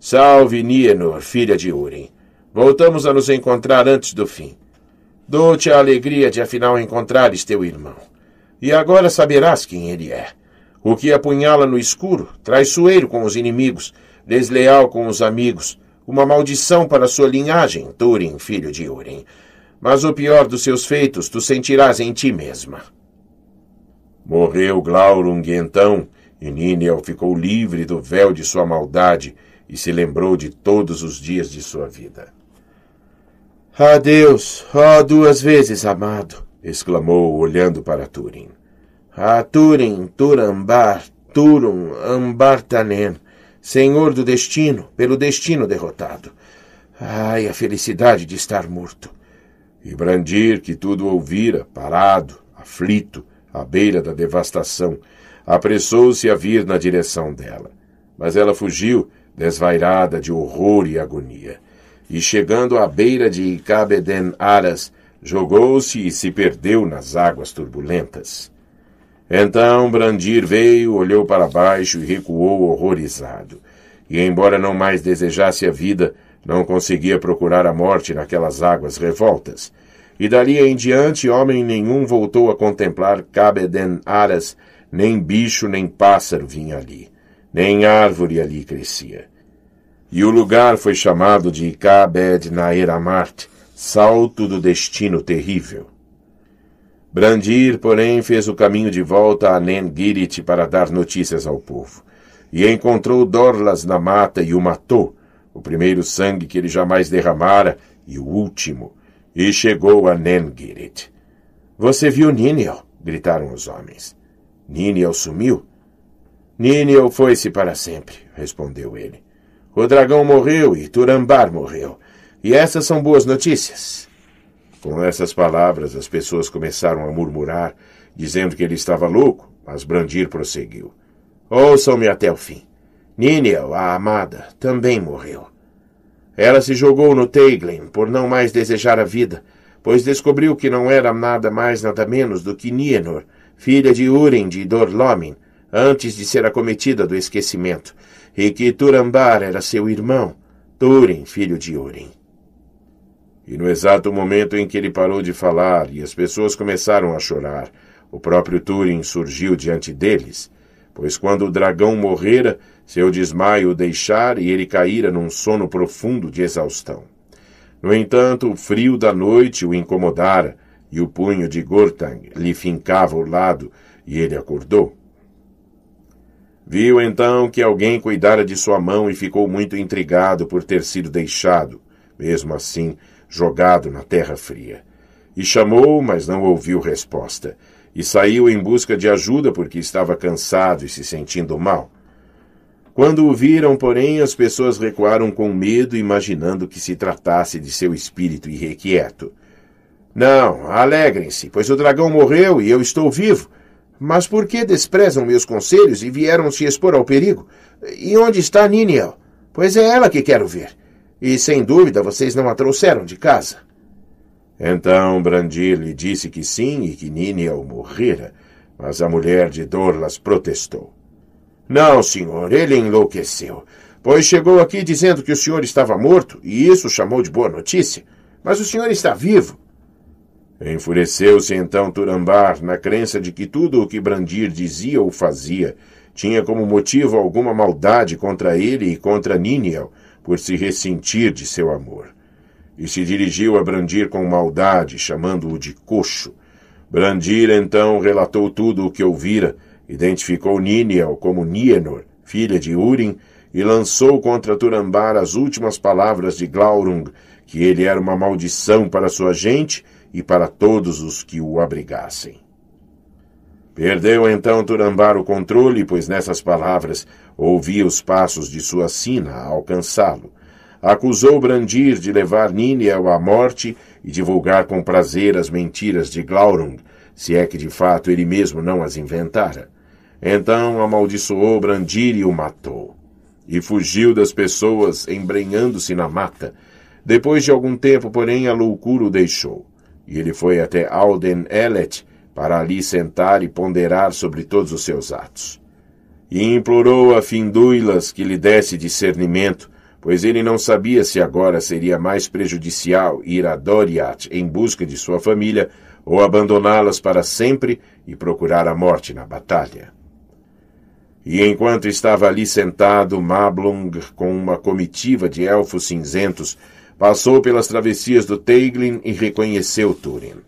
Salve Nienor, filha de Urim. Voltamos a nos encontrar antes do fim. Dou-te a alegria de afinal encontrares teu irmão. E agora saberás quem ele é. O que apunhala no escuro, traiçoeiro com os inimigos, desleal com os amigos, uma maldição para sua linhagem, Turin, filho de Urim. Mas o pior dos seus feitos tu sentirás em ti mesma. Morreu Glaurung então, e Ninel ficou livre do véu de sua maldade, e se lembrou de todos os dias de sua vida. Ah, Deus! Ah, oh, duas vezes amado! exclamou, olhando para Turin. Ah, Turin, Turambar, Turum, Ambartanen, Senhor do destino, pelo destino derrotado. Ai, a felicidade de estar morto! E Brandir, que tudo ouvira, parado, aflito, à beira da devastação, apressou-se a vir na direção dela. Mas ela fugiu desvairada de horror e agonia. E chegando à beira de Icabeden Aras, jogou-se e se perdeu nas águas turbulentas. Então Brandir veio, olhou para baixo e recuou horrorizado. E embora não mais desejasse a vida, não conseguia procurar a morte naquelas águas revoltas. E dali em diante homem nenhum voltou a contemplar Cabeden Aras, nem bicho nem pássaro vinha ali nem árvore ali crescia. E o lugar foi chamado de Cabed Naeramart, salto do destino terrível. Brandir, porém, fez o caminho de volta a Nengirit para dar notícias ao povo. E encontrou Dorlas na mata e o matou, o primeiro sangue que ele jamais derramara e o último, e chegou a Nengirit. Você viu Níniel? gritaram os homens. Níniel sumiu? Níniel foi-se para sempre, respondeu ele. O dragão morreu e Turambar morreu. E essas são boas notícias. Com essas palavras, as pessoas começaram a murmurar, dizendo que ele estava louco, mas Brandir prosseguiu. Ouçam-me até o fim. Níniel, a amada, também morreu. Ela se jogou no Teiglen por não mais desejar a vida, pois descobriu que não era nada mais nada menos do que Nienor, filha de Urim de Dorlomin, antes de ser acometida do esquecimento, e que Turambar era seu irmão, Turin, filho de Urim. E no exato momento em que ele parou de falar e as pessoas começaram a chorar, o próprio Turin surgiu diante deles, pois quando o dragão morrera, seu desmaio o deixara e ele caíra num sono profundo de exaustão. No entanto, o frio da noite o incomodara, e o punho de Gortang lhe fincava o lado, e ele acordou. Viu então que alguém cuidara de sua mão e ficou muito intrigado por ter sido deixado, mesmo assim, jogado na terra fria. E chamou, mas não ouviu resposta, e saiu em busca de ajuda porque estava cansado e se sentindo mal. Quando o viram, porém, as pessoas recuaram com medo, imaginando que se tratasse de seu espírito irrequieto. Não, alegrem-se, pois o dragão morreu e eu estou vivo. Mas por que desprezam meus conselhos e vieram se expor ao perigo? E onde está Niniel? Pois é ela que quero ver. E sem dúvida vocês não a trouxeram de casa. Então Brandir lhe disse que sim e que Niniel morrera, mas a mulher de Dorlas protestou. Não, senhor, ele enlouqueceu, pois chegou aqui dizendo que o senhor estava morto, e isso chamou de boa notícia. Mas o senhor está vivo. Enfureceu-se então Turambar na crença de que tudo o que Brandir dizia ou fazia tinha como motivo alguma maldade contra ele e contra Níniel, por se ressentir de seu amor. E se dirigiu a Brandir com maldade, chamando-o de coxo. Brandir então relatou tudo o que ouvira, identificou Níniel como Nienor, filha de Urim, e lançou contra Turambar as últimas palavras de Glaurung, que ele era uma maldição para sua gente e para todos os que o abrigassem. Perdeu então Turambar o controle, pois nessas palavras ouvia os passos de sua sina a alcançá-lo. Acusou Brandir de levar Níniel à morte e divulgar com prazer as mentiras de Glaurung, se é que de fato ele mesmo não as inventara. Então amaldiçoou Brandir e o matou. E fugiu das pessoas, embrenhando-se na mata. Depois de algum tempo, porém, a loucura o deixou. E ele foi até Alden-Elet para ali sentar e ponderar sobre todos os seus atos. E implorou a Finduilas que lhe desse discernimento, pois ele não sabia se agora seria mais prejudicial ir a Doriath em busca de sua família ou abandoná-las para sempre e procurar a morte na batalha. E enquanto estava ali sentado, Mablung, com uma comitiva de elfos cinzentos, Passou pelas travessias do Teiglin e reconheceu Turin.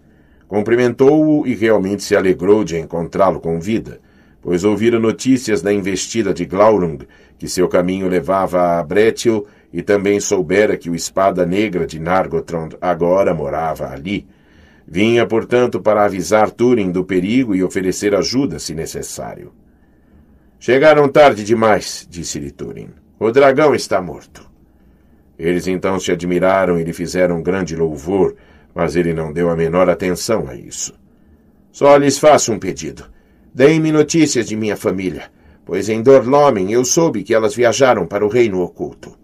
Cumprimentou-o e realmente se alegrou de encontrá-lo com vida, pois ouvira notícias da investida de Glaurung, que seu caminho levava a Bretil, e também soubera que o Espada Negra de Nargothrond agora morava ali. Vinha, portanto, para avisar Turin do perigo e oferecer ajuda se necessário. Chegaram tarde demais, disse-lhe Turin. O dragão está morto. Eles então se admiraram e lhe fizeram grande louvor, mas ele não deu a menor atenção a isso. Só lhes faço um pedido. Deem-me notícias de minha família, pois em Dorlomen eu soube que elas viajaram para o reino oculto.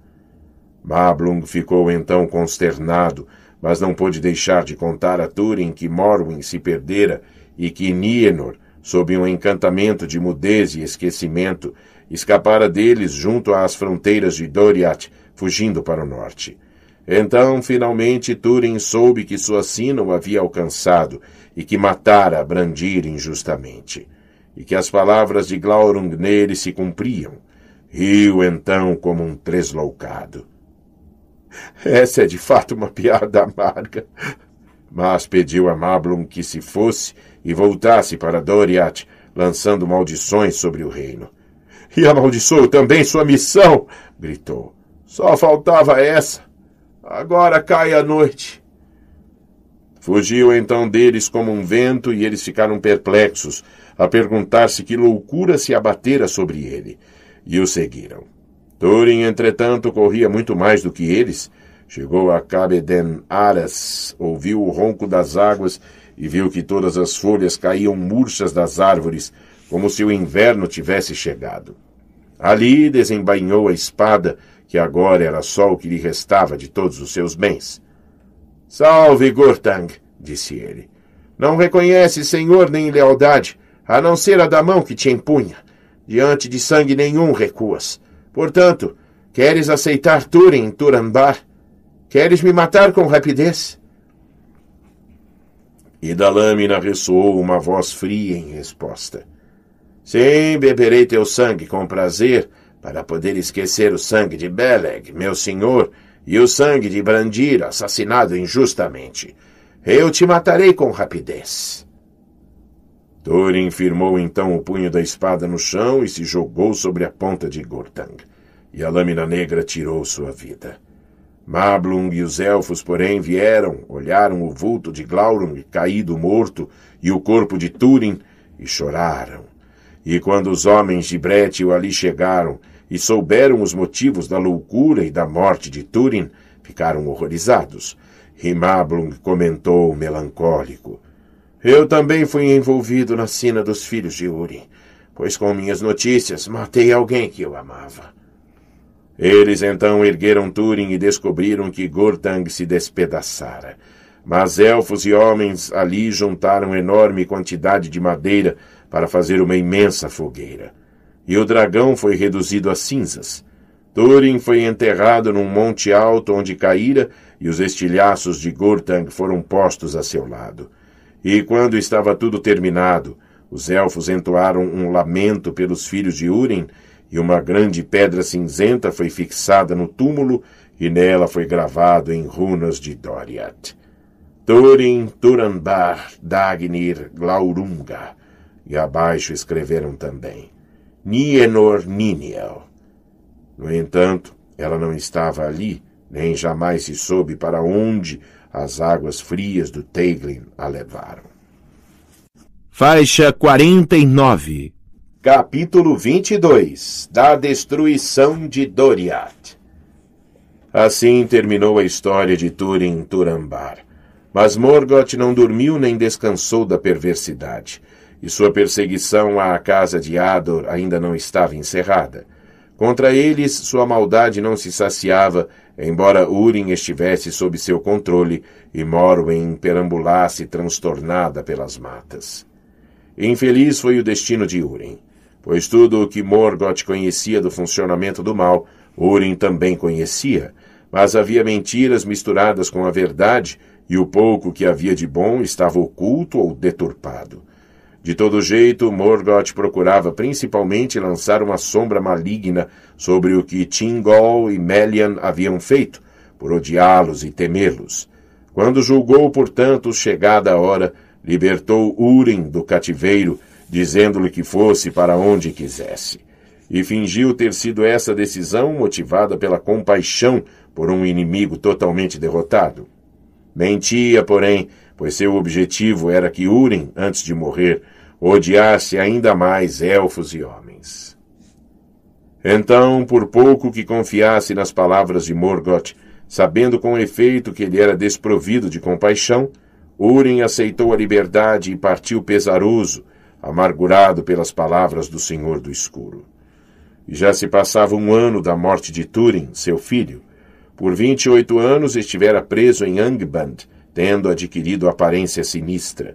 Bablung ficou então consternado, mas não pôde deixar de contar a Turin que Morwin se perdera e que Nienor, sob um encantamento de mudez e esquecimento, escapara deles junto às fronteiras de Doriath fugindo para o norte. Então, finalmente, Túrin soube que sua sina o havia alcançado e que matara Brandir injustamente, e que as palavras de Glaurung nele se cumpriam. Riu então como um tresloucado. Essa é de fato uma piada amarga. Mas pediu a Mablum que se fosse e voltasse para Doriath, lançando maldições sobre o reino. E amaldiçoou também sua missão! gritou. Só faltava essa. Agora cai a noite. Fugiu então deles como um vento e eles ficaram perplexos, a perguntar-se que loucura se abatera sobre ele, e o seguiram. Turin, entretanto, corria muito mais do que eles. Chegou a Cabeden Aras, ouviu o ronco das águas e viu que todas as folhas caíam murchas das árvores, como se o inverno tivesse chegado. Ali desembainhou a espada que agora era só o que lhe restava de todos os seus bens. Salve, Gurtang! disse ele. Não reconhece senhor nem lealdade, a não ser a da mão que te empunha. Diante de sangue nenhum recuas. Portanto, queres aceitar Turin, Turambar? Queres me matar com rapidez? E da lâmina ressoou uma voz fria em resposta. Sim, beberei teu sangue com prazer para poder esquecer o sangue de Beleg, meu senhor, e o sangue de Brandir, assassinado injustamente. Eu te matarei com rapidez. Túrin firmou então o punho da espada no chão e se jogou sobre a ponta de Gortang, e a lâmina negra tirou sua vida. Mablung e os elfos, porém, vieram, olharam o vulto de Glaurung caído morto e o corpo de Túrin e choraram. E quando os homens de Brete o ali chegaram, e souberam os motivos da loucura e da morte de Turin, ficaram horrorizados. Rimablung comentou melancólico. Eu também fui envolvido na sina dos filhos de Urim, pois com minhas notícias matei alguém que eu amava. Eles então ergueram Turin e descobriram que Gortang se despedaçara. Mas elfos e homens ali juntaram enorme quantidade de madeira para fazer uma imensa fogueira e o dragão foi reduzido a cinzas. Thorin foi enterrado num monte alto onde caíra, e os estilhaços de Gortang foram postos a seu lado. E quando estava tudo terminado, os elfos entoaram um lamento pelos filhos de Urim, e uma grande pedra cinzenta foi fixada no túmulo, e nela foi gravado em runas de Doriath. Thorin, Turambar, Dagnir, Glaurunga. E abaixo escreveram também Nienor Niniel. No entanto, ela não estava ali, nem jamais se soube para onde as águas frias do Teiglin a levaram. Faixa 49 Capítulo 22 Da Destruição de Doriath Assim terminou a história de Turin Turambar. Mas Morgoth não dormiu nem descansou da perversidade e sua perseguição à casa de Ador ainda não estava encerrada. Contra eles, sua maldade não se saciava, embora Urim estivesse sob seu controle e Morwen perambulasse transtornada pelas matas. Infeliz foi o destino de Urim, pois tudo o que Morgoth conhecia do funcionamento do mal, Urim também conhecia, mas havia mentiras misturadas com a verdade e o pouco que havia de bom estava oculto ou deturpado. De todo jeito, Morgoth procurava principalmente lançar uma sombra maligna sobre o que Tingol e Melian haviam feito, por odiá-los e temê-los. Quando julgou, portanto, chegada a hora, libertou Urim do cativeiro, dizendo-lhe que fosse para onde quisesse. E fingiu ter sido essa decisão motivada pela compaixão por um inimigo totalmente derrotado. Mentia, porém, pois seu objetivo era que Urim, antes de morrer, odiasse ainda mais elfos e homens. Então, por pouco que confiasse nas palavras de Morgoth, sabendo com efeito que ele era desprovido de compaixão, Urim aceitou a liberdade e partiu pesaroso, amargurado pelas palavras do Senhor do Escuro. E Já se passava um ano da morte de Turin, seu filho. Por vinte e oito anos estivera preso em Angband, tendo adquirido aparência sinistra.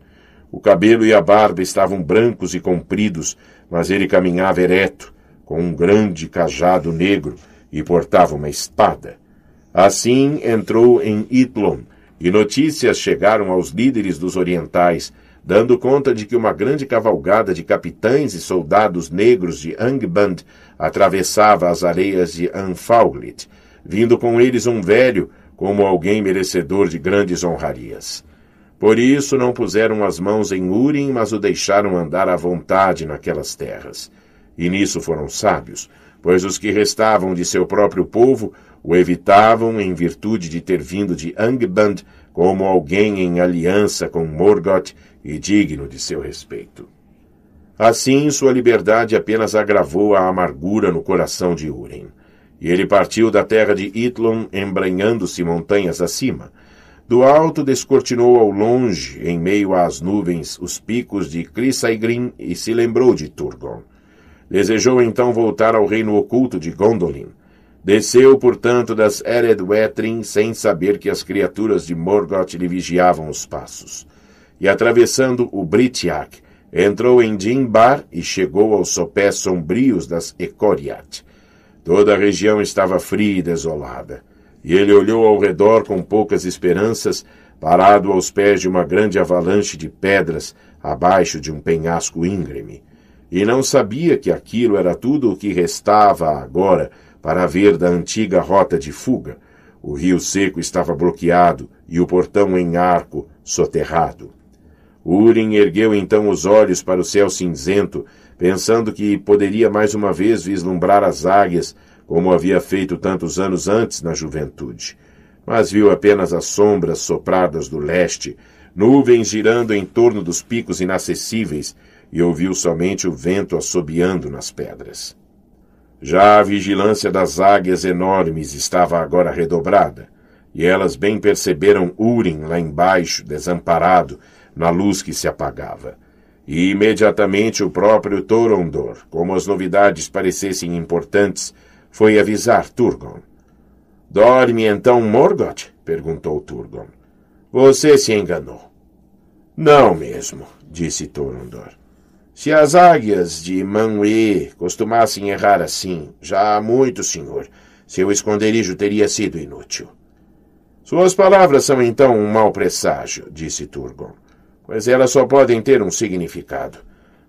O cabelo e a barba estavam brancos e compridos, mas ele caminhava ereto, com um grande cajado negro, e portava uma espada. Assim entrou em Itlom, e notícias chegaram aos líderes dos orientais, dando conta de que uma grande cavalgada de capitães e soldados negros de Angband atravessava as areias de Anfauglit, vindo com eles um velho, como alguém merecedor de grandes honrarias. Por isso não puseram as mãos em Urim, mas o deixaram andar à vontade naquelas terras. E nisso foram sábios, pois os que restavam de seu próprio povo o evitavam em virtude de ter vindo de Angband como alguém em aliança com Morgoth e digno de seu respeito. Assim, sua liberdade apenas agravou a amargura no coração de Urim. E ele partiu da terra de Itlon, embranhando-se montanhas acima, do alto descortinou ao longe, em meio às nuvens, os picos de Crisaigrim e se lembrou de Turgon. Desejou então voltar ao reino oculto de Gondolin. Desceu, portanto, das Eredwetrin sem saber que as criaturas de Morgoth lhe vigiavam os passos. E atravessando o Britiak, entrou em Dimbar e chegou aos sopés sombrios das Ecoriat. Toda a região estava fria e desolada. E ele olhou ao redor com poucas esperanças, parado aos pés de uma grande avalanche de pedras, abaixo de um penhasco íngreme. E não sabia que aquilo era tudo o que restava agora para ver da antiga rota de fuga. O rio seco estava bloqueado e o portão em arco soterrado. Urim ergueu então os olhos para o céu cinzento, pensando que poderia mais uma vez vislumbrar as águias como havia feito tantos anos antes na juventude, mas viu apenas as sombras sopradas do leste, nuvens girando em torno dos picos inacessíveis e ouviu somente o vento assobiando nas pedras. Já a vigilância das águias enormes estava agora redobrada, e elas bem perceberam Urim lá embaixo, desamparado, na luz que se apagava. E imediatamente o próprio Torondor, como as novidades parecessem importantes, foi avisar Turgon. Dorme então Morgoth? perguntou Turgon. Você se enganou. Não mesmo, disse Torondor. Se as águias de Manwë costumassem errar assim, já há muito, senhor, seu esconderijo teria sido inútil. Suas palavras são então um mau presságio, disse Turgon, pois elas só podem ter um significado.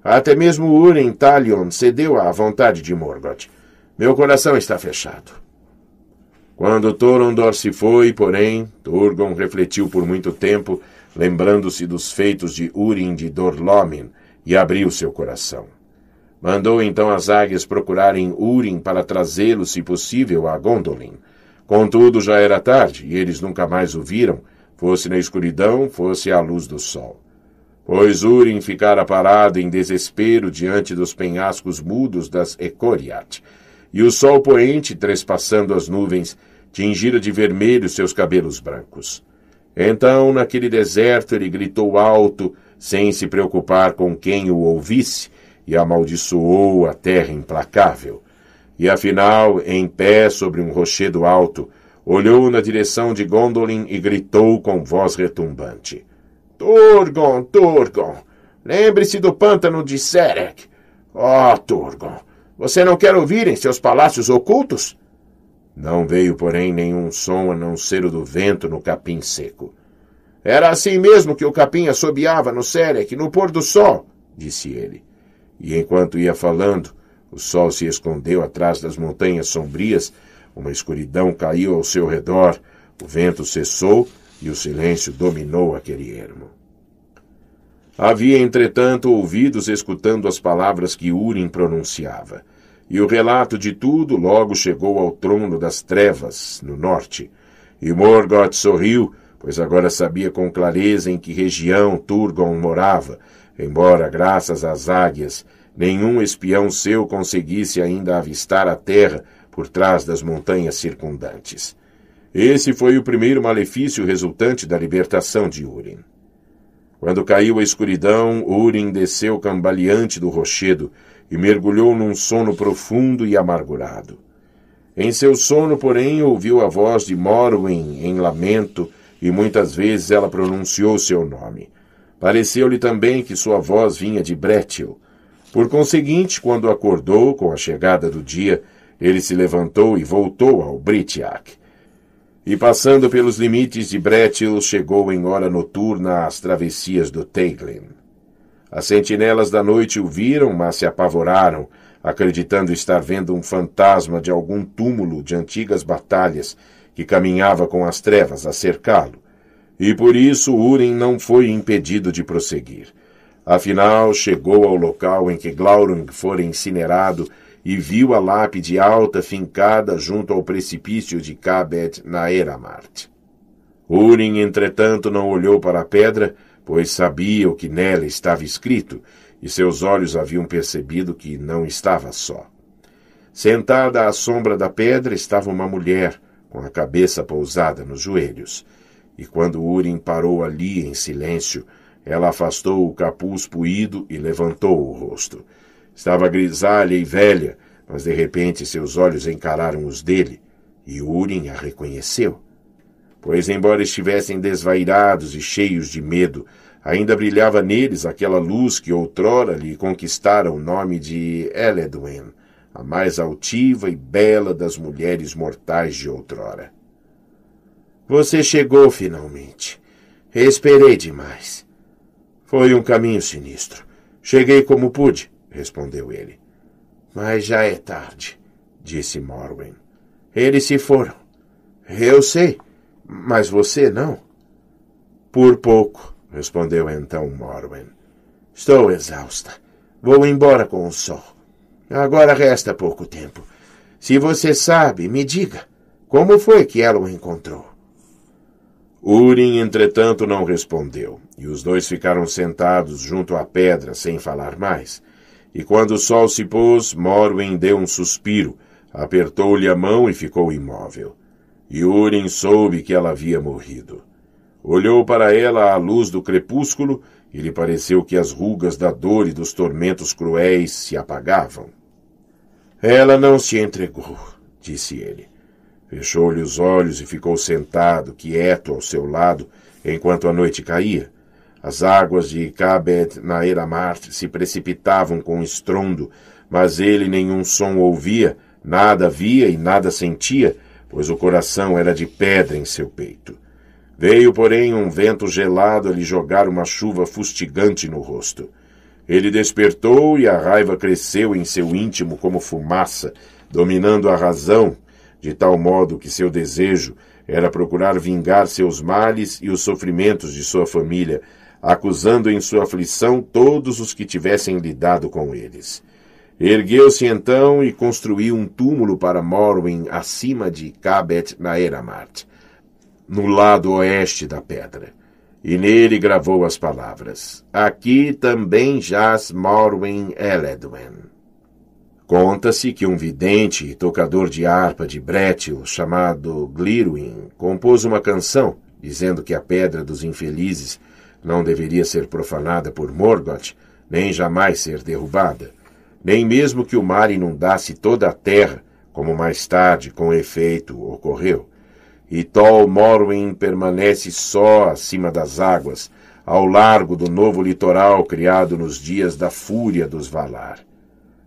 Até mesmo Uren Talion cedeu à vontade de Morgoth, meu coração está fechado. Quando Thorondor se foi, porém, Turgon refletiu por muito tempo, lembrando-se dos feitos de Urim de Dorlomin, e abriu seu coração. Mandou então as águias procurarem Urim para trazê-lo, se possível, a Gondolin. Contudo, já era tarde e eles nunca mais o viram, fosse na escuridão, fosse à luz do sol. Pois Urim ficara parado em desespero diante dos penhascos mudos das Ecoriat, e o sol poente, trespassando as nuvens, tingira de vermelho seus cabelos brancos. Então, naquele deserto, ele gritou alto, sem se preocupar com quem o ouvisse, e amaldiçoou a terra implacável. E afinal, em pé sobre um rochedo alto, olhou na direção de Gondolin e gritou com voz retumbante: Turgon, Turgon, lembre-se do pântano de Serek. oh, Turgon, você não quer ouvir em seus palácios ocultos? Não veio, porém, nenhum som a não ser o do vento no capim seco. Era assim mesmo que o capim assobiava no Serec, no pôr do sol, disse ele. E enquanto ia falando, o sol se escondeu atrás das montanhas sombrias, uma escuridão caiu ao seu redor, o vento cessou e o silêncio dominou aquele ermo. Havia, entretanto, ouvidos escutando as palavras que Urim pronunciava. E o relato de tudo logo chegou ao trono das trevas, no norte. E Morgoth sorriu, pois agora sabia com clareza em que região Turgon morava, embora, graças às águias, nenhum espião seu conseguisse ainda avistar a terra por trás das montanhas circundantes. Esse foi o primeiro malefício resultante da libertação de Urim. Quando caiu a escuridão, Urim desceu cambaleante do rochedo, e mergulhou num sono profundo e amargurado. Em seu sono, porém, ouviu a voz de Morwen em lamento, e muitas vezes ela pronunciou seu nome. Pareceu-lhe também que sua voz vinha de Brethil. Por conseguinte, quando acordou com a chegada do dia, ele se levantou e voltou ao Britiac. E passando pelos limites de Brethil, chegou em hora noturna às travessias do Teiglin. As sentinelas da noite o viram, mas se apavoraram, acreditando estar vendo um fantasma de algum túmulo de antigas batalhas que caminhava com as trevas a cercá-lo. E por isso Urim não foi impedido de prosseguir. Afinal, chegou ao local em que Glaurung fora incinerado e viu a lápide alta fincada junto ao precipício de Cabet na Era Marte. Urim, entretanto, não olhou para a pedra pois sabia o que nela estava escrito, e seus olhos haviam percebido que não estava só. Sentada à sombra da pedra estava uma mulher, com a cabeça pousada nos joelhos. E quando Urim parou ali em silêncio, ela afastou o capuz puído e levantou o rosto. Estava grisalha e velha, mas de repente seus olhos encararam os dele, e Urim a reconheceu. Pois, embora estivessem desvairados e cheios de medo, ainda brilhava neles aquela luz que outrora lhe conquistara o nome de Eledwen, a mais altiva e bela das mulheres mortais de outrora. Você chegou finalmente. Esperei demais. Foi um caminho sinistro. Cheguei como pude, respondeu ele. Mas já é tarde, disse Morwen. Eles se foram. Eu sei, mas você não? Por pouco, respondeu então Morwen. Estou exausta. Vou embora com o sol. Agora resta pouco tempo. Se você sabe, me diga. Como foi que ela o encontrou? Urim, entretanto, não respondeu, e os dois ficaram sentados junto à pedra sem falar mais. E quando o sol se pôs, Morwen deu um suspiro, apertou-lhe a mão e ficou imóvel. Yurin soube que ela havia morrido. Olhou para ela à luz do crepúsculo e lhe pareceu que as rugas da dor e dos tormentos cruéis se apagavam. Ela não se entregou, disse ele. Fechou-lhe os olhos e ficou sentado, quieto ao seu lado, enquanto a noite caía. As águas de Cabet na Eramart se precipitavam com estrondo, mas ele nenhum som ouvia, nada via e nada sentia, pois o coração era de pedra em seu peito. Veio, porém, um vento gelado a lhe jogar uma chuva fustigante no rosto. Ele despertou e a raiva cresceu em seu íntimo como fumaça, dominando a razão, de tal modo que seu desejo era procurar vingar seus males e os sofrimentos de sua família, acusando em sua aflição todos os que tivessem lidado com eles. Ergueu-se então e construiu um túmulo para Morwen acima de Cabet na Eramart, no lado oeste da pedra. E nele gravou as palavras: Aqui também jaz Morwen Eledwen. Conta-se que um vidente e tocador de harpa de Bretil, chamado Glirwin, compôs uma canção dizendo que a pedra dos infelizes não deveria ser profanada por Morgoth, nem jamais ser derrubada nem mesmo que o mar inundasse toda a terra, como mais tarde, com efeito, ocorreu. E Tol Morwen permanece só acima das águas, ao largo do novo litoral criado nos dias da fúria dos Valar.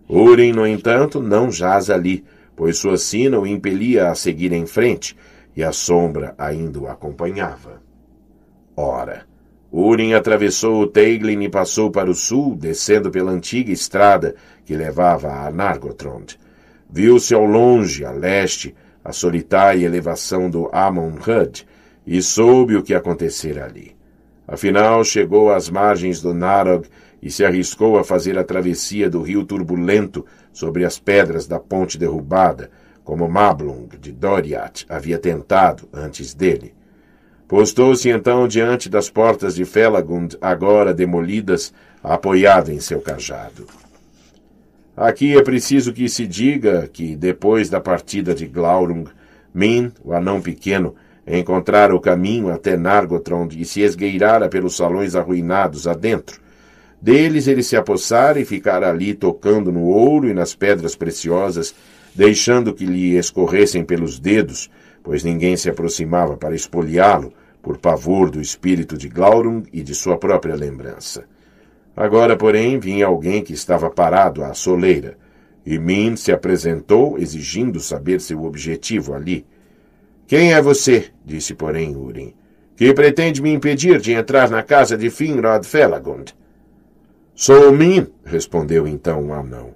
Urim, no entanto, não jaz ali, pois sua sina o impelia a seguir em frente, e a sombra ainda o acompanhava. Ora, Urim atravessou o Teiglin e passou para o sul, descendo pela antiga estrada que levava a Nargothrond. Viu-se ao longe, a leste, a solitária elevação do Amon-Hud e soube o que acontecera ali. Afinal, chegou às margens do Narog e se arriscou a fazer a travessia do rio turbulento sobre as pedras da ponte derrubada, como Mablung de Doriath havia tentado antes dele. Postou-se então diante das portas de Felagund, agora demolidas, apoiado em seu cajado. Aqui é preciso que se diga que, depois da partida de Glaurung, Min, o anão pequeno, encontrara o caminho até Nargothrond e se esgueirara pelos salões arruinados adentro. Deles ele se apossara e ficara ali tocando no ouro e nas pedras preciosas, deixando que lhe escorressem pelos dedos, pois ninguém se aproximava para espoliá-lo, por pavor do espírito de Glaurung e de sua própria lembrança. Agora, porém, vinha alguém que estava parado à soleira, e Min se apresentou, exigindo saber seu objetivo ali. Quem é você? disse, porém, Urim. Que pretende me impedir de entrar na casa de Finrod Felagund? Sou Min, respondeu então o um anão.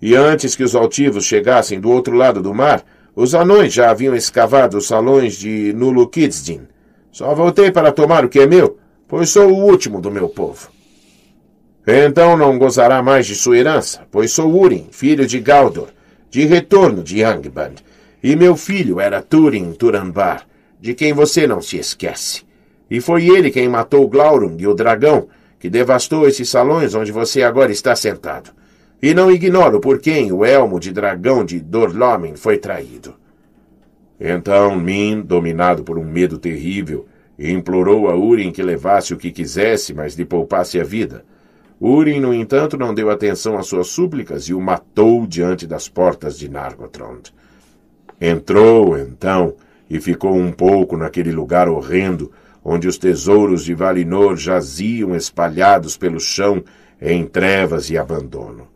E antes que os altivos chegassem do outro lado do mar, os anões já haviam escavado os salões de Nulukidsdin. Só voltei para tomar o que é meu, pois sou o último do meu povo. Então não gozará mais de sua herança, pois sou Urim, filho de Galdor, de retorno de Angband, e meu filho era Turin Turanbar, de quem você não se esquece. E foi ele quem matou Glaurung e o dragão, que devastou esses salões onde você agora está sentado. E não ignoro por quem o elmo de dragão de Dorlomen foi traído. Então Min, dominado por um medo terrível, implorou a Urim que levasse o que quisesse, mas lhe poupasse a vida. Urim, no entanto, não deu atenção às suas súplicas e o matou diante das portas de Nargothrond. Entrou, então, e ficou um pouco naquele lugar horrendo, onde os tesouros de Valinor jaziam espalhados pelo chão em trevas e abandono.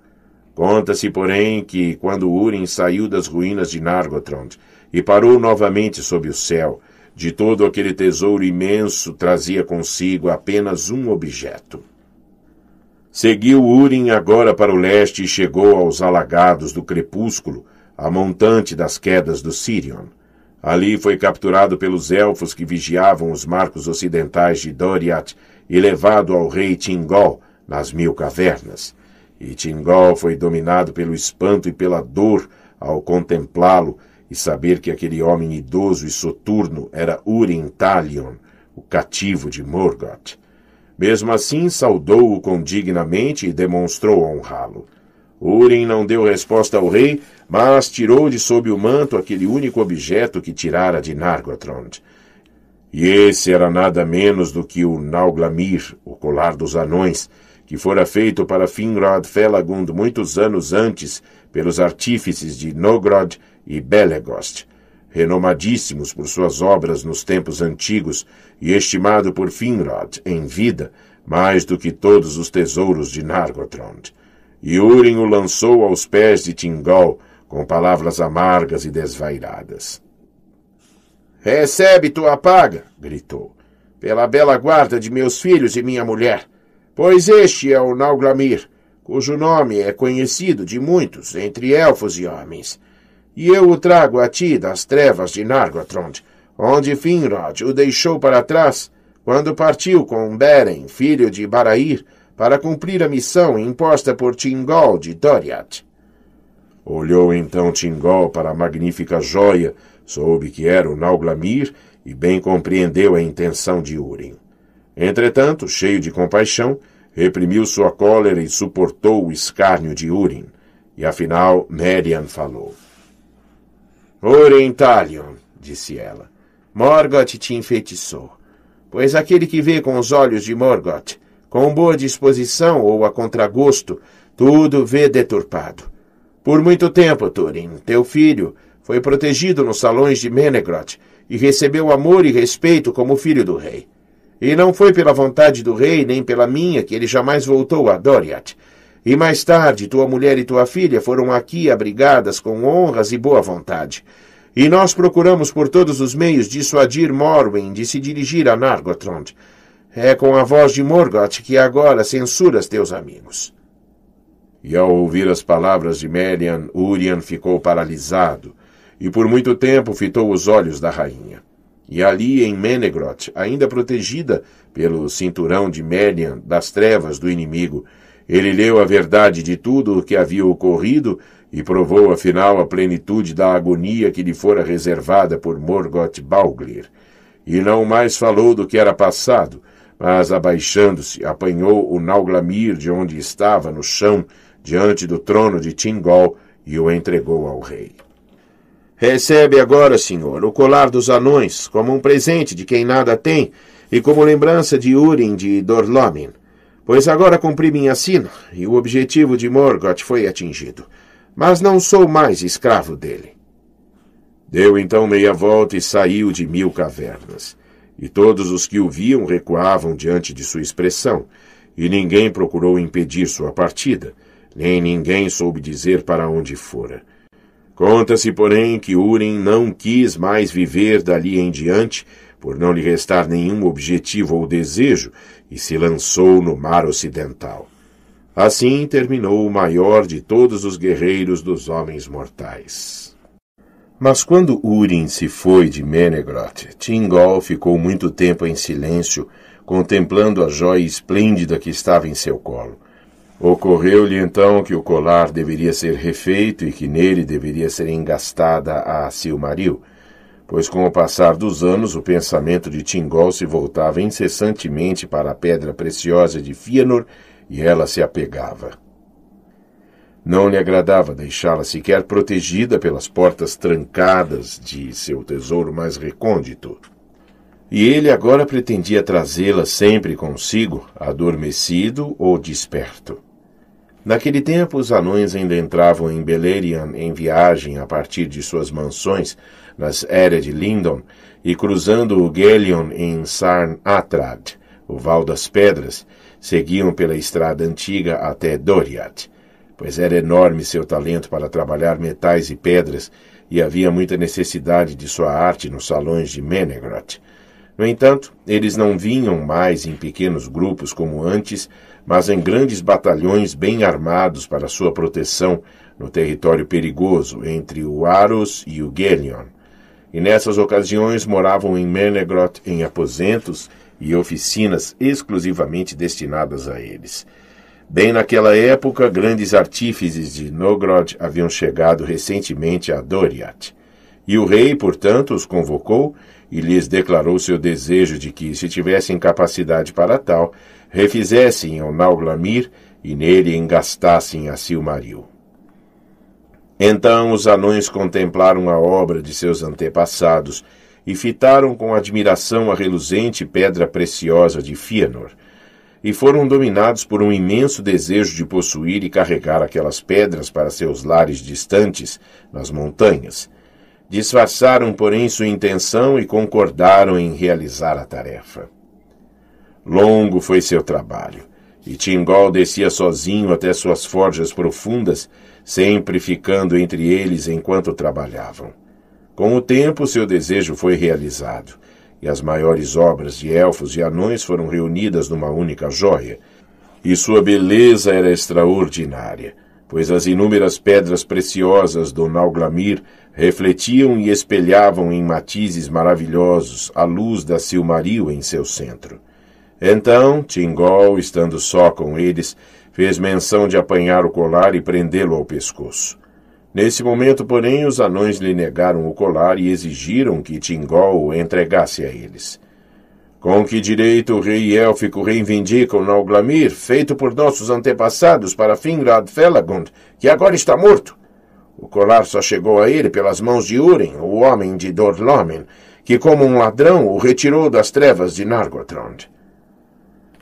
Conta-se, porém, que quando Urim saiu das ruínas de Nargothrond e parou novamente sob o céu, de todo aquele tesouro imenso trazia consigo apenas um objeto. Seguiu Urim agora para o leste e chegou aos alagados do crepúsculo, a montante das quedas do Sirion. Ali foi capturado pelos elfos que vigiavam os marcos ocidentais de Doriath e levado ao rei Tingol, nas mil cavernas. E Tingol foi dominado pelo espanto e pela dor ao contemplá-lo e saber que aquele homem idoso e soturno era Urim Talion, o cativo de Morgoth. Mesmo assim, saudou-o condignamente e demonstrou honrá-lo. Urim não deu resposta ao rei, mas tirou de sob o manto aquele único objeto que tirara de Nargothrond. E esse era nada menos do que o Nauglamir, o colar dos anões, que fora feito para Finrod Felagund muitos anos antes pelos artífices de Nogrod e Belegost, renomadíssimos por suas obras nos tempos antigos e estimado por Finrod em vida mais do que todos os tesouros de Nargothrond. E Urim o lançou aos pés de Tingol com palavras amargas e desvairadas. Recebe tua paga, gritou, pela bela guarda de meus filhos e minha mulher pois este é o Nauglamir, cujo nome é conhecido de muitos, entre elfos e homens. E eu o trago a ti das trevas de Nargothrond, onde Finrod o deixou para trás, quando partiu com Beren, filho de Barair, para cumprir a missão imposta por Tingol de Doriath. Olhou então Tingol para a magnífica joia, soube que era o Nauglamir e bem compreendeu a intenção de Urim. Entretanto, cheio de compaixão, reprimiu sua cólera e suportou o escárnio de Urim. E afinal, Merian falou. Urim Talion, disse ela, Morgoth te enfeitiçou. Pois aquele que vê com os olhos de Morgoth, com boa disposição ou a contragosto, tudo vê deturpado. Por muito tempo, Turin, teu filho, foi protegido nos salões de Menegroth e recebeu amor e respeito como filho do rei. E não foi pela vontade do rei, nem pela minha, que ele jamais voltou a Doriath. E mais tarde, tua mulher e tua filha foram aqui abrigadas com honras e boa vontade. E nós procuramos por todos os meios dissuadir Morwen de se dirigir a Nargothrond. É com a voz de Morgoth que agora censuras teus amigos. E ao ouvir as palavras de Melian, Urian ficou paralisado, e por muito tempo fitou os olhos da rainha e ali em Menegroth, ainda protegida pelo cinturão de Melian das trevas do inimigo. Ele leu a verdade de tudo o que havia ocorrido e provou afinal a plenitude da agonia que lhe fora reservada por Morgoth Balglir. E não mais falou do que era passado, mas abaixando-se, apanhou o Nauglamir de onde estava no chão, diante do trono de Tingol, e o entregou ao rei. Recebe agora, Senhor, o colar dos anões, como um presente de quem nada tem, e como lembrança de Urim de Dorlomin. Pois agora cumpri minha sina, e o objetivo de Morgoth foi atingido. Mas não sou mais escravo dele. Deu então meia volta e saiu de mil cavernas. E todos os que o viam recuavam diante de sua expressão, e ninguém procurou impedir sua partida, nem ninguém soube dizer para onde fora. Conta-se, porém, que Urim não quis mais viver dali em diante, por não lhe restar nenhum objetivo ou desejo, e se lançou no mar ocidental. Assim terminou o maior de todos os guerreiros dos homens mortais. Mas quando Urim se foi de Menegroth, Tingol ficou muito tempo em silêncio, contemplando a jóia esplêndida que estava em seu colo. Ocorreu-lhe então que o colar deveria ser refeito e que nele deveria ser engastada a Silmaril, pois com o passar dos anos o pensamento de Tingol se voltava incessantemente para a pedra preciosa de Fëanor e ela se apegava. Não lhe agradava deixá-la sequer protegida pelas portas trancadas de seu tesouro mais recôndito. E ele agora pretendia trazê-la sempre consigo, adormecido ou desperto. Naquele tempo, os anões ainda entravam em Beleriand em viagem a partir de suas mansões nas Ered Lindon e cruzando o Gelion em Sarn Atrad, o Val das Pedras, seguiam pela estrada antiga até Doriath, pois era enorme seu talento para trabalhar metais e pedras e havia muita necessidade de sua arte nos salões de Menegroth. No entanto, eles não vinham mais em pequenos grupos como antes, mas em grandes batalhões bem armados para sua proteção no território perigoso entre o Aros e o Gelion. E nessas ocasiões moravam em Menegroth em aposentos e oficinas exclusivamente destinadas a eles. Bem naquela época, grandes artífices de Nogrod haviam chegado recentemente a Doriath. E o rei, portanto, os convocou e lhes declarou seu desejo de que, se tivessem capacidade para tal, refizessem ao Naulamir e nele engastassem a Silmaril. Então os anões contemplaram a obra de seus antepassados e fitaram com admiração a reluzente pedra preciosa de Fëanor, e foram dominados por um imenso desejo de possuir e carregar aquelas pedras para seus lares distantes, nas montanhas. Disfarçaram, porém, sua intenção e concordaram em realizar a tarefa. Longo foi seu trabalho, e Tingol descia sozinho até suas forjas profundas, sempre ficando entre eles enquanto trabalhavam. Com o tempo, seu desejo foi realizado, e as maiores obras de elfos e anões foram reunidas numa única joia. E sua beleza era extraordinária, pois as inúmeras pedras preciosas do Nauglamir refletiam e espelhavam em matizes maravilhosos a luz da Silmaril em seu centro. Então, Tingol, estando só com eles, fez menção de apanhar o colar e prendê-lo ao pescoço. Nesse momento, porém, os anões lhe negaram o colar e exigiram que Tingol o entregasse a eles. Com que direito o rei élfico reivindica o Nauglamir, feito por nossos antepassados para Fingrad Felagund, que agora está morto? O colar só chegou a ele pelas mãos de Uren, o homem de Dorlomen, que como um ladrão o retirou das trevas de Nargothrond.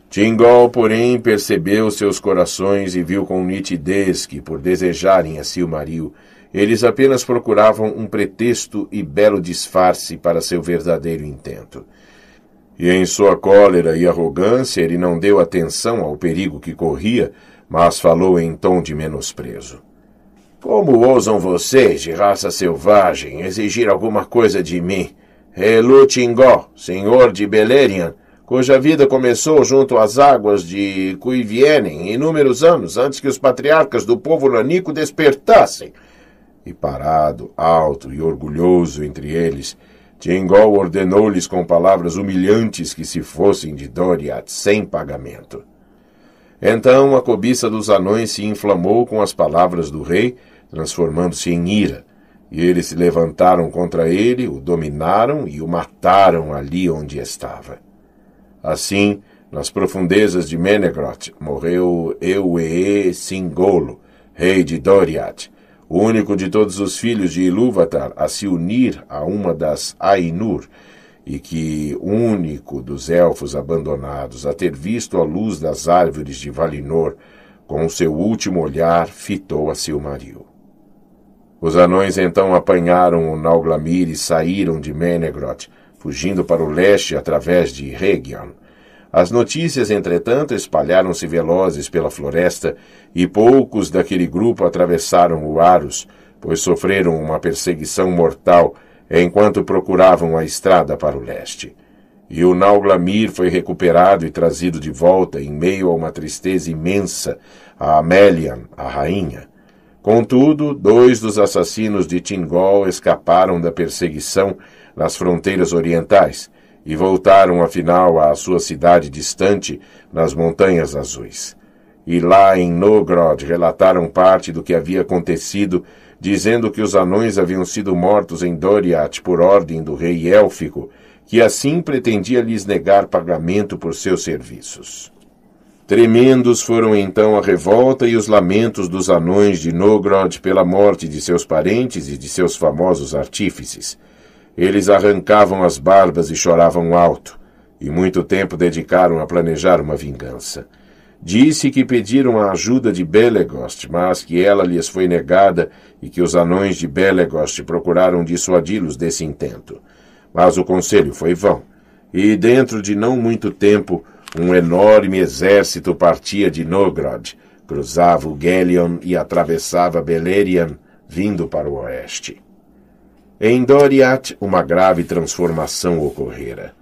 Tingol, porém, percebeu seus corações e viu com nitidez que, por desejarem a Silmaril, eles apenas procuravam um pretexto e belo disfarce para seu verdadeiro intento. E em sua cólera e arrogância ele não deu atenção ao perigo que corria, mas falou em tom de menosprezo. Como ousam vocês, de raça selvagem, exigir alguma coisa de mim? Elu Tingol, senhor de Beleriand, cuja vida começou junto às águas de Cuivienen inúmeros anos antes que os patriarcas do povo lanico despertassem. E parado, alto e orgulhoso entre eles, Tingol ordenou-lhes com palavras humilhantes que se fossem de Doriath sem pagamento. Então a cobiça dos anões se inflamou com as palavras do rei, transformando-se em ira. E eles se levantaram contra ele, o dominaram e o mataram ali onde estava. Assim, nas profundezas de Menegroth, morreu Euee Singolo, rei de Doriath, o único de todos os filhos de Ilúvatar a se unir a uma das Ainur, e que único dos elfos abandonados a ter visto a luz das árvores de Valinor, com o seu último olhar fitou a Silmaril. Os anões então apanharam o Nauglamir e saíram de Menegroth, fugindo para o leste através de Region. As notícias, entretanto, espalharam-se velozes pela floresta e poucos daquele grupo atravessaram o Aros, pois sofreram uma perseguição mortal enquanto procuravam a estrada para o leste. E o Nauglamir foi recuperado e trazido de volta em meio a uma tristeza imensa a Amelian, a rainha. Contudo, dois dos assassinos de Tingol escaparam da perseguição nas fronteiras orientais e voltaram afinal à sua cidade distante nas Montanhas Azuis. E lá em Nogrod relataram parte do que havia acontecido, dizendo que os anões haviam sido mortos em Doriath por ordem do rei élfico, que assim pretendia lhes negar pagamento por seus serviços. Tremendos foram então a revolta e os lamentos dos anões de Nogrod pela morte de seus parentes e de seus famosos artífices, eles arrancavam as barbas e choravam alto, e muito tempo dedicaram a planejar uma vingança. Disse que pediram a ajuda de Belegost, mas que ela lhes foi negada e que os anões de Belegost procuraram dissuadi-los desse intento. Mas o conselho foi vão, e dentro de não muito tempo um enorme exército partia de Nogrod, cruzava o Gelion e atravessava Beleriand, vindo para o oeste. Em Doriath, uma grave transformação ocorrera.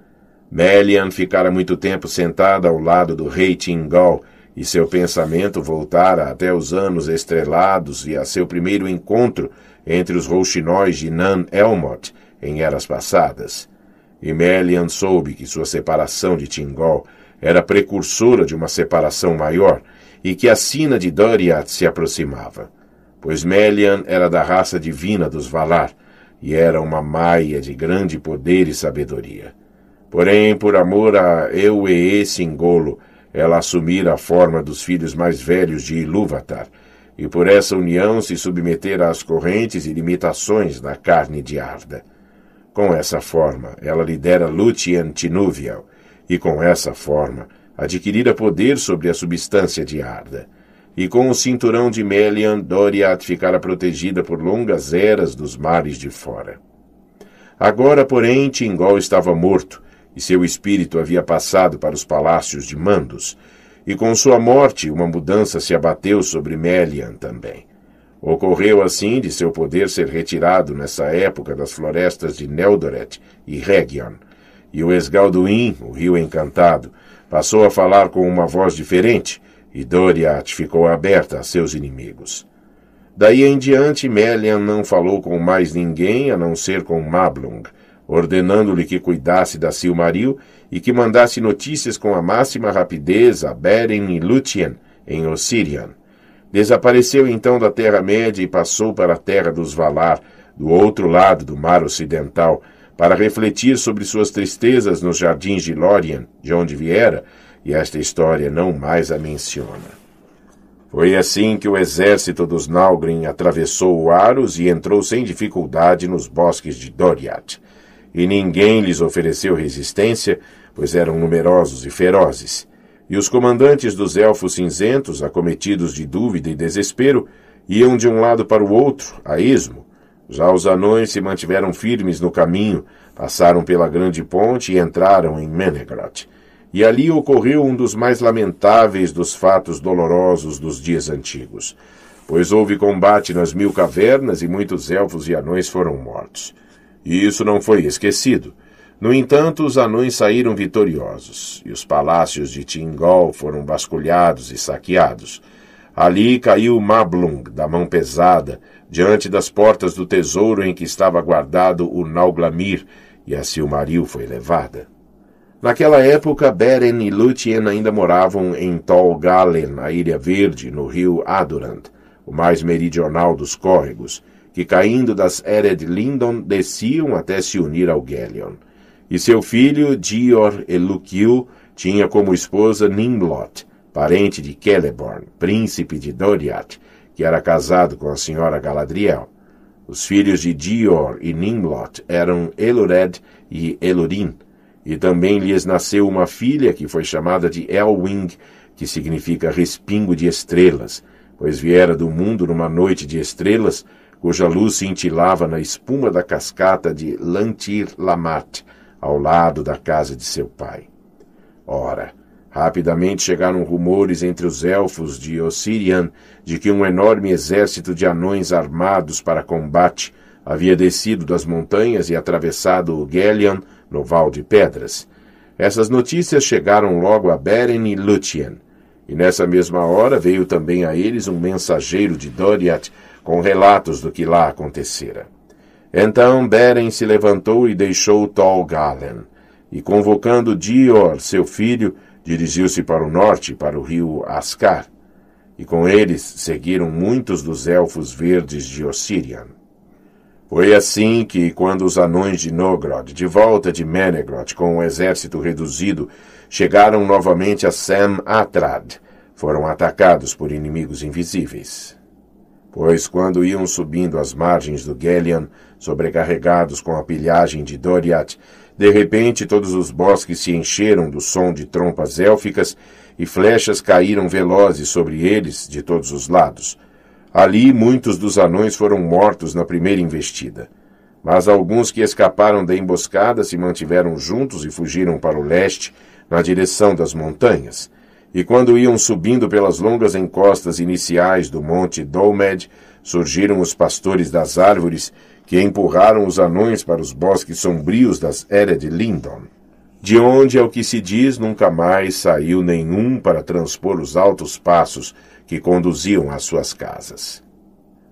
Melian ficara muito tempo sentada ao lado do rei Tingol, e seu pensamento voltara até os anos estrelados e a seu primeiro encontro entre os rouxinóis de Nan Elmot em eras passadas. E Melian soube que sua separação de Tingol era precursora de uma separação maior e que a sina de Doriath se aproximava, pois Melian era da raça divina dos Valar, e era uma maia de grande poder e sabedoria. Porém, por amor a esse engolo, ela assumira a forma dos filhos mais velhos de Ilúvatar, e por essa união se submeter às correntes e limitações da carne de Arda. Com essa forma, ela lidera Lúthien Tinuvial, e com essa forma, adquirira poder sobre a substância de Arda e com o cinturão de Melian, Doriath ficara protegida por longas eras dos mares de fora. Agora, porém, Tingol estava morto, e seu espírito havia passado para os palácios de Mandos, e com sua morte uma mudança se abateu sobre Melian também. Ocorreu assim de seu poder ser retirado nessa época das florestas de Neldoret e Region, e o Esgalduin, o rio encantado, passou a falar com uma voz diferente, e Doriath ficou aberta a seus inimigos. Daí em diante, Melian não falou com mais ninguém a não ser com Mablung, ordenando-lhe que cuidasse da Silmaril e que mandasse notícias com a máxima rapidez a Beren e Lúthien, em Ossirian. Desapareceu então da Terra-média e passou para a Terra dos Valar, do outro lado do Mar Ocidental, para refletir sobre suas tristezas nos jardins de Lórien, de onde viera, e esta história não mais a menciona. Foi assim que o exército dos Nalgrim atravessou o Aros e entrou sem dificuldade nos bosques de Doriath. E ninguém lhes ofereceu resistência, pois eram numerosos e ferozes. E os comandantes dos Elfos Cinzentos, acometidos de dúvida e desespero, iam de um lado para o outro, a esmo. Já os anões se mantiveram firmes no caminho, passaram pela grande ponte e entraram em Menegroth e ali ocorreu um dos mais lamentáveis dos fatos dolorosos dos dias antigos, pois houve combate nas mil cavernas e muitos elfos e anões foram mortos. E isso não foi esquecido. No entanto, os anões saíram vitoriosos, e os palácios de Tingol foram vasculhados e saqueados. Ali caiu Mablung, da mão pesada, diante das portas do tesouro em que estava guardado o Nauglamir, e a Silmaril foi levada. Naquela época, Beren e Lúthien ainda moravam em Tol Galen, a Ilha Verde, no rio Adurant, o mais meridional dos córregos, que caindo das Ered Lindon desciam até se unir ao Gelion. E seu filho, Dior Eluquil, tinha como esposa Nimloth, parente de Celeborn, príncipe de Doriath, que era casado com a senhora Galadriel. Os filhos de Dior e Nimloth eram Elured e Elurin, e também lhes nasceu uma filha, que foi chamada de Elwing, que significa respingo de estrelas, pois viera do mundo numa noite de estrelas, cuja luz cintilava na espuma da cascata de Lantir Lamat, ao lado da casa de seu pai. Ora, Rapidamente chegaram rumores entre os elfos de Ossirian de que um enorme exército de anões armados para combate Havia descido das montanhas e atravessado o Gellian no Val de Pedras. Essas notícias chegaram logo a Beren e Lúthien. E nessa mesma hora veio também a eles um mensageiro de Doriath com relatos do que lá acontecera. Então Beren se levantou e deixou Tol Galen, e convocando Dior, seu filho, dirigiu-se para o norte, para o rio Ascar, e com eles seguiram muitos dos elfos verdes de Ossirian. Foi assim que, quando os anões de Nogrod, de volta de Menegrod com um exército reduzido, chegaram novamente a Sam Atrad, foram atacados por inimigos invisíveis. Pois quando iam subindo as margens do Gelion, sobrecarregados com a pilhagem de Doriath, de repente todos os bosques se encheram do som de trompas élficas e flechas caíram velozes sobre eles de todos os lados, Ali muitos dos anões foram mortos na primeira investida. Mas alguns que escaparam da emboscada se mantiveram juntos e fugiram para o leste, na direção das montanhas. E quando iam subindo pelas longas encostas iniciais do monte Dolmed, surgiram os pastores das árvores, que empurraram os anões para os bosques sombrios das Ered Lindon. De onde, é o que se diz, nunca mais saiu nenhum para transpor os altos passos que conduziam às suas casas.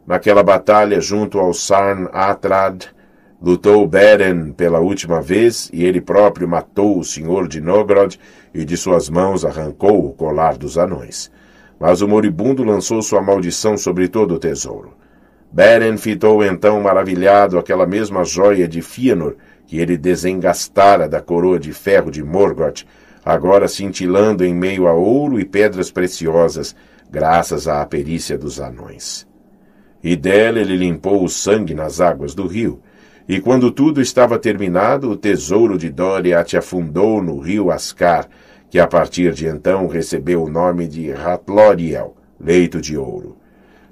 Naquela batalha junto ao Sarn Atrad, lutou Beren pela última vez e ele próprio matou o senhor de Nogrod e de suas mãos arrancou o colar dos anões. Mas o moribundo lançou sua maldição sobre todo o tesouro. Beren fitou então maravilhado aquela mesma joia de Fëanor que ele desengastara da coroa de ferro de Morgoth, agora cintilando em meio a ouro e pedras preciosas, graças à perícia dos anões. E dela ele limpou o sangue nas águas do rio, e quando tudo estava terminado, o tesouro de Doriath afundou no rio Ascar, que a partir de então recebeu o nome de Ratloriel, leito de ouro.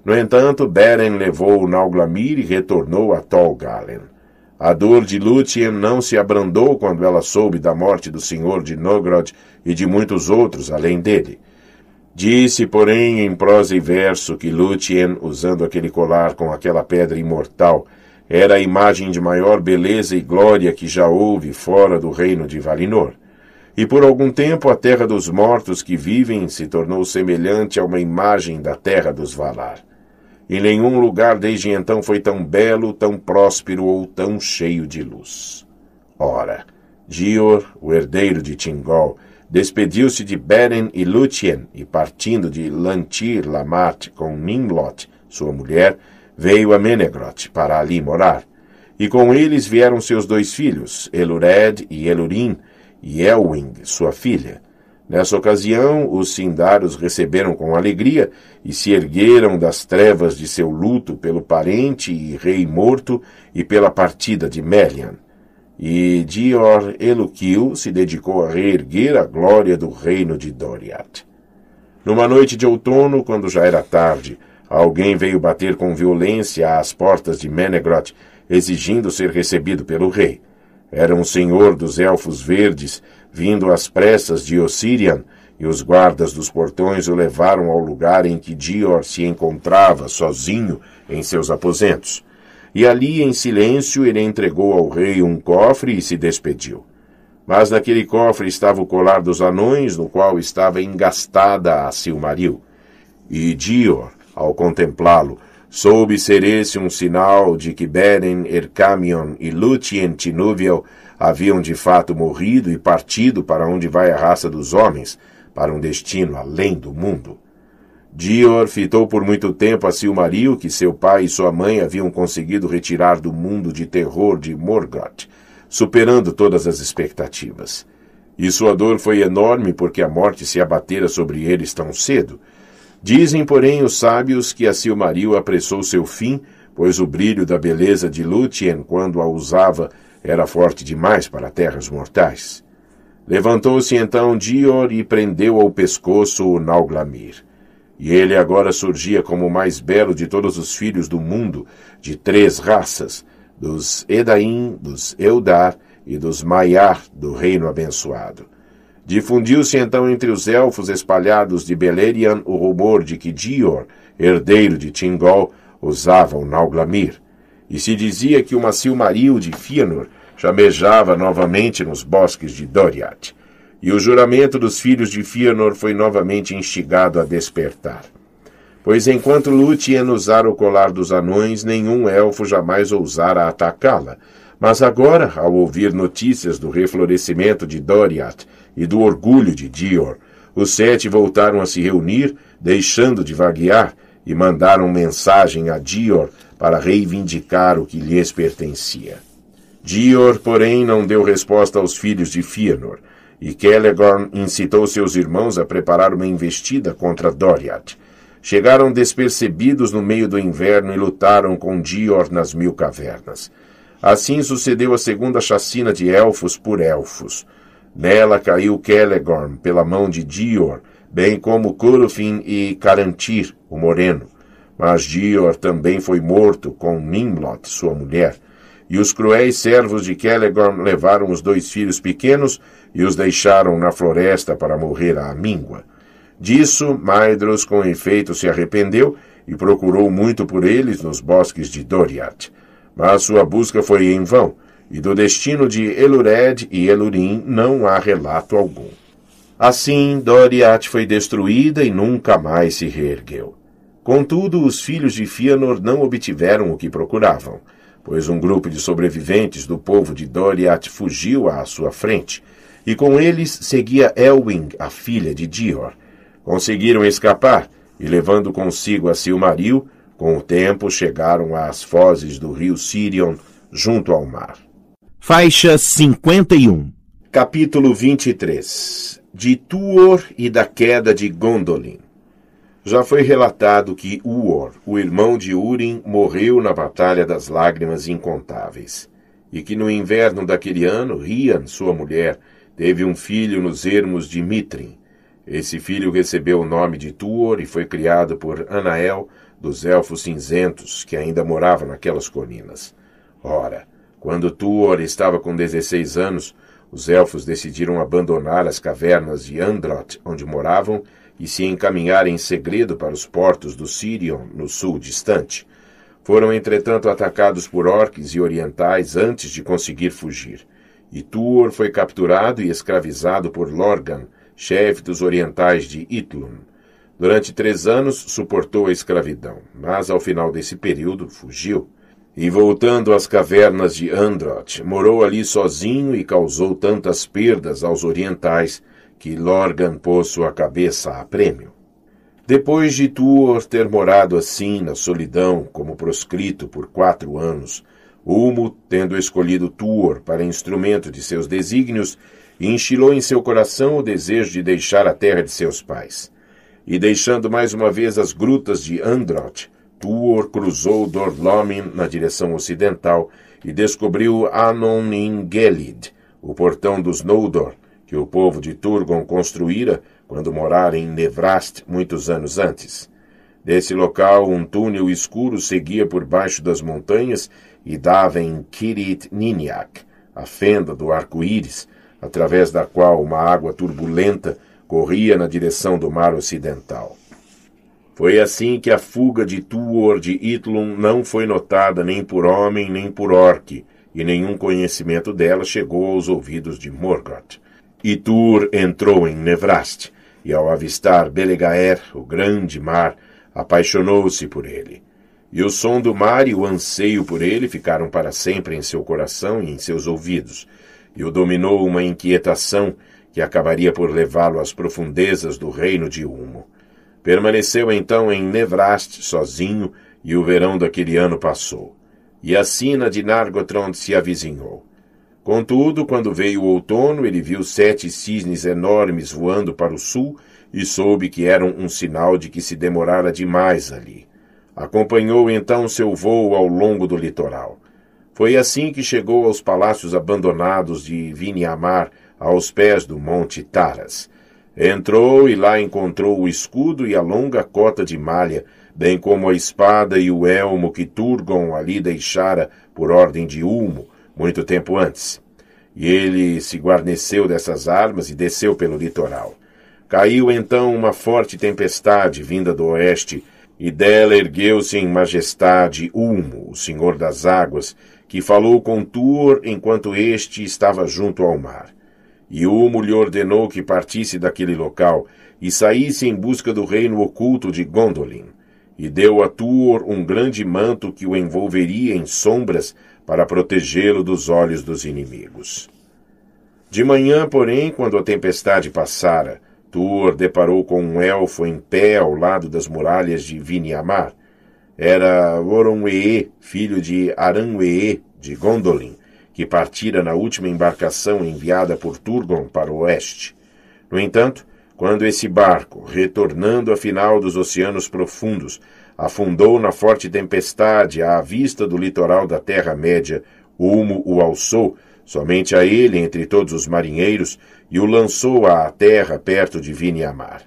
No entanto, Beren levou o Nauglamir e retornou a Tolgalen. A dor de Lúthien não se abrandou quando ela soube da morte do senhor de Nogrod e de muitos outros além dele. Disse, porém, em prosa e verso, que Lúthien, usando aquele colar com aquela pedra imortal, era a imagem de maior beleza e glória que já houve fora do reino de Valinor. E por algum tempo a terra dos mortos que vivem se tornou semelhante a uma imagem da terra dos Valar. E nenhum lugar desde então foi tão belo, tão próspero ou tão cheio de luz. Ora, Dior, o herdeiro de Tingol, Despediu-se de Beren e Lúthien e, partindo de Lantir Lamart com Nimlot, sua mulher, veio a Menegroth para ali morar. E com eles vieram seus dois filhos, Elured e Elurim, e Elwing, sua filha. Nessa ocasião, os sindaros receberam com alegria e se ergueram das trevas de seu luto pelo parente e rei morto e pela partida de Melian e Dior Eluquil se dedicou a reerguer a glória do reino de Doriath. Numa noite de outono, quando já era tarde, alguém veio bater com violência às portas de Menegroth, exigindo ser recebido pelo rei. Era um senhor dos Elfos Verdes, vindo às pressas de Ossirian, e os guardas dos portões o levaram ao lugar em que Dior se encontrava sozinho em seus aposentos. E ali, em silêncio, ele entregou ao rei um cofre e se despediu. Mas naquele cofre estava o colar dos anões, no qual estava engastada a Silmaril. E Dior, ao contemplá-lo, soube ser esse um sinal de que Beren, Ercamion e Lúthien Tinúviel haviam de fato morrido e partido para onde vai a raça dos homens, para um destino além do mundo. Dior fitou por muito tempo a Silmaril que seu pai e sua mãe haviam conseguido retirar do mundo de terror de Morgoth, superando todas as expectativas. E sua dor foi enorme porque a morte se abatera sobre eles tão cedo. Dizem, porém, os sábios que a Silmaril apressou seu fim, pois o brilho da beleza de Lúthien, quando a usava, era forte demais para terras mortais. Levantou-se então Dior e prendeu ao pescoço o Nauglamir. E ele agora surgia como o mais belo de todos os filhos do mundo, de três raças, dos Edaim, dos Eudar e dos Maiar, do reino abençoado. Difundiu-se então entre os elfos espalhados de Beleriand o rumor de que Dior, herdeiro de Tingol, usava o Nauglamir, e se dizia que uma Silmaril de Fëanor chamejava novamente nos bosques de Doriath. E o juramento dos filhos de Fionor foi novamente instigado a despertar. Pois enquanto Lúthien usara o colar dos anões, nenhum elfo jamais ousara atacá-la. Mas agora, ao ouvir notícias do reflorescimento de Doriath e do orgulho de Dior, os sete voltaram a se reunir, deixando de vaguear, e mandaram mensagem a Dior para reivindicar o que lhes pertencia. Dior, porém, não deu resposta aos filhos de Fëanor, e Celegorn incitou seus irmãos a preparar uma investida contra Doriath. Chegaram despercebidos no meio do inverno e lutaram com Dior nas mil cavernas. Assim sucedeu a segunda chacina de elfos por elfos. Nela caiu Celegorn pela mão de Dior, bem como Curufin e Carantir, o moreno. Mas Dior também foi morto com Nimlot, sua mulher. E os cruéis servos de Kelegorm levaram os dois filhos pequenos e os deixaram na floresta para morrer à míngua. Disso, Maedros com efeito se arrependeu e procurou muito por eles nos bosques de Doriath. Mas sua busca foi em vão, e do destino de Elured e Elurim não há relato algum. Assim, Doriath foi destruída e nunca mais se reergueu. Contudo, os filhos de Fëanor não obtiveram o que procuravam pois um grupo de sobreviventes do povo de Doriath fugiu à sua frente, e com eles seguia Elwing, a filha de Dior. Conseguiram escapar, e levando consigo a Silmaril, com o tempo chegaram às fozes do rio Sirion, junto ao mar. Faixa 51 Capítulo 23 De Tuor e da queda de Gondolin já foi relatado que Uor, o irmão de Urim, morreu na Batalha das Lágrimas Incontáveis, e que no inverno daquele ano, Rian, sua mulher, teve um filho nos ermos de Mitrim. Esse filho recebeu o nome de Tuor e foi criado por Anael, dos Elfos Cinzentos, que ainda moravam naquelas colinas. Ora, quando Tuor estava com dezesseis anos, os elfos decidiram abandonar as cavernas de Androth, onde moravam, e se encaminharem em segredo para os portos do Sirion, no sul distante. Foram, entretanto, atacados por orques e orientais antes de conseguir fugir. E Tuor foi capturado e escravizado por Lorgan, chefe dos orientais de Itlun. Durante três anos suportou a escravidão, mas ao final desse período fugiu. E voltando às cavernas de Androth, morou ali sozinho e causou tantas perdas aos orientais que Lorgan pôs sua cabeça a prêmio. Depois de Tuor ter morado assim na solidão como proscrito por quatro anos, Ulmo, tendo escolhido Tuor para instrumento de seus desígnios, enchilou em seu coração o desejo de deixar a terra de seus pais. E deixando mais uma vez as grutas de Androth, Tuor cruzou Dorlomin na direção ocidental e descobriu Anon-Ingelid, o portão dos Noldor, que o povo de Turgon construíra quando morara em Nevrast muitos anos antes. Desse local, um túnel escuro seguia por baixo das montanhas e dava em Kirit Niniak, a fenda do arco-íris, através da qual uma água turbulenta corria na direção do mar ocidental. Foi assim que a fuga de Tuor de Itlum não foi notada nem por homem nem por orc, e nenhum conhecimento dela chegou aos ouvidos de Morgoth. Itur entrou em Nevrast, e ao avistar Belegaer, o grande mar, apaixonou-se por ele. E o som do mar e o anseio por ele ficaram para sempre em seu coração e em seus ouvidos, e o dominou uma inquietação que acabaria por levá-lo às profundezas do reino de Humo. Permaneceu então em Nevrast sozinho, e o verão daquele ano passou. E a sina de Nargothrond se avizinhou. Contudo, quando veio o outono, ele viu sete cisnes enormes voando para o sul e soube que eram um sinal de que se demorara demais ali. Acompanhou então seu voo ao longo do litoral. Foi assim que chegou aos palácios abandonados de Viniamar, aos pés do Monte Taras. Entrou e lá encontrou o escudo e a longa cota de malha, bem como a espada e o elmo que Turgon ali deixara por ordem de Ulmo, muito tempo antes. E ele se guarneceu dessas armas e desceu pelo litoral. Caiu então uma forte tempestade vinda do oeste, e dela ergueu-se em majestade Ulmo, o senhor das águas, que falou com Tuor enquanto este estava junto ao mar. E Ulmo lhe ordenou que partisse daquele local e saísse em busca do reino oculto de Gondolin. E deu a Tuor um grande manto que o envolveria em sombras para protegê-lo dos olhos dos inimigos. De manhã, porém, quando a tempestade passara, Tuor deparou com um elfo em pé ao lado das muralhas de Viniamar. Era Oronwee, filho de Aranwee, de Gondolin, que partira na última embarcação enviada por Turgon para o oeste. No entanto, quando esse barco, retornando afinal final dos oceanos profundos, afundou na forte tempestade à vista do litoral da Terra-média. O humo o alçou, somente a ele entre todos os marinheiros, e o lançou à terra perto de Viniamar.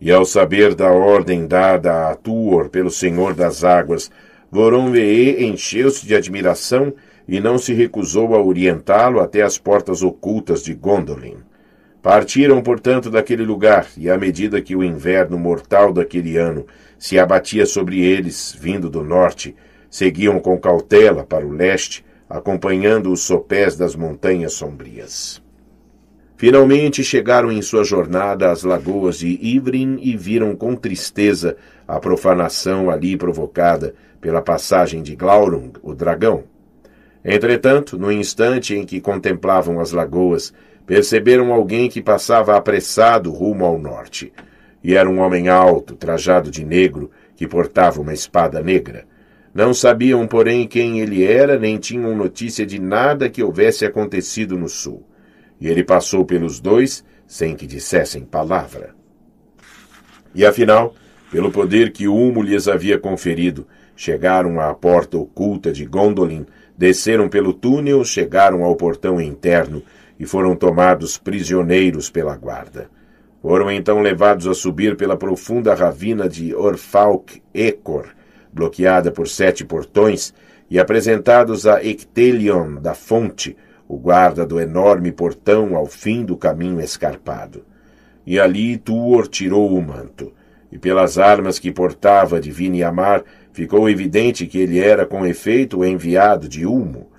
E ao saber da ordem dada a Tuor pelo Senhor das Águas, Voronvee encheu-se de admiração e não se recusou a orientá-lo até as portas ocultas de Gondolin. Partiram, portanto, daquele lugar, e à medida que o inverno mortal daquele ano se abatia sobre eles, vindo do norte. Seguiam com cautela para o leste, acompanhando os sopés das montanhas sombrias. Finalmente chegaram em sua jornada às lagoas de Ivrin e viram com tristeza a profanação ali provocada pela passagem de Glaurung, o dragão. Entretanto, no instante em que contemplavam as lagoas, perceberam alguém que passava apressado rumo ao norte e era um homem alto, trajado de negro, que portava uma espada negra. Não sabiam, porém, quem ele era, nem tinham notícia de nada que houvesse acontecido no sul. E ele passou pelos dois, sem que dissessem palavra. E afinal, pelo poder que humo lhes havia conferido, chegaram à porta oculta de Gondolin, desceram pelo túnel, chegaram ao portão interno e foram tomados prisioneiros pela guarda. Foram então levados a subir pela profunda ravina de Orfalk Ekor, bloqueada por sete portões, e apresentados a Ectelion da Fonte, o guarda do enorme portão ao fim do caminho escarpado. E ali Tuor tirou o manto, e pelas armas que portava de Viniamar, ficou evidente que ele era com efeito o enviado de Ulmo,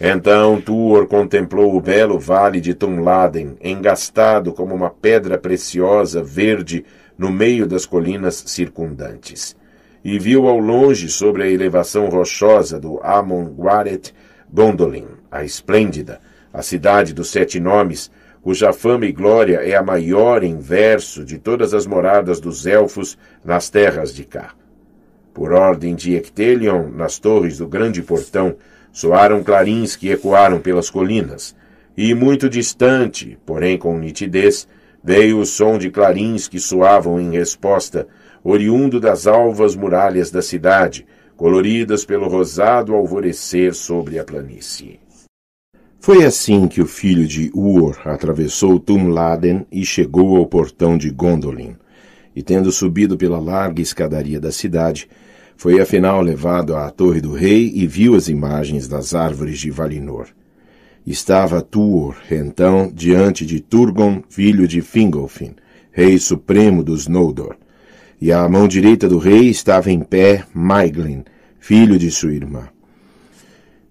então Tuor contemplou o belo vale de Tumladen, engastado como uma pedra preciosa verde no meio das colinas circundantes. E viu ao longe, sobre a elevação rochosa do Amon-Guaret, Gondolin, a esplêndida, a cidade dos sete nomes, cuja fama e glória é a maior em verso de todas as moradas dos elfos nas terras de cá. Por ordem de Ectelion, nas torres do grande portão, Soaram clarins que ecoaram pelas colinas, e muito distante, porém com nitidez, veio o som de clarins que soavam em resposta, oriundo das alvas muralhas da cidade, coloridas pelo rosado alvorecer sobre a planície. Foi assim que o filho de Uor atravessou Tumladen e chegou ao portão de Gondolin, e tendo subido pela larga escadaria da cidade, foi afinal levado à Torre do Rei e viu as imagens das árvores de Valinor. Estava Tuor, então, diante de Turgon, filho de Fingolfin, rei supremo dos Noldor. E à mão direita do rei estava em pé Maeglin, filho de sua irmã.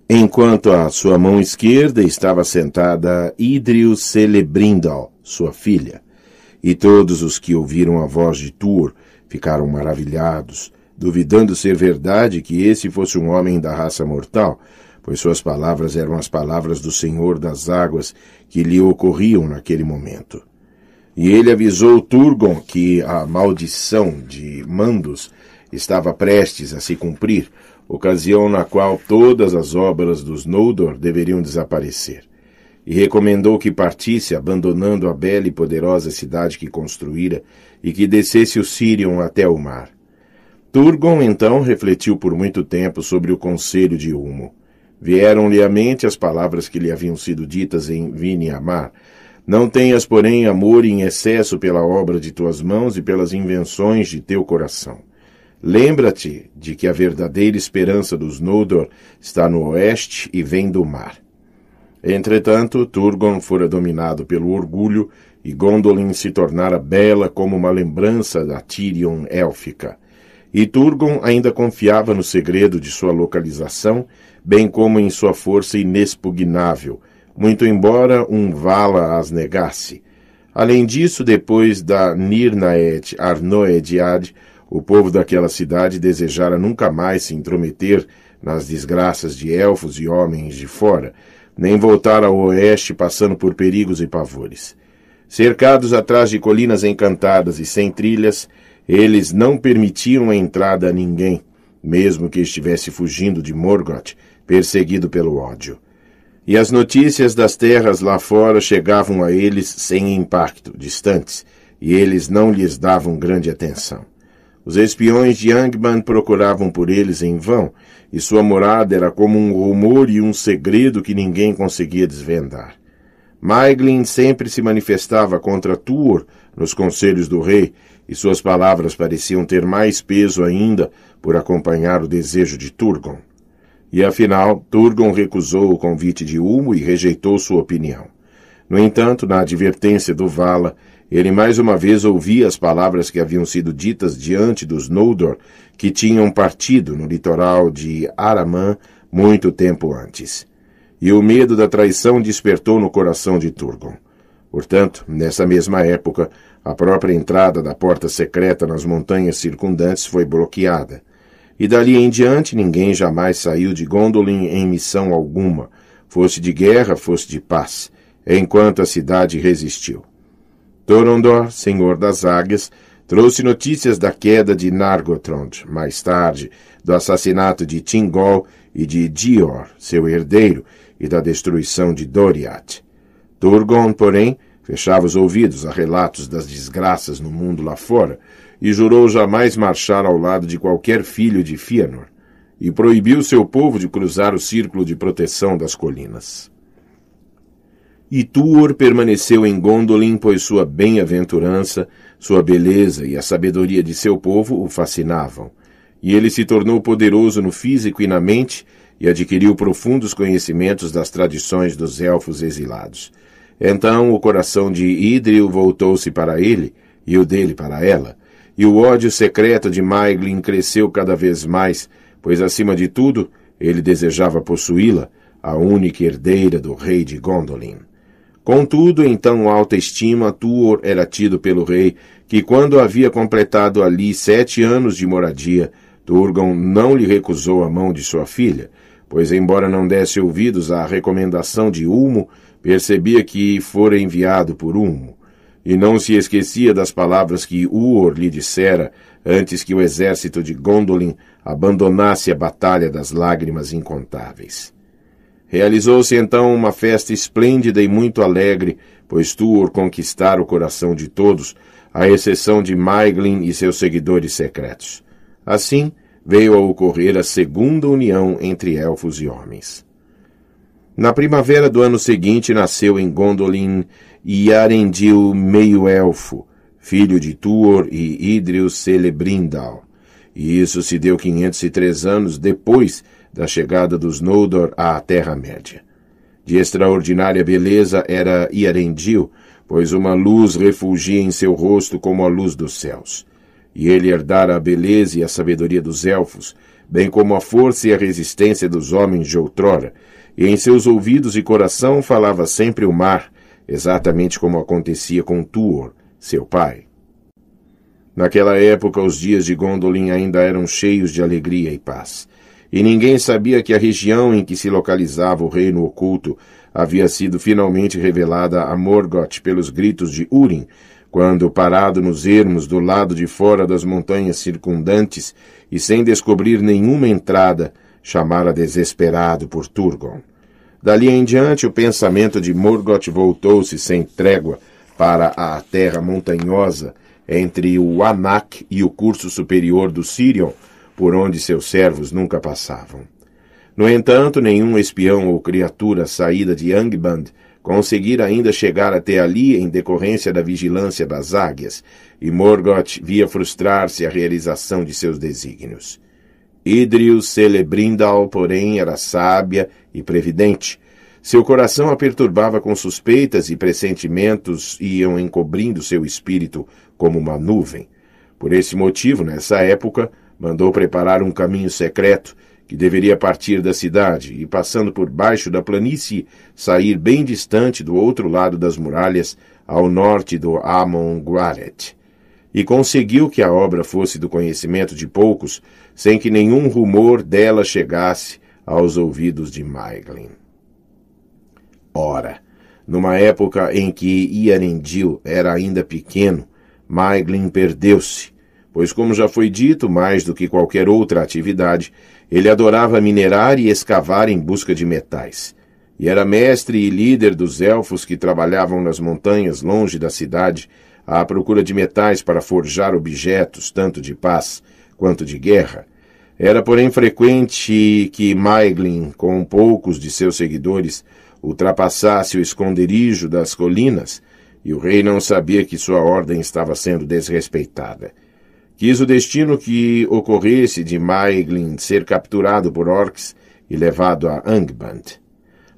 Enquanto à sua mão esquerda estava sentada Idril Celebrindal, sua filha. E todos os que ouviram a voz de Tuor ficaram maravilhados, duvidando ser verdade que esse fosse um homem da raça mortal, pois suas palavras eram as palavras do Senhor das águas que lhe ocorriam naquele momento. E ele avisou Turgon que a maldição de Mandos estava prestes a se cumprir, ocasião na qual todas as obras dos Noldor deveriam desaparecer. E recomendou que partisse, abandonando a bela e poderosa cidade que construíra, e que descesse o Sirion até o mar. Turgon então refletiu por muito tempo sobre o conselho de Humo. Vieram-lhe à mente as palavras que lhe haviam sido ditas em Vini Amar. Não tenhas, porém, amor em excesso pela obra de tuas mãos e pelas invenções de teu coração. Lembra-te de que a verdadeira esperança dos Noldor está no oeste e vem do mar. Entretanto, Turgon fora dominado pelo orgulho e Gondolin se tornara bela como uma lembrança da Tirion élfica. Iturgon ainda confiava no segredo de sua localização, bem como em sua força inexpugnável, muito embora um Vala as negasse. Além disso, depois da Nirnaet Arnoediad, o povo daquela cidade desejara nunca mais se intrometer nas desgraças de elfos e homens de fora, nem voltar ao oeste passando por perigos e pavores. Cercados atrás de colinas encantadas e sem trilhas, eles não permitiam a entrada a ninguém, mesmo que estivesse fugindo de Morgoth, perseguido pelo ódio. E as notícias das terras lá fora chegavam a eles sem impacto, distantes, e eles não lhes davam grande atenção. Os espiões de Angband procuravam por eles em vão, e sua morada era como um rumor e um segredo que ninguém conseguia desvendar. Maeglin sempre se manifestava contra Tuor nos conselhos do rei e suas palavras pareciam ter mais peso ainda por acompanhar o desejo de Turgon. E afinal, Turgon recusou o convite de Ulmo e rejeitou sua opinião. No entanto, na advertência do Vala, ele mais uma vez ouvia as palavras que haviam sido ditas diante dos Noldor que tinham partido no litoral de Aramã muito tempo antes. E o medo da traição despertou no coração de Turgon. Portanto, nessa mesma época, a própria entrada da porta secreta nas montanhas circundantes foi bloqueada, e dali em diante ninguém jamais saiu de Gondolin em missão alguma, fosse de guerra, fosse de paz, enquanto a cidade resistiu. Torondor, senhor das águias, trouxe notícias da queda de Nargothrond, mais tarde, do assassinato de Tingol e de Dior, seu herdeiro, e da destruição de Doriath. Turgon, porém, Fechava os ouvidos a relatos das desgraças no mundo lá fora e jurou jamais marchar ao lado de qualquer filho de Fëanor, e proibiu seu povo de cruzar o círculo de proteção das colinas. E Tuor permaneceu em Gondolin, pois sua bem-aventurança, sua beleza e a sabedoria de seu povo o fascinavam, e ele se tornou poderoso no físico e na mente e adquiriu profundos conhecimentos das tradições dos elfos exilados então o coração de Idril voltou-se para ele, e o dele para ela, e o ódio secreto de Maeglin cresceu cada vez mais, pois acima de tudo ele desejava possuí-la, a única herdeira do rei de Gondolin. Contudo, em tão alta estima, Tuor era tido pelo rei que, quando havia completado ali sete anos de moradia, Turgon não lhe recusou a mão de sua filha, pois, embora não desse ouvidos à recomendação de Ulmo, Percebia que fora enviado por Humo e não se esquecia das palavras que Uor lhe dissera antes que o exército de Gondolin abandonasse a Batalha das Lágrimas Incontáveis. Realizou-se então uma festa esplêndida e muito alegre, pois Tuor conquistara o coração de todos, à exceção de Maeglin e seus seguidores secretos. Assim, veio a ocorrer a segunda união entre elfos e homens. Na primavera do ano seguinte nasceu em Gondolin Yarendil meio-elfo, filho de Tuor e Idril Celebrindal. E isso se deu 503 anos depois da chegada dos Noldor à Terra-média. De extraordinária beleza era Yarendil, pois uma luz refulgia em seu rosto como a luz dos céus. E ele herdara a beleza e a sabedoria dos elfos, bem como a força e a resistência dos homens de outrora, e em seus ouvidos e coração falava sempre o mar, exatamente como acontecia com Tuor, seu pai. Naquela época, os dias de Gondolin ainda eram cheios de alegria e paz, e ninguém sabia que a região em que se localizava o reino oculto havia sido finalmente revelada a Morgoth pelos gritos de Urim, quando, parado nos ermos do lado de fora das montanhas circundantes e sem descobrir nenhuma entrada, chamara desesperado por Turgon. Dali em diante, o pensamento de Morgoth voltou-se sem trégua para a terra montanhosa entre o Anak e o curso superior do Sirion, por onde seus servos nunca passavam. No entanto, nenhum espião ou criatura saída de Angband conseguira ainda chegar até ali em decorrência da vigilância das águias, e Morgoth via frustrar-se a realização de seus desígnios. Idrius Celebrindal, porém, era sábia e previdente. Seu coração a perturbava com suspeitas e pressentimentos iam encobrindo seu espírito como uma nuvem. Por esse motivo, nessa época, mandou preparar um caminho secreto que deveria partir da cidade e, passando por baixo da planície, sair bem distante do outro lado das muralhas, ao norte do Amon E conseguiu que a obra fosse do conhecimento de poucos, sem que nenhum rumor dela chegasse aos ouvidos de Maiglin. Ora, numa época em que Iarendil era ainda pequeno, Maiglin perdeu-se, pois, como já foi dito, mais do que qualquer outra atividade, ele adorava minerar e escavar em busca de metais. E era mestre e líder dos elfos que trabalhavam nas montanhas longe da cidade à procura de metais para forjar objetos, tanto de paz quanto de guerra. Era, porém, frequente que Maiglin, com poucos de seus seguidores, ultrapassasse o esconderijo das colinas, e o rei não sabia que sua ordem estava sendo desrespeitada. Quis o destino que ocorresse de Maiglin ser capturado por orcs e levado a Angband.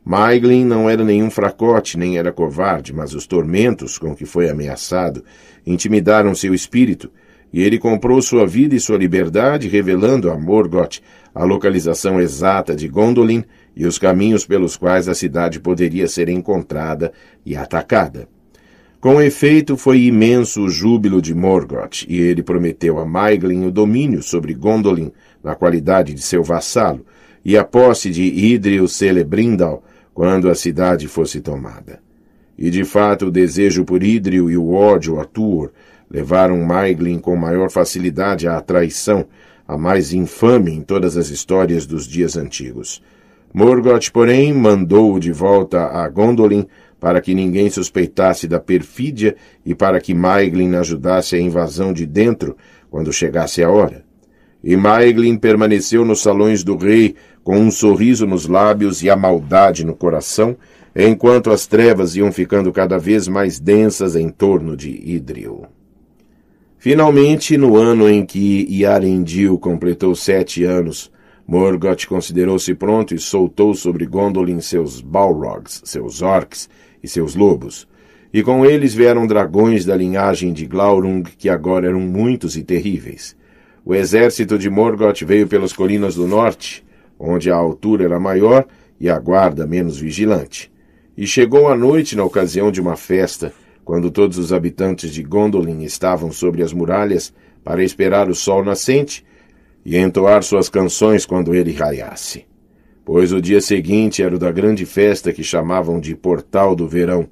Maiglin não era nenhum fracote, nem era covarde, mas os tormentos com que foi ameaçado intimidaram seu espírito e ele comprou sua vida e sua liberdade, revelando a Morgoth a localização exata de Gondolin e os caminhos pelos quais a cidade poderia ser encontrada e atacada. Com efeito, foi imenso o júbilo de Morgoth, e ele prometeu a Maeglin o domínio sobre Gondolin na qualidade de seu vassalo, e a posse de Idril Celebrindal quando a cidade fosse tomada. E de fato o desejo por Idril e o ódio a Tuor levaram Maiglin com maior facilidade à traição, a mais infame em todas as histórias dos dias antigos. Morgoth, porém, mandou-o de volta a Gondolin para que ninguém suspeitasse da perfídia e para que Maiglin ajudasse a invasão de dentro quando chegasse a hora. E Maiglin permaneceu nos salões do rei com um sorriso nos lábios e a maldade no coração, enquanto as trevas iam ficando cada vez mais densas em torno de Idril. Finalmente, no ano em que Yarendil completou sete anos, Morgoth considerou-se pronto e soltou sobre Gondolin seus Balrogs, seus orcs e seus lobos. E com eles vieram dragões da linhagem de Glaurung, que agora eram muitos e terríveis. O exército de Morgoth veio pelas colinas do norte, onde a altura era maior e a guarda menos vigilante. E chegou à noite na ocasião de uma festa, quando todos os habitantes de Gondolin estavam sobre as muralhas para esperar o sol nascente e entoar suas canções quando ele raiasse. Pois o dia seguinte era o da grande festa que chamavam de Portal do Verão.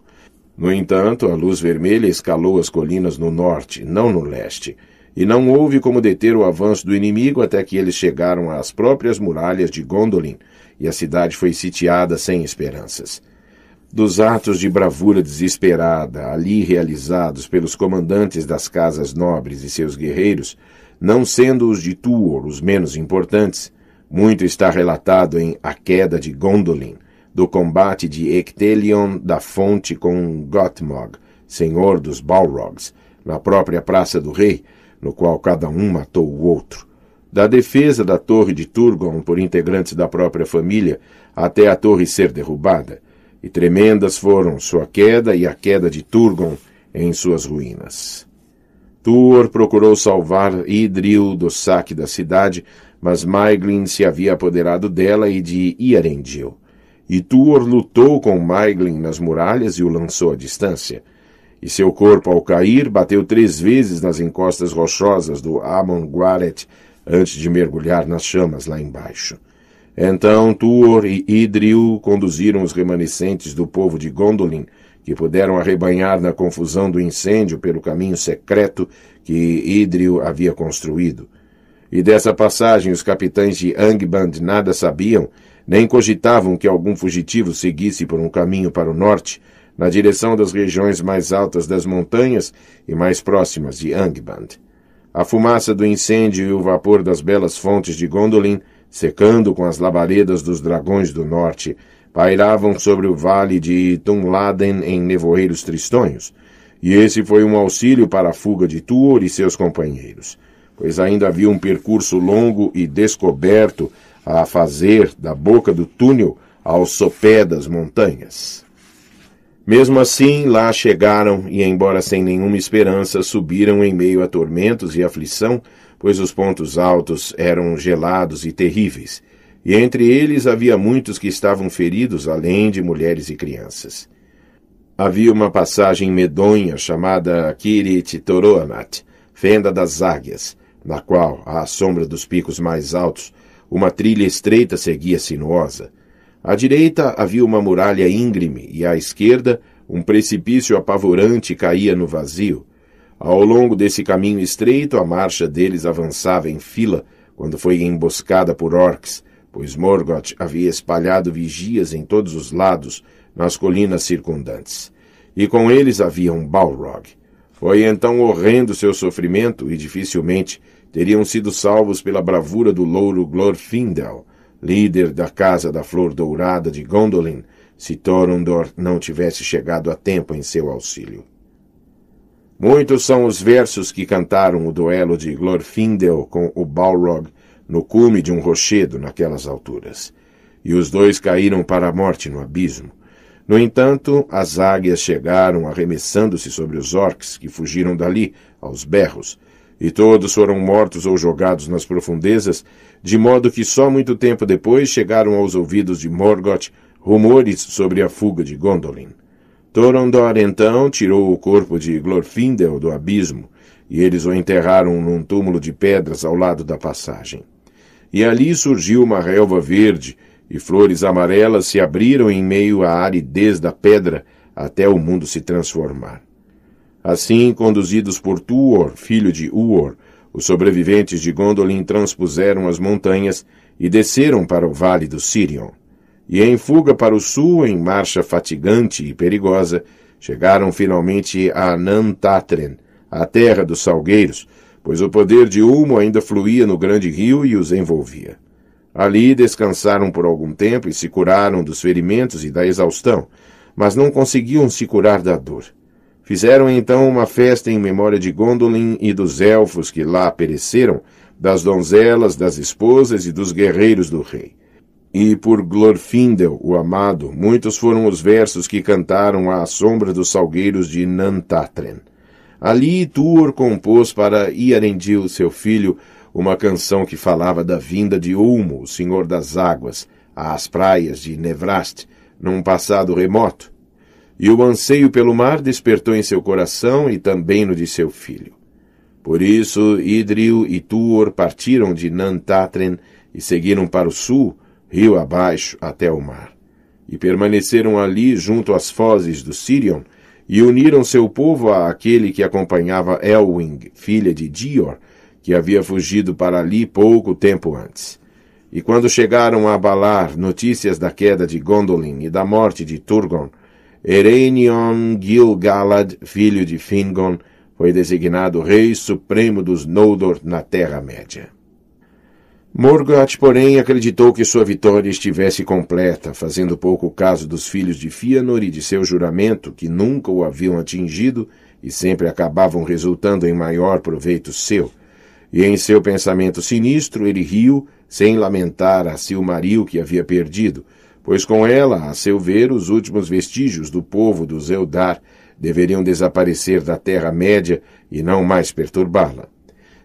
No entanto, a luz vermelha escalou as colinas no norte, não no leste, e não houve como deter o avanço do inimigo até que eles chegaram às próprias muralhas de Gondolin, e a cidade foi sitiada sem esperanças dos atos de bravura desesperada ali realizados pelos comandantes das casas nobres e seus guerreiros, não sendo os de Tuor os menos importantes, muito está relatado em A Queda de Gondolin, do combate de Ectelion da Fonte com Gotmog, senhor dos Balrogs, na própria Praça do Rei, no qual cada um matou o outro. Da defesa da Torre de Turgon por integrantes da própria família até a torre ser derrubada, e tremendas foram sua queda e a queda de Turgon em suas ruínas. Tuor procurou salvar Idril do saque da cidade, mas Maeglin se havia apoderado dela e de Iarendil. E Tuor lutou com Maeglin nas muralhas e o lançou à distância. E seu corpo, ao cair, bateu três vezes nas encostas rochosas do Amon Guaret antes de mergulhar nas chamas lá embaixo. Então Tuor e Idril conduziram os remanescentes do povo de Gondolin, que puderam arrebanhar na confusão do incêndio pelo caminho secreto que Idril havia construído. E dessa passagem os capitães de Angband nada sabiam, nem cogitavam que algum fugitivo seguisse por um caminho para o norte, na direção das regiões mais altas das montanhas e mais próximas de Angband. A fumaça do incêndio e o vapor das belas fontes de Gondolin secando com as labaredas dos dragões do norte, pairavam sobre o vale de Tumladen em nevoeiros tristonhos, e esse foi um auxílio para a fuga de Tuor e seus companheiros, pois ainda havia um percurso longo e descoberto a fazer da boca do túnel ao sopé das montanhas. Mesmo assim, lá chegaram e, embora sem nenhuma esperança, subiram em meio a tormentos e aflição pois os pontos altos eram gelados e terríveis, e entre eles havia muitos que estavam feridos, além de mulheres e crianças.'" Havia uma passagem medonha chamada Kiriti Toroanat, Fenda das Águias, na qual, à sombra dos picos mais altos, uma trilha estreita seguia sinuosa. À direita havia uma muralha íngreme e à esquerda um precipício apavorante caía no vazio, ao longo desse caminho estreito, a marcha deles avançava em fila, quando foi emboscada por orcs, pois Morgoth havia espalhado vigias em todos os lados, nas colinas circundantes. E com eles havia um Balrog. Foi então horrendo seu sofrimento e dificilmente teriam sido salvos pela bravura do louro Glorfindel, líder da Casa da Flor Dourada de Gondolin, se Thorondor não tivesse chegado a tempo em seu auxílio. Muitos são os versos que cantaram o duelo de Glorfindel com o Balrog no cume de um rochedo naquelas alturas. E os dois caíram para a morte no abismo. No entanto, as águias chegaram arremessando-se sobre os orcs que fugiram dali, aos berros, e todos foram mortos ou jogados nas profundezas, de modo que só muito tempo depois chegaram aos ouvidos de Morgoth rumores sobre a fuga de Gondolin. Torondor então tirou o corpo de Glorfindel do abismo, e eles o enterraram num túmulo de pedras ao lado da passagem. E ali surgiu uma relva verde, e flores amarelas se abriram em meio à aridez da pedra até o mundo se transformar. Assim, conduzidos por Tuor, filho de Uor, os sobreviventes de Gondolin transpuseram as montanhas e desceram para o vale do Sirion e em fuga para o sul, em marcha fatigante e perigosa, chegaram finalmente a Nantatren, a terra dos salgueiros, pois o poder de Ulmo ainda fluía no grande rio e os envolvia. Ali descansaram por algum tempo e se curaram dos ferimentos e da exaustão, mas não conseguiam se curar da dor. Fizeram então uma festa em memória de Gondolin e dos elfos que lá pereceram, das donzelas, das esposas e dos guerreiros do rei e por Glorfindel, o amado, muitos foram os versos que cantaram à sombra dos salgueiros de Nantatren. Ali Tuor compôs para Iarendil, seu filho, uma canção que falava da vinda de Ulmo, o senhor das águas, às praias de Nevrast, num passado remoto. E o anseio pelo mar despertou em seu coração e também no de seu filho. Por isso, Idril e Tuor partiram de Nantatren e seguiram para o sul, rio abaixo até o mar. E permaneceram ali junto às fozes do Sirion, e uniram seu povo àquele que acompanhava Elwing, filha de Dior, que havia fugido para ali pouco tempo antes. E quando chegaram a abalar notícias da queda de Gondolin e da morte de Turgon, Erenion Gil-galad, filho de Fingon, foi designado rei supremo dos Noldor na Terra-média. Morgoth, porém, acreditou que sua vitória estivesse completa, fazendo pouco caso dos filhos de Fëanor e de seu juramento, que nunca o haviam atingido e sempre acabavam resultando em maior proveito seu. E em seu pensamento sinistro ele riu, sem lamentar a Silmaril que havia perdido, pois com ela, a seu ver, os últimos vestígios do povo dos Eldar deveriam desaparecer da Terra-média e não mais perturbá-la.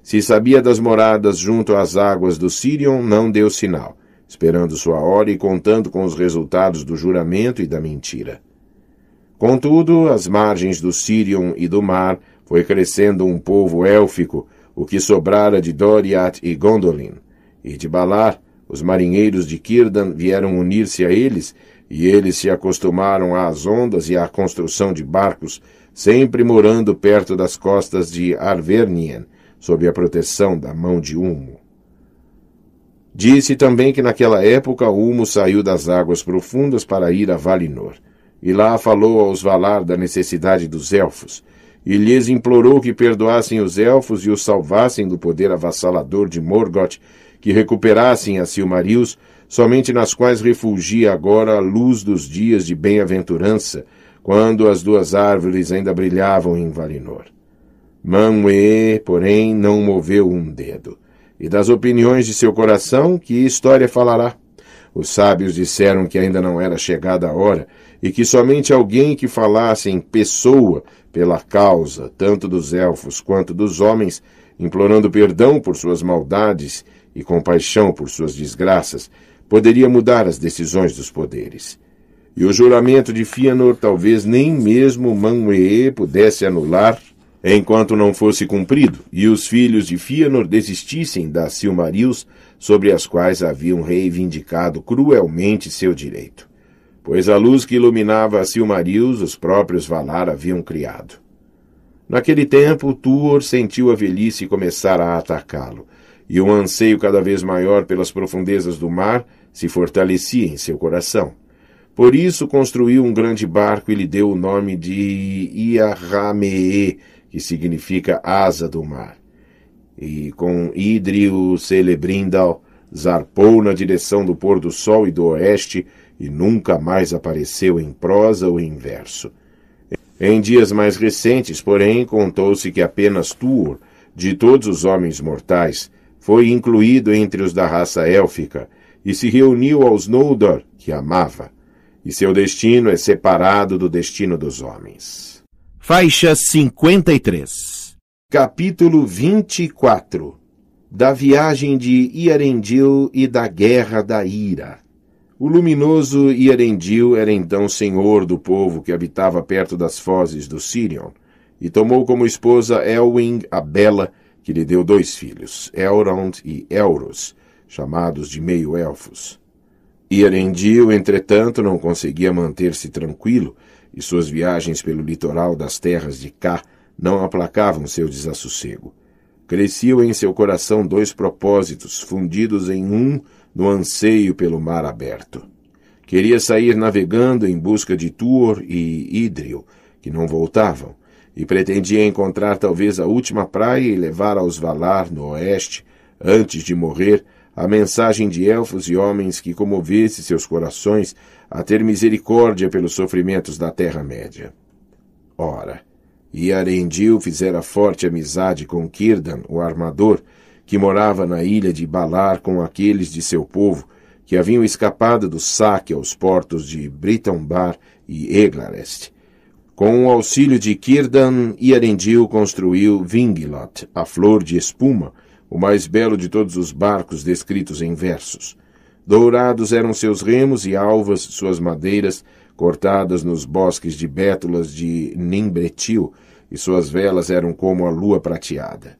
Se sabia das moradas junto às águas do Sirion, não deu sinal, esperando sua hora e contando com os resultados do juramento e da mentira. Contudo, às margens do Sirion e do mar, foi crescendo um povo élfico, o que sobrara de Doriath e Gondolin. E de Balar, os marinheiros de Círdan vieram unir-se a eles, e eles se acostumaram às ondas e à construção de barcos, sempre morando perto das costas de Arvernien, sob a proteção da mão de Humo. Disse também que naquela época Humo saiu das águas profundas para ir a Valinor, e lá falou aos Valar da necessidade dos elfos, e lhes implorou que perdoassem os elfos e os salvassem do poder avassalador de Morgoth, que recuperassem as Silmarils, somente nas quais refugia agora a luz dos dias de bem-aventurança, quando as duas árvores ainda brilhavam em Valinor. Manwë, porém, não moveu um dedo. E das opiniões de seu coração, que história falará? Os sábios disseram que ainda não era chegada a hora e que somente alguém que falasse em pessoa pela causa, tanto dos elfos quanto dos homens, implorando perdão por suas maldades e compaixão por suas desgraças, poderia mudar as decisões dos poderes. E o juramento de Fëanor talvez nem mesmo Manwë pudesse anular enquanto não fosse cumprido, e os filhos de Fëanor desistissem das Silmarils sobre as quais haviam reivindicado cruelmente seu direito. Pois a luz que iluminava as Silmarils os próprios Valar haviam criado. Naquele tempo, Tuor sentiu a velhice começar a atacá-lo, e um anseio cada vez maior pelas profundezas do mar se fortalecia em seu coração. Por isso construiu um grande barco e lhe deu o nome de Iarramee, que significa asa do mar. E com Idril Celebrindal zarpou na direção do pôr do sol e do oeste e nunca mais apareceu em prosa ou em verso. Em dias mais recentes, porém, contou-se que apenas Tuor, de todos os homens mortais, foi incluído entre os da raça élfica e se reuniu aos Noldor, que amava, e seu destino é separado do destino dos homens faixa 53. Capítulo 24 Da viagem de Iarendil e da guerra da ira. O luminoso Iarendil era então senhor do povo que habitava perto das fozes do Sirion, e tomou como esposa Elwing a Bela, que lhe deu dois filhos, Elrond e Elros, chamados de meio-elfos. Iarendil, entretanto, não conseguia manter-se tranquilo, e suas viagens pelo litoral das terras de cá não aplacavam seu desassossego. Cresciam em seu coração dois propósitos, fundidos em um no anseio pelo mar aberto. Queria sair navegando em busca de Tuor e Idril, que não voltavam, e pretendia encontrar talvez a última praia e levar aos Valar, no oeste, antes de morrer, a mensagem de elfos e homens que comovesse seus corações a ter misericórdia pelos sofrimentos da Terra-média. Ora, Yarendil fizera forte amizade com Círdan, o armador, que morava na ilha de Balar com aqueles de seu povo que haviam escapado do saque aos portos de Britombar e Eglarest. Com o auxílio de Círdan, Yarendil construiu Vingilot, a flor de espuma, o mais belo de todos os barcos descritos em versos. Dourados eram seus remos e alvas suas madeiras, cortadas nos bosques de bétulas de Nimbretil, e suas velas eram como a lua prateada.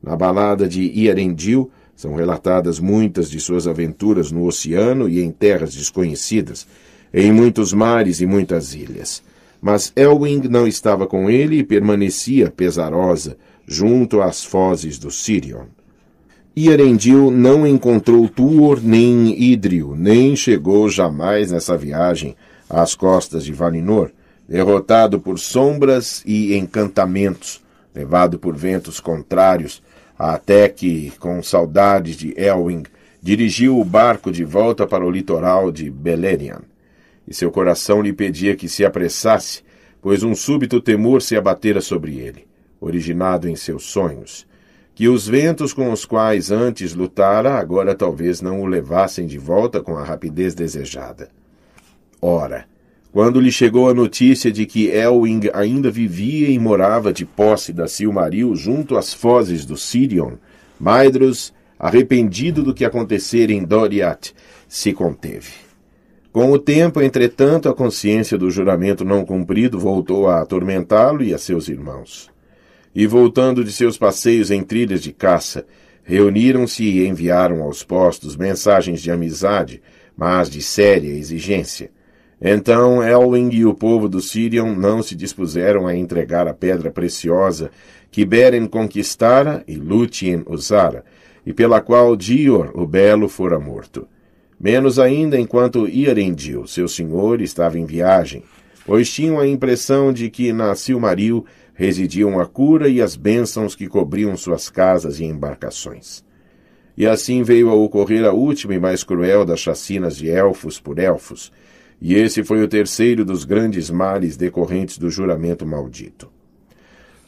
Na balada de Iarendil são relatadas muitas de suas aventuras no oceano e em terras desconhecidas, em muitos mares e muitas ilhas. Mas Elwing não estava com ele e permanecia pesarosa, junto às fozes do Sirion. E Erendil não encontrou Tuor nem Idril, nem chegou jamais nessa viagem às costas de Valinor, derrotado por sombras e encantamentos, levado por ventos contrários, até que, com saudades de Elwing, dirigiu o barco de volta para o litoral de Beleriand. E seu coração lhe pedia que se apressasse, pois um súbito temor se abatera sobre ele, originado em seus sonhos, que os ventos com os quais antes lutara agora talvez não o levassem de volta com a rapidez desejada. Ora, quando lhe chegou a notícia de que Elwing ainda vivia e morava de posse da Silmaril junto às fozes do Sirion, Maedros, arrependido do que acontecera em Doriath, se conteve. Com o tempo, entretanto, a consciência do juramento não cumprido voltou a atormentá-lo e a seus irmãos e voltando de seus passeios em trilhas de caça, reuniram-se e enviaram aos postos mensagens de amizade, mas de séria exigência. Então Elwing e o povo do Sirion não se dispuseram a entregar a pedra preciosa que Beren conquistara e Lúthien usara, e pela qual Dior, o Belo, fora morto. Menos ainda enquanto Iarendil, seu senhor, estava em viagem, pois tinham a impressão de que na Silmaril residiam a cura e as bênçãos que cobriam suas casas e embarcações. E assim veio a ocorrer a última e mais cruel das chacinas de elfos por elfos, e esse foi o terceiro dos grandes males decorrentes do juramento maldito.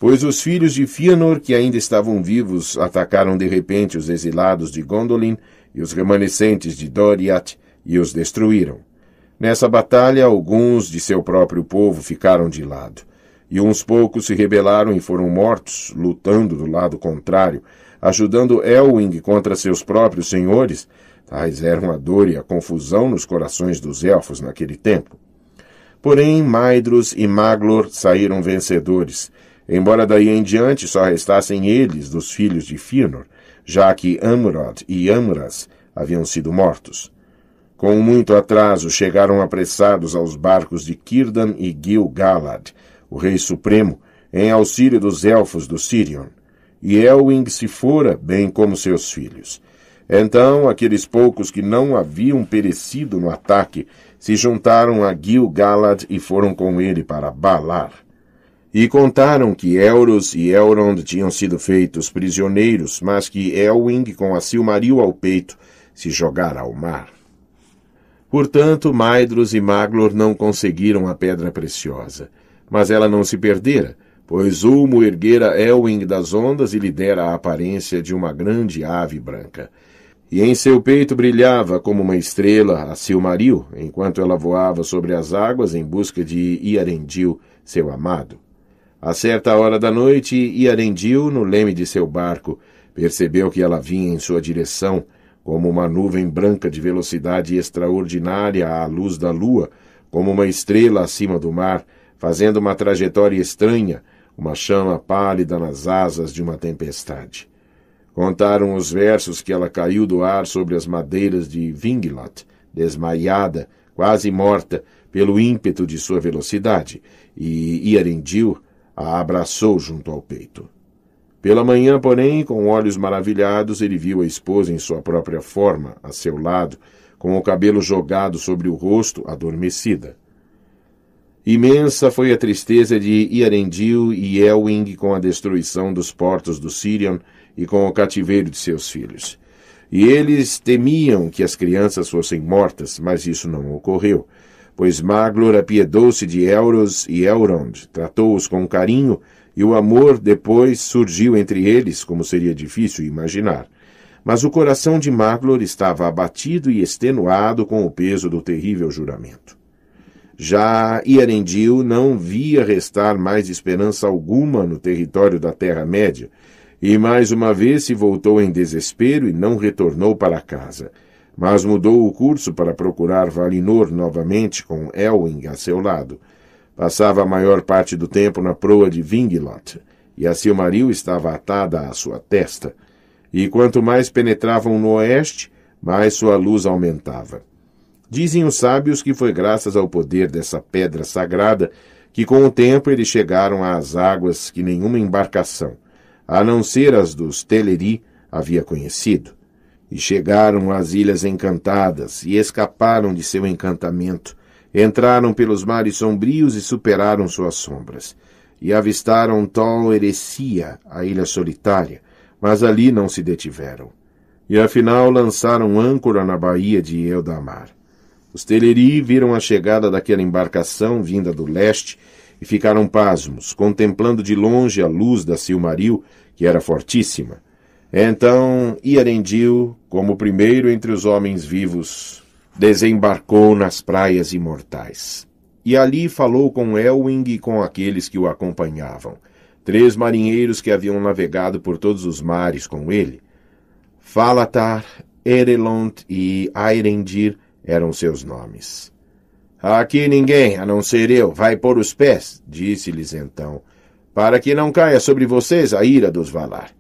Pois os filhos de Fëanor, que ainda estavam vivos, atacaram de repente os exilados de Gondolin e os remanescentes de Doriath e os destruíram. Nessa batalha, alguns de seu próprio povo ficaram de lado, e uns poucos se rebelaram e foram mortos, lutando do lado contrário, ajudando Elwing contra seus próprios senhores. Tais eram a dor e a confusão nos corações dos elfos naquele tempo. Porém, Maedros e Maglor saíram vencedores, embora daí em diante só restassem eles dos filhos de Finor, já que Amrod e Amras haviam sido mortos. Com muito atraso chegaram apressados aos barcos de Círdan e Gil-galad, o rei supremo, em auxílio dos elfos do Sirion, e Elwing se fora, bem como seus filhos. Então aqueles poucos que não haviam perecido no ataque se juntaram a Gil-galad e foram com ele para Balar. E contaram que Elros e Elrond tinham sido feitos prisioneiros, mas que Elwing, com a Silmaril ao peito, se jogara ao mar. Portanto, Maedros e Maglor não conseguiram a pedra preciosa. Mas ela não se perdera, pois Ulmo erguera Elwing das ondas e lhe dera a aparência de uma grande ave branca. E em seu peito brilhava como uma estrela a Silmaril, enquanto ela voava sobre as águas em busca de Iarendil, seu amado. A certa hora da noite, Iarendil, no leme de seu barco, percebeu que ela vinha em sua direção, como uma nuvem branca de velocidade extraordinária à luz da lua, como uma estrela acima do mar, fazendo uma trajetória estranha, uma chama pálida nas asas de uma tempestade. Contaram os versos que ela caiu do ar sobre as madeiras de Vinglot, desmaiada, quase morta, pelo ímpeto de sua velocidade, e Iarendil a abraçou junto ao peito. Pela manhã, porém, com olhos maravilhados, ele viu a esposa em sua própria forma, a seu lado, com o cabelo jogado sobre o rosto, adormecida. Imensa foi a tristeza de Iarendil e Elwing com a destruição dos portos do Sirion e com o cativeiro de seus filhos. E eles temiam que as crianças fossem mortas, mas isso não ocorreu, pois Maglor apiedou-se de Elros e Elrond, tratou-os com carinho, e o amor depois surgiu entre eles, como seria difícil imaginar. Mas o coração de Maglor estava abatido e extenuado com o peso do terrível juramento. Já Ierendil não via restar mais esperança alguma no território da Terra-média, e mais uma vez se voltou em desespero e não retornou para casa. Mas mudou o curso para procurar Valinor novamente com Elwing a seu lado. Passava a maior parte do tempo na proa de Vingilot e a Silmaril estava atada à sua testa. E quanto mais penetravam no oeste, mais sua luz aumentava. Dizem os sábios que foi graças ao poder dessa pedra sagrada que com o tempo eles chegaram às águas que nenhuma embarcação, a não ser as dos Teleri, havia conhecido. E chegaram às ilhas encantadas e escaparam de seu encantamento, entraram pelos mares sombrios e superaram suas sombras. E avistaram Tol Erecia, a ilha solitária, mas ali não se detiveram. E afinal lançaram âncora na baía de Eldamar. Os Teleri viram a chegada daquela embarcação vinda do leste e ficaram pasmos, contemplando de longe a luz da Silmaril, que era fortíssima. Então Iarendil, como o primeiro entre os homens vivos, desembarcou nas praias imortais. E ali falou com Elwing e com aqueles que o acompanhavam, três marinheiros que haviam navegado por todos os mares com ele. Falatar, Erelont e Airendir eram seus nomes. Aqui ninguém, a não ser eu, vai pôr os pés, disse-lhes então, para que não caia sobre vocês a ira dos Valar.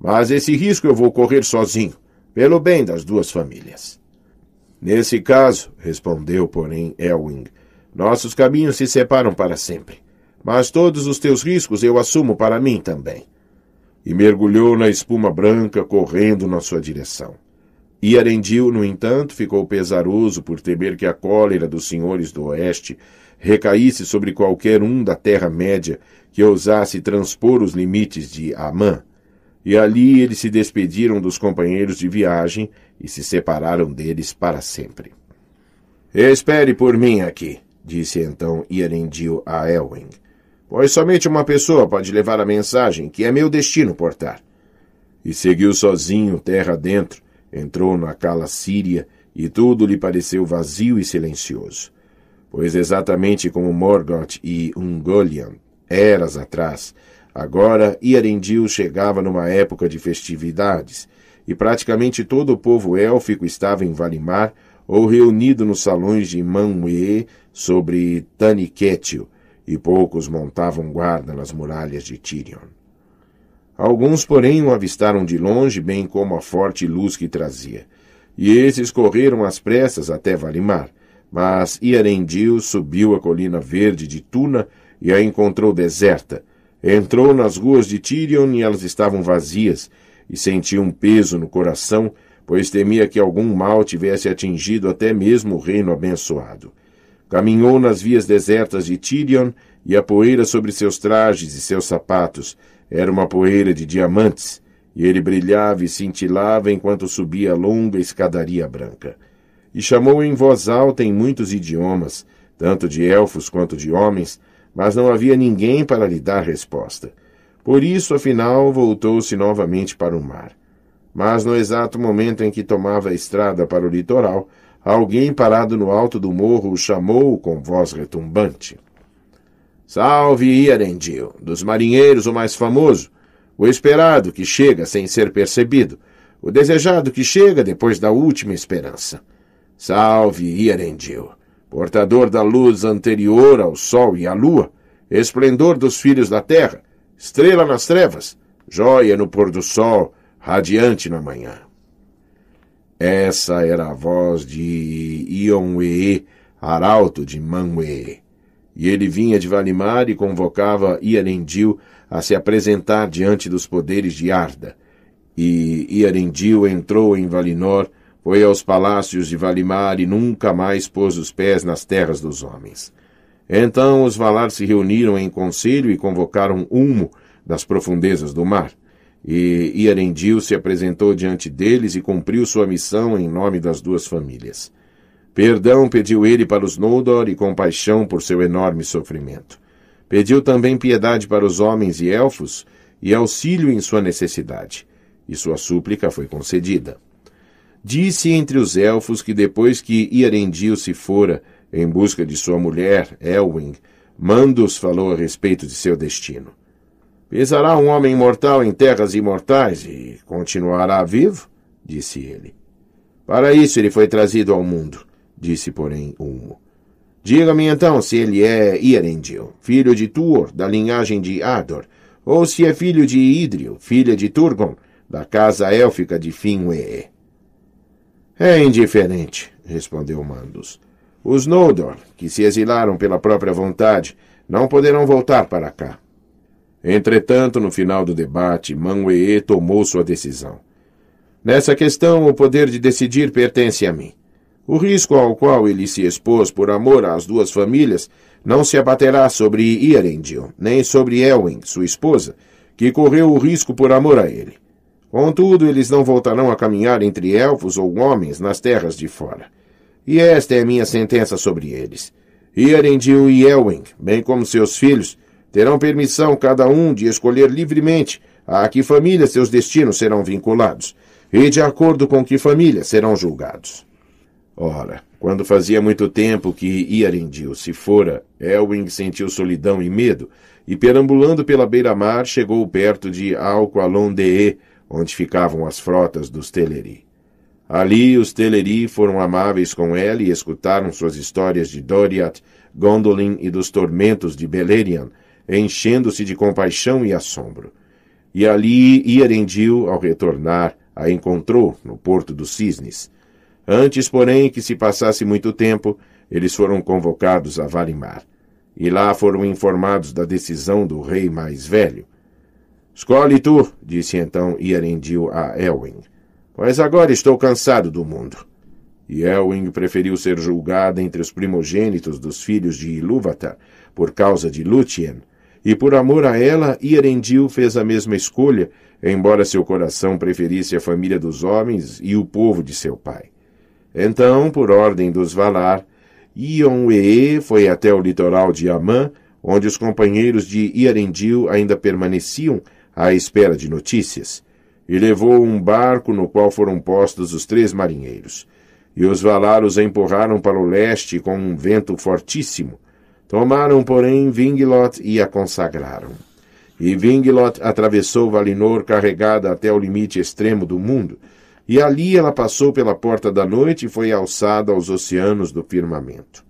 Mas esse risco eu vou correr sozinho, pelo bem das duas famílias. Nesse caso, respondeu, porém, Elwing, nossos caminhos se separam para sempre. Mas todos os teus riscos eu assumo para mim também. E mergulhou na espuma branca, correndo na sua direção. E Arendil, no entanto, ficou pesaroso por temer que a cólera dos senhores do Oeste recaísse sobre qualquer um da Terra-média que ousasse transpor os limites de Amã. E ali eles se despediram dos companheiros de viagem e se separaram deles para sempre. Espere por mim aqui, disse então Iarendil a Elwing, pois somente uma pessoa pode levar a mensagem que é meu destino portar. E seguiu sozinho terra dentro, entrou na cala síria e tudo lhe pareceu vazio e silencioso. Pois exatamente como Morgoth e Ungoliant, eras atrás, agora Iarendil chegava numa época de festividades, e praticamente todo o povo élfico estava em Valimar ou reunido nos salões de Manwë sobre Taniquetil e poucos montavam guarda nas muralhas de Tirion. Alguns, porém, o avistaram de longe, bem como a forte luz que trazia. E esses correram às pressas até Valimar. Mas Iarendil subiu a colina verde de Tuna e a encontrou deserta. Entrou nas ruas de Tirion e elas estavam vazias, e sentiu um peso no coração, pois temia que algum mal tivesse atingido até mesmo o reino abençoado. Caminhou nas vias desertas de Tirion, e a poeira sobre seus trajes e seus sapatos, era uma poeira de diamantes, e ele brilhava e cintilava enquanto subia a longa escadaria branca. E chamou em voz alta em muitos idiomas, tanto de elfos quanto de homens, mas não havia ninguém para lhe dar resposta. Por isso, afinal, voltou-se novamente para o mar. Mas no exato momento em que tomava a estrada para o litoral, alguém parado no alto do morro o chamou com voz retumbante. Salve Iarendil, dos marinheiros o mais famoso, o esperado que chega sem ser percebido, o desejado que chega depois da última esperança. Salve Iarendil, portador da luz anterior ao sol e à lua, esplendor dos filhos da terra, estrela nas trevas, jóia no pôr do sol, radiante na manhã. Essa era a voz de Ionwee, arauto de Manwee. E ele vinha de Valimar e convocava Iarendil a se apresentar diante dos poderes de Arda. E Iarendil entrou em Valinor, foi aos palácios de Valimar e nunca mais pôs os pés nas terras dos homens. Então os Valar se reuniram em conselho e convocaram Ulmo das profundezas do mar. E Iarendil se apresentou diante deles e cumpriu sua missão em nome das duas famílias. Perdão pediu ele para os Noldor e compaixão por seu enorme sofrimento. Pediu também piedade para os homens e elfos e auxílio em sua necessidade, e sua súplica foi concedida. Disse entre os elfos que depois que Iarendil se fora em busca de sua mulher, Elwing, Mandos falou a respeito de seu destino. Pesará um homem mortal em terras imortais e continuará vivo? disse ele. Para isso ele foi trazido ao mundo Disse, porém, Ulmo. Diga-me então se ele é Ierendil, filho de Tuor, da linhagem de Ador, ou se é filho de Idril, filha de Turgon, da casa élfica de Finwë. É indiferente, respondeu Mandos. Os Noldor, que se exilaram pela própria vontade, não poderão voltar para cá. Entretanto, no final do debate, Manwë tomou sua decisão. Nessa questão, o poder de decidir pertence a mim. O risco ao qual ele se expôs por amor às duas famílias não se abaterá sobre Irendil nem sobre Elwing, sua esposa, que correu o risco por amor a ele. Contudo, eles não voltarão a caminhar entre elfos ou homens nas terras de fora. E esta é minha sentença sobre eles. Irendil e Elwing, bem como seus filhos, terão permissão cada um de escolher livremente a que família seus destinos serão vinculados, e de acordo com que família serão julgados. Ora, quando fazia muito tempo que Iarendil se fora, Elwing sentiu solidão e medo, e perambulando pela beira-mar chegou perto de Alqualondee, onde ficavam as frotas dos Teleri. Ali os Teleri foram amáveis com ela e escutaram suas histórias de Doriath, Gondolin e dos tormentos de Beleriand, enchendo-se de compaixão e assombro. E ali Iarendil, ao retornar, a encontrou no porto dos Cisnes. Antes, porém, que se passasse muito tempo, eles foram convocados a Valimar. E lá foram informados da decisão do rei mais velho. Escolhe tu, disse então Iarendil a Elwing, pois agora estou cansado do mundo. E Elwing preferiu ser julgada entre os primogênitos dos filhos de Ilúvatar, por causa de Lúthien, e por amor a ela, Iarendil fez a mesma escolha, embora seu coração preferisse a família dos homens e o povo de seu pai. Então, por ordem dos Valar, Ion-Ee foi até o litoral de Amã, onde os companheiros de Iarendil ainda permaneciam à espera de notícias, e levou um barco no qual foram postos os três marinheiros. E os Valar os empurraram para o leste com um vento fortíssimo. Tomaram, porém, Vingloth e a consagraram. E Vingloth atravessou Valinor carregada até o limite extremo do mundo, e ali ela passou pela porta da noite e foi alçada aos oceanos do firmamento.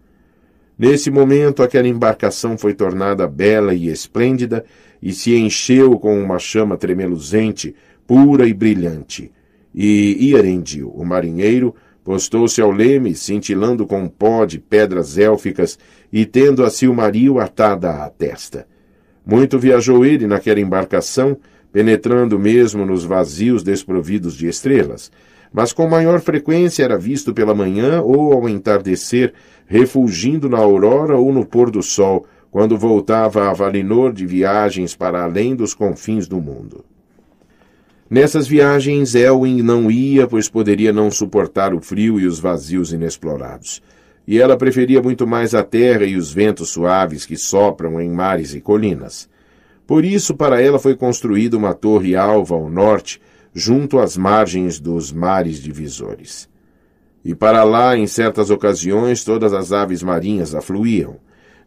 Nesse momento, aquela embarcação foi tornada bela e esplêndida e se encheu com uma chama tremeluzente, pura e brilhante. E Iarendil, o marinheiro, postou-se ao leme, cintilando com um pó de pedras élficas e tendo a Silmaril atada à testa. Muito viajou ele naquela embarcação penetrando mesmo nos vazios desprovidos de estrelas, mas com maior frequência era visto pela manhã ou ao entardecer, refulgindo na aurora ou no pôr do sol, quando voltava a Valinor de viagens para além dos confins do mundo. Nessas viagens, Elwin não ia, pois poderia não suportar o frio e os vazios inexplorados. E ela preferia muito mais a terra e os ventos suaves que sopram em mares e colinas. Por isso, para ela foi construída uma torre alva ao norte, junto às margens dos mares divisores. E para lá, em certas ocasiões, todas as aves marinhas afluíam.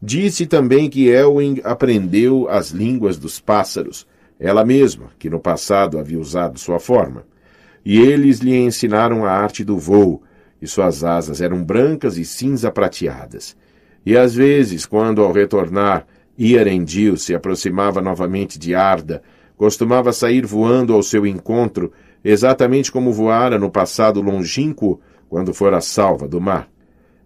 Disse também que Elwing aprendeu as línguas dos pássaros, ela mesma, que no passado havia usado sua forma. E eles lhe ensinaram a arte do voo, e suas asas eram brancas e cinza prateadas. E às vezes, quando ao retornar Iarendil se aproximava novamente de Arda, costumava sair voando ao seu encontro, exatamente como voara no passado longínquo, quando fora salva do mar.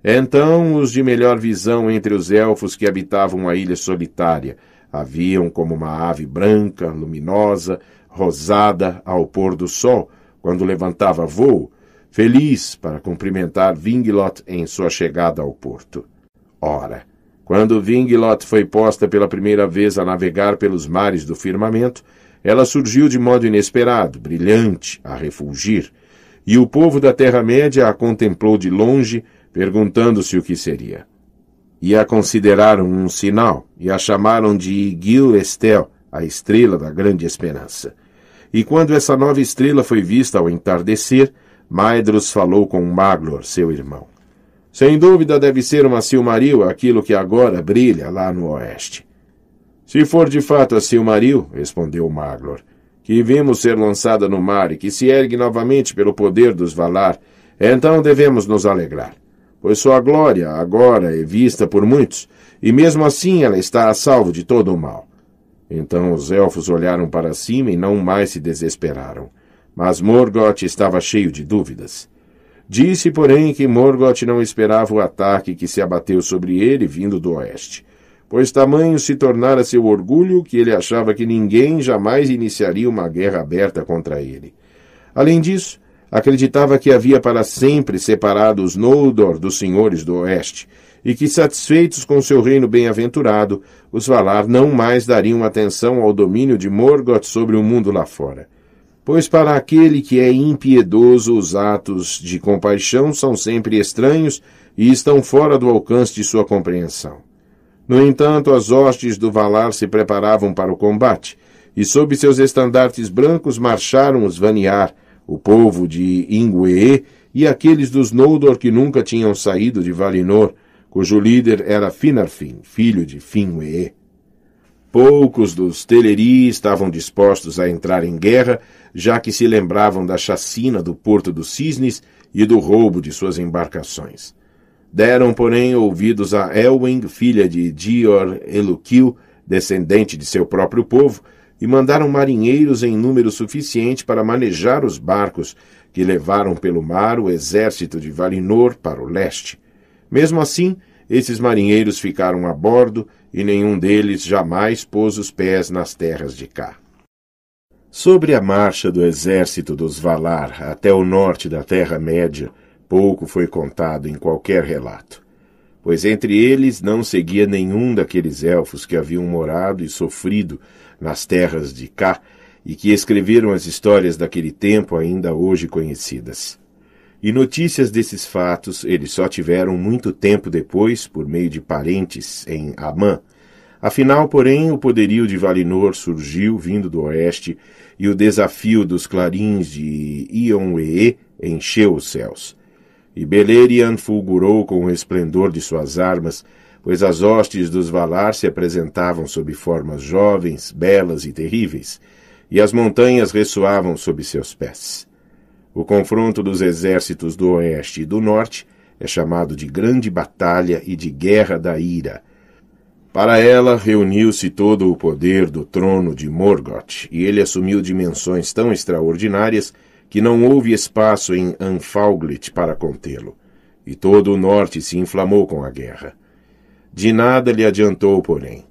Então, os de melhor visão entre os elfos que habitavam a ilha solitária haviam como uma ave branca, luminosa, rosada ao pôr do sol, quando levantava voo, feliz para cumprimentar Vinglot em sua chegada ao porto. Ora, quando Vingilot foi posta pela primeira vez a navegar pelos mares do firmamento, ela surgiu de modo inesperado, brilhante, a refulgir, e o povo da Terra-média a contemplou de longe, perguntando-se o que seria. E a consideraram um sinal, e a chamaram de Gil Estel, a estrela da grande esperança. E quando essa nova estrela foi vista ao entardecer, Maedros falou com Maglor, seu irmão. Sem dúvida deve ser uma Silmaril aquilo que agora brilha lá no oeste. Se for de fato a Silmaril, respondeu Maglor, que vimos ser lançada no mar e que se ergue novamente pelo poder dos Valar, então devemos nos alegrar. Pois sua glória agora é vista por muitos, e mesmo assim ela está a salvo de todo o mal. Então os elfos olharam para cima e não mais se desesperaram. Mas Morgoth estava cheio de dúvidas. Disse, porém, que Morgoth não esperava o ataque que se abateu sobre ele vindo do oeste, pois tamanho se tornara seu orgulho que ele achava que ninguém jamais iniciaria uma guerra aberta contra ele. Além disso, acreditava que havia para sempre separado os Noldor dos senhores do oeste, e que, satisfeitos com seu reino bem-aventurado, os Valar não mais dariam atenção ao domínio de Morgoth sobre o mundo lá fora. Pois para aquele que é impiedoso, os atos de compaixão são sempre estranhos e estão fora do alcance de sua compreensão. No entanto, as hostes do Valar se preparavam para o combate, e sob seus estandartes brancos marcharam os Vaniar, o povo de Ingwee e aqueles dos Noldor que nunca tinham saído de Valinor, cujo líder era Finarfin, filho de Finwë. Poucos dos Teleri estavam dispostos a entrar em guerra, já que se lembravam da chacina do Porto dos Cisnes e do roubo de suas embarcações. Deram, porém, ouvidos a Elwing, filha de Dior Eluquil, descendente de seu próprio povo, e mandaram marinheiros em número suficiente para manejar os barcos que levaram pelo mar o exército de Valinor para o leste. Mesmo assim, esses marinheiros ficaram a bordo e nenhum deles jamais pôs os pés nas terras de cá. Sobre a marcha do exército dos Valar até o norte da Terra-média, pouco foi contado em qualquer relato, pois entre eles não seguia nenhum daqueles elfos que haviam morado e sofrido nas terras de cá e que escreveram as histórias daquele tempo ainda hoje conhecidas. E notícias desses fatos eles só tiveram muito tempo depois, por meio de parentes em Amã. Afinal, porém, o poderio de Valinor surgiu vindo do oeste, e o desafio dos clarins de Ionwee encheu os céus. E Beleriand fulgurou com o esplendor de suas armas, pois as hostes dos Valar se apresentavam sob formas jovens, belas e terríveis, e as montanhas ressoavam sob seus pés. O confronto dos exércitos do Oeste e do Norte é chamado de Grande Batalha e de Guerra da Ira. Para ela reuniu-se todo o poder do trono de Morgoth, e ele assumiu dimensões tão extraordinárias que não houve espaço em Anfalglit para contê-lo, e todo o norte se inflamou com a guerra. De nada lhe adiantou, porém.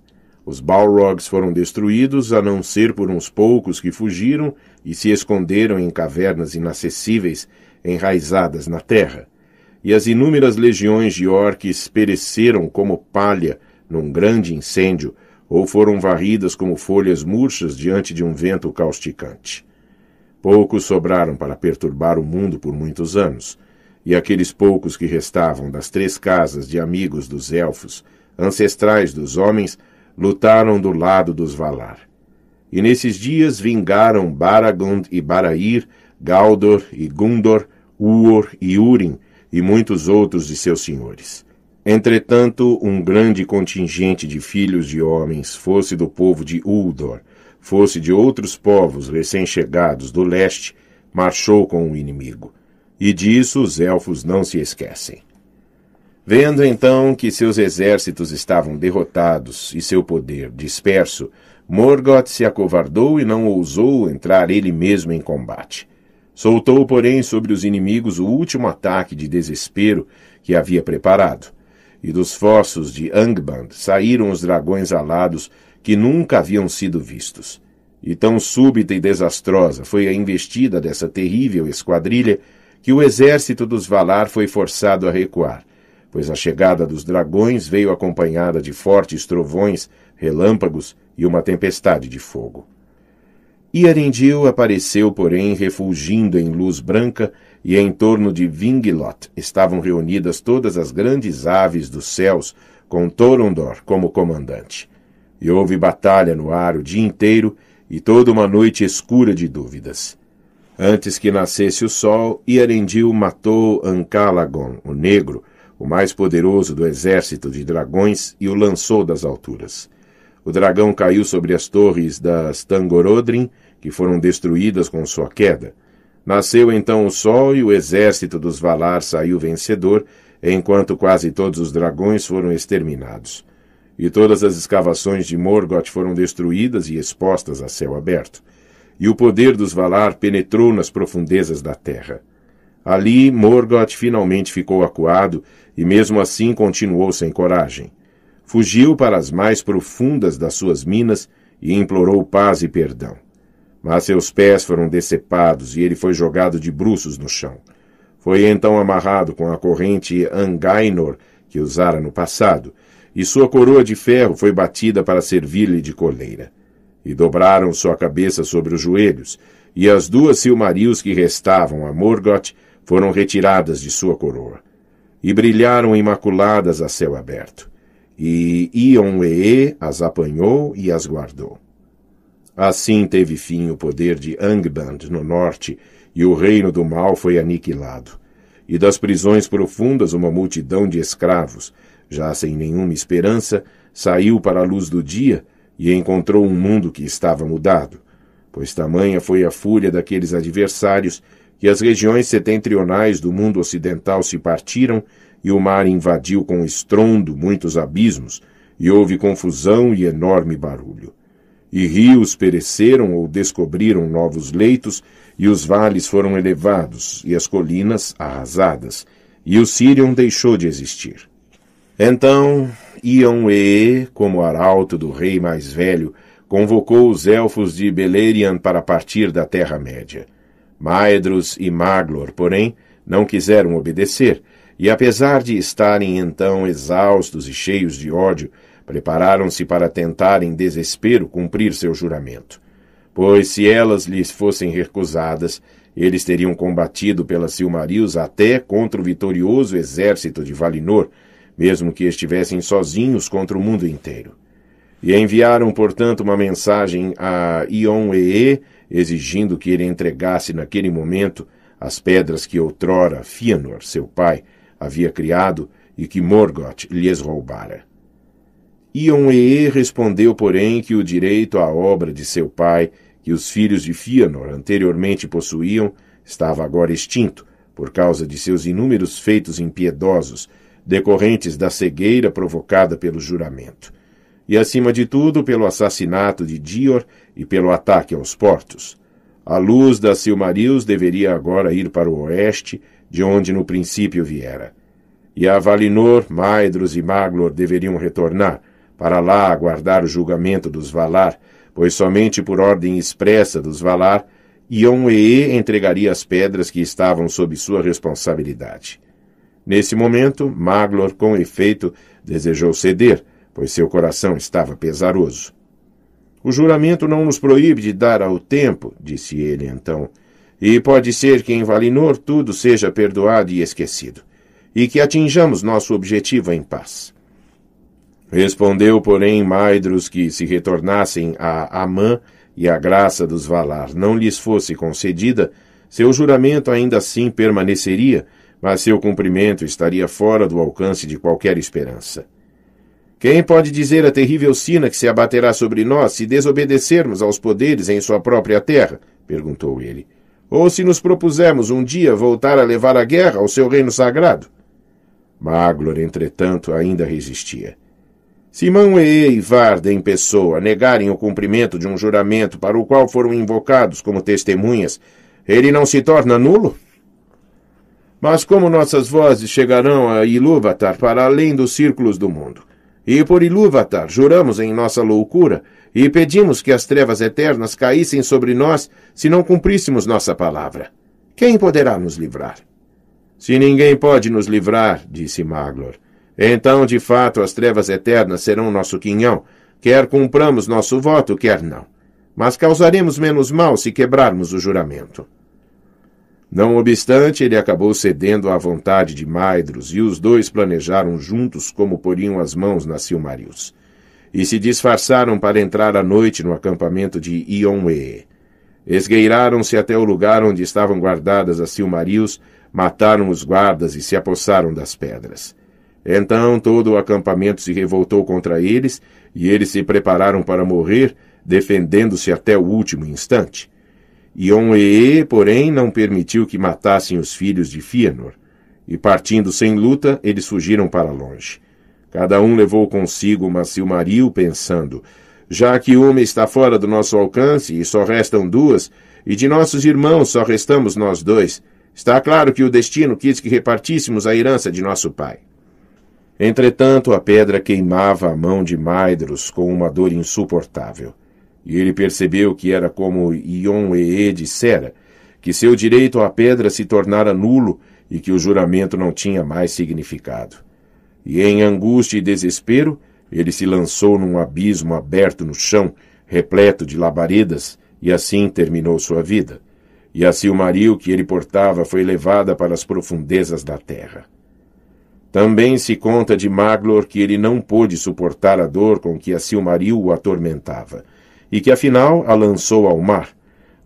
Os Balrogs foram destruídos, a não ser por uns poucos que fugiram e se esconderam em cavernas inacessíveis, enraizadas na terra. E as inúmeras legiões de orques pereceram como palha num grande incêndio, ou foram varridas como folhas murchas diante de um vento causticante. Poucos sobraram para perturbar o mundo por muitos anos, e aqueles poucos que restavam das três casas de amigos dos elfos, ancestrais dos homens, lutaram do lado dos Valar. E nesses dias vingaram Baragond e Barair, Galdor e Gundor, Uor e Urim, e muitos outros de seus senhores. Entretanto, um grande contingente de filhos de homens, fosse do povo de Uldor, fosse de outros povos recém-chegados do leste, marchou com o inimigo. E disso os elfos não se esquecem. Vendo então que seus exércitos estavam derrotados e seu poder disperso, Morgoth se acovardou e não ousou entrar ele mesmo em combate. Soltou, porém, sobre os inimigos o último ataque de desespero que havia preparado. E dos fossos de Angband saíram os dragões alados que nunca haviam sido vistos. E tão súbita e desastrosa foi a investida dessa terrível esquadrilha que o exército dos Valar foi forçado a recuar, pois a chegada dos dragões veio acompanhada de fortes trovões, relâmpagos e uma tempestade de fogo. E apareceu, porém, refulgindo em luz branca, e em torno de Vingilot estavam reunidas todas as grandes aves dos céus, com Torondor como comandante. E houve batalha no ar o dia inteiro, e toda uma noite escura de dúvidas. Antes que nascesse o sol, Iarendil matou Ancalagon, o negro, o mais poderoso do exército de dragões, e o lançou das alturas. O dragão caiu sobre as torres das Tangorodrim, que foram destruídas com sua queda. Nasceu então o sol e o exército dos Valar saiu vencedor, enquanto quase todos os dragões foram exterminados. E todas as escavações de Morgoth foram destruídas e expostas a céu aberto. E o poder dos Valar penetrou nas profundezas da terra. Ali Morgoth finalmente ficou acuado, e mesmo assim continuou sem coragem fugiu para as mais profundas das suas minas e implorou paz e perdão. Mas seus pés foram decepados e ele foi jogado de bruços no chão. Foi então amarrado com a corrente Angainor que usara no passado, e sua coroa de ferro foi batida para servir-lhe de coleira. E dobraram sua cabeça sobre os joelhos, e as duas silmarils que restavam a Morgoth foram retiradas de sua coroa, e brilharam imaculadas a céu aberto. E Ion-Ee as apanhou e as guardou. Assim teve fim o poder de Angband no norte, e o reino do mal foi aniquilado. E das prisões profundas uma multidão de escravos, já sem nenhuma esperança, saiu para a luz do dia e encontrou um mundo que estava mudado, pois tamanha foi a fúria daqueles adversários que as regiões setentrionais do mundo ocidental se partiram e o mar invadiu com estrondo muitos abismos, e houve confusão e enorme barulho. E rios pereceram ou descobriram novos leitos, e os vales foram elevados, e as colinas arrasadas, e o Sírion deixou de existir. Então Ion-e, como arauto do rei mais velho, convocou os elfos de Beleriand para partir da Terra-média. Maedros e Maglor, porém, não quiseram obedecer, e apesar de estarem então exaustos e cheios de ódio, prepararam-se para tentar em desespero cumprir seu juramento. Pois se elas lhes fossem recusadas, eles teriam combatido pelas Silmarils até contra o vitorioso exército de Valinor, mesmo que estivessem sozinhos contra o mundo inteiro. E enviaram, portanto, uma mensagem a Ion-Ee, exigindo que ele entregasse naquele momento as pedras que outrora Fëanor, seu pai, havia criado e que Morgoth lhes roubara. Ion-Ee respondeu, porém, que o direito à obra de seu pai, que os filhos de Fëanor anteriormente possuíam, estava agora extinto, por causa de seus inúmeros feitos impiedosos, decorrentes da cegueira provocada pelo juramento. E, acima de tudo, pelo assassinato de Dior e pelo ataque aos portos. A luz da Silmarils deveria agora ir para o oeste de onde no princípio viera. E a Valinor, Maedros e Maglor deveriam retornar, para lá aguardar o julgamento dos Valar, pois somente por ordem expressa dos Valar, Ion-Ee entregaria as pedras que estavam sob sua responsabilidade. Nesse momento, Maglor, com efeito, desejou ceder, pois seu coração estava pesaroso. O juramento não nos proíbe de dar ao tempo, disse ele então, e pode ser que em Valinor tudo seja perdoado e esquecido, e que atinjamos nosso objetivo em paz. Respondeu, porém, Maidros que se retornassem a Amã e a graça dos Valar não lhes fosse concedida, seu juramento ainda assim permaneceria, mas seu cumprimento estaria fora do alcance de qualquer esperança. Quem pode dizer a terrível sina que se abaterá sobre nós se desobedecermos aos poderes em sua própria terra? perguntou ele ou se nos propusemos um dia voltar a levar a guerra ao seu reino sagrado. Maglor, entretanto, ainda resistia. Simão Eê e Varda, em pessoa, negarem o cumprimento de um juramento para o qual foram invocados como testemunhas, ele não se torna nulo? Mas como nossas vozes chegarão a Ilúvatar para além dos círculos do mundo? E por Ilúvatar juramos em nossa loucura e pedimos que as trevas eternas caíssem sobre nós se não cumpríssemos nossa palavra. Quem poderá nos livrar? Se ninguém pode nos livrar, disse Maglor, então de fato as trevas eternas serão nosso quinhão, quer cumpramos nosso voto, quer não. Mas causaremos menos mal se quebrarmos o juramento. Não obstante, ele acabou cedendo à vontade de Maedros e os dois planejaram juntos como poriam as mãos na Silmarils e se disfarçaram para entrar à noite no acampamento de Ionwe. Esgueiraram-se até o lugar onde estavam guardadas as Silmarils, mataram os guardas e se apossaram das pedras. Então todo o acampamento se revoltou contra eles, e eles se prepararam para morrer, defendendo-se até o último instante. Ionee, porém, não permitiu que matassem os filhos de Fëanor, e partindo sem luta, eles fugiram para longe. Cada um levou consigo uma silmaril, pensando: já que uma está fora do nosso alcance e só restam duas, e de nossos irmãos só restamos nós dois, está claro que o destino quis que repartíssemos a herança de nosso pai. Entretanto, a pedra queimava a mão de Maedros com uma dor insuportável. E ele percebeu que era como Ion-Ee dissera, que seu direito à pedra se tornara nulo e que o juramento não tinha mais significado e em angústia e desespero, ele se lançou num abismo aberto no chão, repleto de labaredas, e assim terminou sua vida. E a Silmaril que ele portava foi levada para as profundezas da terra. Também se conta de Maglor que ele não pôde suportar a dor com que a Silmaril o atormentava, e que afinal a lançou ao mar.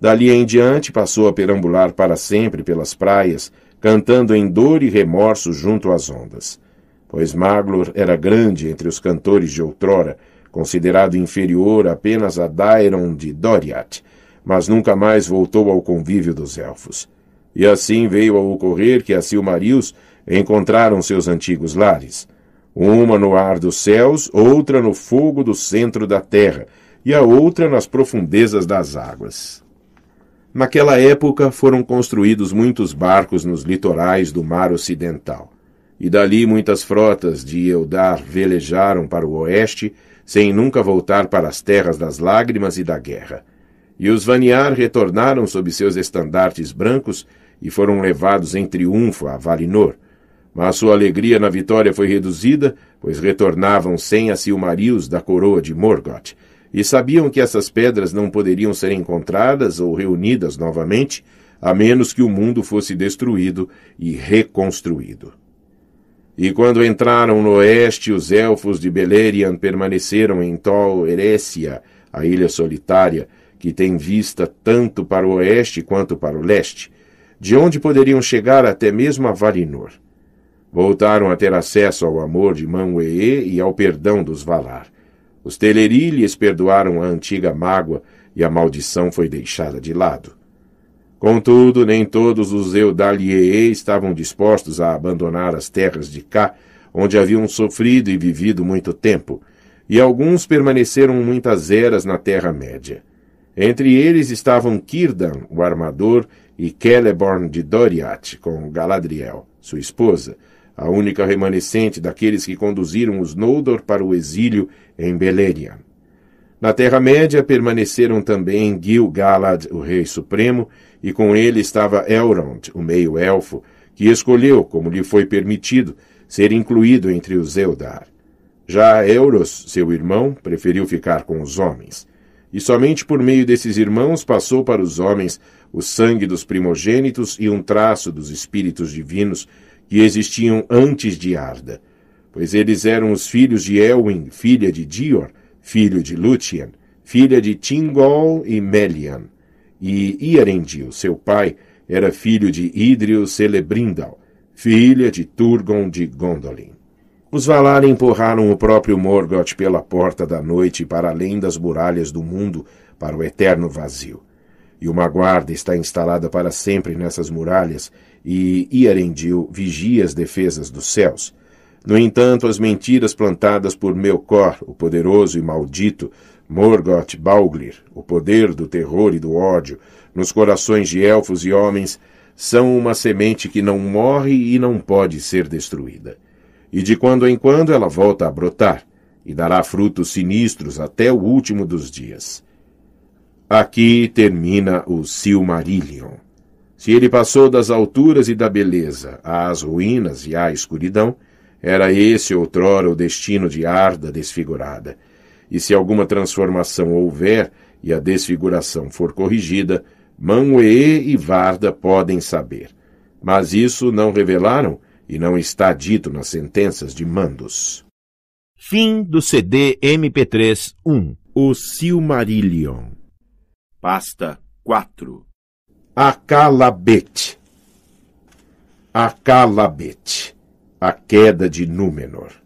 Dali em diante passou a perambular para sempre pelas praias, cantando em dor e remorso junto às ondas pois Maglor era grande entre os cantores de outrora, considerado inferior apenas a Dairon de Doriath, mas nunca mais voltou ao convívio dos elfos. E assim veio a ocorrer que a Silmarils encontraram seus antigos lares, uma no ar dos céus, outra no fogo do centro da terra, e a outra nas profundezas das águas. Naquela época foram construídos muitos barcos nos litorais do mar ocidental. E dali muitas frotas de Eudar velejaram para o oeste, sem nunca voltar para as terras das lágrimas e da guerra. E os Vaniar retornaram sob seus estandartes brancos e foram levados em triunfo a Valinor. Mas sua alegria na vitória foi reduzida, pois retornavam sem a Silmarils da coroa de Morgoth, e sabiam que essas pedras não poderiam ser encontradas ou reunidas novamente, a menos que o mundo fosse destruído e reconstruído. E quando entraram no oeste, os elfos de Beleriand permaneceram em Tol Eressia, a ilha solitária, que tem vista tanto para o oeste quanto para o leste, de onde poderiam chegar até mesmo a Valinor. Voltaram a ter acesso ao amor de Manwë e ao perdão dos Valar. Os Teleri lhes perdoaram a antiga mágoa e a maldição foi deixada de lado. Contudo, nem todos os Eudaliee estavam dispostos a abandonar as terras de Cá, onde haviam sofrido e vivido muito tempo, e alguns permaneceram muitas eras na Terra-média. Entre eles estavam Círdan, o armador, e Celeborn de Doriath, com Galadriel, sua esposa, a única remanescente daqueles que conduziram os Noldor para o exílio em Beleriand. Na Terra-média permaneceram também Gil-galad, o rei supremo, e com ele estava Elrond, o meio-elfo, que escolheu, como lhe foi permitido, ser incluído entre os Eldar. Já Euros, seu irmão, preferiu ficar com os homens. E somente por meio desses irmãos passou para os homens o sangue dos primogênitos e um traço dos espíritos divinos que existiam antes de Arda, pois eles eram os filhos de Elwin, filha de Dior, filho de Lúthien, filha de Tingol e Melian e Iarendil, seu pai, era filho de Idril Celebrindal, filha de Turgon de Gondolin. Os Valar empurraram o próprio Morgoth pela porta da noite para além das muralhas do mundo, para o eterno vazio. E uma guarda está instalada para sempre nessas muralhas, e Iarendil vigia as defesas dos céus. No entanto, as mentiras plantadas por Melkor, o poderoso e maldito, Morgoth Bauglir, o poder do terror e do ódio, nos corações de elfos e homens, são uma semente que não morre e não pode ser destruída. E de quando em quando ela volta a brotar, e dará frutos sinistros até o último dos dias. Aqui termina o Silmarillion. Se ele passou das alturas e da beleza às ruínas e à escuridão, era esse outrora o destino de Arda desfigurada e se alguma transformação houver e a desfiguração for corrigida, Manwee e Varda podem saber. Mas isso não revelaram e não está dito nas sentenças de mandos. Fim do CD MP3 1. O Silmarillion. Pasta 4. A Calabete. A queda de Númenor.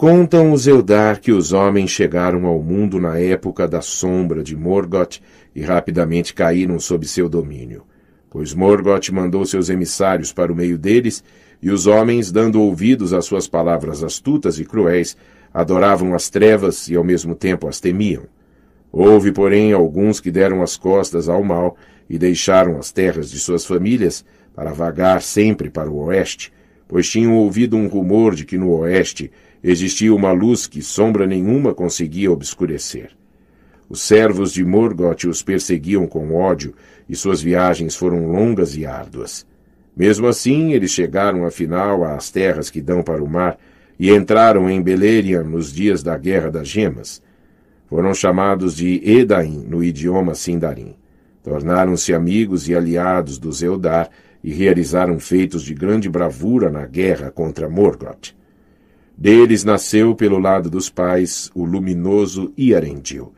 Contam os Eldar que os homens chegaram ao mundo na época da sombra de Morgoth e rapidamente caíram sob seu domínio, pois Morgoth mandou seus emissários para o meio deles, e os homens, dando ouvidos às suas palavras astutas e cruéis, adoravam as trevas e ao mesmo tempo as temiam. Houve, porém, alguns que deram as costas ao mal e deixaram as terras de suas famílias para vagar sempre para o oeste, pois tinham ouvido um rumor de que no oeste Existia uma luz que sombra nenhuma conseguia obscurecer. Os servos de Morgoth os perseguiam com ódio, e suas viagens foram longas e árduas. Mesmo assim, eles chegaram afinal às terras que dão para o mar e entraram em Beleriand nos dias da Guerra das Gemas. Foram chamados de Edain no idioma Sindarin. Tornaram-se amigos e aliados dos Eldar e realizaram feitos de grande bravura na guerra contra Morgoth. Deles nasceu pelo lado dos pais o luminoso Iarendil,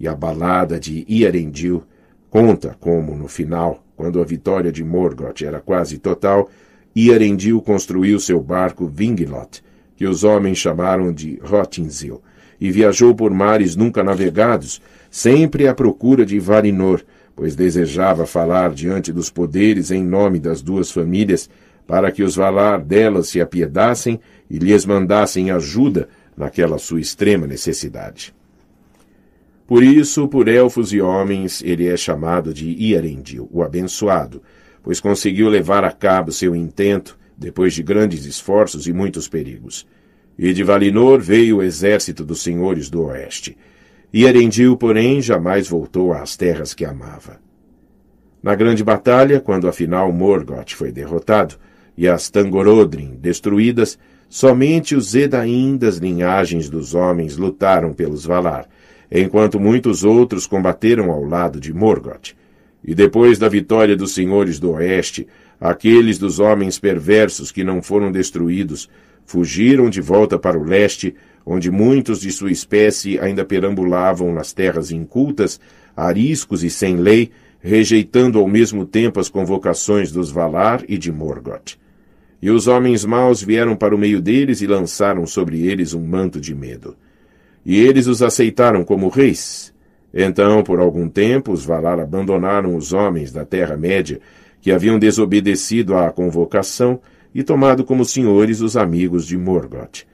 e a balada de Iarendil conta como, no final, quando a vitória de Morgoth era quase total, Iarendil construiu seu barco Vinglot, que os homens chamaram de Hottinsil, e viajou por mares nunca navegados, sempre à procura de Valinor, pois desejava falar diante dos poderes em nome das duas famílias, para que os Valar delas se apiedassem e lhes mandassem ajuda naquela sua extrema necessidade. Por isso, por elfos e homens, ele é chamado de Iarendil, o abençoado, pois conseguiu levar a cabo seu intento depois de grandes esforços e muitos perigos. E de Valinor veio o exército dos senhores do oeste. Iarendil, porém, jamais voltou às terras que amava. Na grande batalha, quando afinal Morgoth foi derrotado e as Tangorodrim destruídas, Somente os Edaim das linhagens dos homens lutaram pelos Valar, enquanto muitos outros combateram ao lado de Morgoth. E depois da vitória dos senhores do Oeste, aqueles dos homens perversos que não foram destruídos fugiram de volta para o leste, onde muitos de sua espécie ainda perambulavam nas terras incultas, ariscos e sem lei, rejeitando ao mesmo tempo as convocações dos Valar e de Morgoth. E os homens maus vieram para o meio deles e lançaram sobre eles um manto de medo. E eles os aceitaram como reis. Então, por algum tempo, os Valar abandonaram os homens da Terra-média, que haviam desobedecido à convocação e tomado como senhores os amigos de Morgoth.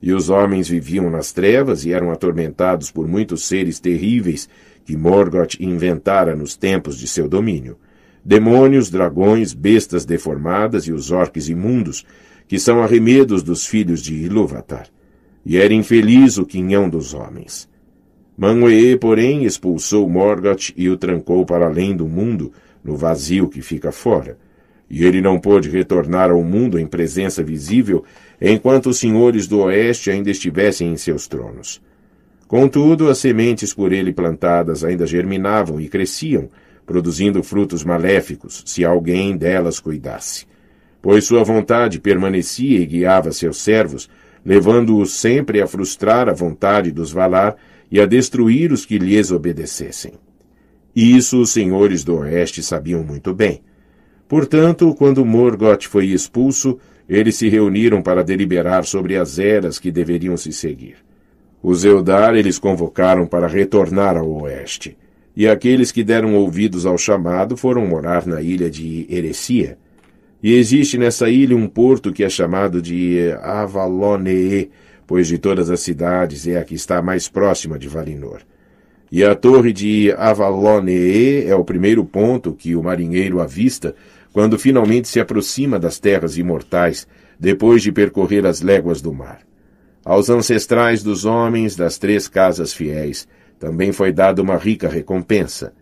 E os homens viviam nas trevas e eram atormentados por muitos seres terríveis que Morgoth inventara nos tempos de seu domínio. Demônios, dragões, bestas deformadas e os orques imundos, que são arremedos dos filhos de Ilúvatar. E era infeliz o quinhão dos homens. Manwë, porém, expulsou Morgoth e o trancou para além do mundo, no vazio que fica fora. E ele não pôde retornar ao mundo em presença visível enquanto os senhores do oeste ainda estivessem em seus tronos. Contudo, as sementes por ele plantadas ainda germinavam e cresciam, produzindo frutos maléficos, se alguém delas cuidasse. Pois sua vontade permanecia e guiava seus servos, levando-os sempre a frustrar a vontade dos Valar e a destruir os que lhes obedecessem. Isso os senhores do Oeste sabiam muito bem. Portanto, quando Morgoth foi expulso, eles se reuniram para deliberar sobre as eras que deveriam se seguir. Os Eldar eles convocaram para retornar ao Oeste. E aqueles que deram ouvidos ao chamado foram morar na ilha de Heresia. E existe nessa ilha um porto que é chamado de Avalonee, pois de todas as cidades é a que está mais próxima de Valinor. E a torre de Avalonee é o primeiro ponto que o marinheiro avista quando finalmente se aproxima das terras imortais, depois de percorrer as léguas do mar. Aos ancestrais dos homens das três casas fiéis, também foi dada uma rica recompensa.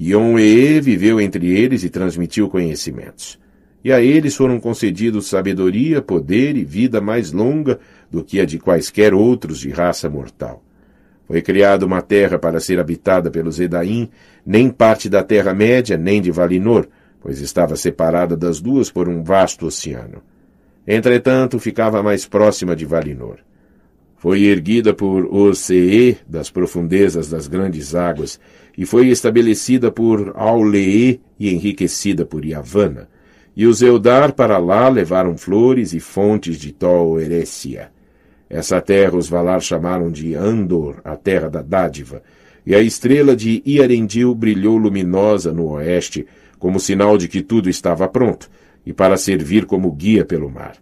Yonwee viveu entre eles e transmitiu conhecimentos. E a eles foram concedidos sabedoria, poder e vida mais longa do que a de quaisquer outros de raça mortal. Foi criada uma terra para ser habitada pelos Edaim, nem parte da Terra-média, nem de Valinor, pois estava separada das duas por um vasto oceano. Entretanto, ficava mais próxima de Valinor. Foi erguida por Osee das profundezas das grandes águas, e foi estabelecida por Aulee e enriquecida por Iavana. E os Eudar para lá levaram flores e fontes de Toerécia. Essa terra os Valar chamaram de Andor, a terra da dádiva, e a estrela de Iarendil brilhou luminosa no oeste, como sinal de que tudo estava pronto, e para servir como guia pelo mar.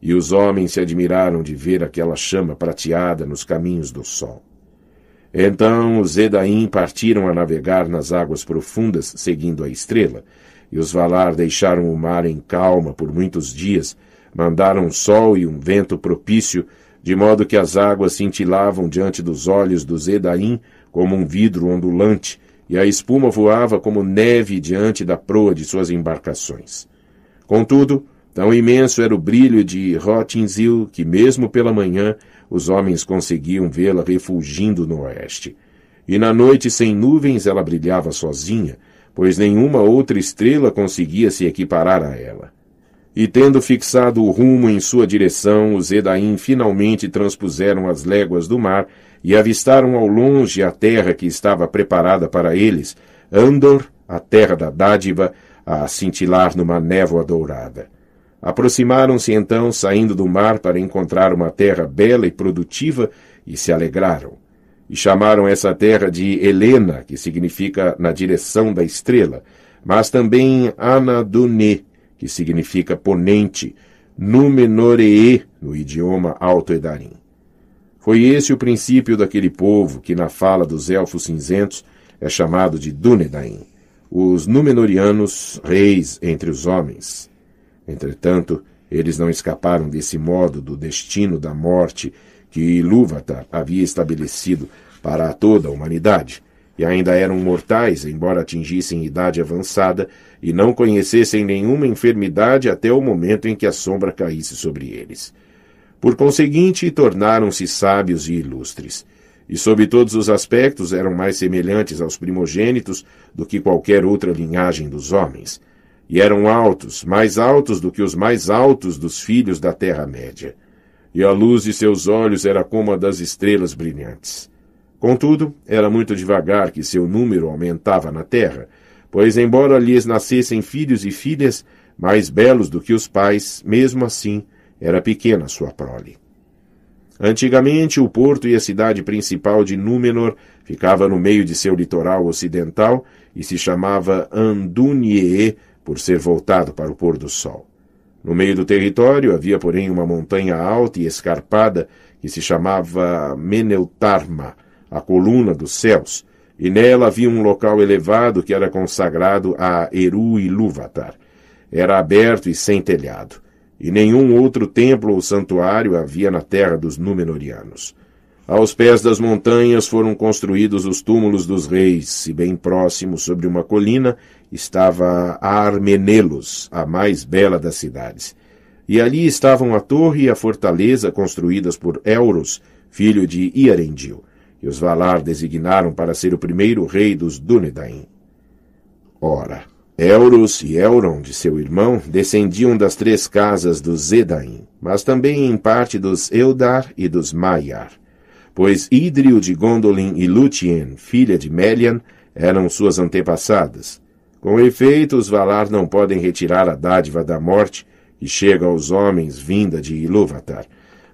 E os homens se admiraram de ver aquela chama prateada nos caminhos do sol. Então os Edaim partiram a navegar nas águas profundas, seguindo a estrela, e os Valar deixaram o mar em calma por muitos dias, mandaram um sol e um vento propício, de modo que as águas cintilavam diante dos olhos dos Edaim como um vidro ondulante, e a espuma voava como neve diante da proa de suas embarcações. Contudo, Tão imenso era o brilho de Rottingsil que, mesmo pela manhã, os homens conseguiam vê-la refulgindo no oeste. E na noite sem nuvens ela brilhava sozinha, pois nenhuma outra estrela conseguia se equiparar a ela. E tendo fixado o rumo em sua direção, os Edaim finalmente transpuseram as léguas do mar e avistaram ao longe a terra que estava preparada para eles, Andor, a terra da dádiva, a cintilar numa névoa dourada. Aproximaram-se então, saindo do mar, para encontrar uma terra bela e produtiva, e se alegraram. E chamaram essa terra de Helena, que significa na direção da estrela, mas também Anadunê, que significa ponente, Númenoree, no idioma alto-edarim. Foi esse o princípio daquele povo que, na fala dos elfos cinzentos, é chamado de Dúnedain, os Númenóreanos, reis entre os homens. Entretanto, eles não escaparam desse modo do destino da morte que Ilúvatar havia estabelecido para toda a humanidade, e ainda eram mortais, embora atingissem idade avançada e não conhecessem nenhuma enfermidade até o momento em que a sombra caísse sobre eles. Por conseguinte, tornaram-se sábios e ilustres, e sob todos os aspectos eram mais semelhantes aos primogênitos do que qualquer outra linhagem dos homens e eram altos, mais altos do que os mais altos dos filhos da Terra-média. E a luz de seus olhos era como a das estrelas brilhantes. Contudo, era muito devagar que seu número aumentava na terra, pois, embora lhes nascessem filhos e filhas mais belos do que os pais, mesmo assim era pequena sua prole. Antigamente, o porto e a cidade principal de Númenor ficava no meio de seu litoral ocidental e se chamava Andunie por ser voltado para o pôr do sol. No meio do território havia, porém, uma montanha alta e escarpada que se chamava Meneutarma, a coluna dos céus, e nela havia um local elevado que era consagrado a Eru Ilúvatar. Era aberto e sem telhado, e nenhum outro templo ou santuário havia na terra dos Númenóreanos. Aos pés das montanhas foram construídos os túmulos dos reis, e bem próximo, sobre uma colina, estava Armenelos, a mais bela das cidades. E ali estavam a torre e a fortaleza construídas por Euros, filho de Iarendil, e os Valar designaram para ser o primeiro rei dos Dúnedain. Ora, Euros e de seu irmão, descendiam das três casas dos Zedain, mas também em parte dos Eldar e dos Maiar pois Idril de Gondolin e Lúthien, filha de Melian, eram suas antepassadas. Com efeito, os Valar não podem retirar a dádiva da morte que chega aos homens vinda de Ilúvatar.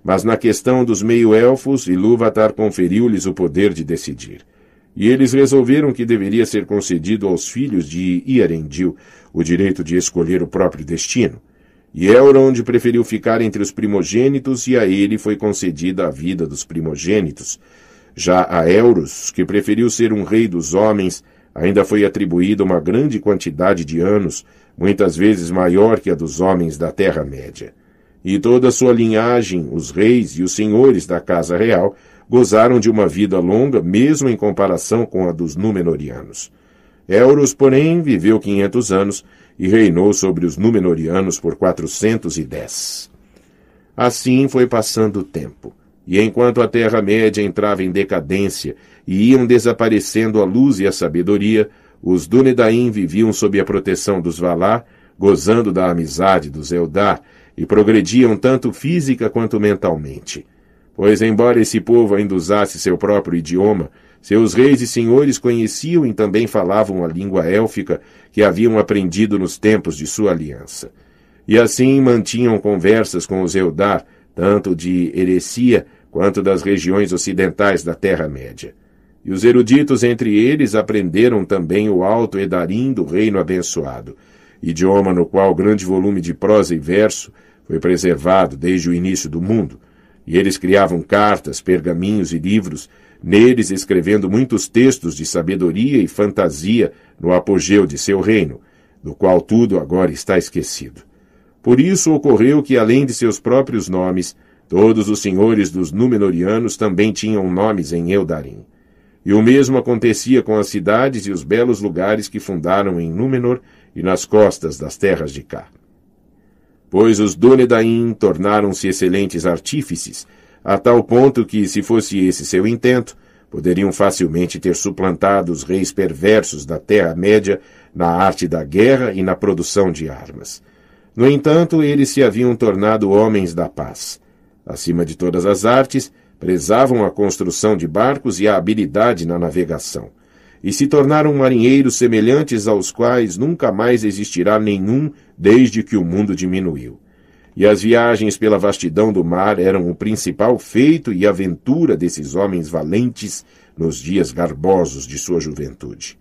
Mas na questão dos meio-elfos, Ilúvatar conferiu-lhes o poder de decidir. E eles resolveram que deveria ser concedido aos filhos de Iarendil o direito de escolher o próprio destino. E Elrond é preferiu ficar entre os primogênitos e a ele foi concedida a vida dos primogênitos. Já a Euros, que preferiu ser um rei dos homens, ainda foi atribuída uma grande quantidade de anos, muitas vezes maior que a dos homens da Terra-média. E toda a sua linhagem, os reis e os senhores da Casa Real, gozaram de uma vida longa, mesmo em comparação com a dos Númenóreanos. Euros, porém, viveu 500 anos e reinou sobre os Númenóreanos por quatrocentos e dez. Assim foi passando o tempo, e enquanto a Terra-média entrava em decadência e iam desaparecendo a luz e a sabedoria, os Dunedain viviam sob a proteção dos Valar, gozando da amizade dos Eldar, e progrediam tanto física quanto mentalmente. Pois, embora esse povo ainda usasse seu próprio idioma, seus reis e senhores conheciam e também falavam a língua élfica que haviam aprendido nos tempos de sua aliança. E assim mantinham conversas com os Eldar, tanto de Heresia quanto das regiões ocidentais da Terra-média. E os eruditos entre eles aprenderam também o Alto Edarim do Reino Abençoado, idioma no qual grande volume de prosa e verso foi preservado desde o início do mundo. E eles criavam cartas, pergaminhos e livros neles escrevendo muitos textos de sabedoria e fantasia no apogeu de seu reino, do qual tudo agora está esquecido. Por isso ocorreu que, além de seus próprios nomes, todos os senhores dos Númenóreanos também tinham nomes em Eudarim. E o mesmo acontecia com as cidades e os belos lugares que fundaram em Númenor e nas costas das terras de Cá. Pois os Donedaim tornaram-se excelentes artífices, a tal ponto que, se fosse esse seu intento, poderiam facilmente ter suplantado os reis perversos da Terra-média na arte da guerra e na produção de armas. No entanto, eles se haviam tornado homens da paz. Acima de todas as artes, prezavam a construção de barcos e a habilidade na navegação, e se tornaram marinheiros semelhantes aos quais nunca mais existirá nenhum desde que o mundo diminuiu e as viagens pela vastidão do mar eram o principal feito e aventura desses homens valentes nos dias garbosos de sua juventude.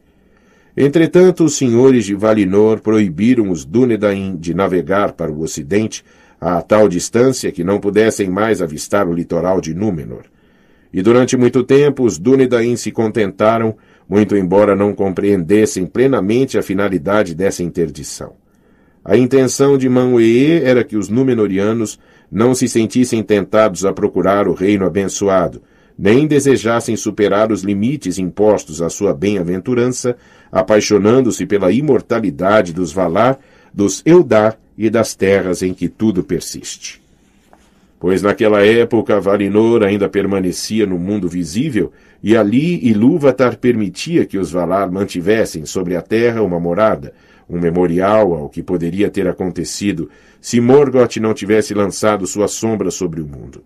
Entretanto, os senhores de Valinor proibiram os Dúnedain de navegar para o ocidente a tal distância que não pudessem mais avistar o litoral de Númenor. E durante muito tempo os Dúnedain se contentaram, muito embora não compreendessem plenamente a finalidade dessa interdição. A intenção de Manwë era que os Númenóreanos não se sentissem tentados a procurar o reino abençoado, nem desejassem superar os limites impostos à sua bem-aventurança, apaixonando-se pela imortalidade dos Valar, dos Eldar e das terras em que tudo persiste. Pois naquela época Valinor ainda permanecia no mundo visível, e ali Ilúvatar permitia que os Valar mantivessem sobre a terra uma morada, um memorial ao que poderia ter acontecido se Morgoth não tivesse lançado sua sombra sobre o mundo.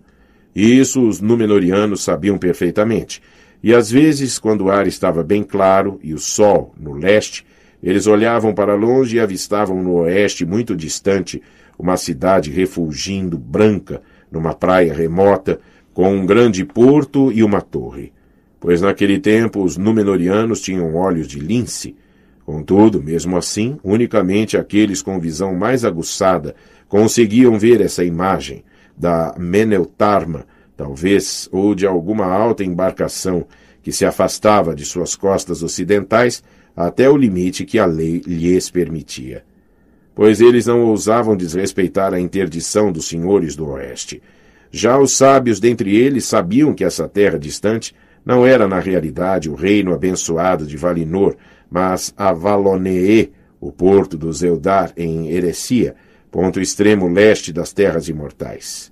isso os Númenóreanos sabiam perfeitamente, e às vezes, quando o ar estava bem claro e o sol no leste, eles olhavam para longe e avistavam no oeste, muito distante, uma cidade refulgindo branca numa praia remota, com um grande porto e uma torre. Pois naquele tempo os Númenóreanos tinham olhos de lince, Contudo, mesmo assim, unicamente aqueles com visão mais aguçada conseguiam ver essa imagem da Meneutarma, talvez, ou de alguma alta embarcação que se afastava de suas costas ocidentais até o limite que a lei lhes permitia. Pois eles não ousavam desrespeitar a interdição dos senhores do Oeste. Já os sábios dentre eles sabiam que essa terra distante não era na realidade o reino abençoado de Valinor, mas a Valonee, o porto do Zeudar em Heresia, ponto extremo leste das terras imortais.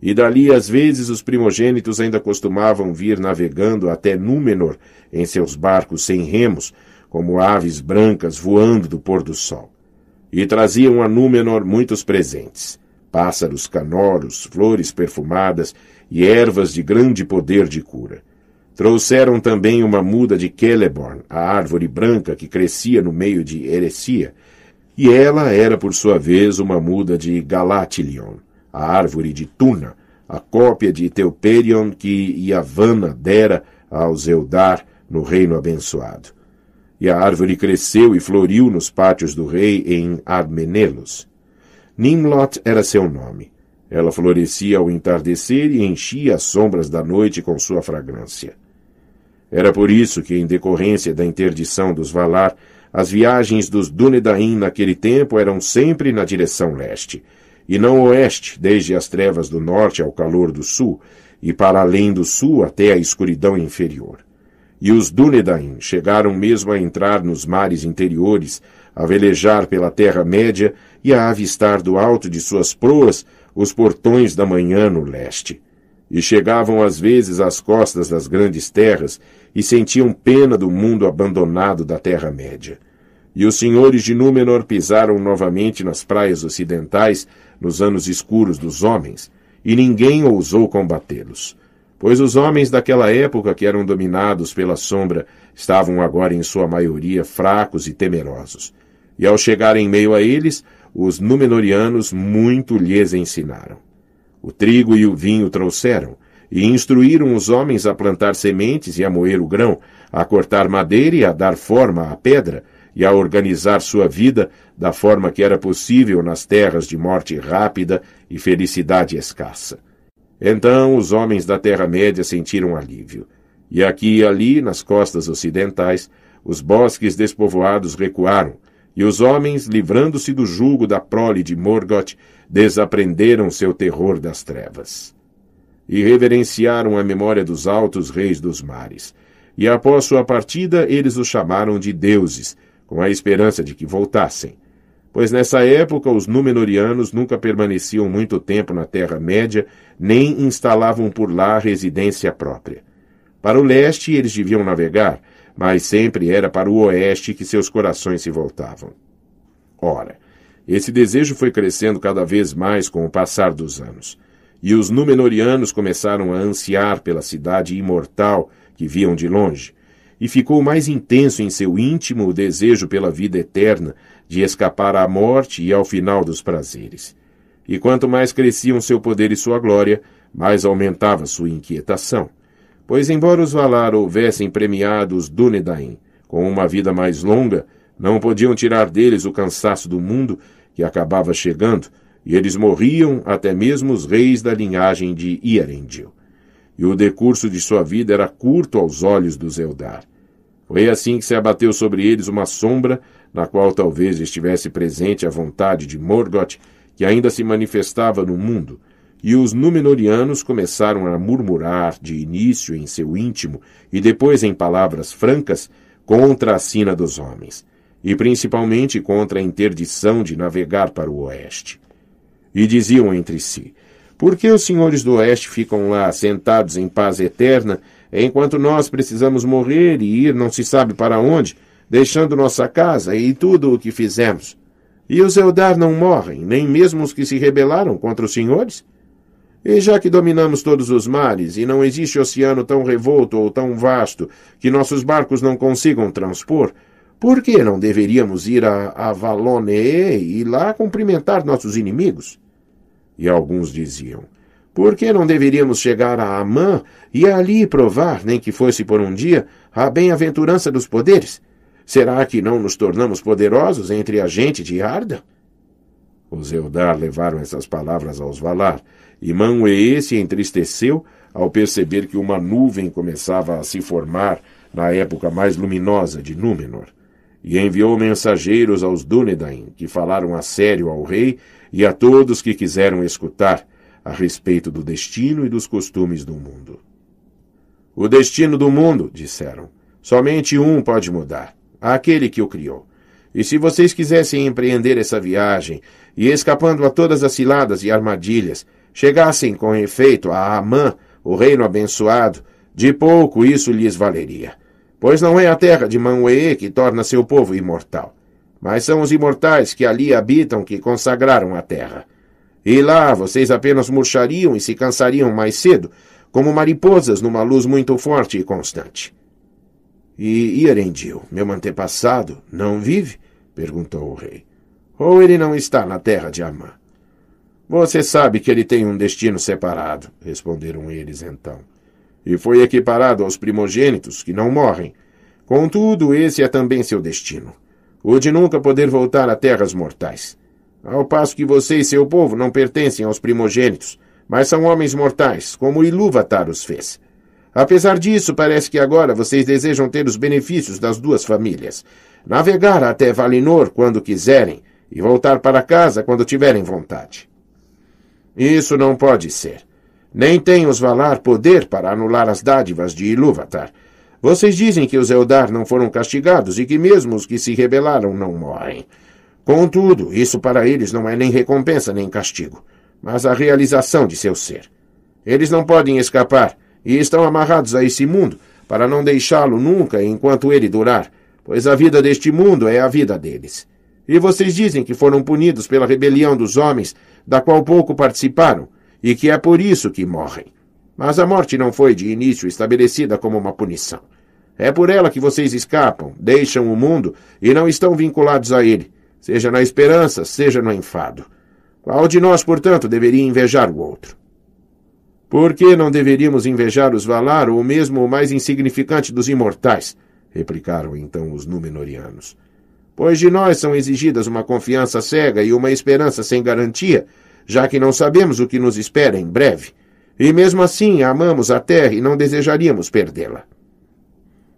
E dali às vezes os primogênitos ainda costumavam vir navegando até Númenor em seus barcos sem remos, como aves brancas voando do pôr do sol. E traziam a Númenor muitos presentes: pássaros canoros, flores perfumadas e ervas de grande poder de cura. Trouxeram também uma muda de Celeborn, a árvore branca que crescia no meio de Heresia, e ela era, por sua vez, uma muda de Galatilion, a árvore de Tuna, a cópia de Teuperion que Iavana dera aos Eudar no reino abençoado. E a árvore cresceu e floriu nos pátios do rei em Armenelos. Nimlot era seu nome. Ela florescia ao entardecer e enchia as sombras da noite com sua fragrância. Era por isso que, em decorrência da interdição dos Valar, as viagens dos Dúnedain naquele tempo eram sempre na direção leste, e não oeste, desde as trevas do norte ao calor do sul, e para além do sul até a escuridão inferior. E os Dúnedain chegaram mesmo a entrar nos mares interiores, a velejar pela Terra-média e a avistar do alto de suas proas os portões da manhã no leste. E chegavam às vezes às costas das grandes terras e sentiam pena do mundo abandonado da Terra-média. E os senhores de Númenor pisaram novamente nas praias ocidentais nos anos escuros dos homens, e ninguém ousou combatê-los. Pois os homens daquela época que eram dominados pela sombra estavam agora em sua maioria fracos e temerosos. E ao chegar em meio a eles, os Númenóreanos muito lhes ensinaram. O trigo e o vinho trouxeram, e instruíram os homens a plantar sementes e a moer o grão, a cortar madeira e a dar forma à pedra, e a organizar sua vida da forma que era possível nas terras de morte rápida e felicidade escassa. Então os homens da Terra-média sentiram alívio. E aqui e ali, nas costas ocidentais, os bosques despovoados recuaram, e os homens, livrando-se do jugo da prole de Morgoth, desaprenderam seu terror das trevas e reverenciaram a memória dos altos reis dos mares. E após sua partida, eles os chamaram de deuses, com a esperança de que voltassem. Pois nessa época os Númenóreanos nunca permaneciam muito tempo na Terra-média, nem instalavam por lá residência própria. Para o leste eles deviam navegar, mas sempre era para o oeste que seus corações se voltavam. Ora, esse desejo foi crescendo cada vez mais com o passar dos anos e os Númenóreanos começaram a ansiar pela cidade imortal que viam de longe, e ficou mais intenso em seu íntimo o desejo pela vida eterna, de escapar à morte e ao final dos prazeres. E quanto mais cresciam seu poder e sua glória, mais aumentava sua inquietação. Pois, embora os Valar houvessem premiado os Dúnedain com uma vida mais longa, não podiam tirar deles o cansaço do mundo que acabava chegando, e eles morriam até mesmo os reis da linhagem de Ierendil. E o decurso de sua vida era curto aos olhos dos Eldar. Foi assim que se abateu sobre eles uma sombra, na qual talvez estivesse presente a vontade de Morgoth, que ainda se manifestava no mundo, e os Númenóreanos começaram a murmurar, de início em seu íntimo e depois em palavras francas, contra a sina dos homens, e principalmente contra a interdição de navegar para o oeste. E diziam entre si: Por que os senhores do oeste ficam lá, sentados em paz eterna, enquanto nós precisamos morrer e ir não se sabe para onde, deixando nossa casa e tudo o que fizemos? E os Eldar não morrem, nem mesmo os que se rebelaram contra os senhores? E já que dominamos todos os mares, e não existe oceano tão revolto ou tão vasto que nossos barcos não consigam transpor, por que não deveríamos ir a Avaloné e lá cumprimentar nossos inimigos? E alguns diziam: Por que não deveríamos chegar a Amã e ali provar, nem que fosse por um dia, a bem-aventurança dos poderes? Será que não nos tornamos poderosos entre a gente de Arda? Os Eldar levaram essas palavras aos Valar, e Manwë se entristeceu ao perceber que uma nuvem começava a se formar na época mais luminosa de Númenor. E enviou mensageiros aos Dúnedain, que falaram a sério ao rei e a todos que quiseram escutar a respeito do destino e dos costumes do mundo. O destino do mundo, disseram, somente um pode mudar: aquele que o criou. E se vocês quisessem empreender essa viagem, e escapando a todas as ciladas e armadilhas, chegassem com efeito a Amã, o reino abençoado, de pouco isso lhes valeria. Pois não é a terra de Manwë que torna seu povo imortal, mas são os imortais que ali habitam que consagraram a terra. E lá vocês apenas murchariam e se cansariam mais cedo, como mariposas numa luz muito forte e constante. E Irendil, meu antepassado, não vive? perguntou o rei. Ou ele não está na terra de Amã? Você sabe que ele tem um destino separado, responderam eles então. E foi equiparado aos primogênitos, que não morrem. Contudo, esse é também seu destino ou de nunca poder voltar a terras mortais. Ao passo que você e seu povo não pertencem aos primogênitos, mas são homens mortais, como Ilúvatar os fez. Apesar disso, parece que agora vocês desejam ter os benefícios das duas famílias. Navegar até Valinor quando quiserem e voltar para casa quando tiverem vontade. Isso não pode ser. Nem tem os Valar poder para anular as dádivas de Ilúvatar, vocês dizem que os Eldar não foram castigados e que mesmo os que se rebelaram não morrem. Contudo, isso para eles não é nem recompensa nem castigo, mas a realização de seu ser. Eles não podem escapar e estão amarrados a esse mundo para não deixá-lo nunca enquanto ele durar, pois a vida deste mundo é a vida deles. E vocês dizem que foram punidos pela rebelião dos homens, da qual pouco participaram, e que é por isso que morrem. Mas a morte não foi de início estabelecida como uma punição. É por ela que vocês escapam, deixam o mundo e não estão vinculados a ele, seja na esperança, seja no enfado. Qual de nós, portanto, deveria invejar o outro? Por que não deveríamos invejar os Valar ou mesmo o mais insignificante dos imortais? replicaram então os Númenóreanos. Pois de nós são exigidas uma confiança cega e uma esperança sem garantia, já que não sabemos o que nos espera em breve. E mesmo assim amamos a terra e não desejaríamos perdê-la.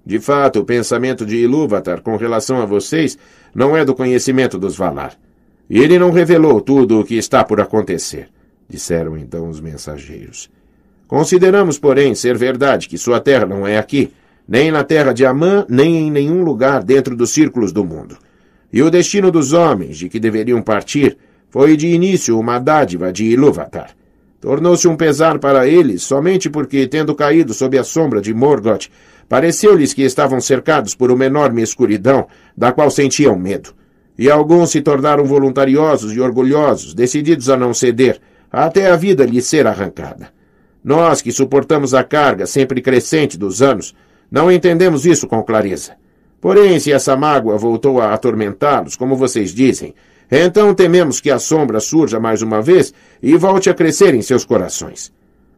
De fato, o pensamento de Ilúvatar com relação a vocês não é do conhecimento dos Valar. E ele não revelou tudo o que está por acontecer, disseram então os mensageiros. Consideramos, porém, ser verdade que sua terra não é aqui, nem na terra de Amã, nem em nenhum lugar dentro dos círculos do mundo. E o destino dos homens de que deveriam partir foi de início uma dádiva de Ilúvatar. Tornou-se um pesar para eles somente porque, tendo caído sob a sombra de Morgoth, Pareceu-lhes que estavam cercados por uma enorme escuridão, da qual sentiam medo. E alguns se tornaram voluntariosos e orgulhosos, decididos a não ceder, até a vida lhes ser arrancada. Nós, que suportamos a carga sempre crescente dos anos, não entendemos isso com clareza. Porém, se essa mágoa voltou a atormentá-los, como vocês dizem, então tememos que a sombra surja mais uma vez e volte a crescer em seus corações.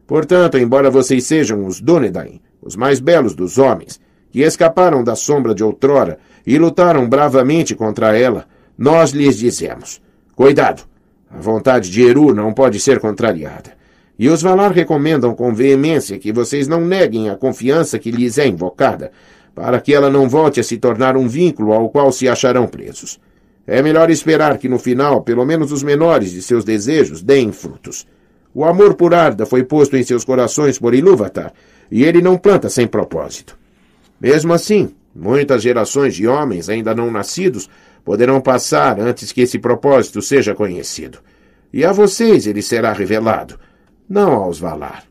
Portanto, embora vocês sejam os Dúnedain, os mais belos dos homens, que escaparam da sombra de outrora e lutaram bravamente contra ela, nós lhes dizemos: Cuidado! A vontade de Eru não pode ser contrariada. E os Valar recomendam com veemência que vocês não neguem a confiança que lhes é invocada, para que ela não volte a se tornar um vínculo ao qual se acharão presos. É melhor esperar que no final, pelo menos os menores de seus desejos deem frutos. O amor por Arda foi posto em seus corações por Ilúvatar, e ele não planta sem propósito. Mesmo assim, muitas gerações de homens ainda não nascidos poderão passar antes que esse propósito seja conhecido. E a vocês ele será revelado, não aos Valar.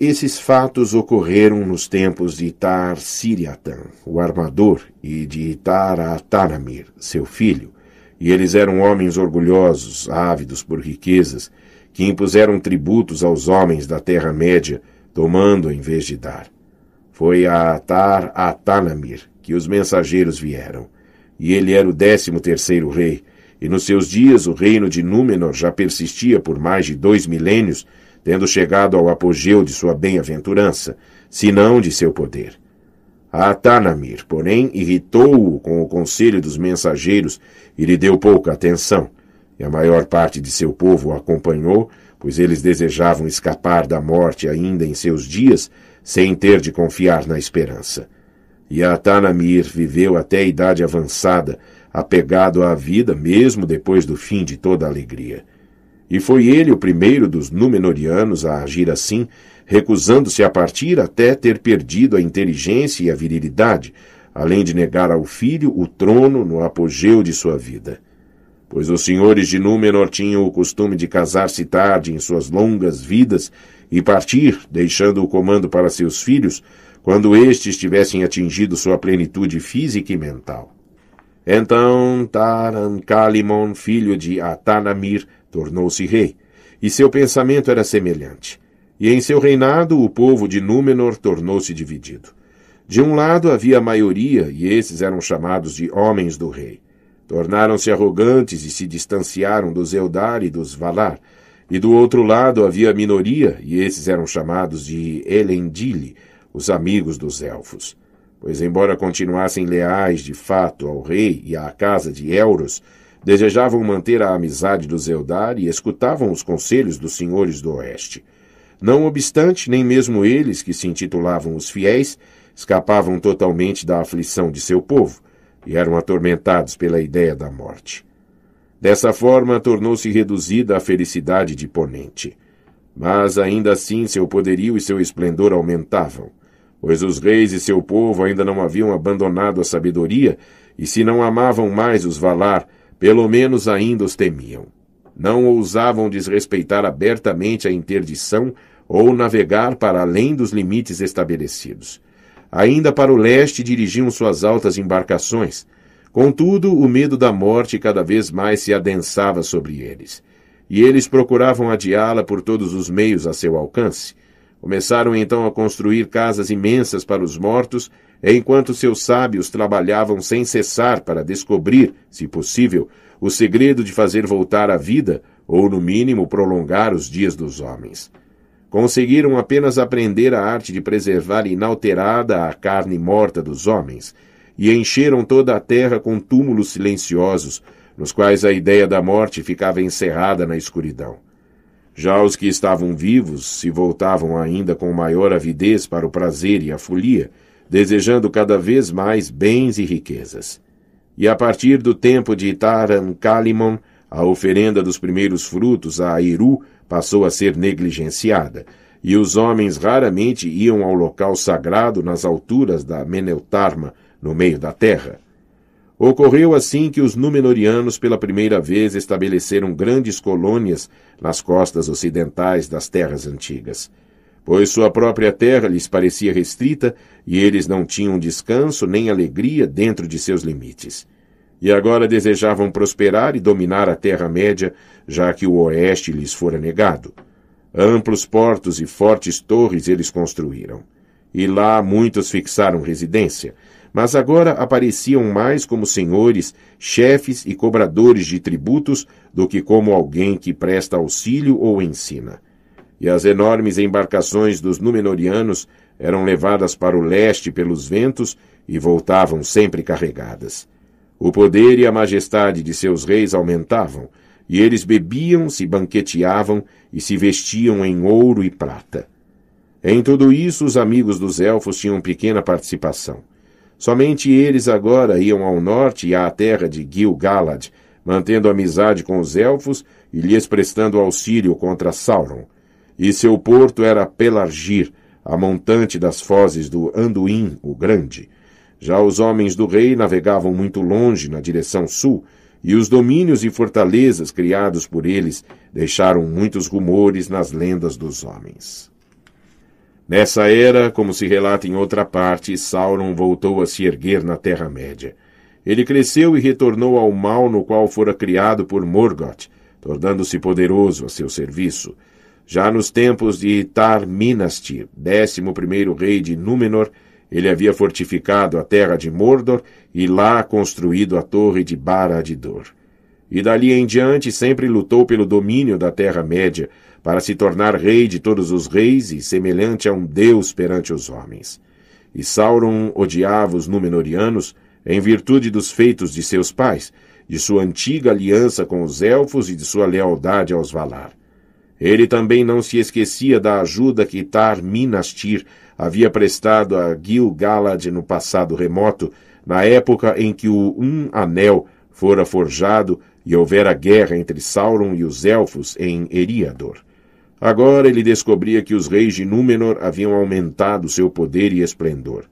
Esses fatos ocorreram nos tempos de Tar Siriatan, o armador, e de Tar Ataramir, seu filho, e eles eram homens orgulhosos, ávidos por riquezas, que impuseram tributos aos homens da Terra-média, tomando em vez de dar. Foi a Atar Atanamir que os mensageiros vieram, e ele era o décimo terceiro rei, e nos seus dias o reino de Númenor já persistia por mais de dois milênios, tendo chegado ao apogeu de sua bem-aventurança, se não de seu poder. Atanamir, porém, irritou-o com o conselho dos mensageiros e lhe deu pouca atenção e a maior parte de seu povo o acompanhou, pois eles desejavam escapar da morte ainda em seus dias, sem ter de confiar na esperança. E Atanamir viveu até a idade avançada, apegado à vida mesmo depois do fim de toda alegria. E foi ele o primeiro dos Númenóreanos a agir assim, recusando-se a partir até ter perdido a inteligência e a virilidade, além de negar ao filho o trono no apogeu de sua vida pois os senhores de Númenor tinham o costume de casar-se tarde em suas longas vidas e partir, deixando o comando para seus filhos, quando estes tivessem atingido sua plenitude física e mental. Então Tarancalimon, filho de Atanamir, tornou-se rei, e seu pensamento era semelhante. E em seu reinado o povo de Númenor tornou-se dividido. De um lado havia a maioria, e esses eram chamados de homens do rei. Tornaram-se arrogantes e se distanciaram dos Eldar e dos Valar. E do outro lado havia a minoria, e esses eram chamados de Elendil, os amigos dos elfos. Pois, embora continuassem leais de fato ao rei e à casa de Elros, desejavam manter a amizade dos Eldar e escutavam os conselhos dos senhores do Oeste. Não obstante, nem mesmo eles, que se intitulavam os fiéis, escapavam totalmente da aflição de seu povo e eram atormentados pela ideia da morte. Dessa forma, tornou-se reduzida a felicidade de Ponente. Mas ainda assim seu poderio e seu esplendor aumentavam, pois os reis e seu povo ainda não haviam abandonado a sabedoria, e se não amavam mais os Valar, pelo menos ainda os temiam. Não ousavam desrespeitar abertamente a interdição ou navegar para além dos limites estabelecidos. Ainda para o leste dirigiam suas altas embarcações. Contudo, o medo da morte cada vez mais se adensava sobre eles. E eles procuravam adiá-la por todos os meios a seu alcance. Começaram então a construir casas imensas para os mortos, enquanto seus sábios trabalhavam sem cessar para descobrir, se possível, o segredo de fazer voltar a vida, ou no mínimo prolongar os dias dos homens conseguiram apenas aprender a arte de preservar inalterada a carne morta dos homens, e encheram toda a terra com túmulos silenciosos, nos quais a ideia da morte ficava encerrada na escuridão. Já os que estavam vivos se voltavam ainda com maior avidez para o prazer e a folia, desejando cada vez mais bens e riquezas. E a partir do tempo de Taran Kalimon, a oferenda dos primeiros frutos a Airu passou a ser negligenciada, e os homens raramente iam ao local sagrado nas alturas da Meneutarma, no meio da terra. Ocorreu assim que os Númenóreanos pela primeira vez estabeleceram grandes colônias nas costas ocidentais das terras antigas. Pois sua própria terra lhes parecia restrita e eles não tinham descanso nem alegria dentro de seus limites e agora desejavam prosperar e dominar a Terra-média, já que o oeste lhes fora negado. Amplos portos e fortes torres eles construíram. E lá muitos fixaram residência, mas agora apareciam mais como senhores, chefes e cobradores de tributos do que como alguém que presta auxílio ou ensina. E as enormes embarcações dos Númenóreanos eram levadas para o leste pelos ventos e voltavam sempre carregadas. O poder e a majestade de seus reis aumentavam, e eles bebiam, se banqueteavam e se vestiam em ouro e prata. Em tudo isso, os amigos dos elfos tinham pequena participação. Somente eles agora iam ao norte e à terra de Gil-galad, mantendo amizade com os elfos e lhes prestando auxílio contra Sauron. E seu porto era Pelargir, a montante das fozes do Anduin, o Grande. Já os homens do rei navegavam muito longe na direção sul, e os domínios e fortalezas criados por eles deixaram muitos rumores nas lendas dos homens. Nessa era, como se relata em outra parte, Sauron voltou a se erguer na Terra-média. Ele cresceu e retornou ao mal no qual fora criado por Morgoth, tornando-se poderoso a seu serviço. Já nos tempos de tar Minastir, décimo primeiro rei de Númenor, ele havia fortificado a terra de Mordor e lá construído a torre de Barad-dûr. E dali em diante sempre lutou pelo domínio da Terra-média, para se tornar rei de todos os reis e semelhante a um deus perante os homens. E Sauron odiava os Númenóreanos em virtude dos feitos de seus pais, de sua antiga aliança com os elfos e de sua lealdade aos Valar. Ele também não se esquecia da ajuda que Tar Minas Tir havia prestado a Gil-galad no passado remoto, na época em que o Um Anel fora forjado e houvera guerra entre Sauron e os Elfos em Eriador. Agora ele descobria que os reis de Númenor haviam aumentado seu poder e esplendor,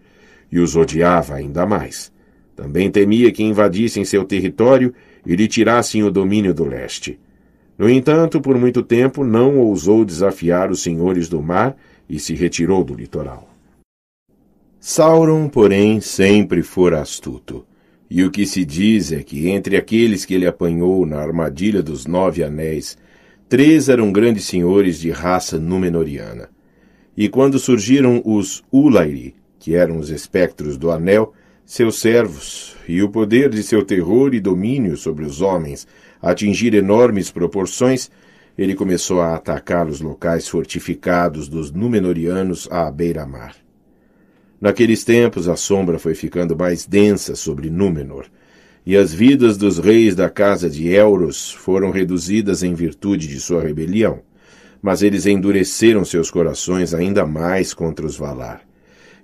e os odiava ainda mais. Também temia que invadissem seu território e lhe tirassem o domínio do leste. No entanto, por muito tempo não ousou desafiar os senhores do mar e se retirou do litoral. Sauron, porém, sempre fora astuto, e o que se diz é que entre aqueles que ele apanhou na armadilha dos Nove Anéis, três eram grandes senhores de raça númenoriana. E quando surgiram os Ulairi, que eram os espectros do Anel, seus servos, e o poder de seu terror e domínio sobre os homens atingir enormes proporções, ele começou a atacar os locais fortificados dos Númenóreanos à beira-mar. Naqueles tempos a sombra foi ficando mais densa sobre Númenor, e as vidas dos reis da casa de Elros foram reduzidas em virtude de sua rebelião, mas eles endureceram seus corações ainda mais contra os Valar.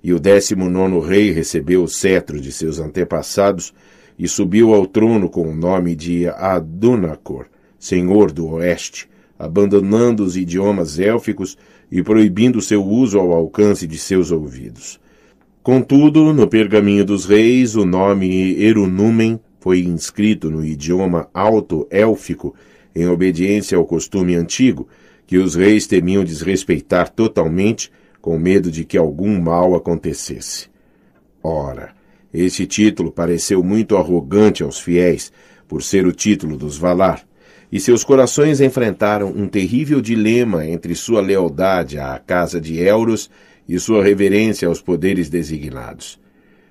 E o décimo nono rei recebeu o cetro de seus antepassados e subiu ao trono com o nome de Adunacor, senhor do oeste, abandonando os idiomas élficos e proibindo seu uso ao alcance de seus ouvidos. Contudo, no Pergaminho dos Reis, o nome Erunumen foi inscrito no idioma alto-élfico em obediência ao costume antigo, que os reis temiam desrespeitar totalmente, com medo de que algum mal acontecesse. Ora, esse título pareceu muito arrogante aos fiéis, por ser o título dos Valar, e seus corações enfrentaram um terrível dilema entre sua lealdade à casa de Euros e sua reverência aos poderes designados.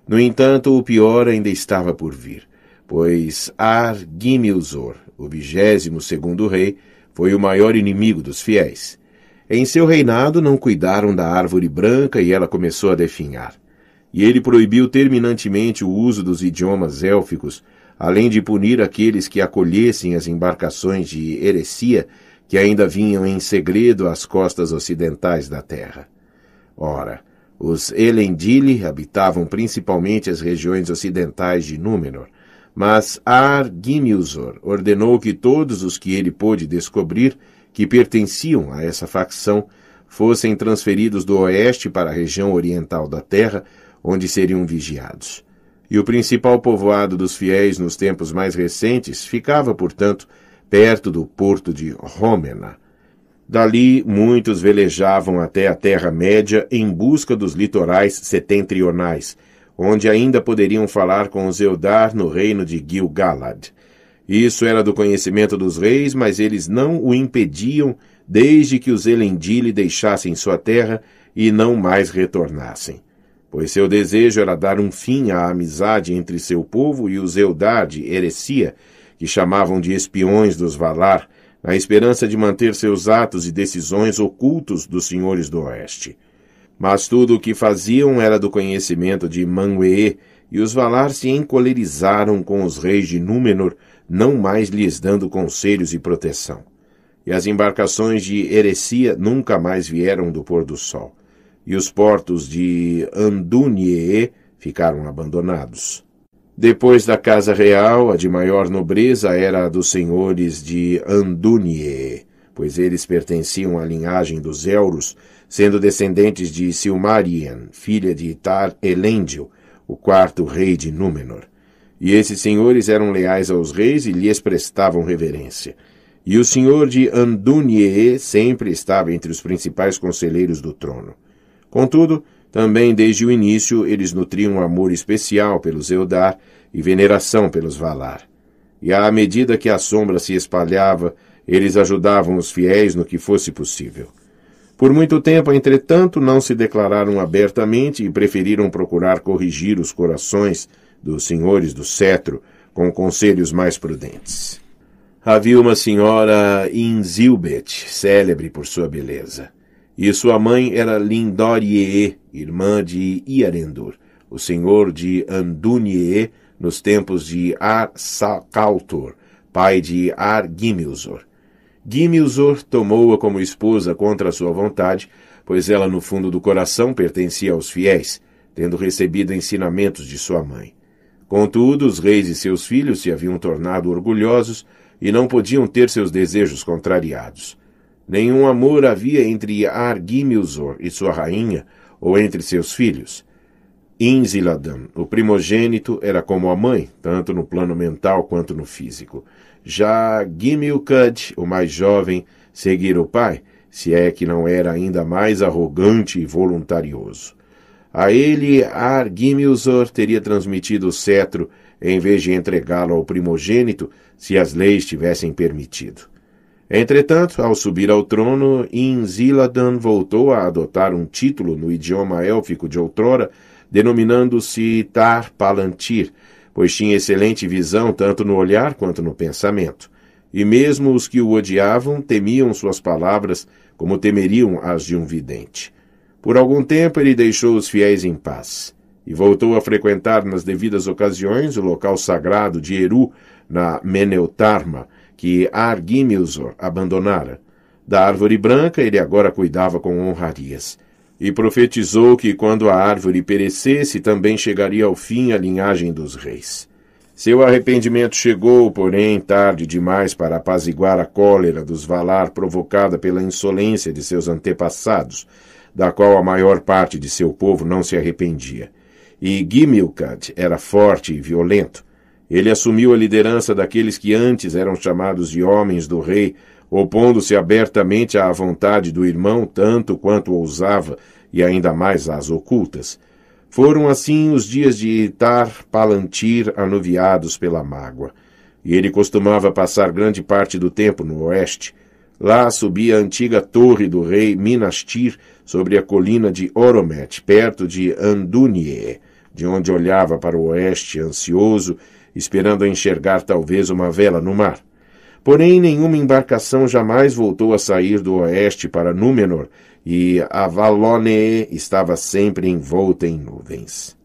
No entanto, o pior ainda estava por vir, pois Ar-Gimilzor, o vigésimo segundo rei, foi o maior inimigo dos fiéis. Em seu reinado não cuidaram da árvore branca e ela começou a definhar. E ele proibiu terminantemente o uso dos idiomas élficos, além de punir aqueles que acolhessem as embarcações de heresia que ainda vinham em segredo às costas ocidentais da terra. Ora, os Elendili habitavam principalmente as regiões ocidentais de Númenor, mas Ar-Gimilzor ordenou que todos os que ele pôde descobrir que pertenciam a essa facção fossem transferidos do oeste para a região oriental da terra, onde seriam vigiados e o principal povoado dos fiéis nos tempos mais recentes ficava, portanto, perto do porto de Rômena. Dali, muitos velejavam até a Terra-média em busca dos litorais setentrionais, onde ainda poderiam falar com Zeudar no reino de Gil-galad. Isso era do conhecimento dos reis, mas eles não o impediam desde que os Elendil deixassem sua terra e não mais retornassem pois seu desejo era dar um fim à amizade entre seu povo e os Eldar de Heresia, que chamavam de espiões dos Valar, na esperança de manter seus atos e decisões ocultos dos senhores do Oeste. Mas tudo o que faziam era do conhecimento de Manwë, e os Valar se encolerizaram com os reis de Númenor, não mais lhes dando conselhos e proteção. E as embarcações de Heresia nunca mais vieram do pôr do sol e os portos de Andunie ficaram abandonados. Depois da Casa Real, a de maior nobreza era a dos senhores de Andunie, pois eles pertenciam à linhagem dos Euros, sendo descendentes de Silmarien, filha de Tar Elendil, o quarto rei de Númenor. E esses senhores eram leais aos reis e lhes prestavam reverência. E o senhor de Andunie sempre estava entre os principais conselheiros do trono. Contudo, também desde o início eles nutriam um amor especial pelos Eldar e veneração pelos Valar. E à medida que a sombra se espalhava, eles ajudavam os fiéis no que fosse possível. Por muito tempo, entretanto, não se declararam abertamente e preferiram procurar corrigir os corações dos senhores do cetro com conselhos mais prudentes. Havia uma senhora Inzilbet, célebre por sua beleza. E sua mãe era Lindorie, irmã de Iarendor, o senhor de Andunie, nos tempos de Arsacaltor, pai de Argimilzor. Gimilzor tomou-a como esposa contra sua vontade, pois ela no fundo do coração pertencia aos fiéis, tendo recebido ensinamentos de sua mãe. Contudo, os reis e seus filhos se haviam tornado orgulhosos e não podiam ter seus desejos contrariados. Nenhum amor havia entre Argimilzor e sua rainha, ou entre seus filhos. Inziladam, o primogênito, era como a mãe, tanto no plano mental quanto no físico. Já Gimilcud, o mais jovem, seguira o pai, se é que não era ainda mais arrogante e voluntarioso. A ele, Argimilzor teria transmitido o cetro em vez de entregá-lo ao primogênito, se as leis tivessem permitido. Entretanto, ao subir ao trono, Inziladan voltou a adotar um título no idioma élfico de outrora, denominando-se Tar Palantir, pois tinha excelente visão tanto no olhar quanto no pensamento. E mesmo os que o odiavam temiam suas palavras como temeriam as de um vidente. Por algum tempo ele deixou os fiéis em paz e voltou a frequentar nas devidas ocasiões o local sagrado de Eru, na Meneutarma, que Argimilzor abandonara. Da árvore branca ele agora cuidava com honrarias. E profetizou que quando a árvore perecesse, também chegaria ao fim a linhagem dos reis. Seu arrependimento chegou, porém, tarde demais para apaziguar a cólera dos Valar provocada pela insolência de seus antepassados, da qual a maior parte de seu povo não se arrependia. E Gimilcad era forte e violento, ele assumiu a liderança daqueles que antes eram chamados de homens do rei, opondo-se abertamente à vontade do irmão tanto quanto ousava e ainda mais às ocultas. Foram assim os dias de Itar Palantir anuviados pela mágoa. E ele costumava passar grande parte do tempo no oeste. Lá subia a antiga torre do rei Minastir sobre a colina de Oromet, perto de Andunie, de onde olhava para o oeste ansioso esperando enxergar talvez uma vela no mar. Porém, nenhuma embarcação jamais voltou a sair do oeste para Númenor, e a Valonee estava sempre envolta em nuvens.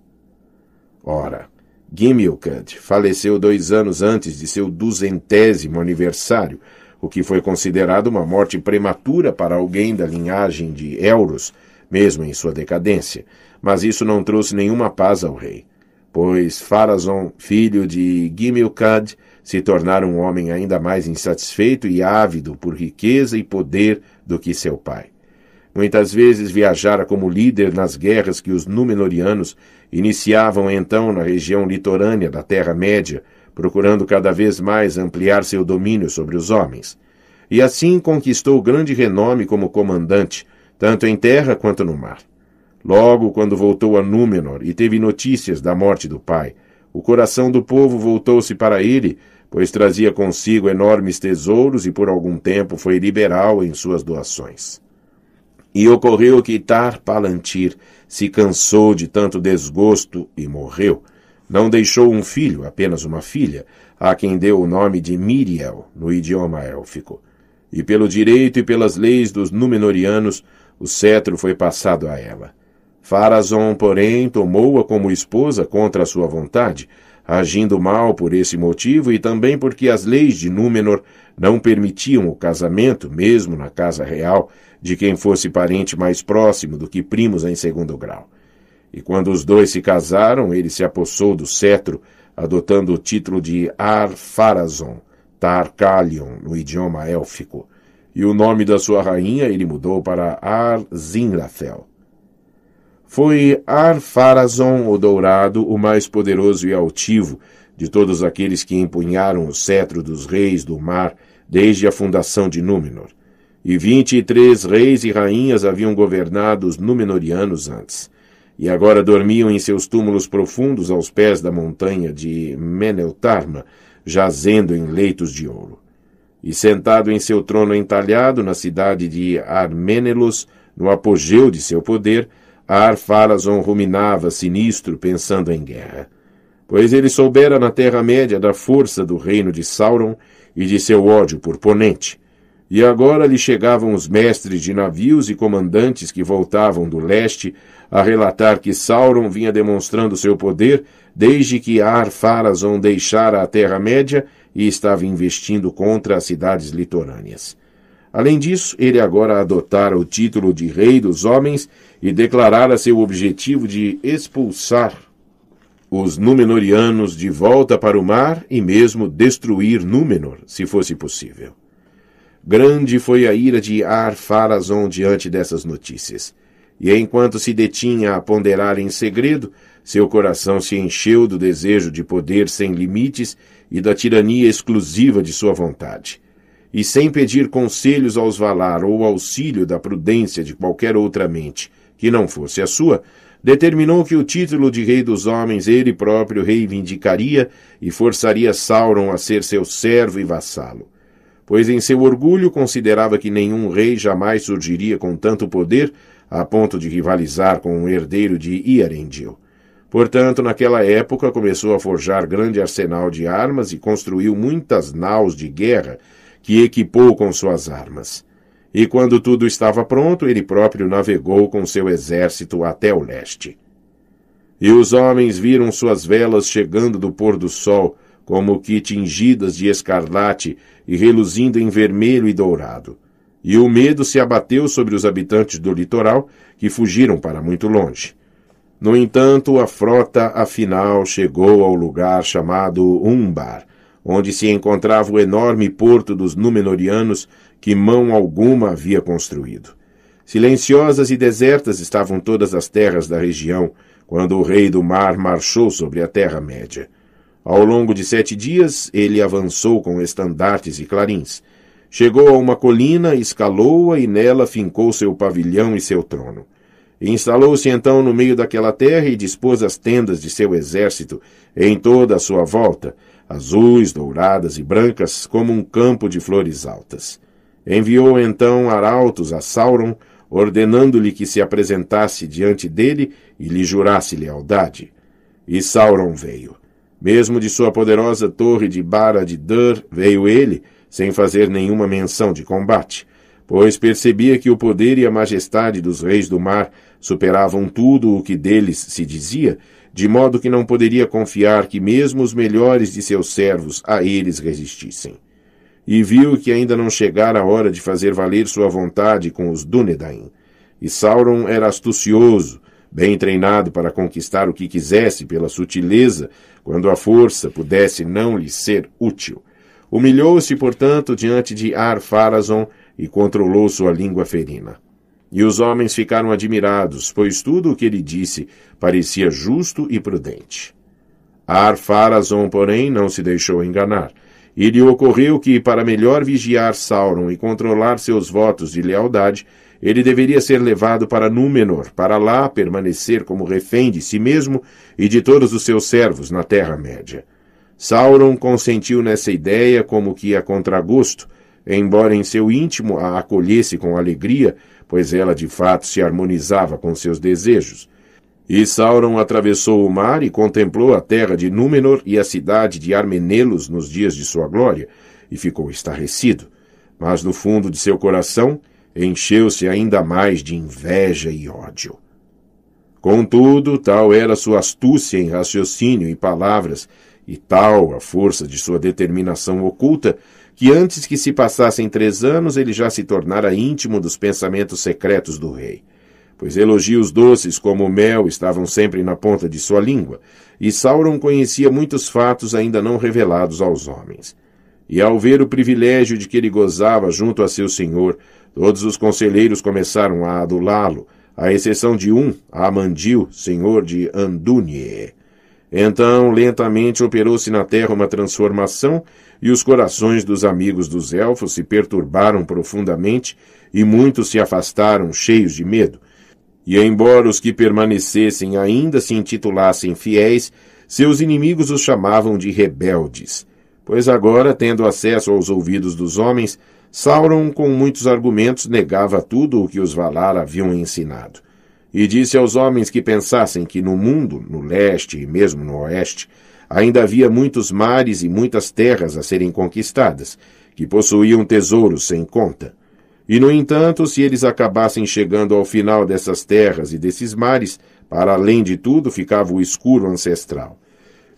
Ora, Gimilcud faleceu dois anos antes de seu duzentésimo aniversário, o que foi considerado uma morte prematura para alguém da linhagem de Euros, mesmo em sua decadência, mas isso não trouxe nenhuma paz ao rei pois Farazon, filho de Gimilcad, se tornara um homem ainda mais insatisfeito e ávido por riqueza e poder do que seu pai. Muitas vezes viajara como líder nas guerras que os Númenóreanos iniciavam então na região litorânea da Terra-média, procurando cada vez mais ampliar seu domínio sobre os homens. E assim conquistou grande renome como comandante, tanto em terra quanto no mar. Logo, quando voltou a Númenor e teve notícias da morte do pai, o coração do povo voltou-se para ele, pois trazia consigo enormes tesouros e por algum tempo foi liberal em suas doações. E ocorreu que Tar Palantir se cansou de tanto desgosto e morreu. Não deixou um filho, apenas uma filha, a quem deu o nome de Miriel, no idioma élfico. E pelo direito e pelas leis dos Númenóreanos, o cetro foi passado a ela. Farazon, porém, tomou-a como esposa contra sua vontade, agindo mal por esse motivo e também porque as leis de Númenor não permitiam o casamento, mesmo na casa real, de quem fosse parente mais próximo do que primos em segundo grau. E quando os dois se casaram, ele se apossou do cetro, adotando o título de Ar-Farazon, Tarkalion, no idioma élfico. E o nome da sua rainha ele mudou para Ar-Zinlafel. Foi Arpharazon o Dourado, o mais poderoso e altivo de todos aqueles que empunharam o cetro dos reis do mar desde a fundação de Númenor. E vinte e três reis e rainhas haviam governado os Númenorianos antes. E agora dormiam em seus túmulos profundos aos pés da montanha de Meneltarma, jazendo em leitos de ouro. E sentado em seu trono entalhado na cidade de Armenelos, no apogeu de seu poder, ar ruminava, sinistro, pensando em guerra. Pois ele soubera na Terra-média da força do reino de Sauron e de seu ódio por Ponente. E agora lhe chegavam os mestres de navios e comandantes que voltavam do leste a relatar que Sauron vinha demonstrando seu poder desde que ar deixara a Terra-média e estava investindo contra as cidades litorâneas. Além disso, ele agora adotara o título de Rei dos Homens e declarara seu objetivo de expulsar os Númenóreanos de volta para o mar e mesmo destruir Númenor, se fosse possível. Grande foi a ira de Ar-Pharazôn diante dessas notícias. E enquanto se detinha a ponderar em segredo, seu coração se encheu do desejo de poder sem limites e da tirania exclusiva de sua vontade e sem pedir conselhos aos valar ou auxílio da prudência de qualquer outra mente, que não fosse a sua, determinou que o título de Rei dos Homens ele próprio reivindicaria e forçaria Sauron a ser seu servo e vassalo. Pois em seu orgulho considerava que nenhum rei jamais surgiria com tanto poder a ponto de rivalizar com o herdeiro de Iarendil. Portanto, naquela época começou a forjar grande arsenal de armas e construiu muitas naus de guerra que equipou com suas armas. E quando tudo estava pronto, ele próprio navegou com seu exército até o leste. E os homens viram suas velas chegando do pôr do sol, como que tingidas de escarlate e reluzindo em vermelho e dourado. E o medo se abateu sobre os habitantes do litoral, que fugiram para muito longe. No entanto, a frota afinal chegou ao lugar chamado Umbar, onde se encontrava o enorme porto dos Númenóreanos que mão alguma havia construído. Silenciosas e desertas estavam todas as terras da região quando o rei do mar marchou sobre a Terra-média. Ao longo de sete dias, ele avançou com estandartes e clarins. Chegou a uma colina, escalou-a e nela fincou seu pavilhão e seu trono. Instalou-se então no meio daquela terra e dispôs as tendas de seu exército em toda a sua volta, azuis, douradas e brancas, como um campo de flores altas. Enviou então arautos a Sauron, ordenando-lhe que se apresentasse diante dele e lhe jurasse lealdade. E Sauron veio. Mesmo de sua poderosa torre de Bara de Dur veio ele, sem fazer nenhuma menção de combate, pois percebia que o poder e a majestade dos reis do mar superavam tudo o que deles se dizia de modo que não poderia confiar que mesmo os melhores de seus servos a eles resistissem. E viu que ainda não chegara a hora de fazer valer sua vontade com os Dúnedain. E Sauron era astucioso, bem treinado para conquistar o que quisesse pela sutileza, quando a força pudesse não lhe ser útil. Humilhou-se, portanto, diante de ar farazon e controlou sua língua ferina. E os homens ficaram admirados, pois tudo o que ele disse parecia justo e prudente. Arpharazon, porém, não se deixou enganar. E lhe ocorreu que, para melhor vigiar Sauron e controlar seus votos de lealdade, ele deveria ser levado para Númenor, para lá permanecer como refém de si mesmo e de todos os seus servos na Terra-média. Sauron consentiu nessa ideia como que a contragosto, embora em seu íntimo a acolhesse com alegria, pois ela de fato se harmonizava com seus desejos. E Sauron atravessou o mar e contemplou a terra de Númenor e a cidade de Armenelos nos dias de sua glória, e ficou estarrecido. Mas no fundo de seu coração encheu-se ainda mais de inveja e ódio. Contudo, tal era sua astúcia em raciocínio e palavras, e tal a força de sua determinação oculta, que antes que se passassem três anos ele já se tornara íntimo dos pensamentos secretos do rei. Pois elogios doces como o mel estavam sempre na ponta de sua língua, e Sauron conhecia muitos fatos ainda não revelados aos homens. E ao ver o privilégio de que ele gozava junto a seu senhor, todos os conselheiros começaram a adulá-lo, à exceção de um, Amandil, senhor de Andúnie. Então, lentamente operou-se na terra uma transformação e os corações dos amigos dos elfos se perturbaram profundamente, e muitos se afastaram, cheios de medo. E embora os que permanecessem ainda se intitulassem fiéis, seus inimigos os chamavam de rebeldes. Pois agora, tendo acesso aos ouvidos dos homens, Sauron, com muitos argumentos, negava tudo o que os Valar haviam ensinado. E disse aos homens que pensassem que no mundo, no leste e mesmo no oeste, ainda havia muitos mares e muitas terras a serem conquistadas, que possuíam tesouros sem conta. E, no entanto, se eles acabassem chegando ao final dessas terras e desses mares, para além de tudo ficava o escuro ancestral.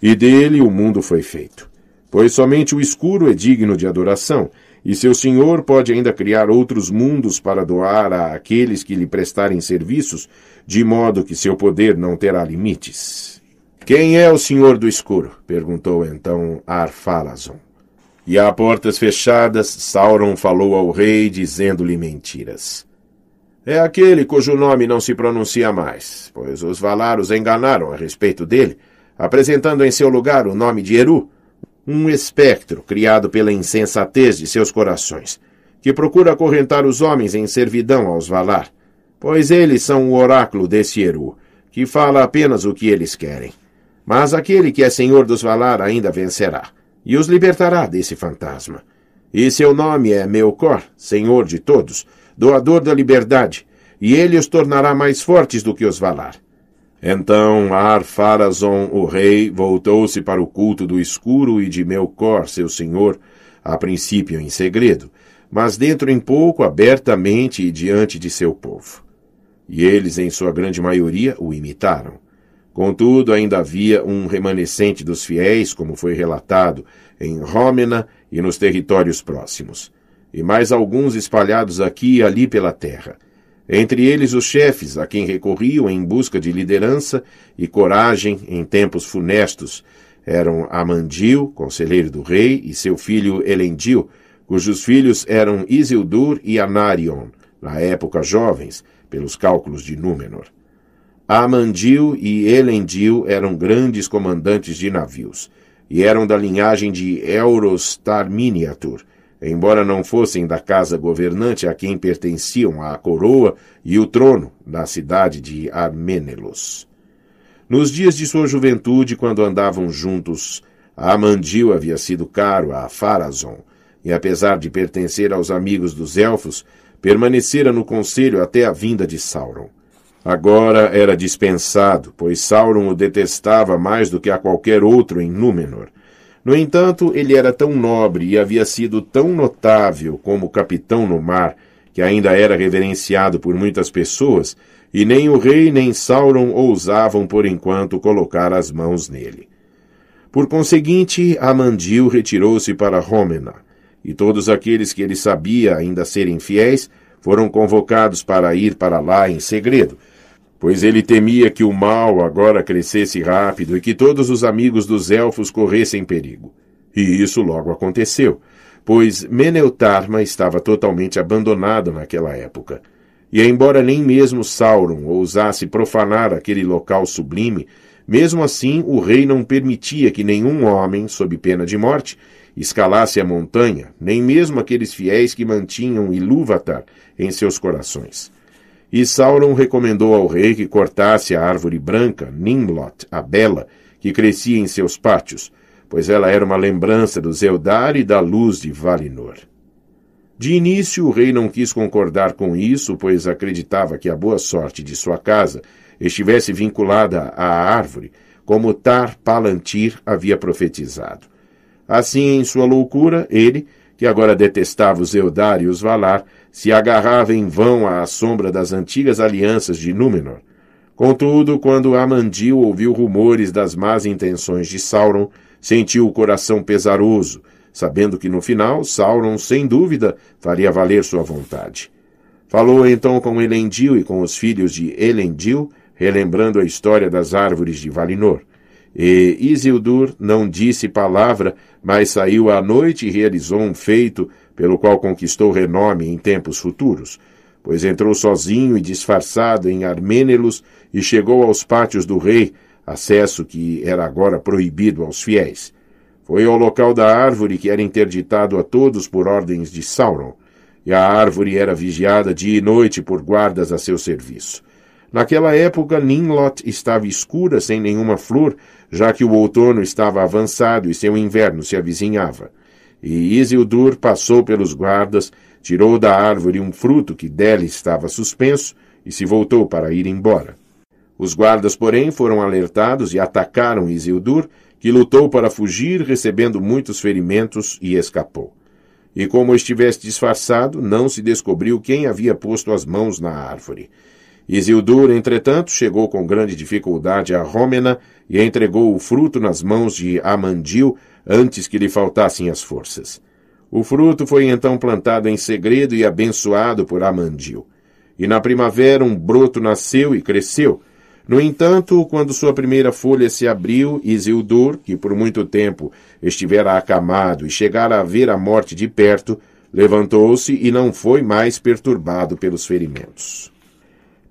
E dele o mundo foi feito. Pois somente o escuro é digno de adoração, e seu Senhor pode ainda criar outros mundos para doar a aqueles que lhe prestarem serviços, de modo que seu poder não terá limites. Quem é o Senhor do Escuro? perguntou então Arfalazon. E a portas fechadas, Sauron falou ao rei, dizendo-lhe mentiras. É aquele cujo nome não se pronuncia mais, pois os Valar os enganaram a respeito dele, apresentando em seu lugar o nome de Eru, um espectro criado pela insensatez de seus corações, que procura acorrentar os homens em servidão aos Valar, pois eles são o oráculo desse Eru, que fala apenas o que eles querem. Mas aquele que é senhor dos Valar ainda vencerá, e os libertará desse fantasma. E seu nome é Melkor, senhor de todos, doador da liberdade, e ele os tornará mais fortes do que os Valar. Então Ar-Pharazôn, o rei, voltou-se para o culto do escuro e de Melkor, seu senhor, a princípio em segredo, mas dentro em pouco abertamente e diante de seu povo. E eles, em sua grande maioria, o imitaram. Contudo, ainda havia um remanescente dos fiéis, como foi relatado, em Rómena e nos territórios próximos, e mais alguns espalhados aqui e ali pela terra. Entre eles os chefes, a quem recorriam em busca de liderança e coragem em tempos funestos, eram Amandil, conselheiro do rei, e seu filho Elendil, cujos filhos eram Isildur e Anarion, na época jovens, pelos cálculos de Númenor. Amandil e Elendil eram grandes comandantes de navios, e eram da linhagem de Eurostar Miniatur, embora não fossem da casa governante a quem pertenciam a coroa e o trono da cidade de Armenelos. Nos dias de sua juventude, quando andavam juntos, Amandil havia sido caro a Farazon, e apesar de pertencer aos amigos dos elfos, permanecera no conselho até a vinda de Sauron. Agora era dispensado, pois Sauron o detestava mais do que a qualquer outro em Númenor. No entanto, ele era tão nobre e havia sido tão notável como capitão no mar, que ainda era reverenciado por muitas pessoas, e nem o rei nem Sauron ousavam por enquanto colocar as mãos nele. Por conseguinte, Amandil retirou-se para Rômena, e todos aqueles que ele sabia ainda serem fiéis foram convocados para ir para lá em segredo, pois ele temia que o mal agora crescesse rápido e que todos os amigos dos elfos corressem perigo. E isso logo aconteceu, pois Meneltarma estava totalmente abandonado naquela época. E embora nem mesmo Sauron ousasse profanar aquele local sublime, mesmo assim o rei não permitia que nenhum homem, sob pena de morte, escalasse a montanha, nem mesmo aqueles fiéis que mantinham Ilúvatar em seus corações. E Sauron recomendou ao rei que cortasse a árvore branca, Nimlot, a bela, que crescia em seus pátios, pois ela era uma lembrança do Zeldar e da luz de Valinor. De início, o rei não quis concordar com isso, pois acreditava que a boa sorte de sua casa estivesse vinculada à árvore, como Tar Palantir havia profetizado. Assim, em sua loucura, ele, que agora detestava os Eldar e os Valar, se agarrava em vão à sombra das antigas alianças de Númenor. Contudo, quando Amandil ouviu rumores das más intenções de Sauron, sentiu o coração pesaroso, sabendo que no final Sauron, sem dúvida, faria valer sua vontade. Falou então com Elendil e com os filhos de Elendil, relembrando a história das árvores de Valinor. E Isildur não disse palavra, mas saiu à noite e realizou um feito pelo qual conquistou renome em tempos futuros, pois entrou sozinho e disfarçado em Armênelos e chegou aos pátios do rei, acesso que era agora proibido aos fiéis. Foi ao local da árvore que era interditado a todos por ordens de Sauron, e a árvore era vigiada dia e noite por guardas a seu serviço. Naquela época, Ninlot estava escura, sem nenhuma flor, já que o outono estava avançado e seu inverno se avizinhava. E Isildur passou pelos guardas, tirou da árvore um fruto que dela estava suspenso e se voltou para ir embora. Os guardas, porém, foram alertados e atacaram Isildur, que lutou para fugir, recebendo muitos ferimentos e escapou. E como estivesse disfarçado, não se descobriu quem havia posto as mãos na árvore. Isildur, entretanto, chegou com grande dificuldade a Rômena e entregou o fruto nas mãos de Amandil, antes que lhe faltassem as forças. O fruto foi então plantado em segredo e abençoado por Amandil. E na primavera um broto nasceu e cresceu. No entanto, quando sua primeira folha se abriu, Isildur, que por muito tempo estivera acamado e chegara a ver a morte de perto, levantou-se e não foi mais perturbado pelos ferimentos.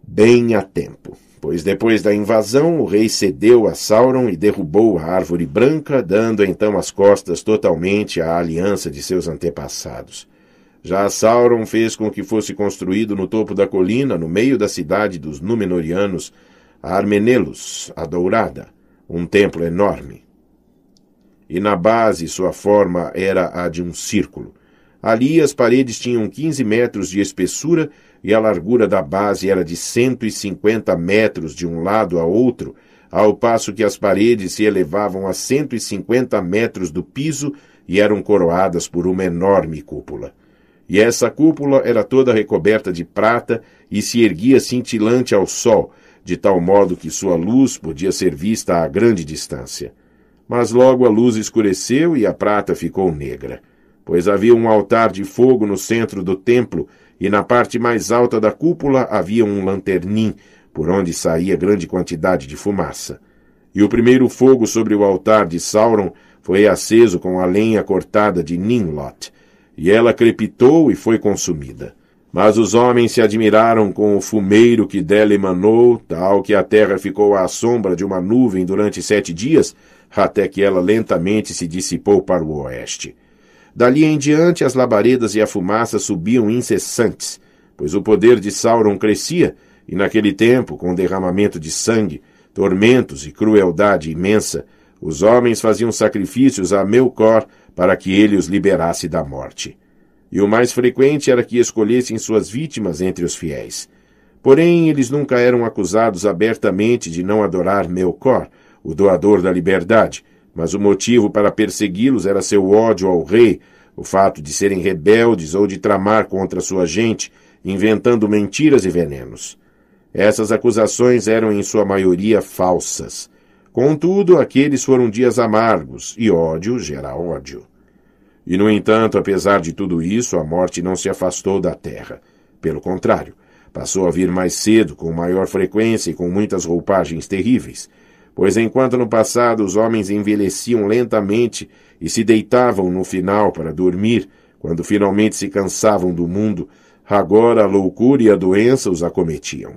Bem a tempo pois depois da invasão o rei cedeu a Sauron e derrubou a Árvore Branca, dando então as costas totalmente à aliança de seus antepassados. Já Sauron fez com que fosse construído no topo da colina, no meio da cidade dos Númenóreanos, a Armenelos, a Dourada, um templo enorme. E na base sua forma era a de um círculo. Ali as paredes tinham 15 metros de espessura e a largura da base era de 150 metros de um lado a outro, ao passo que as paredes se elevavam a 150 metros do piso e eram coroadas por uma enorme cúpula. E essa cúpula era toda recoberta de prata e se erguia cintilante ao sol, de tal modo que sua luz podia ser vista a grande distância. Mas logo a luz escureceu e a prata ficou negra, pois havia um altar de fogo no centro do templo e na parte mais alta da cúpula havia um lanternim, por onde saía grande quantidade de fumaça. E o primeiro fogo sobre o altar de Sauron foi aceso com a lenha cortada de Nimloth, e ela crepitou e foi consumida. Mas os homens se admiraram com o fumeiro que dela emanou, tal que a terra ficou à sombra de uma nuvem durante sete dias, até que ela lentamente se dissipou para o oeste. Dali em diante, as labaredas e a fumaça subiam incessantes, pois o poder de Sauron crescia, e naquele tempo, com derramamento de sangue, tormentos e crueldade imensa, os homens faziam sacrifícios a Melkor para que ele os liberasse da morte. E o mais frequente era que escolhessem suas vítimas entre os fiéis. Porém, eles nunca eram acusados abertamente de não adorar Melkor, o doador da liberdade, mas o motivo para persegui-los era seu ódio ao rei, o fato de serem rebeldes ou de tramar contra sua gente, inventando mentiras e venenos. Essas acusações eram em sua maioria falsas. Contudo, aqueles foram dias amargos, e ódio gera ódio. E, no entanto, apesar de tudo isso, a morte não se afastou da terra. Pelo contrário, passou a vir mais cedo, com maior frequência e com muitas roupagens terríveis. Pois enquanto no passado os homens envelheciam lentamente e se deitavam no final para dormir, quando finalmente se cansavam do mundo, agora a loucura e a doença os acometiam.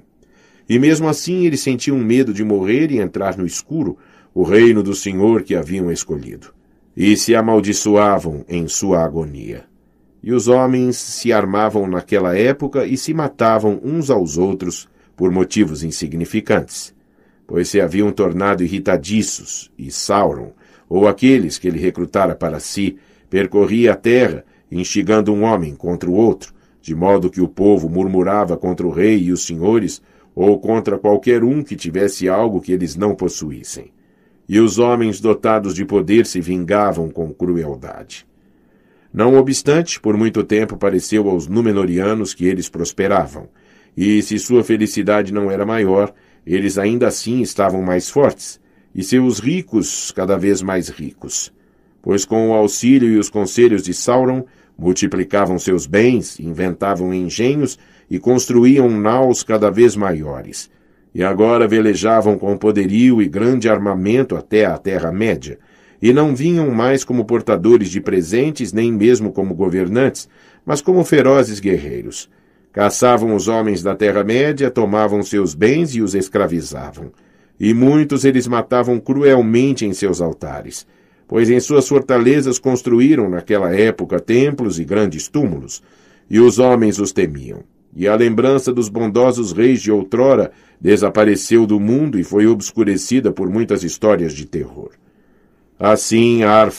E mesmo assim eles sentiam medo de morrer e entrar no escuro, o reino do Senhor que haviam escolhido. E se amaldiçoavam em sua agonia. E os homens se armavam naquela época e se matavam uns aos outros por motivos insignificantes pois se haviam tornado irritadiços, e Sauron, ou aqueles que ele recrutara para si, percorria a terra, instigando um homem contra o outro, de modo que o povo murmurava contra o rei e os senhores, ou contra qualquer um que tivesse algo que eles não possuíssem. E os homens dotados de poder se vingavam com crueldade. Não obstante, por muito tempo pareceu aos Númenóreanos que eles prosperavam, e se sua felicidade não era maior, eles ainda assim estavam mais fortes, e seus ricos cada vez mais ricos. Pois com o auxílio e os conselhos de Sauron, multiplicavam seus bens, inventavam engenhos e construíam naus cada vez maiores. E agora velejavam com poderio e grande armamento até a Terra-média, e não vinham mais como portadores de presentes, nem mesmo como governantes, mas como ferozes guerreiros. Caçavam os homens da Terra-média, tomavam seus bens e os escravizavam. E muitos eles matavam cruelmente em seus altares, pois em suas fortalezas construíram naquela época templos e grandes túmulos, e os homens os temiam. E a lembrança dos bondosos reis de outrora desapareceu do mundo e foi obscurecida por muitas histórias de terror. Assim, ar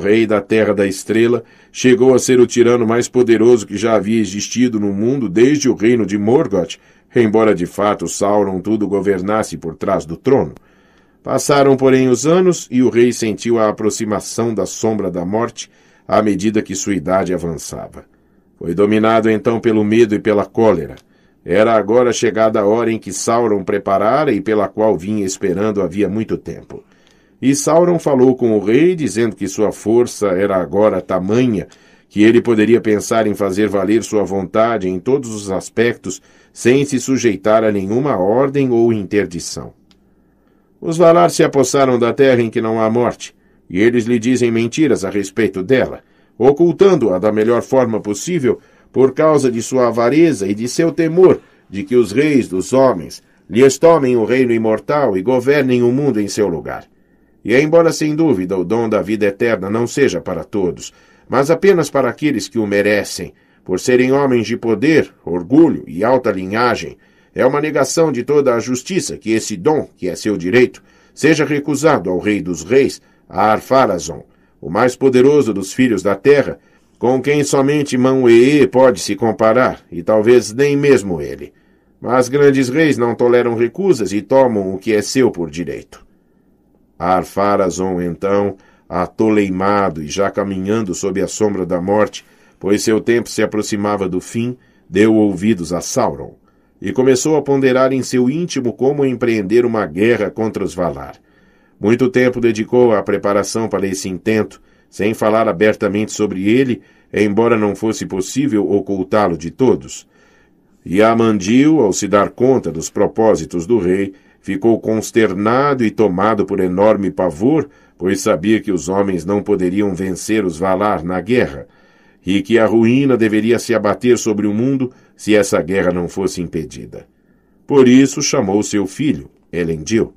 rei da Terra da Estrela, chegou a ser o tirano mais poderoso que já havia existido no mundo desde o reino de Morgoth, embora de fato Sauron tudo governasse por trás do trono. Passaram, porém, os anos e o rei sentiu a aproximação da sombra da morte à medida que sua idade avançava. Foi dominado então pelo medo e pela cólera. Era agora chegada a hora em que Sauron preparara e pela qual vinha esperando havia muito tempo. E Sauron falou com o rei, dizendo que sua força era agora tamanha que ele poderia pensar em fazer valer sua vontade em todos os aspectos sem se sujeitar a nenhuma ordem ou interdição. Os Valar se apossaram da terra em que não há morte, e eles lhe dizem mentiras a respeito dela, ocultando-a da melhor forma possível por causa de sua avareza e de seu temor de que os reis dos homens lhes tomem o reino imortal e governem o mundo em seu lugar. E embora sem dúvida o dom da vida eterna não seja para todos, mas apenas para aqueles que o merecem, por serem homens de poder, orgulho e alta linhagem, é uma negação de toda a justiça que esse dom, que é seu direito, seja recusado ao Rei dos Reis, a Arpharazon, o mais poderoso dos filhos da terra, com quem somente mão pode se comparar, e talvez nem mesmo ele. Mas grandes reis não toleram recusas e tomam o que é seu por direito. Arfarazon, então, atoleimado e já caminhando sob a sombra da morte, pois seu tempo se aproximava do fim, deu ouvidos a Sauron e começou a ponderar em seu íntimo como empreender uma guerra contra os Valar. Muito tempo dedicou à preparação para esse intento, sem falar abertamente sobre ele, embora não fosse possível ocultá-lo de todos. E Amandil, ao se dar conta dos propósitos do rei, ficou consternado e tomado por enorme pavor, pois sabia que os homens não poderiam vencer os Valar na guerra, e que a ruína deveria se abater sobre o mundo se essa guerra não fosse impedida. Por isso chamou seu filho, Elendil.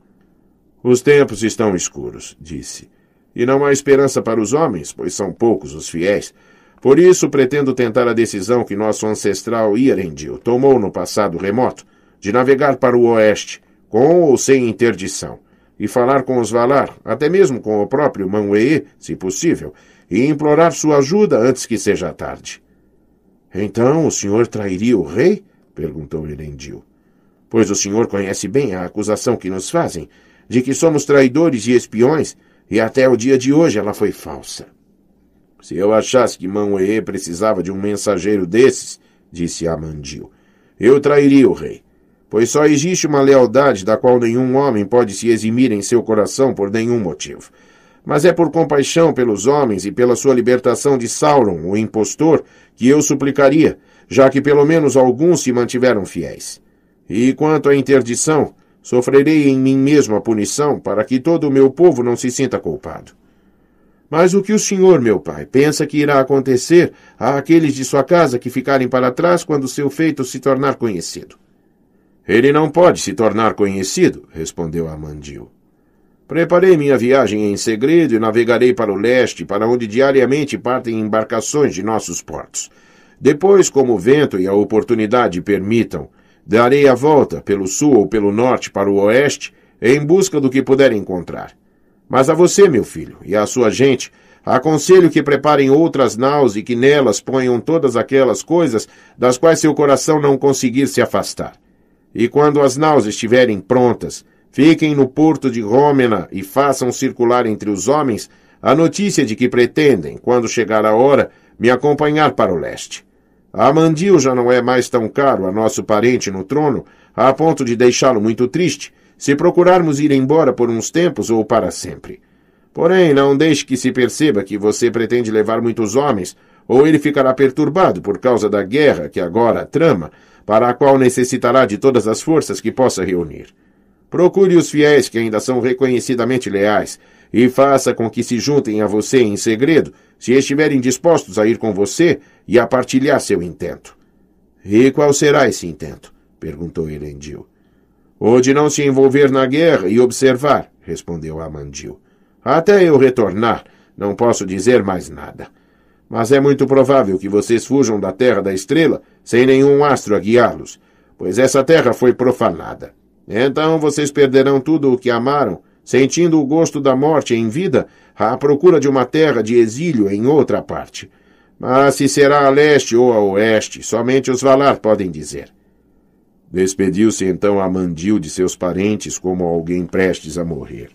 Os tempos estão escuros, disse, e não há esperança para os homens, pois são poucos os fiéis. Por isso pretendo tentar a decisão que nosso ancestral Iarendil tomou no passado remoto, de navegar para o oeste, com ou sem interdição, e falar com os Valar, até mesmo com o próprio Manwë, se possível, e implorar sua ajuda antes que seja tarde. Então o senhor trairia o rei? perguntou Elendil. Pois o senhor conhece bem a acusação que nos fazem de que somos traidores e espiões, e até o dia de hoje ela foi falsa. Se eu achasse que Manwë precisava de um mensageiro desses, disse Amandil, eu trairia o rei pois só existe uma lealdade da qual nenhum homem pode se eximir em seu coração por nenhum motivo. Mas é por compaixão pelos homens e pela sua libertação de Sauron, o impostor, que eu suplicaria, já que pelo menos alguns se mantiveram fiéis. E quanto à interdição, sofrerei em mim mesmo a punição para que todo o meu povo não se sinta culpado. Mas o que o senhor, meu pai, pensa que irá acontecer a aqueles de sua casa que ficarem para trás quando seu feito se tornar conhecido? Ele não pode se tornar conhecido, respondeu Amandil. Preparei minha viagem em segredo e navegarei para o leste, para onde diariamente partem embarcações de nossos portos. Depois, como o vento e a oportunidade permitam, darei a volta pelo sul ou pelo norte para o oeste, em busca do que puder encontrar. Mas a você, meu filho, e à sua gente, aconselho que preparem outras naus e que nelas ponham todas aquelas coisas das quais seu coração não conseguir se afastar. E quando as naus estiverem prontas, fiquem no porto de Rômena e façam circular entre os homens a notícia de que pretendem, quando chegar a hora, me acompanhar para o leste. Amandil já não é mais tão caro a nosso parente no trono, a ponto de deixá-lo muito triste, se procurarmos ir embora por uns tempos ou para sempre. Porém, não deixe que se perceba que você pretende levar muitos homens, ou ele ficará perturbado por causa da guerra que agora trama, para a qual necessitará de todas as forças que possa reunir. Procure os fiéis que ainda são reconhecidamente leais e faça com que se juntem a você em segredo, se estiverem dispostos a ir com você e a partilhar seu intento. E qual será esse intento? perguntou Elendil. O de não se envolver na guerra e observar, respondeu Amandil. Até eu retornar, não posso dizer mais nada. Mas é muito provável que vocês fujam da terra da estrela sem nenhum astro a guiá-los, pois essa terra foi profanada. Então vocês perderão tudo o que amaram, sentindo o gosto da morte em vida, à procura de uma terra de exílio em outra parte. Mas se será a leste ou a oeste, somente os Valar podem dizer. Despediu-se então Amandil de seus parentes como alguém prestes a morrer.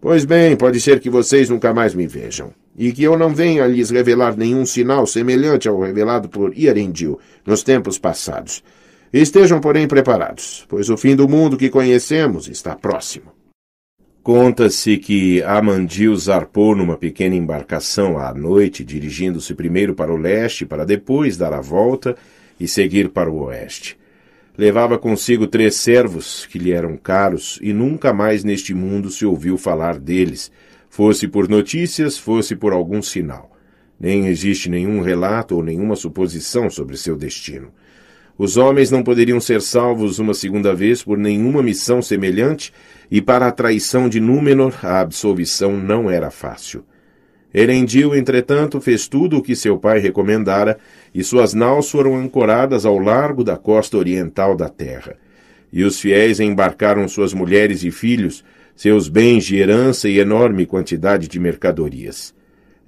Pois bem, pode ser que vocês nunca mais me vejam e que eu não venha lhes revelar nenhum sinal semelhante ao revelado por Iarendil nos tempos passados. Estejam, porém, preparados, pois o fim do mundo que conhecemos está próximo. Conta-se que Amandil zarpou numa pequena embarcação à noite, dirigindo-se primeiro para o leste, para depois dar a volta e seguir para o oeste. Levava consigo três servos, que lhe eram caros, e nunca mais neste mundo se ouviu falar deles, fosse por notícias, fosse por algum sinal. Nem existe nenhum relato ou nenhuma suposição sobre seu destino. Os homens não poderiam ser salvos uma segunda vez por nenhuma missão semelhante, e para a traição de Númenor a absolvição não era fácil. Erendil, entretanto, fez tudo o que seu pai recomendara, e suas naus foram ancoradas ao largo da costa oriental da terra. E os fiéis embarcaram suas mulheres e filhos, seus bens de herança e enorme quantidade de mercadorias.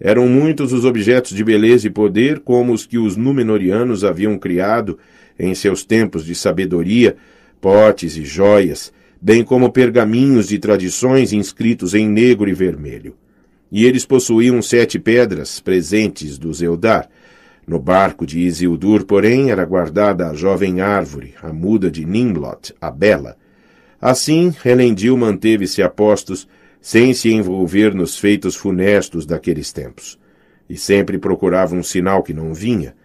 Eram muitos os objetos de beleza e poder, como os que os Númenóreanos haviam criado em seus tempos de sabedoria, potes e joias, bem como pergaminhos de tradições inscritos em negro e vermelho. E eles possuíam sete pedras, presentes do Zeudar. No barco de Isildur, porém, era guardada a jovem árvore, a muda de Nimlot, a bela, Assim, Helendil manteve-se a postos, sem se envolver nos feitos funestos daqueles tempos, e sempre procurava um sinal que não vinha.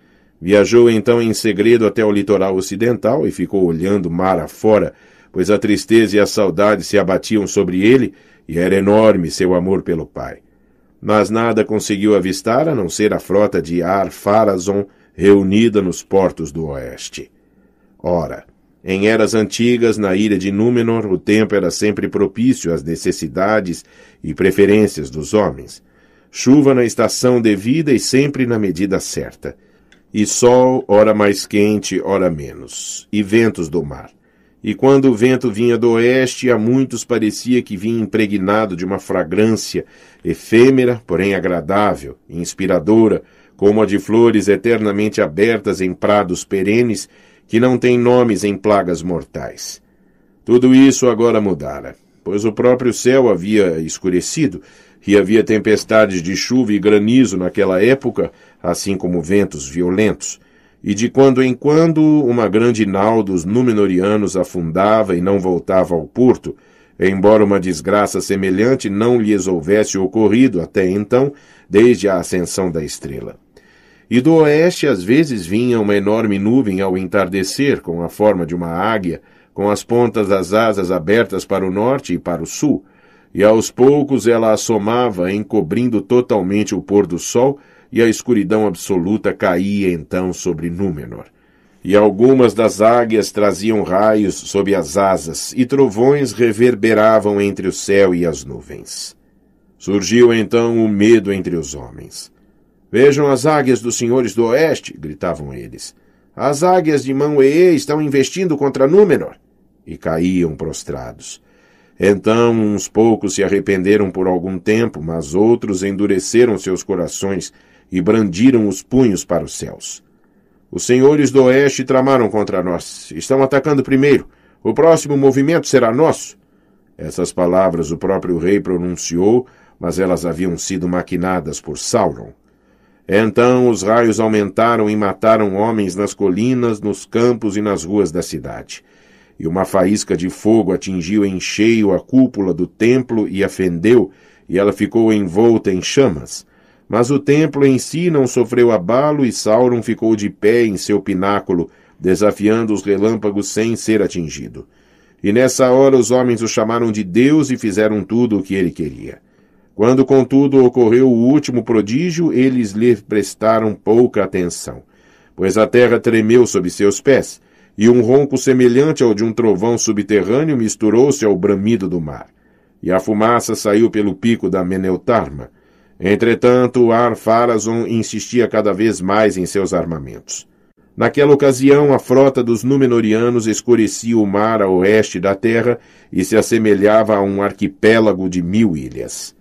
Viajou então em segredo até o litoral ocidental e ficou olhando mar afora, pois a tristeza e a saudade se abatiam sobre ele, e era enorme seu amor pelo pai. Mas nada conseguiu avistar a não ser a frota de ar Farazon reunida nos portos do oeste. Ora, em eras antigas, na ilha de Númenor, o tempo era sempre propício às necessidades e preferências dos homens. Chuva na estação devida e sempre na medida certa. E sol, ora mais quente, ora menos. E ventos do mar. E quando o vento vinha do oeste, a muitos parecia que vinha impregnado de uma fragrância efêmera, porém agradável, inspiradora, como a de flores eternamente abertas em prados perenes que não tem nomes em plagas mortais. Tudo isso agora mudara, pois o próprio céu havia escurecido e havia tempestades de chuva e granizo naquela época, assim como ventos violentos. E de quando em quando uma grande nau dos Númenóreanos afundava e não voltava ao porto, embora uma desgraça semelhante não lhes houvesse ocorrido até então, desde a ascensão da estrela. E do oeste às vezes vinha uma enorme nuvem ao entardecer, com a forma de uma águia, com as pontas das asas abertas para o norte e para o sul, e aos poucos ela assomava, encobrindo totalmente o pôr do sol, e a escuridão absoluta caía então sobre Númenor. E algumas das águias traziam raios sob as asas, e trovões reverberavam entre o céu e as nuvens. Surgiu então o medo entre os homens. Vejam as águias dos senhores do oeste, gritavam eles. As águias de Mauê estão investindo contra Númenor. E caíam prostrados. Então uns poucos se arrependeram por algum tempo, mas outros endureceram seus corações e brandiram os punhos para os céus. Os senhores do oeste tramaram contra nós. Estão atacando primeiro. O próximo movimento será nosso. Essas palavras o próprio rei pronunciou, mas elas haviam sido maquinadas por Sauron. Então os raios aumentaram e mataram homens nas colinas, nos campos e nas ruas da cidade. E uma faísca de fogo atingiu em cheio a cúpula do templo e a fendeu, e ela ficou envolta em chamas. Mas o templo em si não sofreu abalo e Sauron ficou de pé em seu pináculo, desafiando os relâmpagos sem ser atingido. E nessa hora os homens o chamaram de Deus e fizeram tudo o que ele queria. Quando, contudo, ocorreu o último prodígio, eles lhe prestaram pouca atenção, pois a terra tremeu sob seus pés, e um ronco semelhante ao de um trovão subterrâneo misturou-se ao bramido do mar, e a fumaça saiu pelo pico da Meneutarma. Entretanto, Ar-Pharazôn insistia cada vez mais em seus armamentos. Naquela ocasião, a frota dos Númenóreanos escurecia o mar a oeste da terra e se assemelhava a um arquipélago de mil ilhas.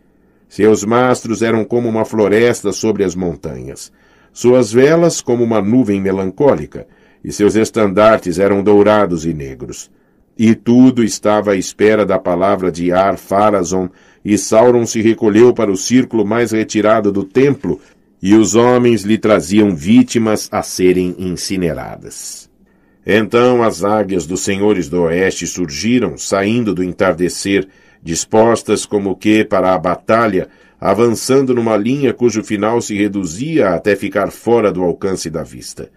Seus mastros eram como uma floresta sobre as montanhas, suas velas como uma nuvem melancólica, e seus estandartes eram dourados e negros. E tudo estava à espera da palavra de Ar farazon e Sauron se recolheu para o círculo mais retirado do templo, e os homens lhe traziam vítimas a serem incineradas. Então as águias dos senhores do oeste surgiram, saindo do entardecer, dispostas como que para a batalha, avançando numa linha cujo final se reduzia até ficar fora do alcance da vista.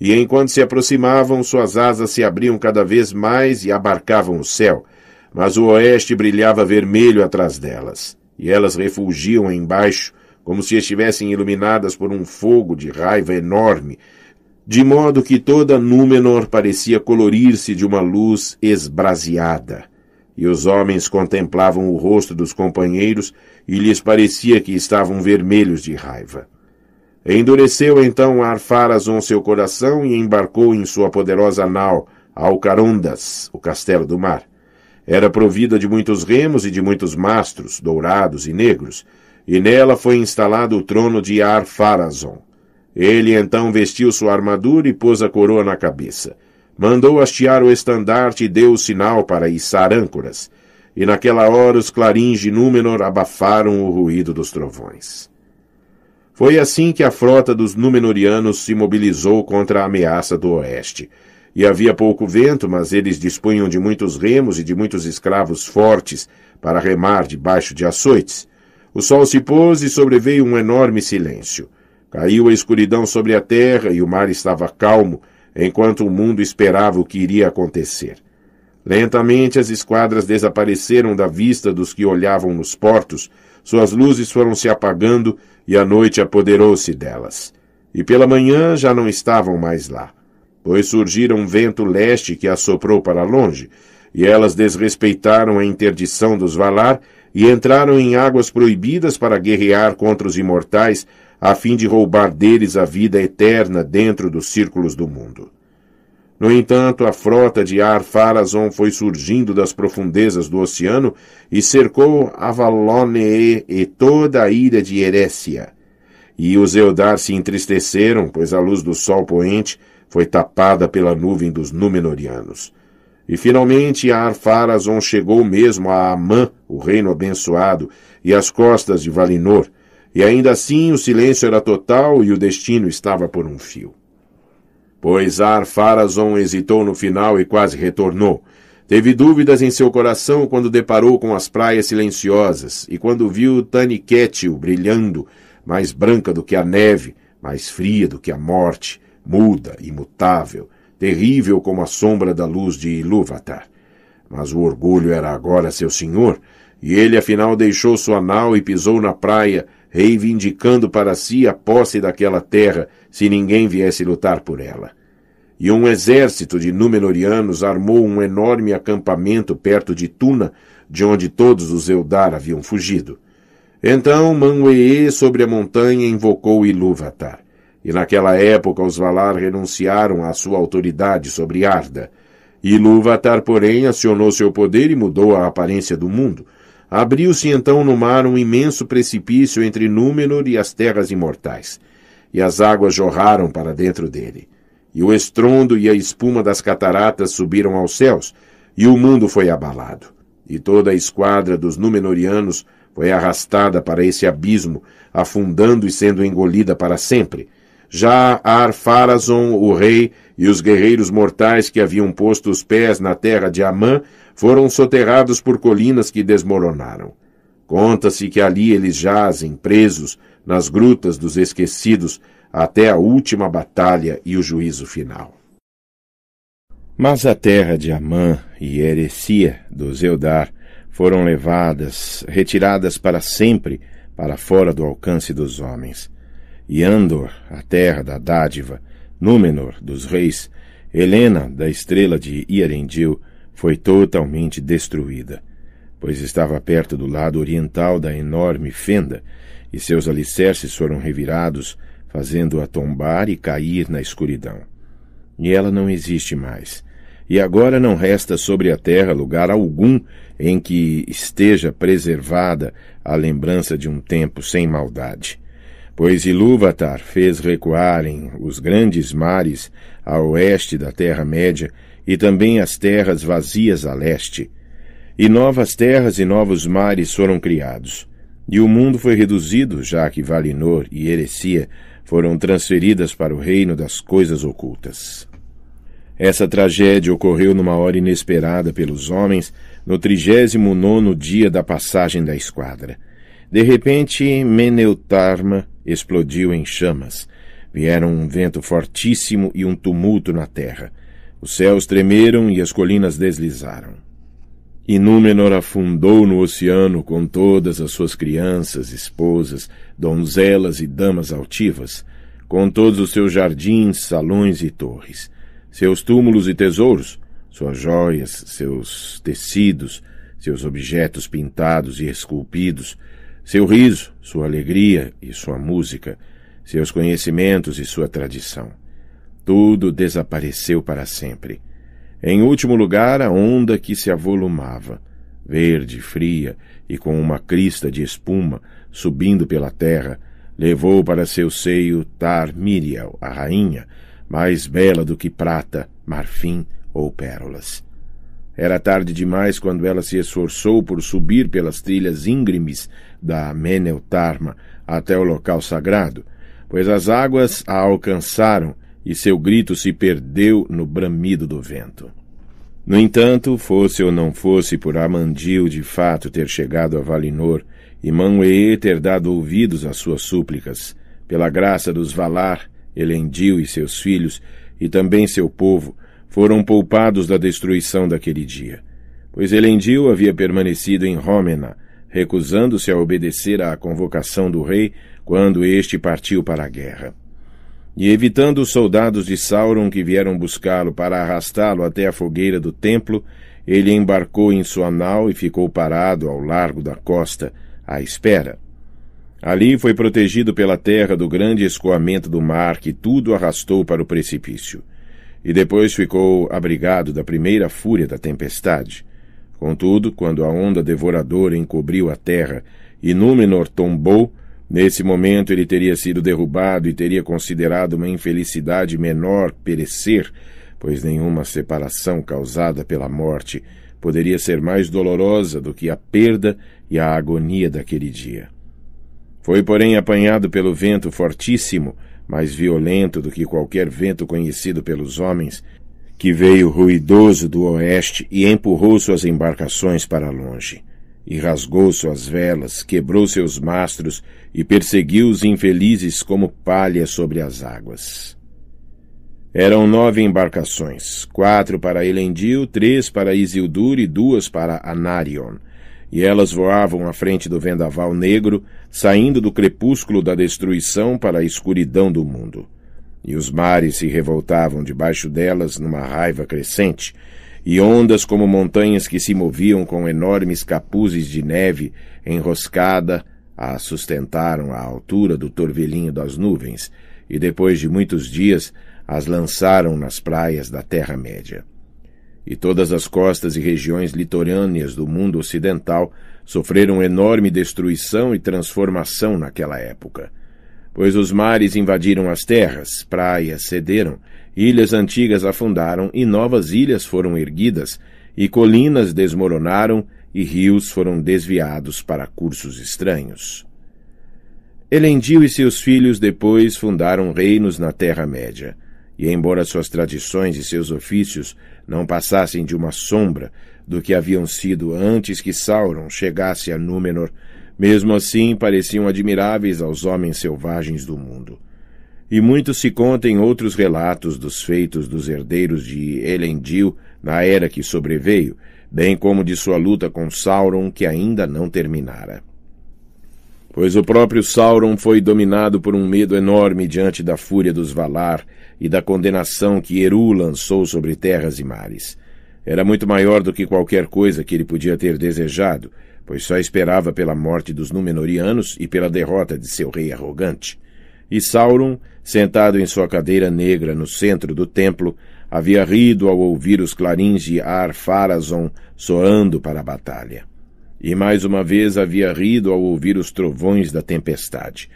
E enquanto se aproximavam, suas asas se abriam cada vez mais e abarcavam o céu, mas o oeste brilhava vermelho atrás delas, e elas refulgiam embaixo, como se estivessem iluminadas por um fogo de raiva enorme, de modo que toda Númenor parecia colorir-se de uma luz esbraseada. E os homens contemplavam o rosto dos companheiros e lhes parecia que estavam vermelhos de raiva. Endureceu então Arfarazon seu coração e embarcou em sua poderosa nau, Alcarondas, o castelo do mar. Era provida de muitos remos e de muitos mastros, dourados e negros, e nela foi instalado o trono de Arfarazon. Ele então vestiu sua armadura e pôs a coroa na cabeça mandou hastear o estandarte e deu o sinal para içar âncoras. E naquela hora os clarins de Númenor abafaram o ruído dos trovões. Foi assim que a frota dos Númenorianos se mobilizou contra a ameaça do oeste. E havia pouco vento, mas eles dispunham de muitos remos e de muitos escravos fortes para remar debaixo de açoites. O sol se pôs e sobreveio um enorme silêncio. Caiu a escuridão sobre a terra e o mar estava calmo, enquanto o mundo esperava o que iria acontecer. Lentamente as esquadras desapareceram da vista dos que olhavam nos portos, suas luzes foram se apagando e a noite apoderou-se delas. E pela manhã já não estavam mais lá, pois surgira um vento leste que assoprou para longe, e elas desrespeitaram a interdição dos Valar e entraram em águas proibidas para guerrear contra os imortais a fim de roubar deles a vida eterna dentro dos círculos do mundo. No entanto, a frota de ar Farazon foi surgindo das profundezas do oceano e cercou Avalone e toda a ilha de Herécia. E os Eldar se entristeceram, pois a luz do sol poente foi tapada pela nuvem dos Númenóreanos. E finalmente Ar-Pharazôn chegou mesmo a Amã, o reino abençoado, e às costas de Valinor, e ainda assim o silêncio era total e o destino estava por um fio. Pois ar farazon hesitou no final e quase retornou. Teve dúvidas em seu coração quando deparou com as praias silenciosas e quando viu Taniquétil brilhando, mais branca do que a neve, mais fria do que a morte, muda, imutável, terrível como a sombra da luz de Ilúvatar. Mas o orgulho era agora seu senhor, e ele afinal deixou sua nau e pisou na praia, reivindicando para si a posse daquela terra se ninguém viesse lutar por ela. E um exército de Númenóreanos armou um enorme acampamento perto de Tuna, de onde todos os Eldar haviam fugido. Então Manwee sobre a montanha invocou Ilúvatar. E naquela época os Valar renunciaram à sua autoridade sobre Arda. Ilúvatar, porém, acionou seu poder e mudou a aparência do mundo, Abriu-se então no mar um imenso precipício entre Númenor e as terras imortais, e as águas jorraram para dentro dele. E o estrondo e a espuma das cataratas subiram aos céus, e o mundo foi abalado. E toda a esquadra dos Númenóreanos foi arrastada para esse abismo, afundando e sendo engolida para sempre. Já Ar-Pharazôn, o rei, e os guerreiros mortais que haviam posto os pés na terra de Amã foram soterrados por colinas que desmoronaram. Conta-se que ali eles jazem presos nas grutas dos esquecidos até a última batalha e o juízo final. Mas a terra de Amã e Heresia dos Eudar foram levadas, retiradas para sempre para fora do alcance dos homens. E Andor, a terra da dádiva, Númenor, dos reis, Helena, da estrela de Iarendil, foi totalmente destruída, pois estava perto do lado oriental da enorme fenda e seus alicerces foram revirados, fazendo-a tombar e cair na escuridão. E ela não existe mais. E agora não resta sobre a terra lugar algum em que esteja preservada a lembrança de um tempo sem maldade. Pois Ilúvatar fez recuarem os grandes mares a oeste da Terra-média e também as terras vazias a leste. E novas terras e novos mares foram criados. E o mundo foi reduzido, já que Valinor e Heresia foram transferidas para o reino das coisas ocultas. Essa tragédia ocorreu numa hora inesperada pelos homens, no trigésimo nono dia da passagem da esquadra. De repente, Meneutarma explodiu em chamas. Vieram um vento fortíssimo e um tumulto na terra. Os céus tremeram e as colinas deslizaram. E Númenor afundou no oceano com todas as suas crianças, esposas, donzelas e damas altivas, com todos os seus jardins, salões e torres, seus túmulos e tesouros, suas joias, seus tecidos, seus objetos pintados e esculpidos, seu riso, sua alegria e sua música, seus conhecimentos e sua tradição. Tudo desapareceu para sempre. Em último lugar, a onda que se avolumava, verde, fria e com uma crista de espuma subindo pela terra, levou para seu seio Tar Miriel, a rainha, mais bela do que prata, marfim ou pérolas. Era tarde demais quando ela se esforçou por subir pelas trilhas íngremes da Meneutarma até o local sagrado, pois as águas a alcançaram e seu grito se perdeu no bramido do vento. No entanto, fosse ou não fosse por Amandil de fato ter chegado a Valinor e Manwë ter dado ouvidos às suas súplicas, pela graça dos Valar, Elendil e seus filhos, e também seu povo, foram poupados da destruição daquele dia. Pois Elendil havia permanecido em Rômena, recusando-se a obedecer à convocação do rei quando este partiu para a guerra. E evitando os soldados de Sauron que vieram buscá-lo para arrastá-lo até a fogueira do templo, ele embarcou em sua nau e ficou parado ao largo da costa, à espera. Ali foi protegido pela terra do grande escoamento do mar que tudo arrastou para o precipício. E depois ficou abrigado da primeira fúria da tempestade. Contudo, quando a onda devoradora encobriu a terra e Númenor tombou, Nesse momento ele teria sido derrubado e teria considerado uma infelicidade menor perecer, pois nenhuma separação causada pela morte poderia ser mais dolorosa do que a perda e a agonia daquele dia. Foi, porém, apanhado pelo vento fortíssimo, mais violento do que qualquer vento conhecido pelos homens, que veio ruidoso do oeste e empurrou suas embarcações para longe e rasgou suas velas, quebrou seus mastros e perseguiu os infelizes como palha sobre as águas. Eram nove embarcações, quatro para Elendil, três para Isildur e duas para Anarion, e elas voavam à frente do vendaval negro, saindo do crepúsculo da destruição para a escuridão do mundo. E os mares se revoltavam debaixo delas numa raiva crescente, e ondas como montanhas que se moviam com enormes capuzes de neve enroscada a sustentaram à altura do torvelinho das nuvens, e depois de muitos dias as lançaram nas praias da Terra-média. E todas as costas e regiões litorâneas do mundo ocidental sofreram enorme destruição e transformação naquela época. Pois os mares invadiram as terras, praias cederam, Ilhas antigas afundaram e novas ilhas foram erguidas, e colinas desmoronaram e rios foram desviados para cursos estranhos. Elendil e seus filhos depois fundaram reinos na Terra-média, e embora suas tradições e seus ofícios não passassem de uma sombra do que haviam sido antes que Sauron chegasse a Númenor, mesmo assim pareciam admiráveis aos homens selvagens do mundo. E muito se contem outros relatos dos feitos dos herdeiros de Elendil na era que sobreveio, bem como de sua luta com Sauron, que ainda não terminara. Pois o próprio Sauron foi dominado por um medo enorme diante da fúria dos Valar e da condenação que Eru lançou sobre terras e mares. Era muito maior do que qualquer coisa que ele podia ter desejado, pois só esperava pela morte dos Númenóreanos e pela derrota de seu rei arrogante. E Sauron Sentado em sua cadeira negra no centro do templo, havia rido ao ouvir os clarins de Ar Farazon soando para a batalha. E mais uma vez havia rido ao ouvir os trovões da tempestade.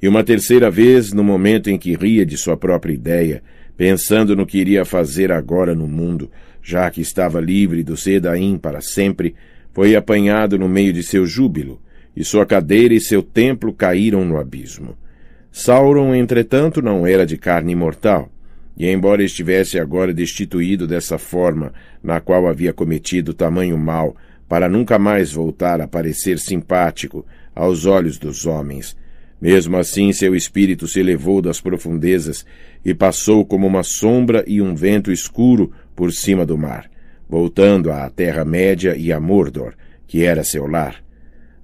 E uma terceira vez, no momento em que ria de sua própria ideia, pensando no que iria fazer agora no mundo, já que estava livre do Sedaim para sempre, foi apanhado no meio de seu júbilo, e sua cadeira e seu templo caíram no abismo. Sauron, entretanto, não era de carne imortal, e embora estivesse agora destituído dessa forma na qual havia cometido tamanho mal, para nunca mais voltar a parecer simpático aos olhos dos homens, mesmo assim seu espírito se elevou das profundezas e passou como uma sombra e um vento escuro por cima do mar, voltando à Terra-média e a Mordor, que era seu lar.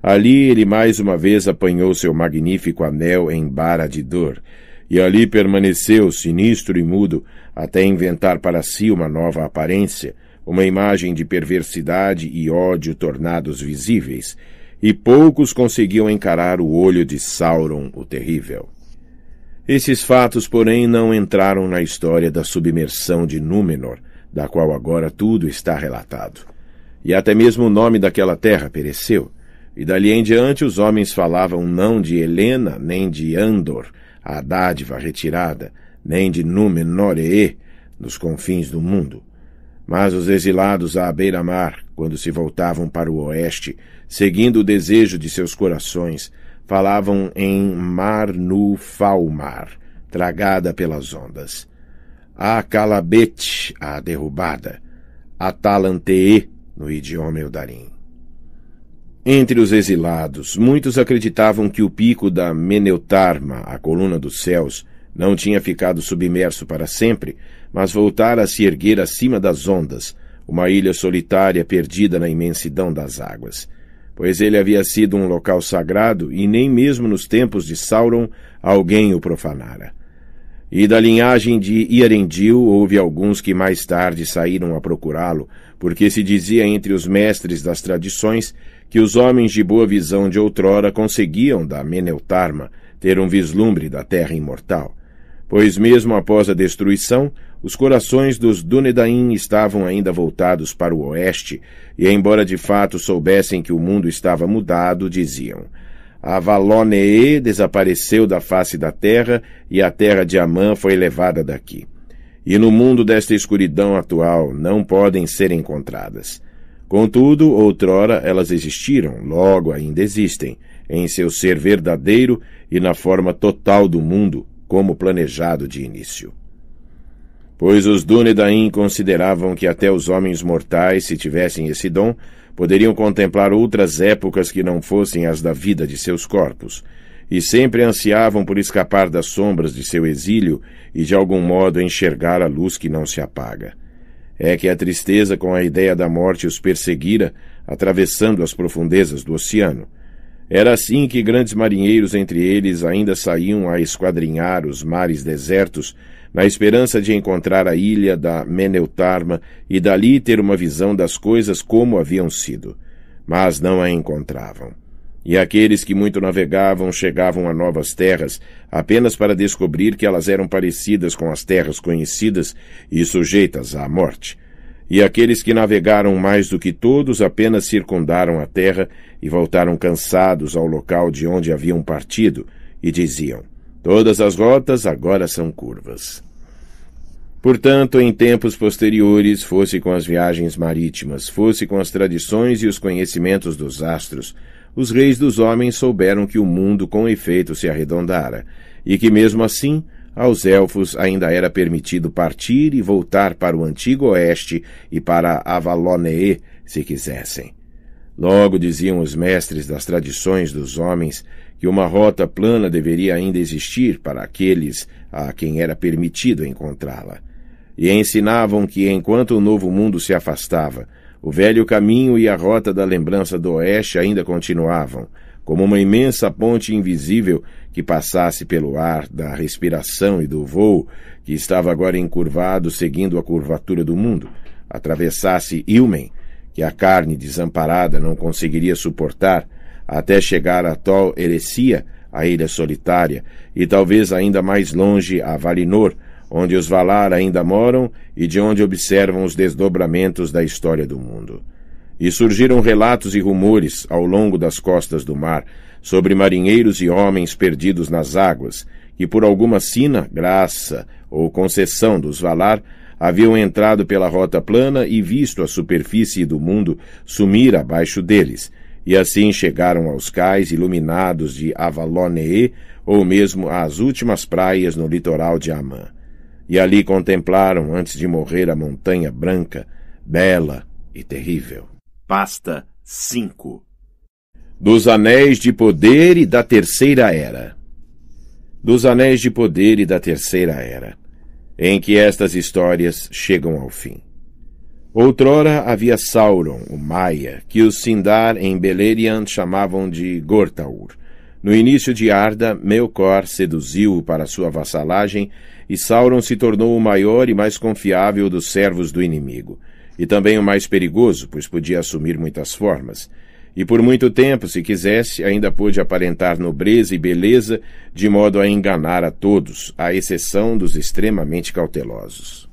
Ali ele mais uma vez apanhou seu magnífico anel em bara de dor, e ali permaneceu sinistro e mudo, até inventar para si uma nova aparência, uma imagem de perversidade e ódio tornados visíveis, e poucos conseguiam encarar o olho de Sauron o Terrível. Esses fatos, porém, não entraram na história da submersão de Númenor, da qual agora tudo está relatado. E até mesmo o nome daquela terra pereceu. E dali em diante os homens falavam não de Helena, nem de Andor, a dádiva retirada, nem de númenor nos confins do mundo. Mas os exilados à beira-mar, quando se voltavam para o oeste, seguindo o desejo de seus corações, falavam em Mar-nu-Falmar, tragada pelas ondas. A Calabete, a derrubada. A Talantee, no idioma eldarim entre os exilados, muitos acreditavam que o pico da Meneutarma, a coluna dos céus, não tinha ficado submerso para sempre, mas voltara a se erguer acima das ondas, uma ilha solitária perdida na imensidão das águas. Pois ele havia sido um local sagrado e nem mesmo nos tempos de Sauron alguém o profanara. E da linhagem de Iarendil houve alguns que mais tarde saíram a procurá-lo, porque se dizia entre os mestres das tradições que os homens de boa visão de outrora conseguiam da Meneutarma ter um vislumbre da terra imortal, pois mesmo após a destruição, os corações dos Dunedain estavam ainda voltados para o oeste, e embora de fato soubessem que o mundo estava mudado, diziam: a Valonee desapareceu da face da terra e a terra de Amã foi levada daqui. E no mundo desta escuridão atual não podem ser encontradas. Contudo, outrora elas existiram, logo ainda existem, em seu ser verdadeiro e na forma total do mundo, como planejado de início. Pois os Dunedain consideravam que até os homens mortais, se tivessem esse dom, poderiam contemplar outras épocas que não fossem as da vida de seus corpos, e sempre ansiavam por escapar das sombras de seu exílio e de algum modo enxergar a luz que não se apaga é que a tristeza com a ideia da morte os perseguira, atravessando as profundezas do oceano. Era assim que grandes marinheiros entre eles ainda saíam a esquadrinhar os mares desertos, na esperança de encontrar a ilha da Meneutarma e dali ter uma visão das coisas como haviam sido. Mas não a encontravam. E aqueles que muito navegavam chegavam a novas terras, apenas para descobrir que elas eram parecidas com as terras conhecidas e sujeitas à morte. E aqueles que navegaram mais do que todos apenas circundaram a terra e voltaram cansados ao local de onde haviam partido, e diziam: Todas as rotas agora são curvas. Portanto, em tempos posteriores, fosse com as viagens marítimas, fosse com as tradições e os conhecimentos dos astros, os reis dos homens souberam que o mundo com efeito se arredondara, e que mesmo assim aos elfos ainda era permitido partir e voltar para o antigo oeste e para Avalonee, se quisessem. Logo diziam os mestres das tradições dos homens que uma rota plana deveria ainda existir para aqueles a quem era permitido encontrá-la. E ensinavam que, enquanto o novo mundo se afastava, o velho caminho e a rota da lembrança do oeste ainda continuavam, como uma imensa ponte invisível que passasse pelo ar da respiração e do vôo, que estava agora encurvado seguindo a curvatura do mundo, atravessasse Ilmen, que a carne desamparada não conseguiria suportar, até chegar a Tol Erecia, a ilha solitária, e talvez ainda mais longe a Valinor, onde os Valar ainda moram e de onde observam os desdobramentos da história do mundo. E surgiram relatos e rumores ao longo das costas do mar sobre marinheiros e homens perdidos nas águas, que por alguma sina, graça ou concessão dos Valar, haviam entrado pela rota plana e visto a superfície do mundo sumir abaixo deles, e assim chegaram aos cais iluminados de Avalonee ou mesmo às últimas praias no litoral de Amã e ali contemplaram, antes de morrer, a Montanha Branca, bela e terrível. Pasta 5 Dos Anéis de Poder e da Terceira Era Dos Anéis de Poder e da Terceira Era, em que estas histórias chegam ao fim. Outrora havia Sauron, o Maia, que os Sindar em Beleriand chamavam de Gortaur. No início de Arda, Melkor seduziu-o para sua vassalagem e Sauron se tornou o maior e mais confiável dos servos do inimigo, e também o mais perigoso, pois podia assumir muitas formas. E por muito tempo, se quisesse, ainda pôde aparentar nobreza e beleza, de modo a enganar a todos, à exceção dos extremamente cautelosos.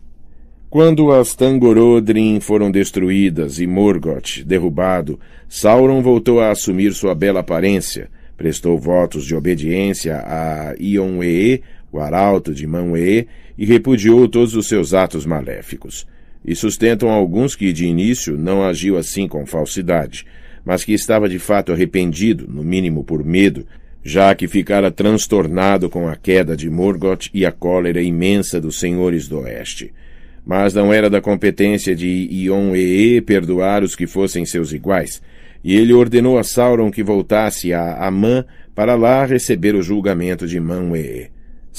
Quando as Tangorodrim foram destruídas e Morgoth derrubado, Sauron voltou a assumir sua bela aparência, prestou votos de obediência a Ion-Ee, o arauto de Manwë, e repudiou todos os seus atos maléficos. E sustentam alguns que, de início, não agiu assim com falsidade, mas que estava de fato arrependido, no mínimo por medo, já que ficara transtornado com a queda de Morgoth e a cólera imensa dos senhores do Oeste. Mas não era da competência de Ion-Ee perdoar os que fossem seus iguais, e ele ordenou a Sauron que voltasse a Amã para lá receber o julgamento de Manwë.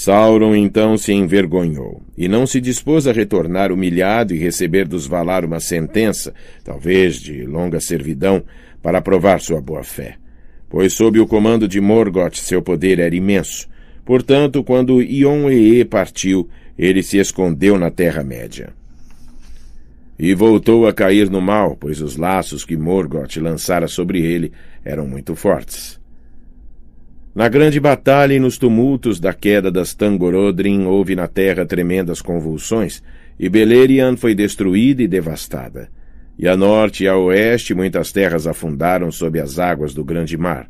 Sauron então se envergonhou e não se dispôs a retornar humilhado e receber dos Valar uma sentença, talvez de longa servidão, para provar sua boa-fé. Pois sob o comando de Morgoth seu poder era imenso. Portanto, quando Ion-Ee partiu, ele se escondeu na Terra-média. E voltou a cair no mal, pois os laços que Morgoth lançara sobre ele eram muito fortes. Na grande batalha e nos tumultos da queda das Tangorodrim houve na terra tremendas convulsões, e Beleriand foi destruída e devastada. E a norte e a oeste muitas terras afundaram sob as águas do grande mar.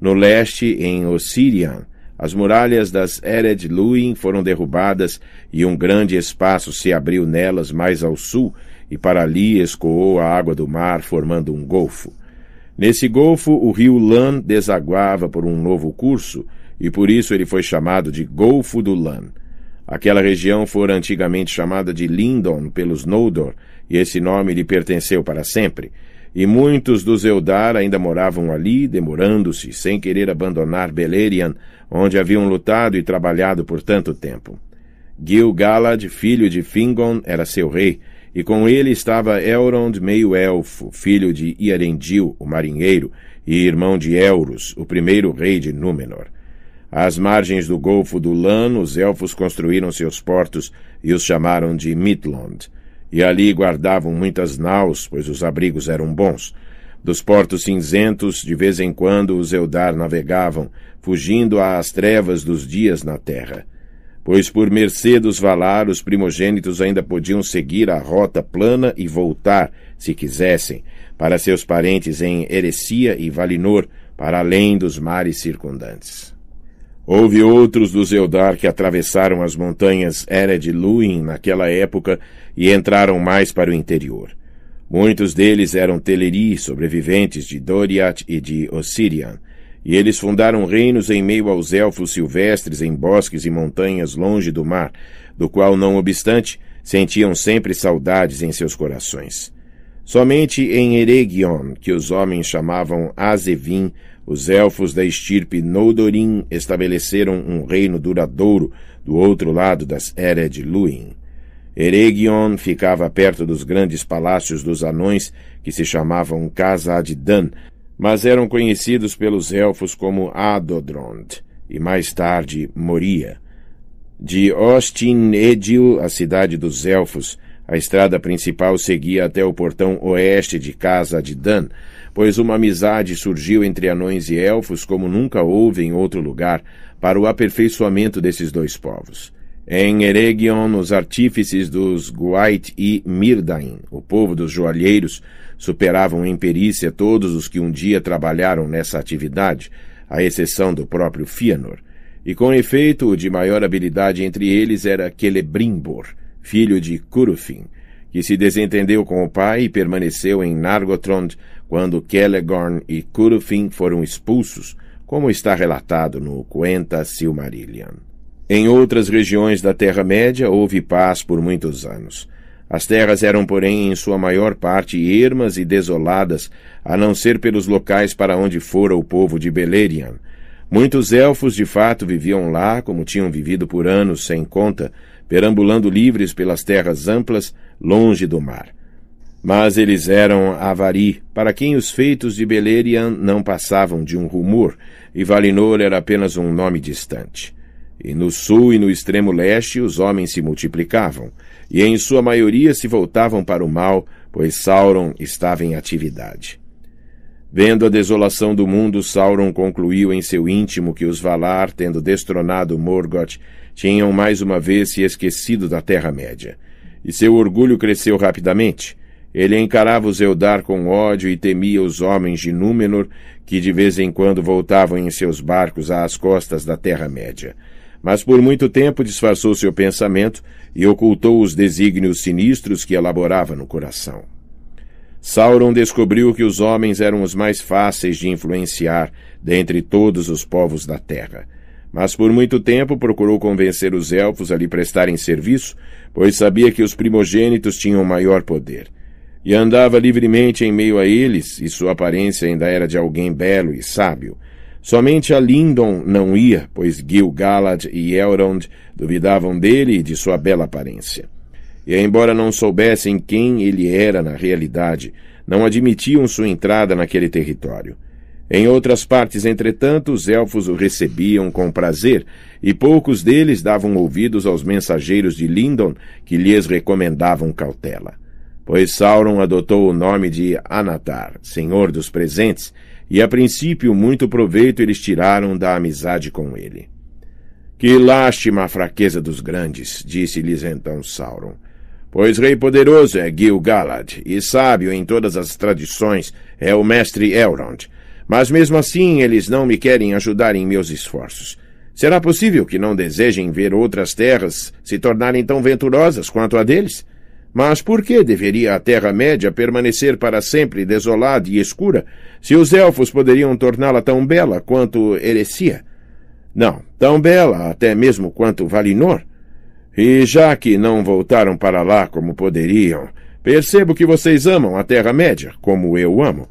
No leste, em Ossirian, as muralhas das Ered Luin foram derrubadas e um grande espaço se abriu nelas mais ao sul, e para ali escoou a água do mar, formando um golfo. Nesse golfo, o rio Lan desaguava por um novo curso, e por isso ele foi chamado de Golfo do Lan. Aquela região fora antigamente chamada de Lindon pelos Noldor, e esse nome lhe pertenceu para sempre. E muitos dos Eldar ainda moravam ali, demorando-se, sem querer abandonar Beleriand, onde haviam lutado e trabalhado por tanto tempo. Gil-galad, filho de Fingon, era seu rei, e com ele estava Elrond meio-elfo, filho de Iarendil, o marinheiro, e irmão de Elros, o primeiro rei de Númenor. Às margens do Golfo do Lan, os elfos construíram seus portos e os chamaram de Midlond. E ali guardavam muitas naus, pois os abrigos eram bons. Dos portos cinzentos, de vez em quando os Eldar navegavam, fugindo às trevas dos dias na terra pois por mercê dos valar os primogênitos ainda podiam seguir a rota plana e voltar, se quisessem, para seus parentes em Heresia e Valinor, para além dos mares circundantes. Houve outros dos Eldar que atravessaram as montanhas Ered Luin naquela época e entraram mais para o interior. Muitos deles eram Teleri, sobreviventes de Doriath e de Ossirian, e eles fundaram reinos em meio aos elfos silvestres em bosques e montanhas longe do mar, do qual, não obstante, sentiam sempre saudades em seus corações. Somente em Eregion, que os homens chamavam Azevim, os elfos da estirpe Noudorim estabeleceram um reino duradouro do outro lado das Ered Luin. Eregion ficava perto dos grandes palácios dos anões, que se chamavam Casa Adidan, mas eram conhecidos pelos elfos como Adodrond e mais tarde Moria. De Ostin Edil, a cidade dos elfos, a estrada principal seguia até o portão oeste de Casa de Dan, pois uma amizade surgiu entre anões e elfos como nunca houve em outro lugar para o aperfeiçoamento desses dois povos. Em Eregion, os artífices dos Guait e Mirdain, o povo dos joalheiros, superavam em perícia todos os que um dia trabalharam nessa atividade, à exceção do próprio Fianor. E com efeito, o de maior habilidade entre eles era Celebrimbor, filho de Curufin, que se desentendeu com o pai e permaneceu em Nargothrond quando Celegorn e Curufin foram expulsos, como está relatado no Quenta Silmarillion. Em outras regiões da Terra-média houve paz por muitos anos. As terras eram, porém, em sua maior parte ermas e desoladas, a não ser pelos locais para onde fora o povo de Beleriand. Muitos elfos de fato viviam lá, como tinham vivido por anos sem conta, perambulando livres pelas terras amplas, longe do mar. Mas eles eram avari, para quem os feitos de Beleriand não passavam de um rumor, e Valinor era apenas um nome distante. E no sul e no extremo leste os homens se multiplicavam e em sua maioria se voltavam para o mal, pois Sauron estava em atividade. Vendo a desolação do mundo, Sauron concluiu em seu íntimo que os Valar, tendo destronado Morgoth, tinham mais uma vez se esquecido da Terra-média. E seu orgulho cresceu rapidamente. Ele encarava os Eldar com ódio e temia os homens de Númenor, que de vez em quando voltavam em seus barcos às costas da Terra-média. Mas por muito tempo disfarçou seu pensamento e ocultou os desígnios sinistros que elaborava no coração. Sauron descobriu que os homens eram os mais fáceis de influenciar dentre todos os povos da terra. Mas por muito tempo procurou convencer os elfos a lhe prestarem serviço, pois sabia que os primogênitos tinham maior poder. E andava livremente em meio a eles, e sua aparência ainda era de alguém belo e sábio, Somente a Lindon não ia, pois Gil-galad e Elrond duvidavam dele e de sua bela aparência. E embora não soubessem quem ele era na realidade, não admitiam sua entrada naquele território. Em outras partes, entretanto, os elfos o recebiam com prazer, e poucos deles davam ouvidos aos mensageiros de Lindon que lhes recomendavam cautela. Pois Sauron adotou o nome de Anatar, Senhor dos Presentes, e a princípio muito proveito eles tiraram da amizade com ele. Que lástima a fraqueza dos grandes, disse-lhes então Sauron. Pois rei poderoso é Gil-galad, e sábio em todas as tradições é o mestre Elrond. Mas mesmo assim eles não me querem ajudar em meus esforços. Será possível que não desejem ver outras terras se tornarem tão venturosas quanto a deles? Mas por que deveria a Terra-média permanecer para sempre desolada e escura, se os elfos poderiam torná-la tão bela quanto Erecia? Não, tão bela até mesmo quanto Valinor. E já que não voltaram para lá como poderiam, percebo que vocês amam a Terra-média, como eu amo.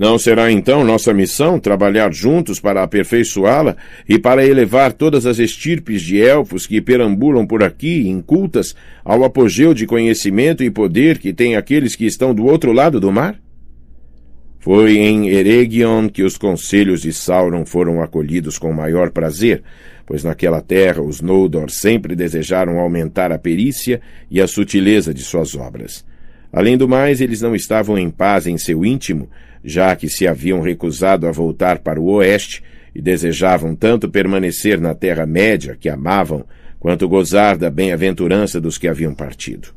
Não será então nossa missão trabalhar juntos para aperfeiçoá-la e para elevar todas as estirpes de elfos que perambulam por aqui, incultas, ao apogeu de conhecimento e poder que têm aqueles que estão do outro lado do mar? Foi em Eregion que os conselhos de Sauron foram acolhidos com maior prazer, pois naquela terra os Noldor sempre desejaram aumentar a perícia e a sutileza de suas obras. Além do mais, eles não estavam em paz em seu íntimo, já que se haviam recusado a voltar para o oeste e desejavam tanto permanecer na Terra-média que amavam, quanto gozar da bem-aventurança dos que haviam partido.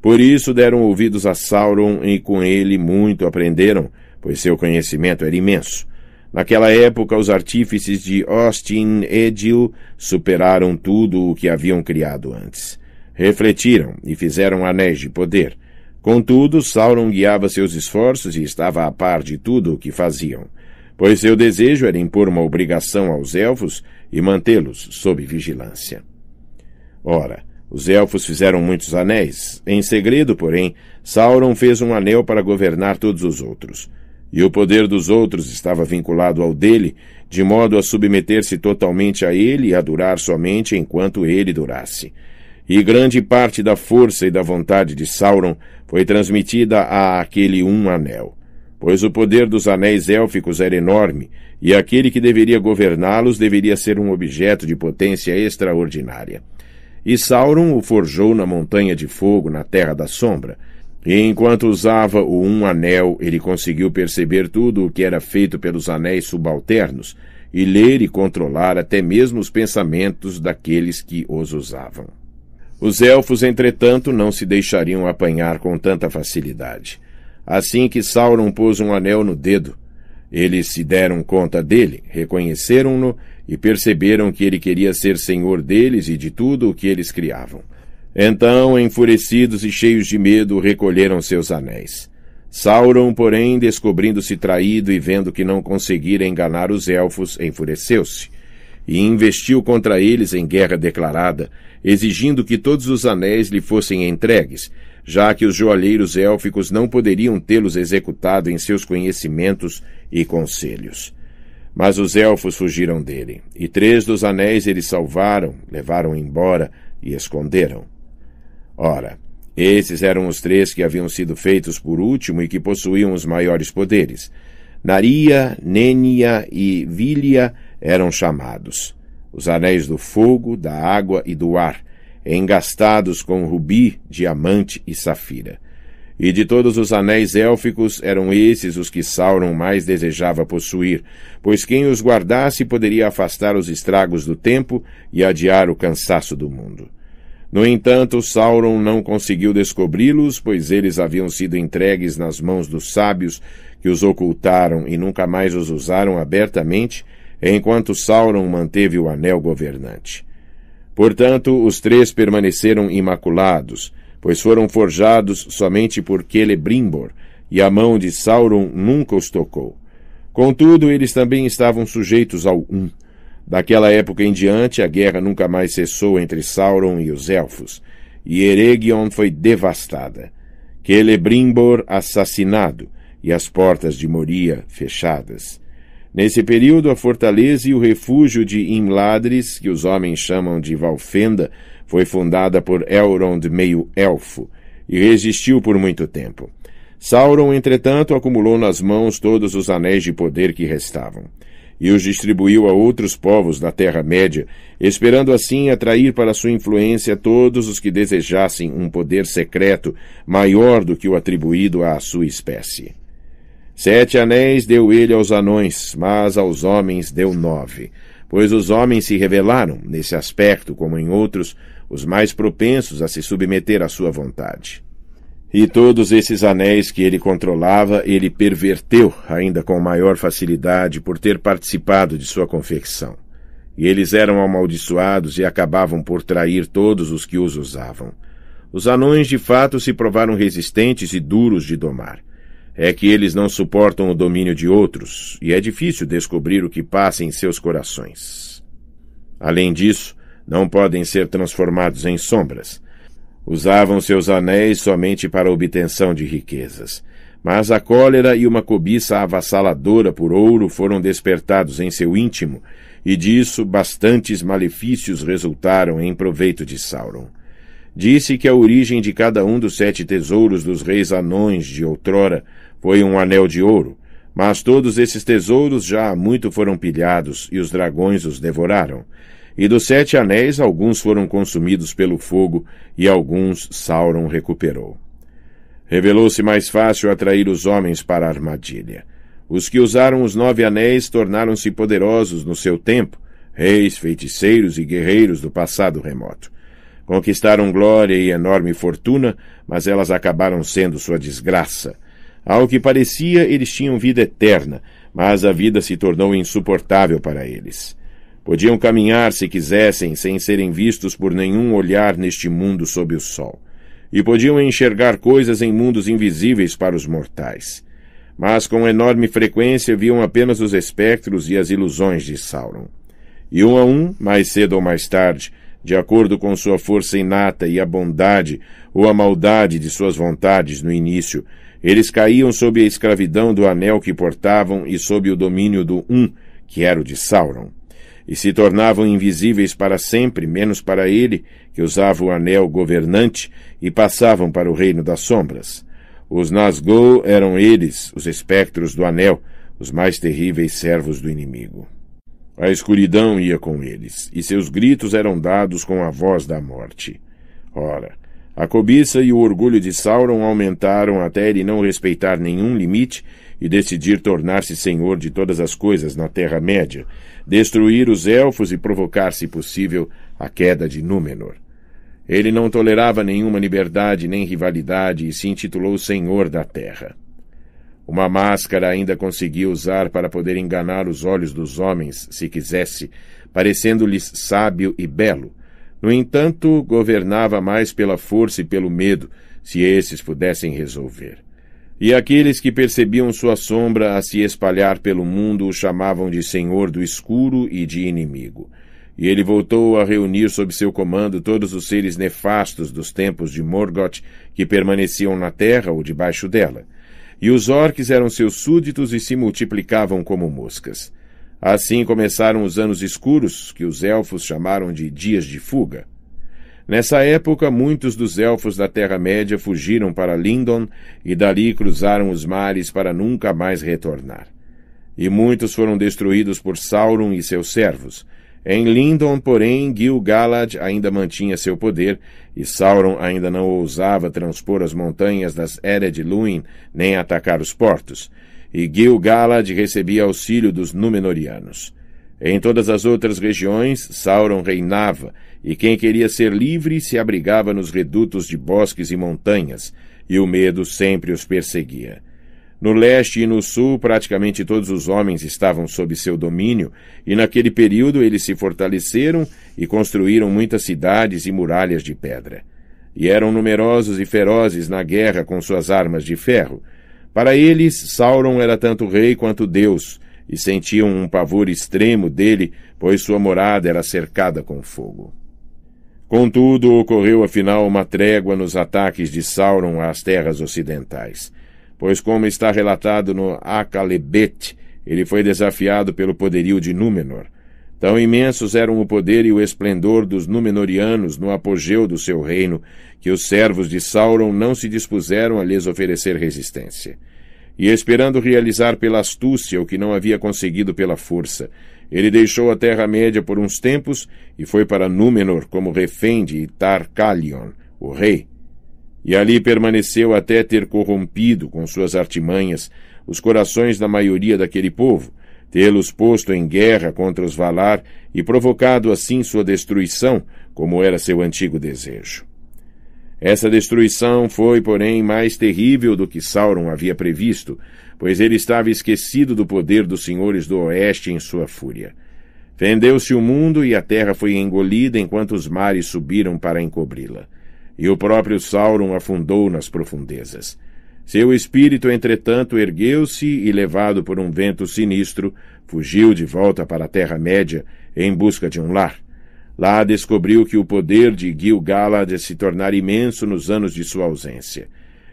Por isso deram ouvidos a Sauron e com ele muito aprenderam, pois seu conhecimento era imenso. Naquela época, os artífices de Austin Edil superaram tudo o que haviam criado antes. Refletiram e fizeram anéis de poder, Contudo, Sauron guiava seus esforços e estava a par de tudo o que faziam, pois seu desejo era impor uma obrigação aos elfos e mantê-los sob vigilância. Ora, os elfos fizeram muitos anéis. Em segredo, porém, Sauron fez um anel para governar todos os outros. E o poder dos outros estava vinculado ao dele, de modo a submeter-se totalmente a ele e a durar somente enquanto ele durasse. E grande parte da força e da vontade de Sauron foi transmitida a aquele um anel. Pois o poder dos anéis élficos era enorme, e aquele que deveria governá-los deveria ser um objeto de potência extraordinária. E Sauron o forjou na Montanha de Fogo, na Terra da Sombra. E enquanto usava o Um Anel, ele conseguiu perceber tudo o que era feito pelos anéis subalternos, e ler e controlar até mesmo os pensamentos daqueles que os usavam. Os elfos, entretanto, não se deixariam apanhar com tanta facilidade. Assim que Sauron pôs um anel no dedo, eles se deram conta dele, reconheceram-no e perceberam que ele queria ser senhor deles e de tudo o que eles criavam. Então, enfurecidos e cheios de medo, recolheram seus anéis. Sauron, porém, descobrindo-se traído e vendo que não conseguira enganar os elfos, enfureceu-se e investiu contra eles em guerra declarada, exigindo que todos os anéis lhe fossem entregues, já que os joalheiros élficos não poderiam tê-los executado em seus conhecimentos e conselhos. Mas os elfos fugiram dele, e três dos anéis eles salvaram, levaram embora e esconderam. Ora, esses eram os três que haviam sido feitos por último e que possuíam os maiores poderes. Naria, Nenia e Vilia eram chamados. Os anéis do fogo, da água e do ar, engastados com rubi, diamante e safira. E de todos os anéis élficos eram esses os que Sauron mais desejava possuir, pois quem os guardasse poderia afastar os estragos do tempo e adiar o cansaço do mundo. No entanto, Sauron não conseguiu descobri-los, pois eles haviam sido entregues nas mãos dos sábios, que os ocultaram e nunca mais os usaram abertamente, enquanto Sauron manteve o anel governante. Portanto, os três permaneceram imaculados, pois foram forjados somente por Celebrimbor, e a mão de Sauron nunca os tocou. Contudo, eles também estavam sujeitos ao Um. Daquela época em diante, a guerra nunca mais cessou entre Sauron e os Elfos, e Eregion foi devastada. Celebrimbor assassinado, e as portas de Moria fechadas. Nesse período, a fortaleza e o refúgio de Imladris, que os homens chamam de Valfenda, foi fundada por Elrond meio-elfo e resistiu por muito tempo. Sauron, entretanto, acumulou nas mãos todos os anéis de poder que restavam e os distribuiu a outros povos da Terra-média, esperando assim atrair para sua influência todos os que desejassem um poder secreto maior do que o atribuído à sua espécie. Sete anéis deu ele aos anões, mas aos homens deu nove. Pois os homens se revelaram, nesse aspecto como em outros, os mais propensos a se submeter à sua vontade. E todos esses anéis que ele controlava, ele perverteu, ainda com maior facilidade, por ter participado de sua confecção. E eles eram amaldiçoados e acabavam por trair todos os que os usavam. Os anões de fato se provaram resistentes e duros de domar é que eles não suportam o domínio de outros e é difícil descobrir o que passa em seus corações. Além disso, não podem ser transformados em sombras. Usavam seus anéis somente para a obtenção de riquezas. Mas a cólera e uma cobiça avassaladora por ouro foram despertados em seu íntimo, e disso bastantes malefícios resultaram em proveito de Sauron disse que a origem de cada um dos sete tesouros dos reis anões de outrora foi um anel de ouro. Mas todos esses tesouros já há muito foram pilhados, e os dragões os devoraram. E dos sete anéis, alguns foram consumidos pelo fogo, e alguns Sauron recuperou. Revelou-se mais fácil atrair os homens para a armadilha. Os que usaram os nove anéis tornaram-se poderosos no seu tempo, reis, feiticeiros e guerreiros do passado remoto. Conquistaram glória e enorme fortuna, mas elas acabaram sendo sua desgraça. Ao que parecia, eles tinham vida eterna, mas a vida se tornou insuportável para eles. Podiam caminhar se quisessem, sem serem vistos por nenhum olhar neste mundo sob o sol. E podiam enxergar coisas em mundos invisíveis para os mortais. Mas com enorme frequência viam apenas os espectros e as ilusões de Sauron. E um a um, mais cedo ou mais tarde, de acordo com sua força inata e a bondade ou a maldade de suas vontades no início, eles caíam sob a escravidão do anel que portavam e sob o domínio do Um, que era o de Sauron, e se tornavam invisíveis para sempre, menos para ele, que usava o anel governante, e passavam para o reino das sombras. Os Nazgûl eram eles, os espectros do anel, os mais terríveis servos do inimigo. A escuridão ia com eles, e seus gritos eram dados com a voz da morte. Ora, a cobiça e o orgulho de Sauron aumentaram até ele não respeitar nenhum limite e decidir tornar-se senhor de todas as coisas na Terra-média, destruir os elfos e provocar, se possível, a queda de Númenor. Ele não tolerava nenhuma liberdade nem rivalidade e se intitulou Senhor da Terra. Uma máscara ainda conseguia usar para poder enganar os olhos dos homens, se quisesse, parecendo-lhes sábio e belo, no entanto, governava mais pela força e pelo medo, se esses pudessem resolver. E aqueles que percebiam sua sombra a se espalhar pelo mundo o chamavam de Senhor do Escuro e de Inimigo. E ele voltou a reunir sob seu comando todos os seres nefastos dos tempos de Morgoth que permaneciam na terra ou debaixo dela. E os orques eram seus súditos e se multiplicavam como moscas. Assim começaram os anos escuros, que os elfos chamaram de Dias de Fuga. Nessa época, muitos dos elfos da Terra-média fugiram para Lindon e dali cruzaram os mares para nunca mais retornar. E muitos foram destruídos por Sauron e seus servos. Em Lindon, porém, Gil-galad ainda mantinha seu poder e Sauron ainda não ousava transpor as montanhas das Ered Luin nem atacar os portos e Gil-galad recebia auxílio dos Númenóreanos. Em todas as outras regiões, Sauron reinava, e quem queria ser livre se abrigava nos redutos de bosques e montanhas, e o medo sempre os perseguia. No leste e no sul, praticamente todos os homens estavam sob seu domínio, e naquele período eles se fortaleceram e construíram muitas cidades e muralhas de pedra. E eram numerosos e ferozes na guerra com suas armas de ferro, para eles, Sauron era tanto rei quanto Deus, e sentiam um pavor extremo dele, pois sua morada era cercada com fogo. Contudo, ocorreu afinal uma trégua nos ataques de Sauron às terras ocidentais, pois, como está relatado no Akalebet, ele foi desafiado pelo poderio de Númenor. Tão imensos eram o poder e o esplendor dos Númenóreanos no apogeu do seu reino, que os servos de Sauron não se dispuseram a lhes oferecer resistência e esperando realizar pela astúcia o que não havia conseguido pela força. Ele deixou a Terra-média por uns tempos e foi para Númenor como refém de Itar-Calion, o rei. E ali permaneceu até ter corrompido com suas artimanhas os corações da maioria daquele povo, tê-los posto em guerra contra os Valar e provocado assim sua destruição, como era seu antigo desejo. Essa destruição foi, porém, mais terrível do que Sauron havia previsto, pois ele estava esquecido do poder dos senhores do oeste em sua fúria. Vendeu-se o mundo e a terra foi engolida enquanto os mares subiram para encobri-la. E o próprio Sauron afundou nas profundezas. Seu espírito, entretanto, ergueu-se e, levado por um vento sinistro, fugiu de volta para a Terra-média em busca de um lar. Lá descobriu que o poder de Gil-galad se tornara imenso nos anos de sua ausência,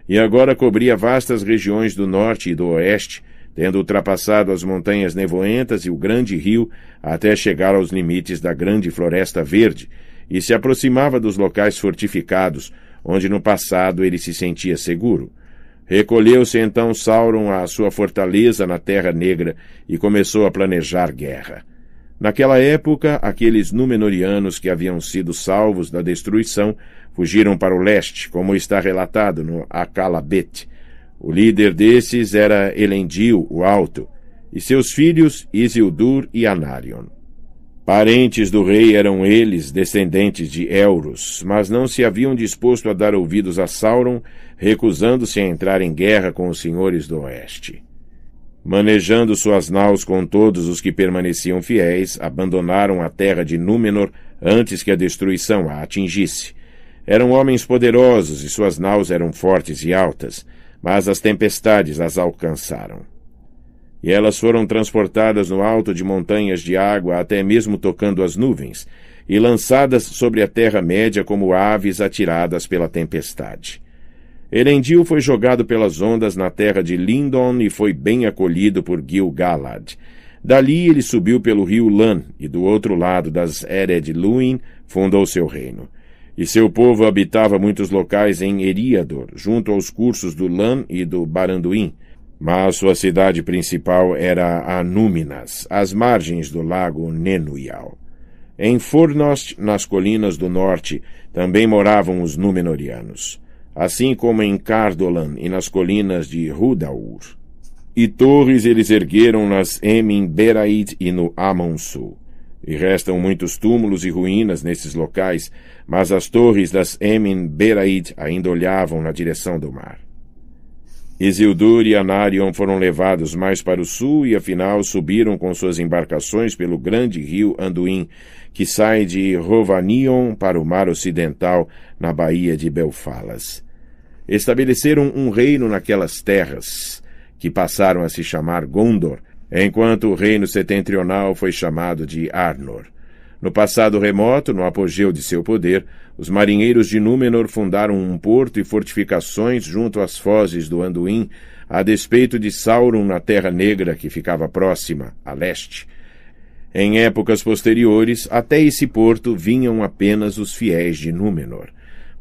e agora cobria vastas regiões do norte e do oeste, tendo ultrapassado as montanhas nevoentas e o grande rio até chegar aos limites da grande floresta verde, e se aproximava dos locais fortificados, onde no passado ele se sentia seguro. Recolheu-se então Sauron à sua fortaleza na Terra Negra e começou a planejar guerra. Naquela época, aqueles Númenóreanos que haviam sido salvos da destruição fugiram para o leste, como está relatado no Acalabete. O líder desses era Elendil, o Alto, e seus filhos Isildur e Anarion. Parentes do rei eram eles, descendentes de Elros, mas não se haviam disposto a dar ouvidos a Sauron, recusando-se a entrar em guerra com os senhores do oeste. Manejando suas naus com todos os que permaneciam fiéis, abandonaram a terra de Númenor antes que a destruição a atingisse. Eram homens poderosos e suas naus eram fortes e altas, mas as tempestades as alcançaram. E elas foram transportadas no alto de montanhas de água, até mesmo tocando as nuvens, e lançadas sobre a terra média como aves atiradas pela tempestade. Elendil foi jogado pelas ondas na terra de Lindon e foi bem acolhido por Gil-galad. Dali ele subiu pelo rio Lan e do outro lado das Ered-Luin fundou seu reino. E seu povo habitava muitos locais em Eriador, junto aos cursos do Lan e do Baranduim. Mas sua cidade principal era Númenas, às margens do lago Nenuial. Em Furnost, nas colinas do norte, também moravam os Númenóreanos assim como em Cardolan e nas colinas de Rudaur. E torres eles ergueram nas Emin Beraid e no Amonsu. E restam muitos túmulos e ruínas nesses locais, mas as torres das Emin Beraid ainda olhavam na direção do mar. Isildur e Anarion foram levados mais para o sul e afinal subiram com suas embarcações pelo grande rio Anduin, que sai de Rovanion para o mar ocidental na baía de Belfalas estabeleceram um reino naquelas terras, que passaram a se chamar Gondor, enquanto o reino setentrional foi chamado de Arnor. No passado remoto, no apogeu de seu poder, os marinheiros de Númenor fundaram um porto e fortificações junto às fozes do Anduin, a despeito de Sauron na Terra Negra que ficava próxima, a leste. Em épocas posteriores, até esse porto vinham apenas os fiéis de Númenor.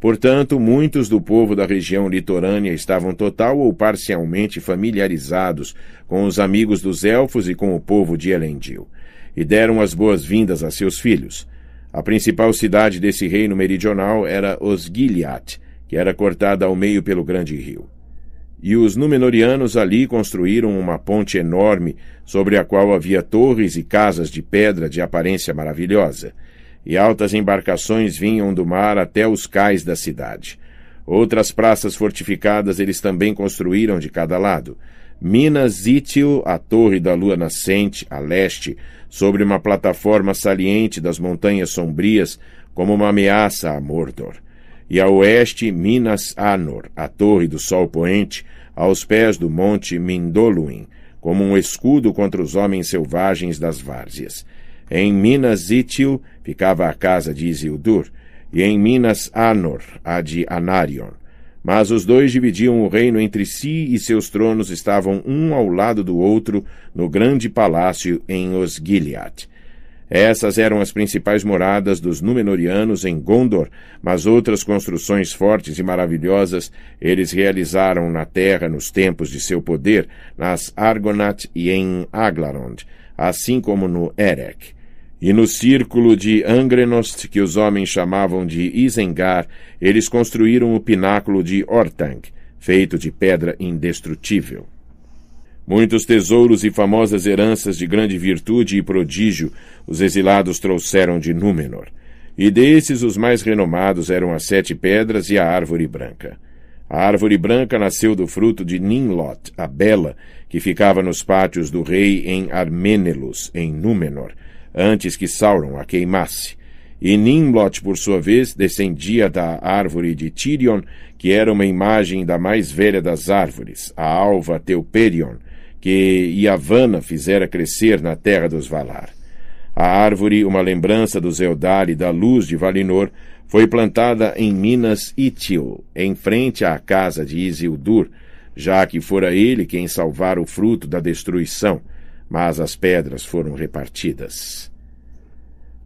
Portanto, muitos do povo da região litorânea estavam total ou parcialmente familiarizados com os amigos dos elfos e com o povo de Elendil, e deram as boas-vindas a seus filhos. A principal cidade desse reino meridional era Osgiliath, que era cortada ao meio pelo grande rio. E os Númenóreanos ali construíram uma ponte enorme, sobre a qual havia torres e casas de pedra de aparência maravilhosa e altas embarcações vinham do mar até os cais da cidade. Outras praças fortificadas eles também construíram de cada lado. Minas Ítil, a Torre da Lua Nascente, a leste, sobre uma plataforma saliente das Montanhas Sombrias, como uma ameaça a Mordor. E a oeste, Minas Anor, a Torre do Sol Poente, aos pés do Monte Mindoluin, como um escudo contra os homens selvagens das várzeas. Em Minas Ítil, ficava a casa de Isildur, e em Minas Anor, a de Anarion. Mas os dois dividiam o reino entre si e seus tronos estavam um ao lado do outro no grande palácio em Osgiliath. Essas eram as principais moradas dos Númenóreanos em Gondor, mas outras construções fortes e maravilhosas eles realizaram na terra nos tempos de seu poder, nas Argonath e em Aglarond, assim como no Erech. E no círculo de Angrenost, que os homens chamavam de Isengar, eles construíram o pináculo de Ortang, feito de pedra indestrutível. Muitos tesouros e famosas heranças de grande virtude e prodígio os exilados trouxeram de Númenor. E desses os mais renomados eram as sete pedras e a árvore branca. A árvore branca nasceu do fruto de Ninlot, a bela, que ficava nos pátios do rei em Armênelos, em Númenor, antes que Sauron a queimasse. E Nimlot, por sua vez, descendia da árvore de Tirion, que era uma imagem da mais velha das árvores, a alva Teuperion, que Yavanna fizera crescer na terra dos Valar. A árvore, uma lembrança dos Eldar e da luz de Valinor, foi plantada em Minas Ithil, em frente à casa de Isildur, já que fora ele quem salvara o fruto da destruição — mas as pedras foram repartidas.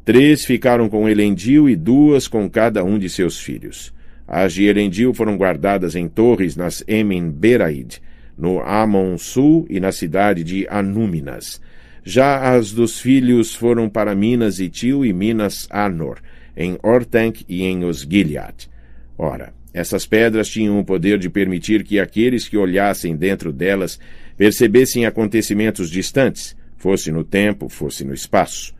Três ficaram com Elendil e duas com cada um de seus filhos. As de Elendil foram guardadas em torres nas Emin Beraid, no Amon Sul e na cidade de Anúminas. Já as dos filhos foram para Minas Itil e Minas Anor, em Ortenk e em Osgiliath. Ora, essas pedras tinham o poder de permitir que aqueles que olhassem dentro delas Percebessem acontecimentos distantes, fosse no tempo, fosse no espaço.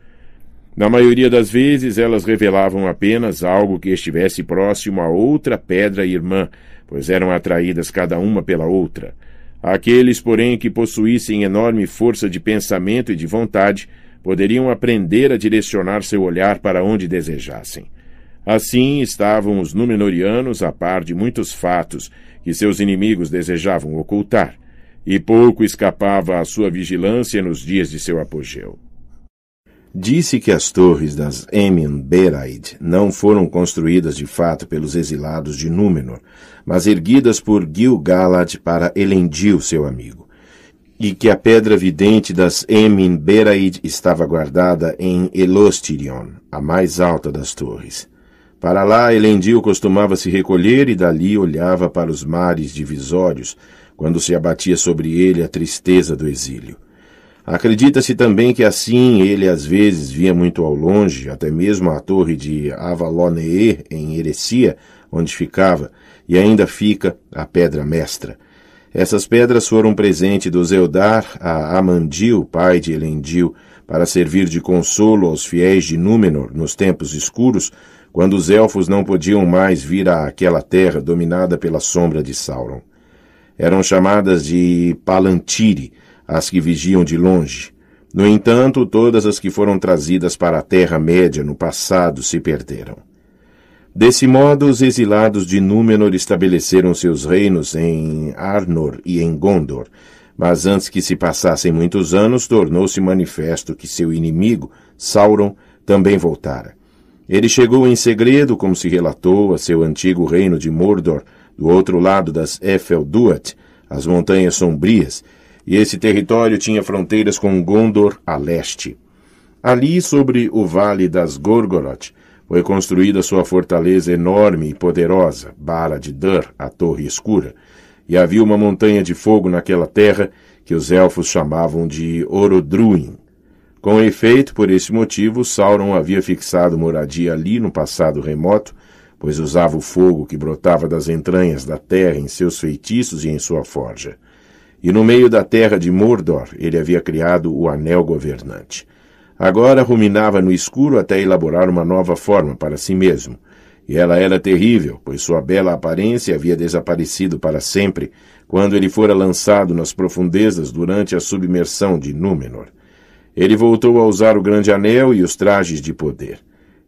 Na maioria das vezes, elas revelavam apenas algo que estivesse próximo a outra pedra irmã, pois eram atraídas cada uma pela outra. Aqueles, porém, que possuíssem enorme força de pensamento e de vontade, poderiam aprender a direcionar seu olhar para onde desejassem. Assim estavam os Númenóreanos a par de muitos fatos que seus inimigos desejavam ocultar, e pouco escapava à sua vigilância nos dias de seu apogeu. Disse que as torres das Emin Beraid não foram construídas de fato pelos exilados de Númenor, mas erguidas por Gil-galad para Elendil, seu amigo e que a pedra vidente das Emin Beraid estava guardada em Elostirion, a mais alta das torres. Para lá, Elendil costumava se recolher e dali olhava para os mares divisórios, quando se abatia sobre ele a tristeza do exílio. Acredita-se também que assim ele às vezes via muito ao longe, até mesmo a torre de Avaloneer, em Heresia, onde ficava, e ainda fica a Pedra Mestra. Essas pedras foram presente do Zeudar a Amandil, pai de Elendil, para servir de consolo aos fiéis de Númenor nos tempos escuros, quando os elfos não podiam mais vir àquela terra dominada pela sombra de Sauron. Eram chamadas de palantiri, as que vigiam de longe. No entanto, todas as que foram trazidas para a Terra-média no passado se perderam. Desse modo, os exilados de Númenor estabeleceram seus reinos em Arnor e em Gondor, mas antes que se passassem muitos anos, tornou-se manifesto que seu inimigo, Sauron, também voltara. Ele chegou em segredo, como se relatou, a seu antigo reino de Mordor, do outro lado das Efelduat, as Montanhas Sombrias, e esse território tinha fronteiras com Gondor a leste. Ali, sobre o vale das Gorgoroth, foi construída sua fortaleza enorme e poderosa, Bala de Dur, a Torre Escura, e havia uma montanha de fogo naquela terra que os elfos chamavam de Orodruin. Com efeito, por esse motivo, Sauron havia fixado moradia ali no passado remoto, pois usava o fogo que brotava das entranhas da terra em seus feitiços e em sua forja. E no meio da terra de Mordor ele havia criado o anel governante. Agora ruminava no escuro até elaborar uma nova forma para si mesmo. E ela era terrível, pois sua bela aparência havia desaparecido para sempre quando ele fora lançado nas profundezas durante a submersão de Númenor. Ele voltou a usar o grande anel e os trajes de poder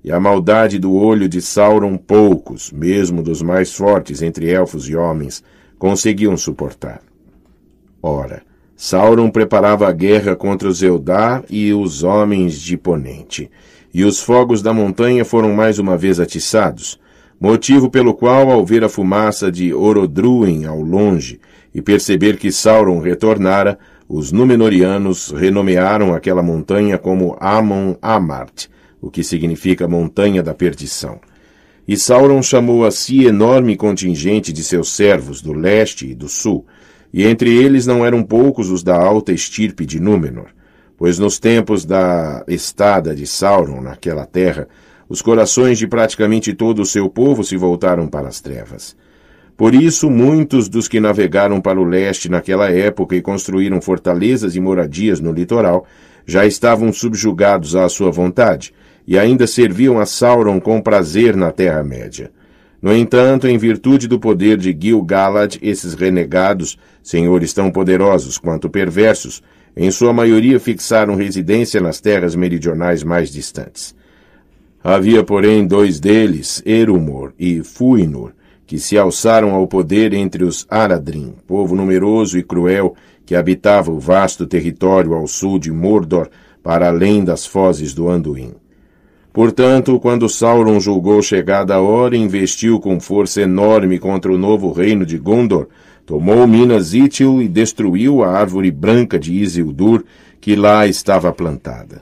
e a maldade do olho de Sauron poucos, mesmo dos mais fortes entre elfos e homens, conseguiam suportar. Ora, Sauron preparava a guerra contra os Eldar e os homens de Ponente, e os fogos da montanha foram mais uma vez atiçados, motivo pelo qual, ao ver a fumaça de Orodruin ao longe e perceber que Sauron retornara, os Númenóreanos renomearam aquela montanha como Amon Amart, o que significa montanha da perdição. E Sauron chamou a si enorme contingente de seus servos do leste e do sul, e entre eles não eram poucos os da alta estirpe de Númenor, pois nos tempos da estada de Sauron naquela terra, os corações de praticamente todo o seu povo se voltaram para as trevas. Por isso, muitos dos que navegaram para o leste naquela época e construíram fortalezas e moradias no litoral já estavam subjugados à sua vontade, e ainda serviam a Sauron com prazer na Terra-média. No entanto, em virtude do poder de Gil-galad, esses renegados, senhores tão poderosos quanto perversos, em sua maioria fixaram residência nas terras meridionais mais distantes. Havia, porém, dois deles, Erumor e Fuinur, que se alçaram ao poder entre os Aradrim, povo numeroso e cruel que habitava o vasto território ao sul de Mordor, para além das fozes do Anduin. Portanto, quando Sauron julgou chegada a hora, investiu com força enorme contra o novo reino de Gondor, tomou Minas Ithil e destruiu a árvore branca de Isildur, que lá estava plantada.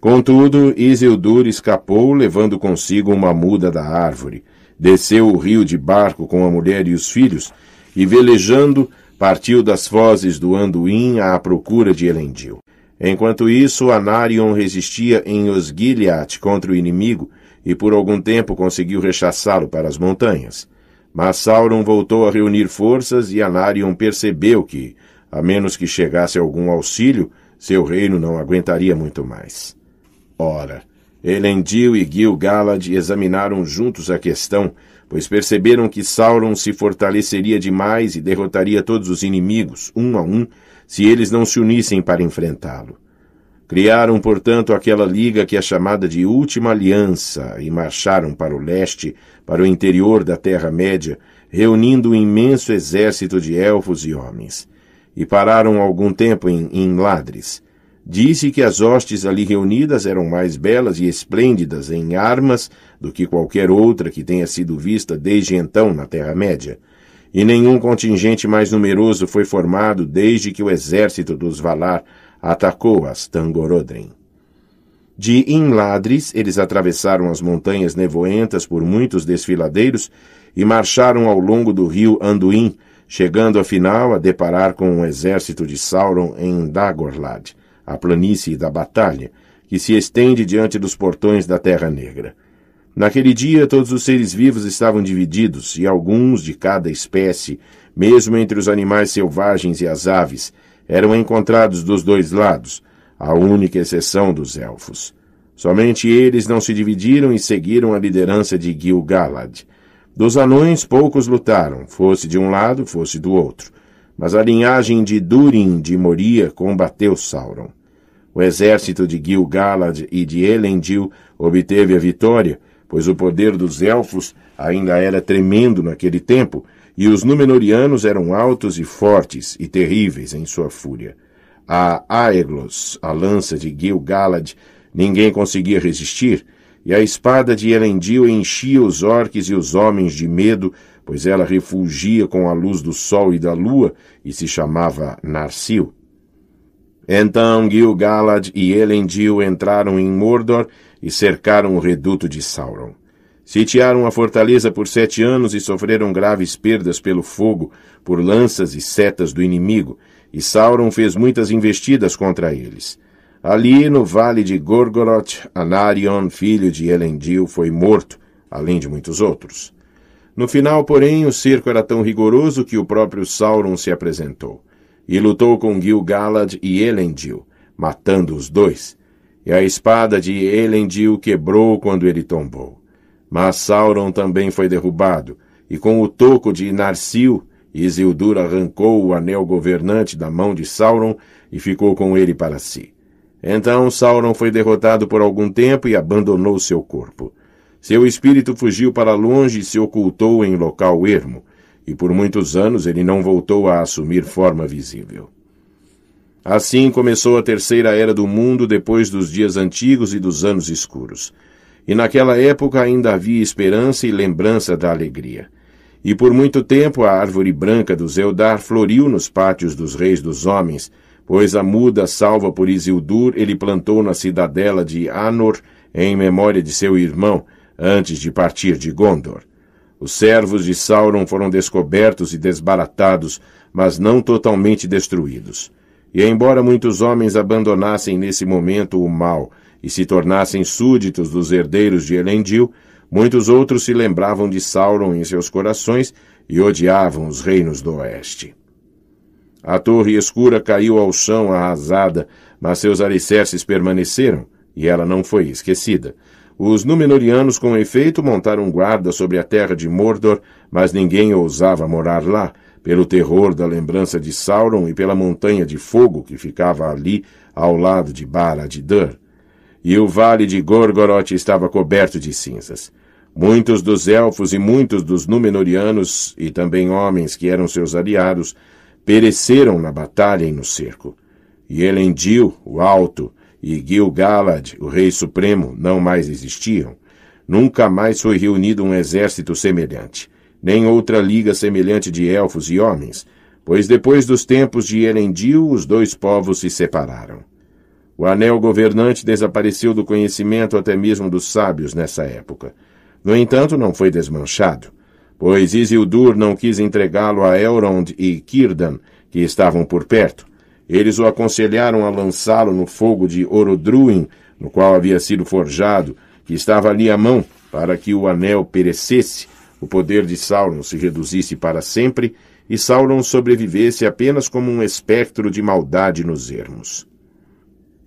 Contudo, Isildur escapou, levando consigo uma muda da árvore. Desceu o rio de barco com a mulher e os filhos, e velejando, partiu das fozes do Anduin à procura de Elendil. Enquanto isso, Anarion resistia em Osgiliath contra o inimigo e por algum tempo conseguiu rechaçá-lo para as montanhas. Mas Sauron voltou a reunir forças e Anarion percebeu que, a menos que chegasse algum auxílio, seu reino não aguentaria muito mais. Ora, Elendil e Gil-galad examinaram juntos a questão, pois perceberam que Sauron se fortaleceria demais e derrotaria todos os inimigos, um a um, se eles não se unissem para enfrentá-lo. Criaram, portanto, aquela liga que é chamada de Última Aliança e marcharam para o leste, para o interior da Terra-média, reunindo um imenso exército de elfos e homens. E pararam algum tempo em, em Ladres. Disse que as hostes ali reunidas eram mais belas e esplêndidas em armas do que qualquer outra que tenha sido vista desde então na Terra-média e nenhum contingente mais numeroso foi formado desde que o exército dos Valar atacou as Tangorodrim. De Inladris eles atravessaram as montanhas nevoentas por muitos desfiladeiros e marcharam ao longo do rio Anduin, chegando afinal a deparar com um exército de Sauron em Dagorlad, a planície da batalha, que se estende diante dos portões da Terra Negra. Naquele dia, todos os seres vivos estavam divididos, e alguns de cada espécie, mesmo entre os animais selvagens e as aves, eram encontrados dos dois lados, a única exceção dos elfos. Somente eles não se dividiram e seguiram a liderança de Gil-galad. Dos anões, poucos lutaram, fosse de um lado, fosse do outro. Mas a linhagem de Durin de Moria combateu Sauron. O exército de Gil-galad e de Elendil obteve a vitória, pois o poder dos elfos ainda era tremendo naquele tempo, e os Númenóreanos eram altos e fortes e terríveis em sua fúria. A Aeglos, a lança de Gil-galad, ninguém conseguia resistir, e a espada de Elendil enchia os orques e os homens de medo, pois ela refulgia com a luz do sol e da lua e se chamava Narsil. Então Gil-galad e Elendil entraram em Mordor e cercaram o reduto de Sauron. Sitiaram a fortaleza por sete anos e sofreram graves perdas pelo fogo, por lanças e setas do inimigo, e Sauron fez muitas investidas contra eles. Ali, no vale de Gorgoroth, Anarion, filho de Elendil, foi morto, além de muitos outros. No final, porém, o cerco era tão rigoroso que o próprio Sauron se apresentou, e lutou com Gil-galad e Elendil, matando os dois, e a espada de Elendil quebrou quando ele tombou. Mas Sauron também foi derrubado, e com o toco de Narsil, Isildur arrancou o anel governante da mão de Sauron e ficou com ele para si. Então Sauron foi derrotado por algum tempo e abandonou seu corpo. Seu espírito fugiu para longe e se ocultou em local ermo, e por muitos anos ele não voltou a assumir forma visível. Assim começou a terceira era do mundo depois dos dias antigos e dos anos escuros. E naquela época ainda havia esperança e lembrança da alegria. E por muito tempo a árvore branca do Zeldar floriu nos pátios dos reis dos homens, pois a muda salva por Isildur ele plantou na cidadela de Anor em memória de seu irmão, antes de partir de Gondor. Os servos de Sauron foram descobertos e desbaratados, mas não totalmente destruídos. E embora muitos homens abandonassem nesse momento o mal e se tornassem súditos dos herdeiros de Elendil, muitos outros se lembravam de Sauron em seus corações e odiavam os reinos do oeste. A torre escura caiu ao chão arrasada, mas seus alicerces permaneceram, e ela não foi esquecida. Os Númenóreanos, com efeito, montaram guarda sobre a terra de Mordor, mas ninguém ousava morar lá, pelo terror da lembrança de Sauron e pela montanha de fogo que ficava ali ao lado de Barad-dûr. E o vale de Gorgoroth estava coberto de cinzas. Muitos dos elfos e muitos dos Númenóreanos, e também homens que eram seus aliados, pereceram na batalha e no cerco. E Elendil, o Alto, e Gil-galad, o Rei Supremo, não mais existiam. Nunca mais foi reunido um exército semelhante nem outra liga semelhante de elfos e homens, pois depois dos tempos de Elendil os dois povos se separaram. O anel governante desapareceu do conhecimento até mesmo dos sábios nessa época. No entanto, não foi desmanchado, pois Isildur não quis entregá-lo a Elrond e Círdan, que estavam por perto. Eles o aconselharam a lançá-lo no fogo de Orodruin, no qual havia sido forjado, que estava ali à mão, para que o anel perecesse, o poder de Sauron se reduzisse para sempre e Sauron sobrevivesse apenas como um espectro de maldade nos ermos.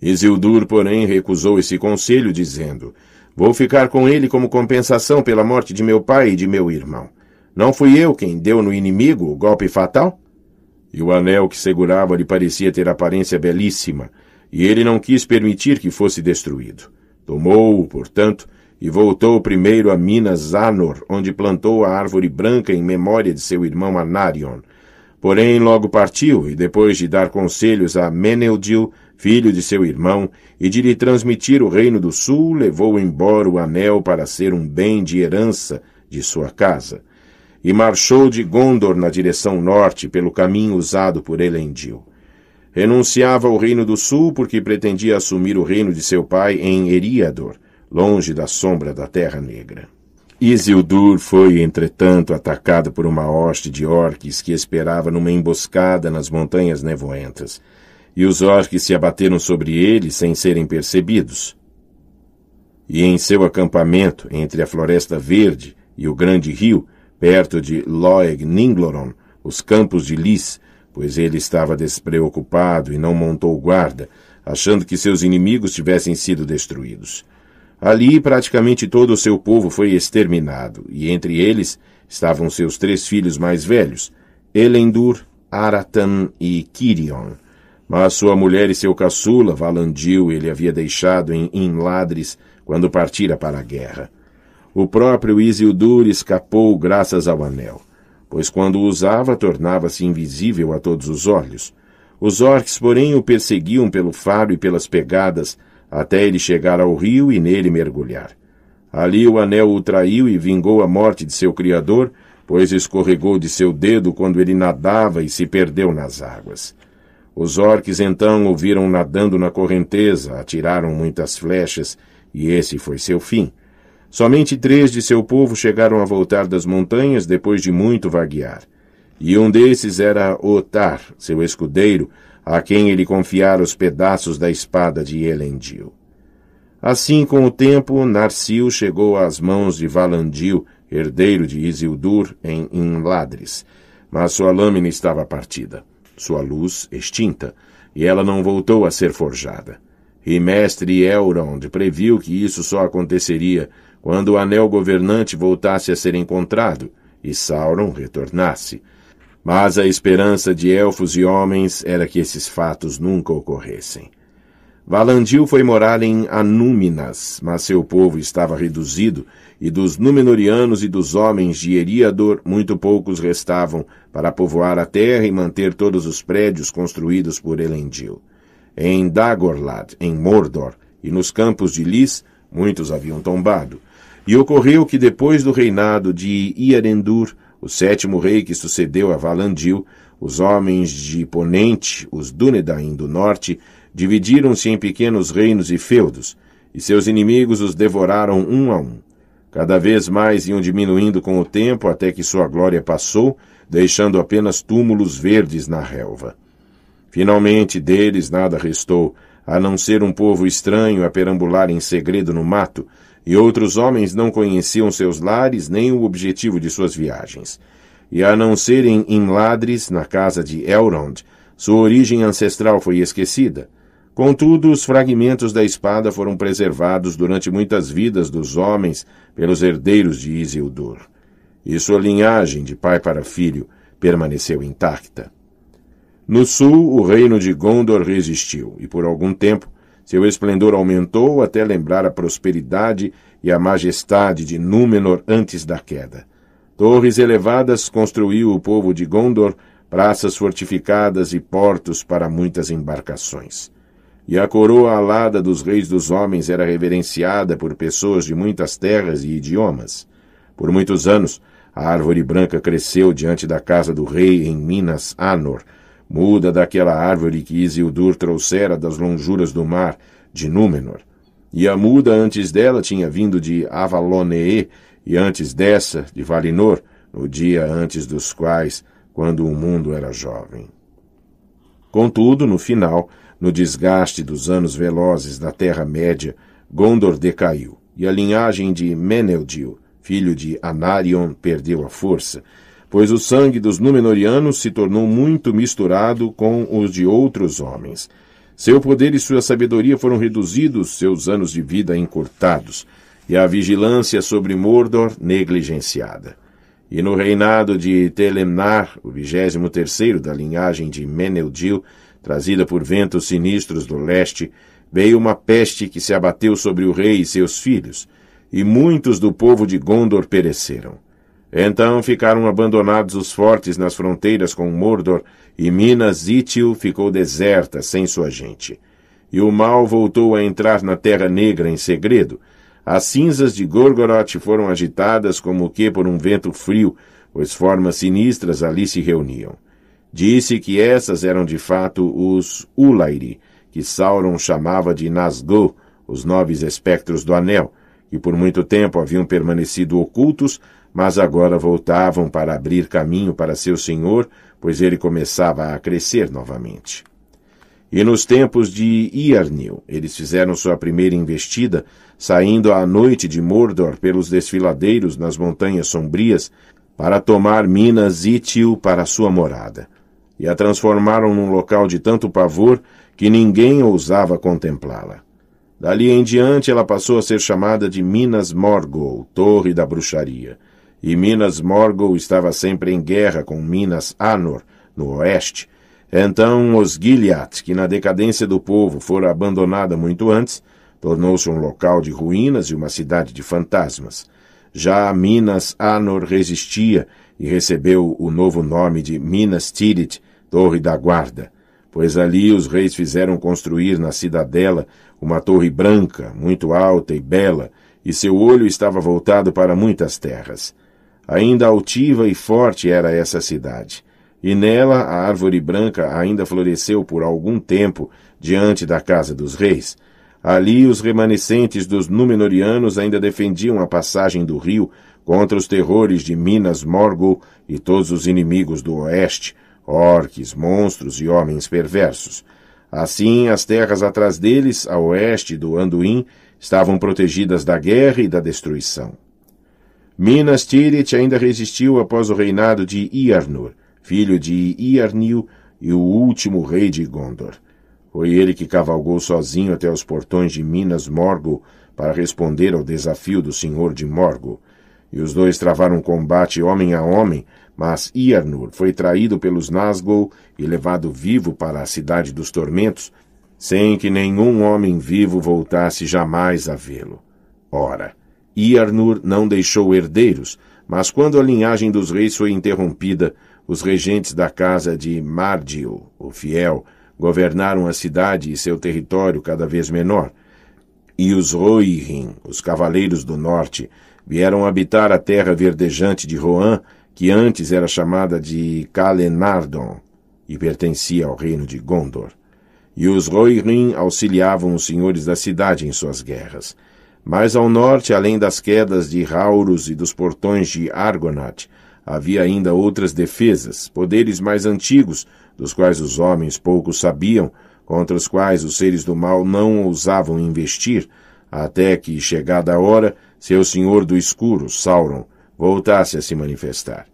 Isildur, porém, recusou esse conselho, dizendo: Vou ficar com ele como compensação pela morte de meu pai e de meu irmão. Não fui eu quem deu no inimigo o golpe fatal? E o anel que segurava lhe parecia ter aparência belíssima, e ele não quis permitir que fosse destruído. Tomou-o, portanto, e voltou primeiro a Minas Anor, onde plantou a árvore branca em memória de seu irmão Anarion. Porém, logo partiu, e depois de dar conselhos a Meneldil, filho de seu irmão, e de lhe transmitir o reino do sul, levou embora o anel para ser um bem de herança de sua casa. E marchou de Gondor na direção norte, pelo caminho usado por Elendil. Renunciava ao reino do sul porque pretendia assumir o reino de seu pai em Eriador, longe da sombra da Terra Negra. Isildur foi, entretanto, atacado por uma hoste de orques que esperava numa emboscada nas montanhas nevoentas, e os orques se abateram sobre ele sem serem percebidos. E em seu acampamento, entre a Floresta Verde e o Grande Rio, perto de Loeg Ningloron, os campos de Lis, pois ele estava despreocupado e não montou guarda, achando que seus inimigos tivessem sido destruídos. Ali praticamente todo o seu povo foi exterminado, e entre eles estavam seus três filhos mais velhos, Elendur, Aratan e Kirion. Mas sua mulher e seu caçula, Valandil, ele havia deixado em Inladres quando partira para a guerra. O próprio Isildur escapou graças ao anel, pois quando o usava tornava-se invisível a todos os olhos. Os orcs, porém, o perseguiam pelo faro e pelas pegadas, até ele chegar ao rio e nele mergulhar. Ali o anel o traiu e vingou a morte de seu criador, pois escorregou de seu dedo quando ele nadava e se perdeu nas águas. Os orques então o viram nadando na correnteza, atiraram muitas flechas, e esse foi seu fim. Somente três de seu povo chegaram a voltar das montanhas depois de muito vaguear. E um desses era Otar, seu escudeiro, a quem ele confiara os pedaços da espada de Elendil. Assim, com o tempo, Narsil chegou às mãos de Valandil, herdeiro de Isildur, em Inladris. mas sua lâmina estava partida, sua luz extinta, e ela não voltou a ser forjada. E mestre Elrond previu que isso só aconteceria quando o anel governante voltasse a ser encontrado e Sauron retornasse, mas a esperança de elfos e homens era que esses fatos nunca ocorressem. Valandil foi morar em Anúminas, mas seu povo estava reduzido, e dos Númenóreanos e dos homens de Eriador muito poucos restavam para povoar a terra e manter todos os prédios construídos por Elendil. Em Dagorlad, em Mordor e nos campos de Lis, muitos haviam tombado. E ocorreu que depois do reinado de Iarendur, o sétimo rei que sucedeu a Valandil, os homens de Ponente, os Dunedain do Norte, dividiram-se em pequenos reinos e feudos, e seus inimigos os devoraram um a um. Cada vez mais iam diminuindo com o tempo até que sua glória passou, deixando apenas túmulos verdes na relva. Finalmente deles nada restou, a não ser um povo estranho a perambular em segredo no mato, e outros homens não conheciam seus lares nem o objetivo de suas viagens. E a não serem em Ladres, na casa de Elrond, sua origem ancestral foi esquecida. Contudo, os fragmentos da espada foram preservados durante muitas vidas dos homens pelos herdeiros de Isildur. E sua linhagem de pai para filho permaneceu intacta. No sul, o reino de Gondor resistiu, e por algum tempo seu esplendor aumentou até lembrar a prosperidade e a majestade de Númenor antes da queda. Torres elevadas construiu o povo de Gondor, praças fortificadas e portos para muitas embarcações. E a coroa alada dos reis dos homens era reverenciada por pessoas de muitas terras e idiomas. Por muitos anos, a árvore branca cresceu diante da casa do rei em Minas Anor, Muda daquela árvore que Isildur trouxera das lonjuras do mar, de Númenor. E a muda antes dela tinha vindo de Avalonee, e antes dessa, de Valinor, no dia antes dos quais, quando o mundo era jovem. Contudo, no final, no desgaste dos anos velozes da Terra-média, Gondor decaiu, e a linhagem de Meneldil, filho de Anarion, perdeu a força, pois o sangue dos Númenóreanos se tornou muito misturado com os de outros homens. Seu poder e sua sabedoria foram reduzidos, seus anos de vida encurtados, e a vigilância sobre Mordor negligenciada. E no reinado de Telemnar, o vigésimo terceiro da linhagem de Meneldil, trazida por ventos sinistros do leste, veio uma peste que se abateu sobre o rei e seus filhos, e muitos do povo de Gondor pereceram. Então ficaram abandonados os fortes nas fronteiras com Mordor, e Minas Ítil ficou deserta, sem sua gente. E o mal voltou a entrar na Terra Negra em segredo. As cinzas de Gorgoroth foram agitadas como que por um vento frio, pois formas sinistras ali se reuniam. Disse que essas eram de fato os Ulairi, que Sauron chamava de Nazgûl, os nove espectros do Anel, que por muito tempo haviam permanecido ocultos, mas agora voltavam para abrir caminho para seu senhor, pois ele começava a crescer novamente. E nos tempos de Iarnil, eles fizeram sua primeira investida, saindo à noite de Mordor pelos desfiladeiros nas montanhas sombrias, para tomar Minas Ítil para sua morada. E a transformaram num local de tanto pavor que ninguém ousava contemplá-la. Dali em diante, ela passou a ser chamada de Minas Morgul, Torre da Bruxaria e Minas Morgul estava sempre em guerra com Minas Anor, no oeste. Então, os Gilead, que na decadência do povo fora abandonada muito antes, tornou-se um local de ruínas e uma cidade de fantasmas. Já Minas Anor resistia e recebeu o novo nome de Minas Tirith, Torre da Guarda, pois ali os reis fizeram construir na cidadela uma torre branca, muito alta e bela, e seu olho estava voltado para muitas terras. Ainda altiva e forte era essa cidade, e nela a árvore branca ainda floresceu por algum tempo diante da casa dos reis. Ali os remanescentes dos Númenóreanos ainda defendiam a passagem do rio contra os terrores de Minas Morgul e todos os inimigos do oeste, orques, monstros e homens perversos. Assim, as terras atrás deles, a oeste do Anduin, estavam protegidas da guerra e da destruição. Minas Tirith ainda resistiu após o reinado de Iarnur, filho de Iarnil e o último rei de Gondor. Foi ele que cavalgou sozinho até os portões de Minas Morgul para responder ao desafio do Senhor de Morgul. E os dois travaram combate homem a homem, mas Iarnur foi traído pelos Nazgûl e levado vivo para a Cidade dos Tormentos, sem que nenhum homem vivo voltasse jamais a vê-lo. Ora, e Arnur não deixou herdeiros, mas quando a linhagem dos reis foi interrompida, os regentes da casa de Mardil, o fiel, governaram a cidade e seu território cada vez menor. E os Rohirrim, os cavaleiros do norte, vieram habitar a terra verdejante de Rohan, que antes era chamada de Calenardon e pertencia ao reino de Gondor. E os Rohirrim auxiliavam os senhores da cidade em suas guerras. Mas ao norte, além das quedas de Rauros e dos portões de Argonath, havia ainda outras defesas, poderes mais antigos, dos quais os homens pouco sabiam, contra os quais os seres do mal não ousavam investir, até que, chegada a hora, seu senhor do escuro, Sauron, voltasse a se manifestar.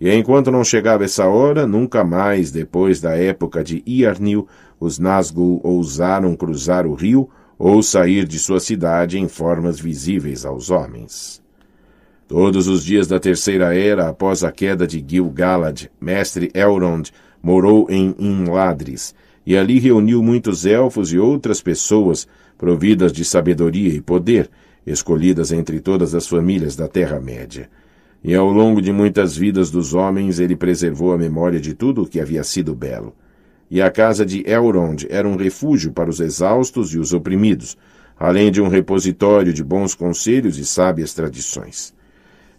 E enquanto não chegava essa hora, nunca mais, depois da época de Iarnil, os Nazgûl ousaram cruzar o rio ou sair de sua cidade em formas visíveis aos homens. Todos os dias da Terceira Era, após a queda de Gil-galad, mestre Elrond morou em Imladris e ali reuniu muitos elfos e outras pessoas providas de sabedoria e poder, escolhidas entre todas as famílias da Terra-média. E ao longo de muitas vidas dos homens ele preservou a memória de tudo o que havia sido belo e a casa de Elrond era um refúgio para os exaustos e os oprimidos, além de um repositório de bons conselhos e sábias tradições.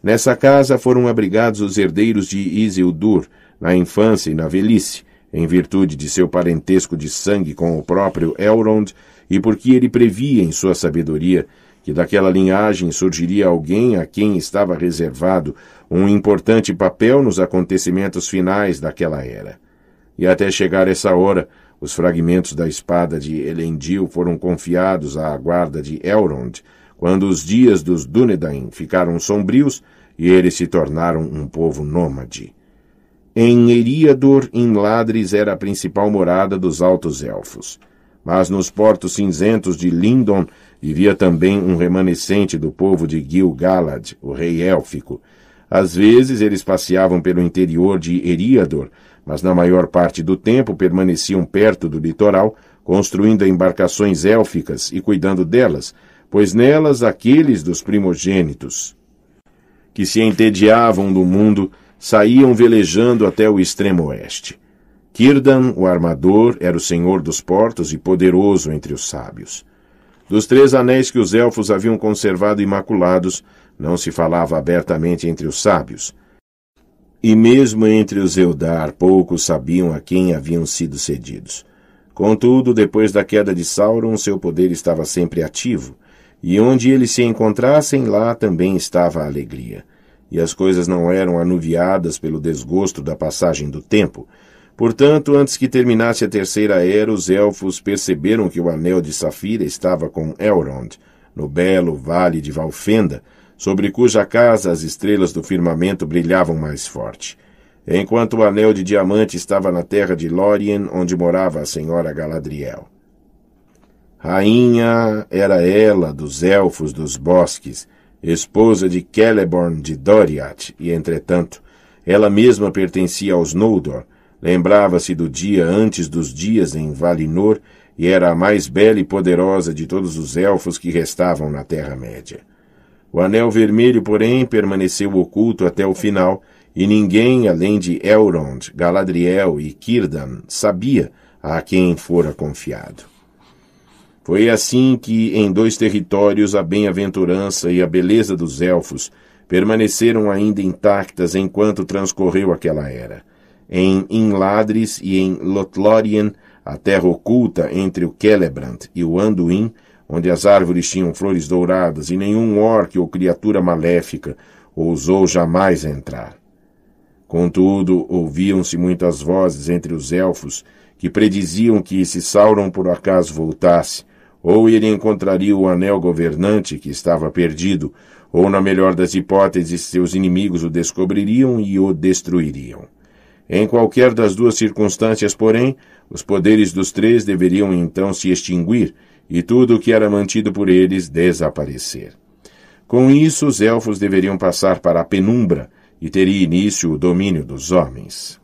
Nessa casa foram abrigados os herdeiros de Isildur, na infância e na velhice, em virtude de seu parentesco de sangue com o próprio Elrond e porque ele previa em sua sabedoria que daquela linhagem surgiria alguém a quem estava reservado um importante papel nos acontecimentos finais daquela era. E até chegar essa hora, os fragmentos da espada de Elendil foram confiados à guarda de Elrond, quando os dias dos Dúnedain ficaram sombrios e eles se tornaram um povo nômade. Em Eriador, em Ladres, era a principal morada dos Altos Elfos. Mas nos portos cinzentos de Lindon vivia também um remanescente do povo de Gil-galad, o rei élfico. Às vezes eles passeavam pelo interior de Eriador, mas na maior parte do tempo permaneciam perto do litoral, construindo embarcações élficas e cuidando delas, pois nelas aqueles dos primogênitos, que se entediavam do mundo, saíam velejando até o extremo oeste. Kirdan, o armador, era o senhor dos portos e poderoso entre os sábios. Dos três anéis que os elfos haviam conservado imaculados, não se falava abertamente entre os sábios. E mesmo entre os Eudar, poucos sabiam a quem haviam sido cedidos. Contudo, depois da queda de Sauron, seu poder estava sempre ativo, e onde eles se encontrassem, lá também estava a alegria. E as coisas não eram anuviadas pelo desgosto da passagem do tempo. Portanto, antes que terminasse a Terceira Era, os elfos perceberam que o Anel de Safira estava com Elrond, no belo Vale de Valfenda, sobre cuja casa as estrelas do firmamento brilhavam mais forte. Enquanto o anel de diamante estava na terra de Lórien, onde morava a senhora Galadriel. Rainha era ela dos elfos dos bosques, esposa de Celeborn de Doriath, e entretanto, ela mesma pertencia aos Noldor, lembrava-se do dia antes dos dias em Valinor e era a mais bela e poderosa de todos os elfos que restavam na Terra-média. O anel vermelho, porém, permaneceu oculto até o final, e ninguém além de Elrond, Galadriel e Círdan sabia a quem fora confiado. Foi assim que, em dois territórios, a bem-aventurança e a beleza dos elfos permaneceram ainda intactas enquanto transcorreu aquela era. Em Inladris e em Lothlórien, a terra oculta entre o Celebrant e o Anduin onde as árvores tinham flores douradas, e nenhum orque ou criatura maléfica ousou jamais entrar. Contudo, ouviam-se muitas vozes entre os elfos que prediziam que, se Sauron por acaso voltasse, ou ele encontraria o anel governante que estava perdido, ou, na melhor das hipóteses, seus inimigos o descobririam e o destruiriam. Em qualquer das duas circunstâncias, porém, os poderes dos três deveriam então se extinguir, e tudo o que era mantido por eles desaparecer. Com isso, os elfos deveriam passar para a penumbra e teria início o domínio dos homens.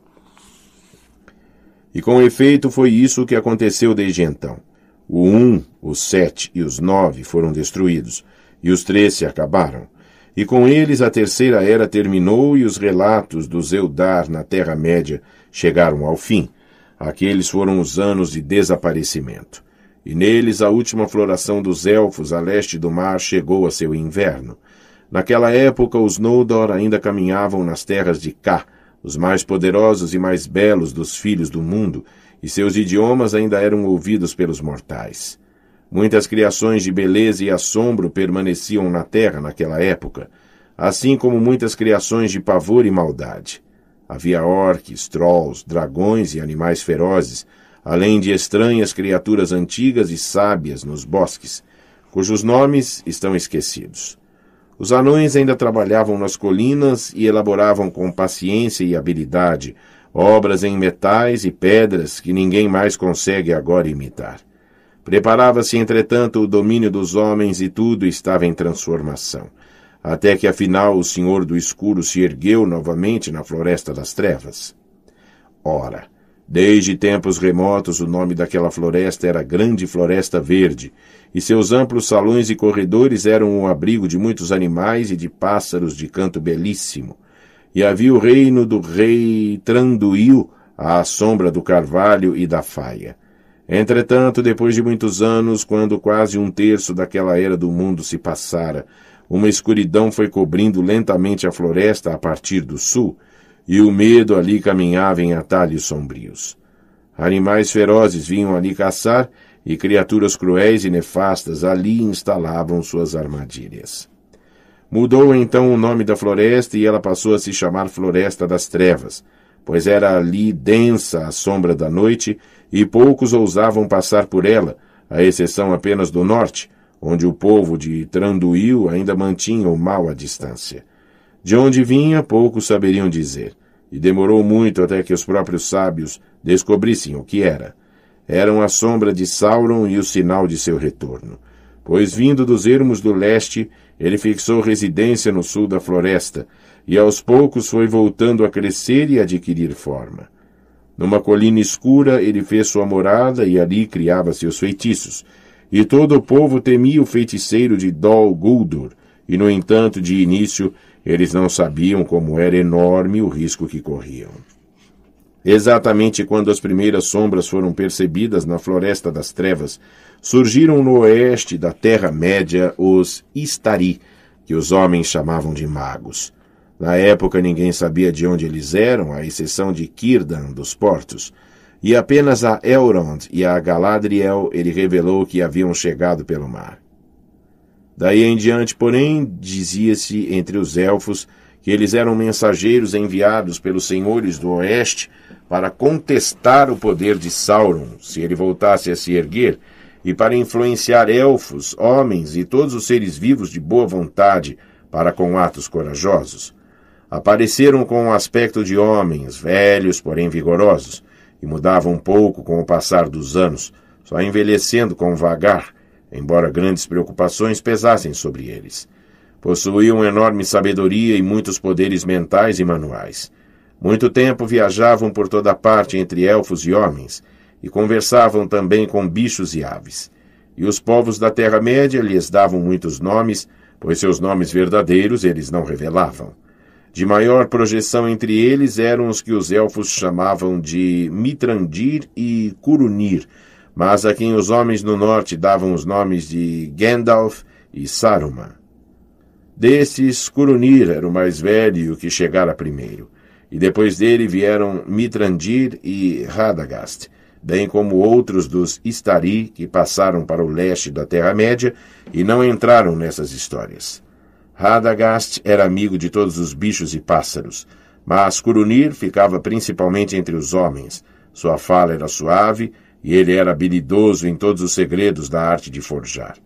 E com efeito foi isso que aconteceu desde então. O um, os sete e os nove foram destruídos, e os três se acabaram. E com eles a Terceira Era terminou e os relatos dos Eldar na Terra-média chegaram ao fim. Aqueles foram os anos de desaparecimento e neles a última floração dos elfos a leste do mar chegou a seu inverno. Naquela época, os Noldor ainda caminhavam nas terras de Ká, os mais poderosos e mais belos dos filhos do mundo, e seus idiomas ainda eram ouvidos pelos mortais. Muitas criações de beleza e assombro permaneciam na terra naquela época, assim como muitas criações de pavor e maldade. Havia orques, trolls, dragões e animais ferozes, além de estranhas criaturas antigas e sábias nos bosques, cujos nomes estão esquecidos. Os anões ainda trabalhavam nas colinas e elaboravam com paciência e habilidade obras em metais e pedras que ninguém mais consegue agora imitar. Preparava-se, entretanto, o domínio dos homens e tudo estava em transformação, até que afinal o Senhor do Escuro se ergueu novamente na Floresta das Trevas. Ora, Desde tempos remotos, o nome daquela floresta era Grande Floresta Verde, e seus amplos salões e corredores eram o abrigo de muitos animais e de pássaros de canto belíssimo. E havia o reino do rei Tranduil, à sombra do carvalho e da faia. Entretanto, depois de muitos anos, quando quase um terço daquela era do mundo se passara, uma escuridão foi cobrindo lentamente a floresta a partir do sul, e o medo ali caminhava em atalhos sombrios. Animais ferozes vinham ali caçar e criaturas cruéis e nefastas ali instalavam suas armadilhas. Mudou então o nome da floresta e ela passou a se chamar Floresta das Trevas, pois era ali densa a sombra da noite e poucos ousavam passar por ela, à exceção apenas do norte, onde o povo de Tranduil ainda mantinha o mal à distância. De onde vinha, poucos saberiam dizer e demorou muito até que os próprios sábios descobrissem o que era. Eram a sombra de Sauron e o sinal de seu retorno. Pois vindo dos ermos do leste, ele fixou residência no sul da floresta, e aos poucos foi voltando a crescer e adquirir forma. Numa colina escura ele fez sua morada e ali criava seus feitiços. E todo o povo temia o feiticeiro de Dol Guldur, e, no entanto, de início, eles não sabiam como era enorme o risco que corriam. Exatamente quando as primeiras sombras foram percebidas na Floresta das Trevas, surgiram no oeste da Terra-média os Istari, que os homens chamavam de magos. Na época ninguém sabia de onde eles eram, à exceção de Círdan, dos portos, e apenas a Elrond e a Galadriel ele revelou que haviam chegado pelo mar. Daí em diante, porém, dizia-se entre os elfos que eles eram mensageiros enviados pelos senhores do oeste para contestar o poder de Sauron, se ele voltasse a se erguer, e para influenciar elfos, homens e todos os seres vivos de boa vontade para com atos corajosos. Apareceram com o aspecto de homens, velhos, porém vigorosos, e mudavam pouco com o passar dos anos, só envelhecendo com vagar, embora grandes preocupações pesassem sobre eles. Possuíam enorme sabedoria e muitos poderes mentais e manuais. Muito tempo viajavam por toda parte entre elfos e homens, e conversavam também com bichos e aves. E os povos da Terra-média lhes davam muitos nomes, pois seus nomes verdadeiros eles não revelavam. De maior projeção entre eles eram os que os elfos chamavam de Mitrandir e Curunir, mas a quem os homens no norte davam os nomes de Gandalf e Saruman. Desses, Curunir era o mais velho e o que chegara primeiro, e depois dele vieram Mitrandir e Radagast, bem como outros dos Istari que passaram para o leste da Terra-média e não entraram nessas histórias. Radagast era amigo de todos os bichos e pássaros, mas Curunir ficava principalmente entre os homens. Sua fala era suave e ele era habilidoso em todos os segredos da arte de forjar.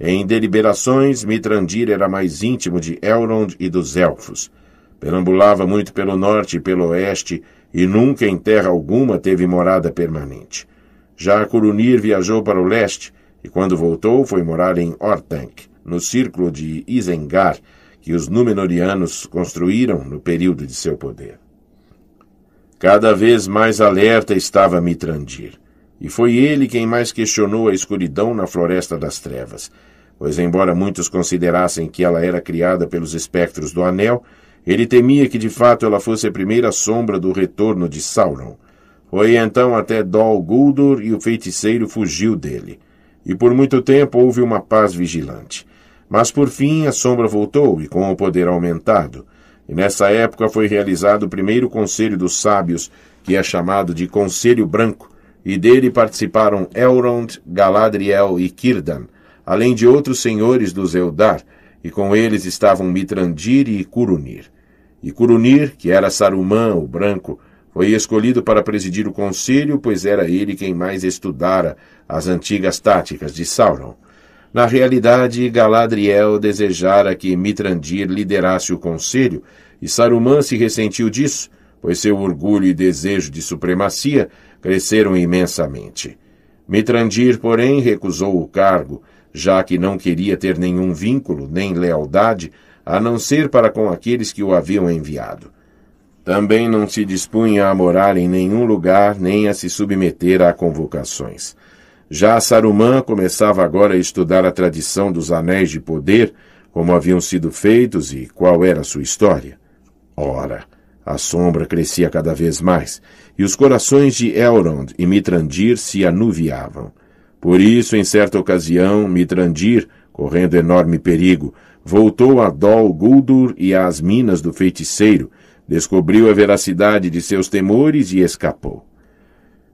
Em deliberações, Mitrandir era mais íntimo de Elrond e dos Elfos. Perambulava muito pelo norte e pelo oeste, e nunca em terra alguma teve morada permanente. Já Curunir viajou para o leste, e quando voltou foi morar em Ortank, no círculo de Isengar, que os Númenóreanos construíram no período de seu poder. Cada vez mais alerta estava Mitrandir. E foi ele quem mais questionou a escuridão na Floresta das Trevas, pois, embora muitos considerassem que ela era criada pelos espectros do Anel, ele temia que de fato ela fosse a primeira sombra do retorno de Sauron. Foi então até Dol Guldur e o feiticeiro fugiu dele. E por muito tempo houve uma paz vigilante. Mas por fim a sombra voltou e com o poder aumentado. E nessa época foi realizado o primeiro conselho dos sábios, que é chamado de Conselho Branco, e dele participaram Elrond, Galadriel e Círdan, além de outros senhores dos Eldar, e com eles estavam Mitrandir e Curunir. E Curunir, que era Saruman, o branco, foi escolhido para presidir o conselho, pois era ele quem mais estudara as antigas táticas de Sauron. Na realidade, Galadriel desejara que Mitrandir liderasse o conselho, e Saruman se ressentiu disso, pois seu orgulho e desejo de supremacia cresceram imensamente. Mitrandir, porém, recusou o cargo, já que não queria ter nenhum vínculo nem lealdade, a não ser para com aqueles que o haviam enviado. Também não se dispunha a morar em nenhum lugar nem a se submeter a convocações. Já Saruman começava agora a estudar a tradição dos anéis de poder, como haviam sido feitos e qual era sua história. Ora, a sombra crescia cada vez mais, e os corações de Elrond e Mitrandir se anuviavam. Por isso, em certa ocasião, Mitrandir, correndo enorme perigo, voltou a Dol Guldur e às minas do feiticeiro, descobriu a veracidade de seus temores e escapou.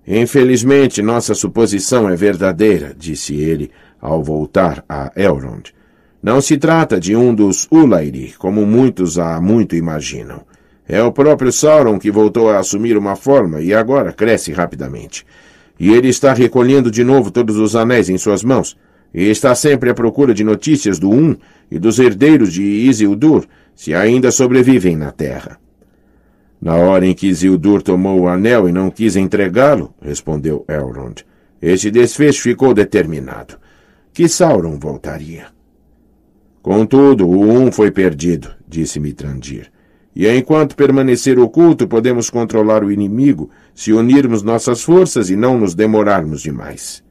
Infelizmente, nossa suposição é verdadeira, disse ele ao voltar a Elrond. Não se trata de um dos Ulairi, como muitos há muito imaginam. É o próprio Sauron que voltou a assumir uma forma e agora cresce rapidamente. E ele está recolhendo de novo todos os anéis em suas mãos, e está sempre à procura de notícias do Um e dos herdeiros de Isildur, se ainda sobrevivem na Terra. Na hora em que Isildur tomou o anel e não quis entregá-lo, respondeu Elrond, este desfecho ficou determinado. Que Sauron voltaria. Contudo, o Um foi perdido, disse Mitrandir. E enquanto permanecer oculto, podemos controlar o inimigo se unirmos nossas forças e não nos demorarmos demais.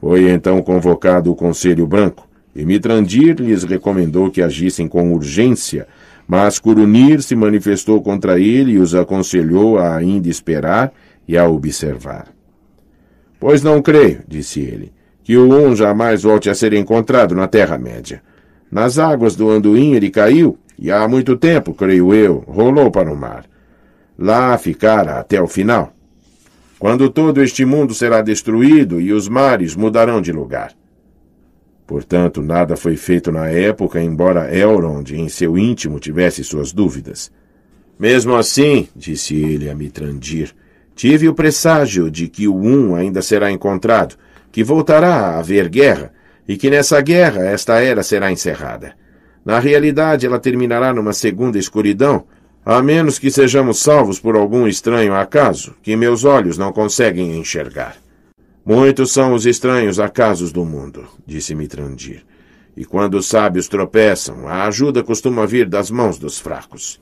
Foi então convocado o Conselho Branco, e Mitrandir lhes recomendou que agissem com urgência, mas Curunir se manifestou contra ele e os aconselhou a ainda esperar e a observar. Pois não creio, disse ele, que o Um jamais volte a ser encontrado na Terra-média. Nas águas do Anduin ele caiu, e há muito tempo, creio eu, rolou para o mar. Lá ficara até o final. Quando todo este mundo será destruído e os mares mudarão de lugar. Portanto, nada foi feito na época, embora Elrond em seu íntimo tivesse suas dúvidas. Mesmo assim, disse ele a Mitrandir, tive o presságio de que o Um ainda será encontrado, que voltará a haver guerra, e que nessa guerra esta era será encerrada. Na realidade, ela terminará numa segunda escuridão, a menos que sejamos salvos por algum estranho acaso que meus olhos não conseguem enxergar. Muitos são os estranhos acasos do mundo, disse Mitrandir. E quando os sábios tropeçam, a ajuda costuma vir das mãos dos fracos.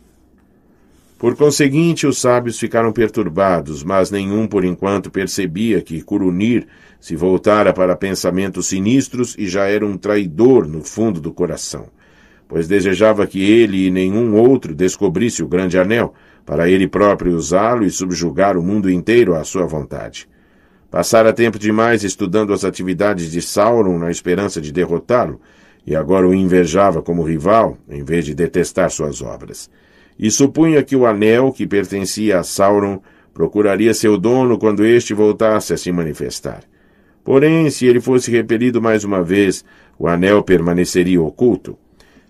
Por conseguinte, os sábios ficaram perturbados, mas nenhum por enquanto percebia que Curunir se voltara para pensamentos sinistros e já era um traidor no fundo do coração pois desejava que ele e nenhum outro descobrisse o grande anel, para ele próprio usá-lo e subjugar o mundo inteiro à sua vontade. Passara tempo demais estudando as atividades de Sauron na esperança de derrotá-lo, e agora o invejava como rival, em vez de detestar suas obras. E supunha que o anel que pertencia a Sauron procuraria seu dono quando este voltasse a se manifestar. Porém, se ele fosse repelido mais uma vez, o anel permaneceria oculto.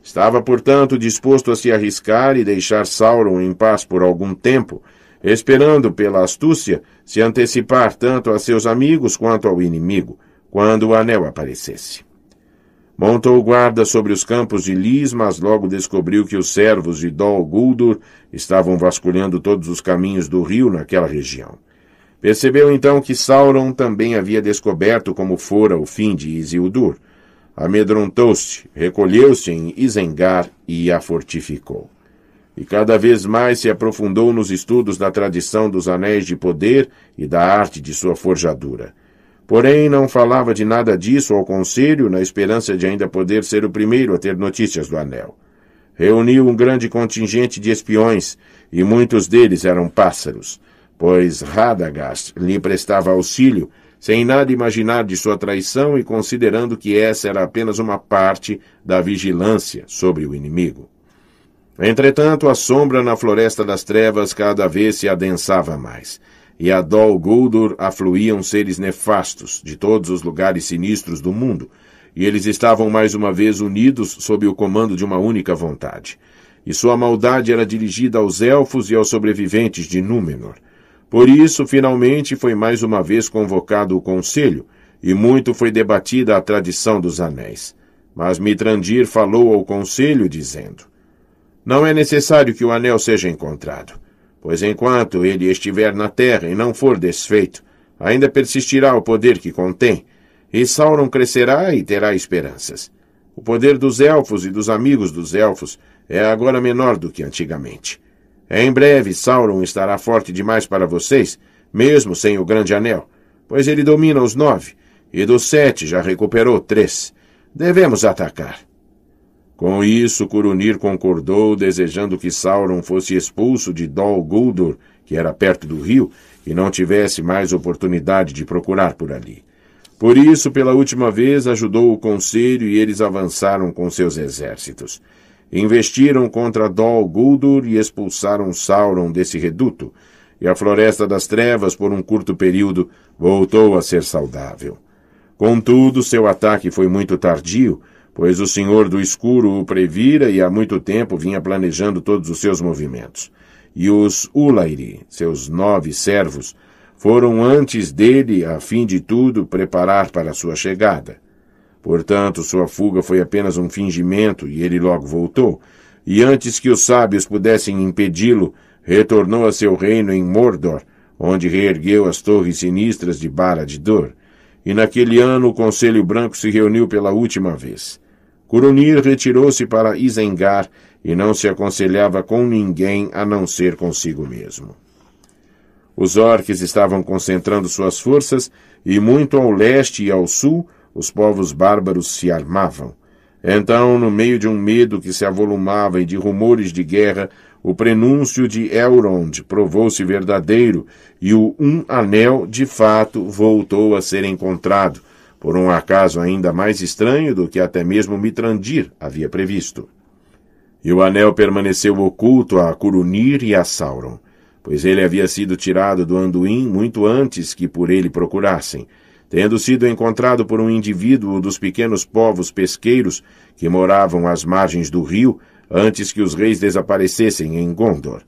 Estava, portanto, disposto a se arriscar e deixar Sauron em paz por algum tempo, esperando, pela astúcia, se antecipar tanto a seus amigos quanto ao inimigo, quando o anel aparecesse. Montou guarda sobre os campos de Lis, mas logo descobriu que os servos de Dol Guldur estavam vasculhando todos os caminhos do rio naquela região. Percebeu então que Sauron também havia descoberto como fora o fim de Isildur, Amedrontou-se, recolheu-se em Isengar e a fortificou. E cada vez mais se aprofundou nos estudos da tradição dos anéis de poder e da arte de sua forjadura. Porém, não falava de nada disso ao conselho, na esperança de ainda poder ser o primeiro a ter notícias do anel. Reuniu um grande contingente de espiões, e muitos deles eram pássaros, pois Radagast lhe prestava auxílio sem nada imaginar de sua traição e considerando que essa era apenas uma parte da vigilância sobre o inimigo. Entretanto, a sombra na floresta das trevas cada vez se adensava mais, e a Dol Guldur afluíam seres nefastos de todos os lugares sinistros do mundo, e eles estavam mais uma vez unidos sob o comando de uma única vontade. E sua maldade era dirigida aos elfos e aos sobreviventes de Númenor, por isso, finalmente, foi mais uma vez convocado o conselho, e muito foi debatida a tradição dos anéis. Mas Mitrandir falou ao conselho, dizendo: Não é necessário que o anel seja encontrado, pois enquanto ele estiver na terra e não for desfeito, ainda persistirá o poder que contém, e Sauron crescerá e terá esperanças. O poder dos elfos e dos amigos dos elfos é agora menor do que antigamente. Em breve, Sauron estará forte demais para vocês, mesmo sem o Grande Anel, pois ele domina os nove, e dos sete já recuperou três. Devemos atacar. Com isso, Curunir concordou, desejando que Sauron fosse expulso de Dol Guldur, que era perto do rio, e não tivesse mais oportunidade de procurar por ali. Por isso, pela última vez, ajudou o conselho e eles avançaram com seus exércitos. Investiram contra Dol Guldur e expulsaram Sauron desse reduto, e a Floresta das Trevas, por um curto período, voltou a ser saudável. Contudo, seu ataque foi muito tardio, pois o Senhor do Escuro o previra e há muito tempo vinha planejando todos os seus movimentos. E os Ulairi, seus nove servos, foram antes dele a fim de tudo preparar para sua chegada. Portanto, sua fuga foi apenas um fingimento e ele logo voltou. E antes que os sábios pudessem impedi-lo, retornou a seu reino em Mordor, onde reergueu as torres sinistras de Barad-dûr. E naquele ano o Conselho Branco se reuniu pela última vez. Curunir retirou-se para Isengar e não se aconselhava com ninguém a não ser consigo mesmo. Os orques estavam concentrando suas forças e muito ao leste e ao sul os povos bárbaros se armavam. Então, no meio de um medo que se avolumava e de rumores de guerra, o prenúncio de Elrond provou-se verdadeiro e o Um Anel, de fato, voltou a ser encontrado, por um acaso ainda mais estranho do que até mesmo Mitrandir havia previsto. E o anel permaneceu oculto a Curunir e a Sauron, pois ele havia sido tirado do Anduin muito antes que por ele procurassem, tendo sido encontrado por um indivíduo dos pequenos povos pesqueiros que moravam às margens do rio antes que os reis desaparecessem em Gondor,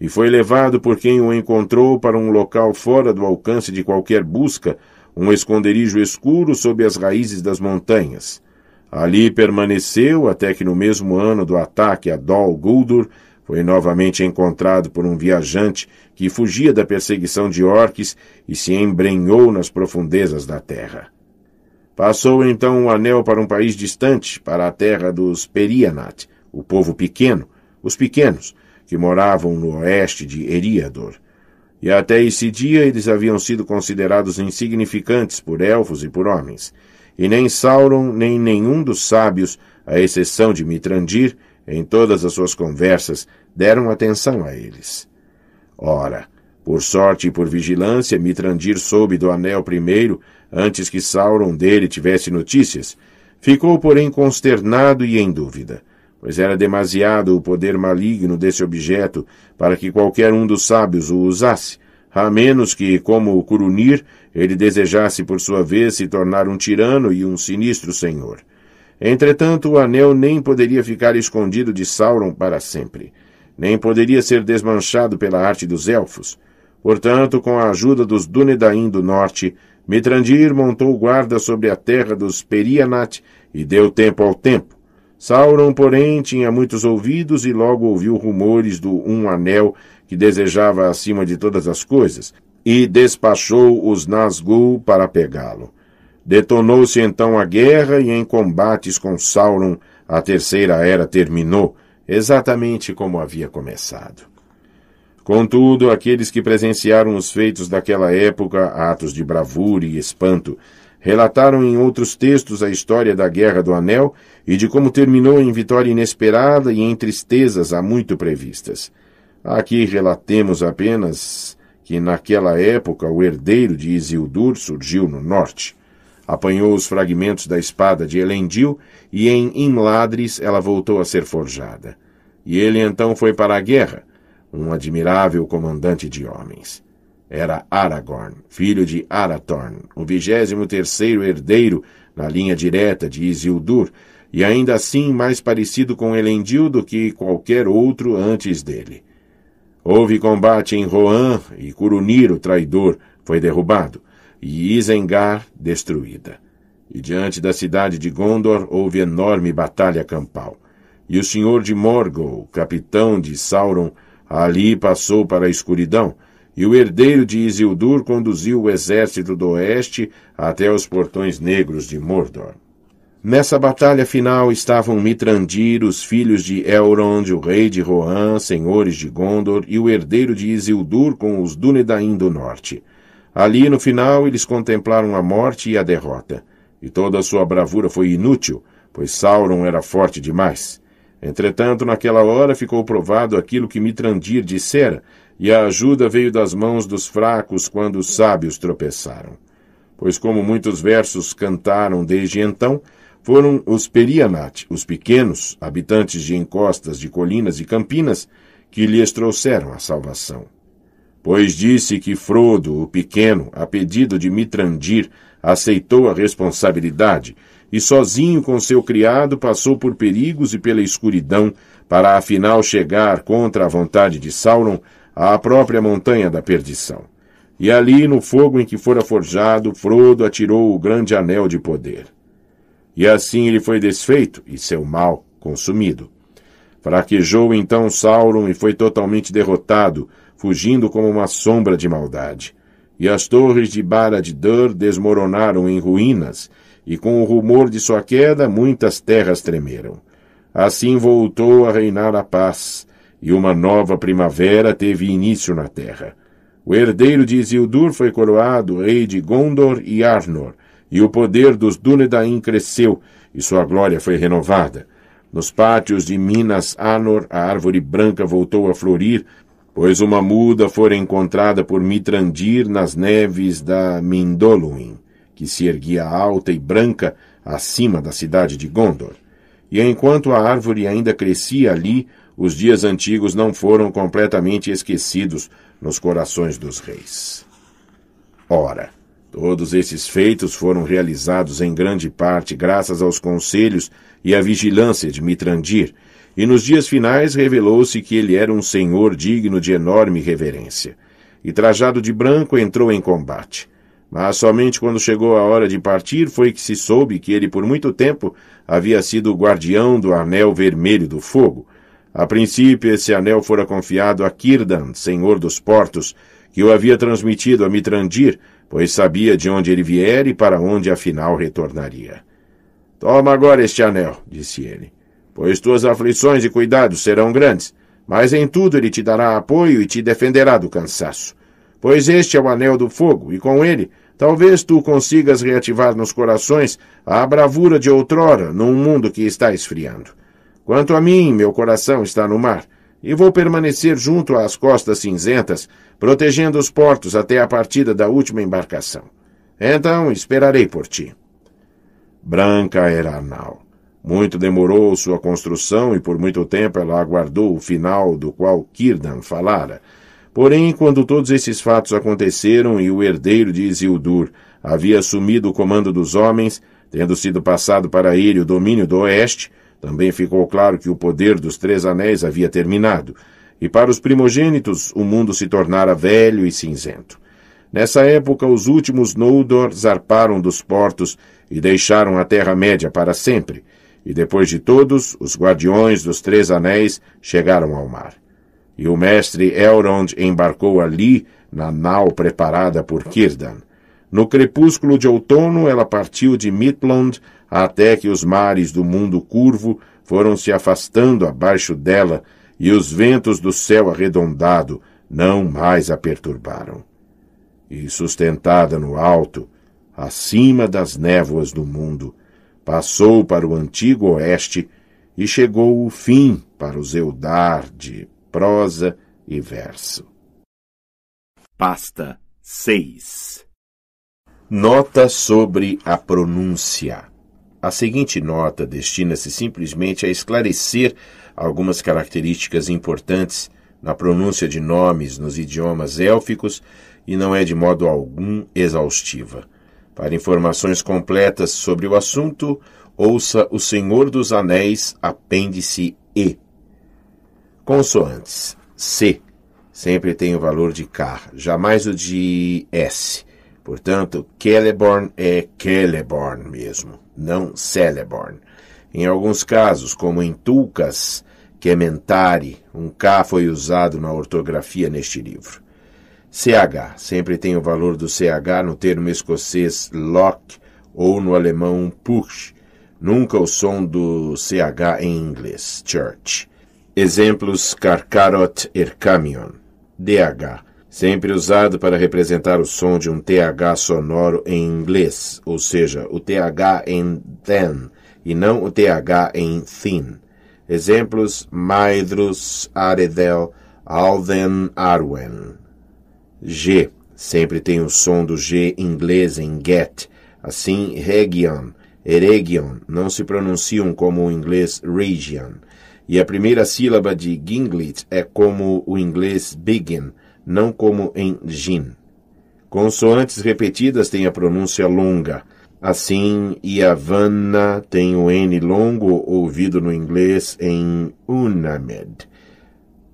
e foi levado por quem o encontrou para um local fora do alcance de qualquer busca, um esconderijo escuro sob as raízes das montanhas. Ali permaneceu até que no mesmo ano do ataque a Dol Guldur foi novamente encontrado por um viajante que fugia da perseguição de orques e se embrenhou nas profundezas da terra. Passou então o anel para um país distante, para a terra dos Perianat, o povo pequeno, os pequenos, que moravam no oeste de Eriador. E até esse dia eles haviam sido considerados insignificantes por elfos e por homens. E nem Sauron, nem nenhum dos sábios, à exceção de Mitrandir, em todas as suas conversas, deram atenção a eles. Ora, por sorte e por vigilância, Mitrandir soube do anel primeiro, antes que Sauron dele tivesse notícias. Ficou, porém, consternado e em dúvida, pois era demasiado o poder maligno desse objeto para que qualquer um dos sábios o usasse, a menos que, como o Curunir, ele desejasse por sua vez se tornar um tirano e um sinistro senhor. Entretanto, o anel nem poderia ficar escondido de Sauron para sempre, nem poderia ser desmanchado pela arte dos elfos. Portanto, com a ajuda dos Dúnedain do norte, Mitrandir montou guarda sobre a terra dos Perianat e deu tempo ao tempo. Sauron, porém, tinha muitos ouvidos e logo ouviu rumores do Um Anel que desejava acima de todas as coisas, e despachou os Nazgûl para pegá-lo. Detonou-se então a guerra e em combates com Sauron a Terceira Era terminou, exatamente como havia começado. Contudo, aqueles que presenciaram os feitos daquela época, atos de bravura e espanto, relataram em outros textos a história da Guerra do Anel e de como terminou em vitória inesperada e em tristezas há muito previstas. Aqui relatemos apenas que naquela época o herdeiro de Isildur surgiu no norte apanhou os fragmentos da espada de Elendil, e em Imladris ela voltou a ser forjada. E ele então foi para a guerra, um admirável comandante de homens. Era Aragorn, filho de Arathorn, o vigésimo terceiro herdeiro na linha direta de Isildur, e ainda assim mais parecido com Elendil do que qualquer outro antes dele. Houve combate em Rohan e Curunir, o traidor, foi derrubado e Isengar destruída. E diante da cidade de Gondor houve enorme batalha campal. E o senhor de Morgul, capitão de Sauron, ali passou para a escuridão, e o herdeiro de Isildur conduziu o exército do oeste até os portões negros de Mordor. Nessa batalha final estavam Mitrandir, os filhos de Elrond, o rei de Rohan, senhores de Gondor, e o herdeiro de Isildur com os Dúnedain do norte. Ali, no final, eles contemplaram a morte e a derrota. E toda a sua bravura foi inútil, pois Sauron era forte demais. Entretanto, naquela hora ficou provado aquilo que Mitrandir dissera, e a ajuda veio das mãos dos fracos quando os sábios tropeçaram. Pois como muitos versos cantaram desde então, foram os Perianat, os pequenos, habitantes de encostas de colinas e campinas, que lhes trouxeram a salvação pois disse que Frodo, o pequeno, a pedido de Mitrandir, aceitou a responsabilidade e sozinho com seu criado passou por perigos e pela escuridão para afinal chegar contra a vontade de Sauron à própria montanha da perdição. E ali, no fogo em que fora forjado, Frodo atirou o grande anel de poder. E assim ele foi desfeito e seu mal consumido. Fraquejou então Sauron e foi totalmente derrotado, fugindo como uma sombra de maldade. E as torres de Bara de Dur desmoronaram em ruínas, e com o rumor de sua queda muitas terras tremeram. Assim voltou a reinar a paz, e uma nova primavera teve início na terra. O herdeiro de Isildur foi coroado rei de Gondor e Arnor, e o poder dos Dúnedain cresceu, e sua glória foi renovada. Nos pátios de Minas Anor, a árvore branca voltou a florir, pois uma muda fora encontrada por Mitrandir nas neves da Mindoluin, que se erguia alta e branca acima da cidade de Gondor. E enquanto a árvore ainda crescia ali, os dias antigos não foram completamente esquecidos nos corações dos reis. Ora, todos esses feitos foram realizados em grande parte graças aos conselhos e à vigilância de Mitrandir, e nos dias finais revelou-se que ele era um senhor digno de enorme reverência. E trajado de branco entrou em combate. Mas somente quando chegou a hora de partir foi que se soube que ele por muito tempo havia sido o guardião do anel vermelho do fogo. A princípio, esse anel fora confiado a Kirdan, senhor dos portos, que o havia transmitido a Mitrandir, pois sabia de onde ele viera e para onde afinal retornaria. Toma agora este anel, disse ele pois tuas aflições e cuidados serão grandes, mas em tudo ele te dará apoio e te defenderá do cansaço. Pois este é o anel do fogo, e com ele talvez tu consigas reativar nos corações a bravura de outrora num mundo que está esfriando. Quanto a mim, meu coração está no mar, e vou permanecer junto às costas cinzentas, protegendo os portos até a partida da última embarcação. Então esperarei por ti. Branca era a nau. Muito demorou sua construção e por muito tempo ela aguardou o final do qual Círdan falara. Porém, quando todos esses fatos aconteceram e o herdeiro de Isildur havia assumido o comando dos homens, tendo sido passado para ele o domínio do oeste, também ficou claro que o poder dos Três Anéis havia terminado, e para os primogênitos o mundo se tornara velho e cinzento. Nessa época, os últimos Noldor zarparam dos portos e deixaram a Terra-média para sempre, e depois de todos, os guardiões dos Três Anéis chegaram ao mar. E o mestre Elrond embarcou ali, na nau preparada por Círdan. No crepúsculo de outono, ela partiu de Midland até que os mares do mundo curvo foram se afastando abaixo dela e os ventos do céu arredondado não mais a perturbaram. E sustentada no alto, acima das névoas do mundo, passou para o antigo oeste e chegou o fim para o Zeudar de prosa e verso. Pasta 6 Nota sobre a pronúncia. A seguinte nota destina-se simplesmente a esclarecer algumas características importantes na pronúncia de nomes nos idiomas élficos e não é de modo algum exaustiva. Para informações completas sobre o assunto, ouça O Senhor dos Anéis, apêndice E. Consoantes: C sempre tem o valor de K, jamais o de S. Portanto, Celeborn é Celeborn mesmo, não Celeborn. Em alguns casos, como em Tulcas, Kementari, um K foi usado na ortografia neste livro. CH. Sempre tem o valor do CH no termo escocês lock ou no alemão push. Nunca o som do CH em inglês, church. Exemplos carcarot ercamion, DH. Sempre usado para representar o som de um TH sonoro em inglês, ou seja, o TH em then e não o TH em thin. Exemplos maedrus Aredel, Alden, Arwen. G. Sempre tem o som do G inglês em get. Assim, region, eregion não se pronunciam como o inglês region. E a primeira sílaba de ginglit é como o inglês begin, não como em gin. Consoantes repetidas têm a pronúncia longa. Assim, Iavanna tem o N longo ouvido no inglês em Unamed.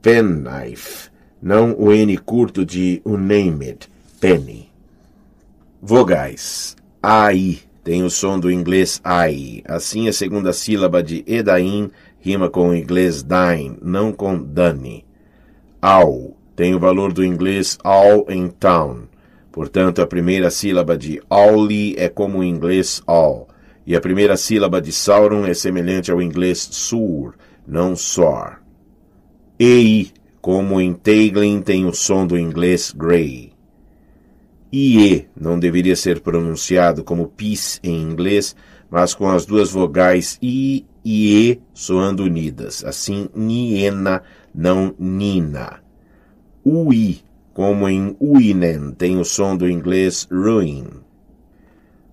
Penknife não o N curto de unnamed, penny. Vogais. AI tem o som do inglês ai. Assim, a é segunda sílaba de Edain rima com o inglês dine, não com dani. Au tem o valor do inglês all em town. Portanto, a primeira sílaba de Auli é como o inglês all, e a primeira sílaba de Sauron é semelhante ao inglês sur, não sor. EI como em Teiglin tem o som do inglês grey. IE não deveria ser pronunciado como peace em inglês, mas com as duas vogais I e E soando unidas, assim niena, não nina. UI, como em uinen, tem o som do inglês ruin.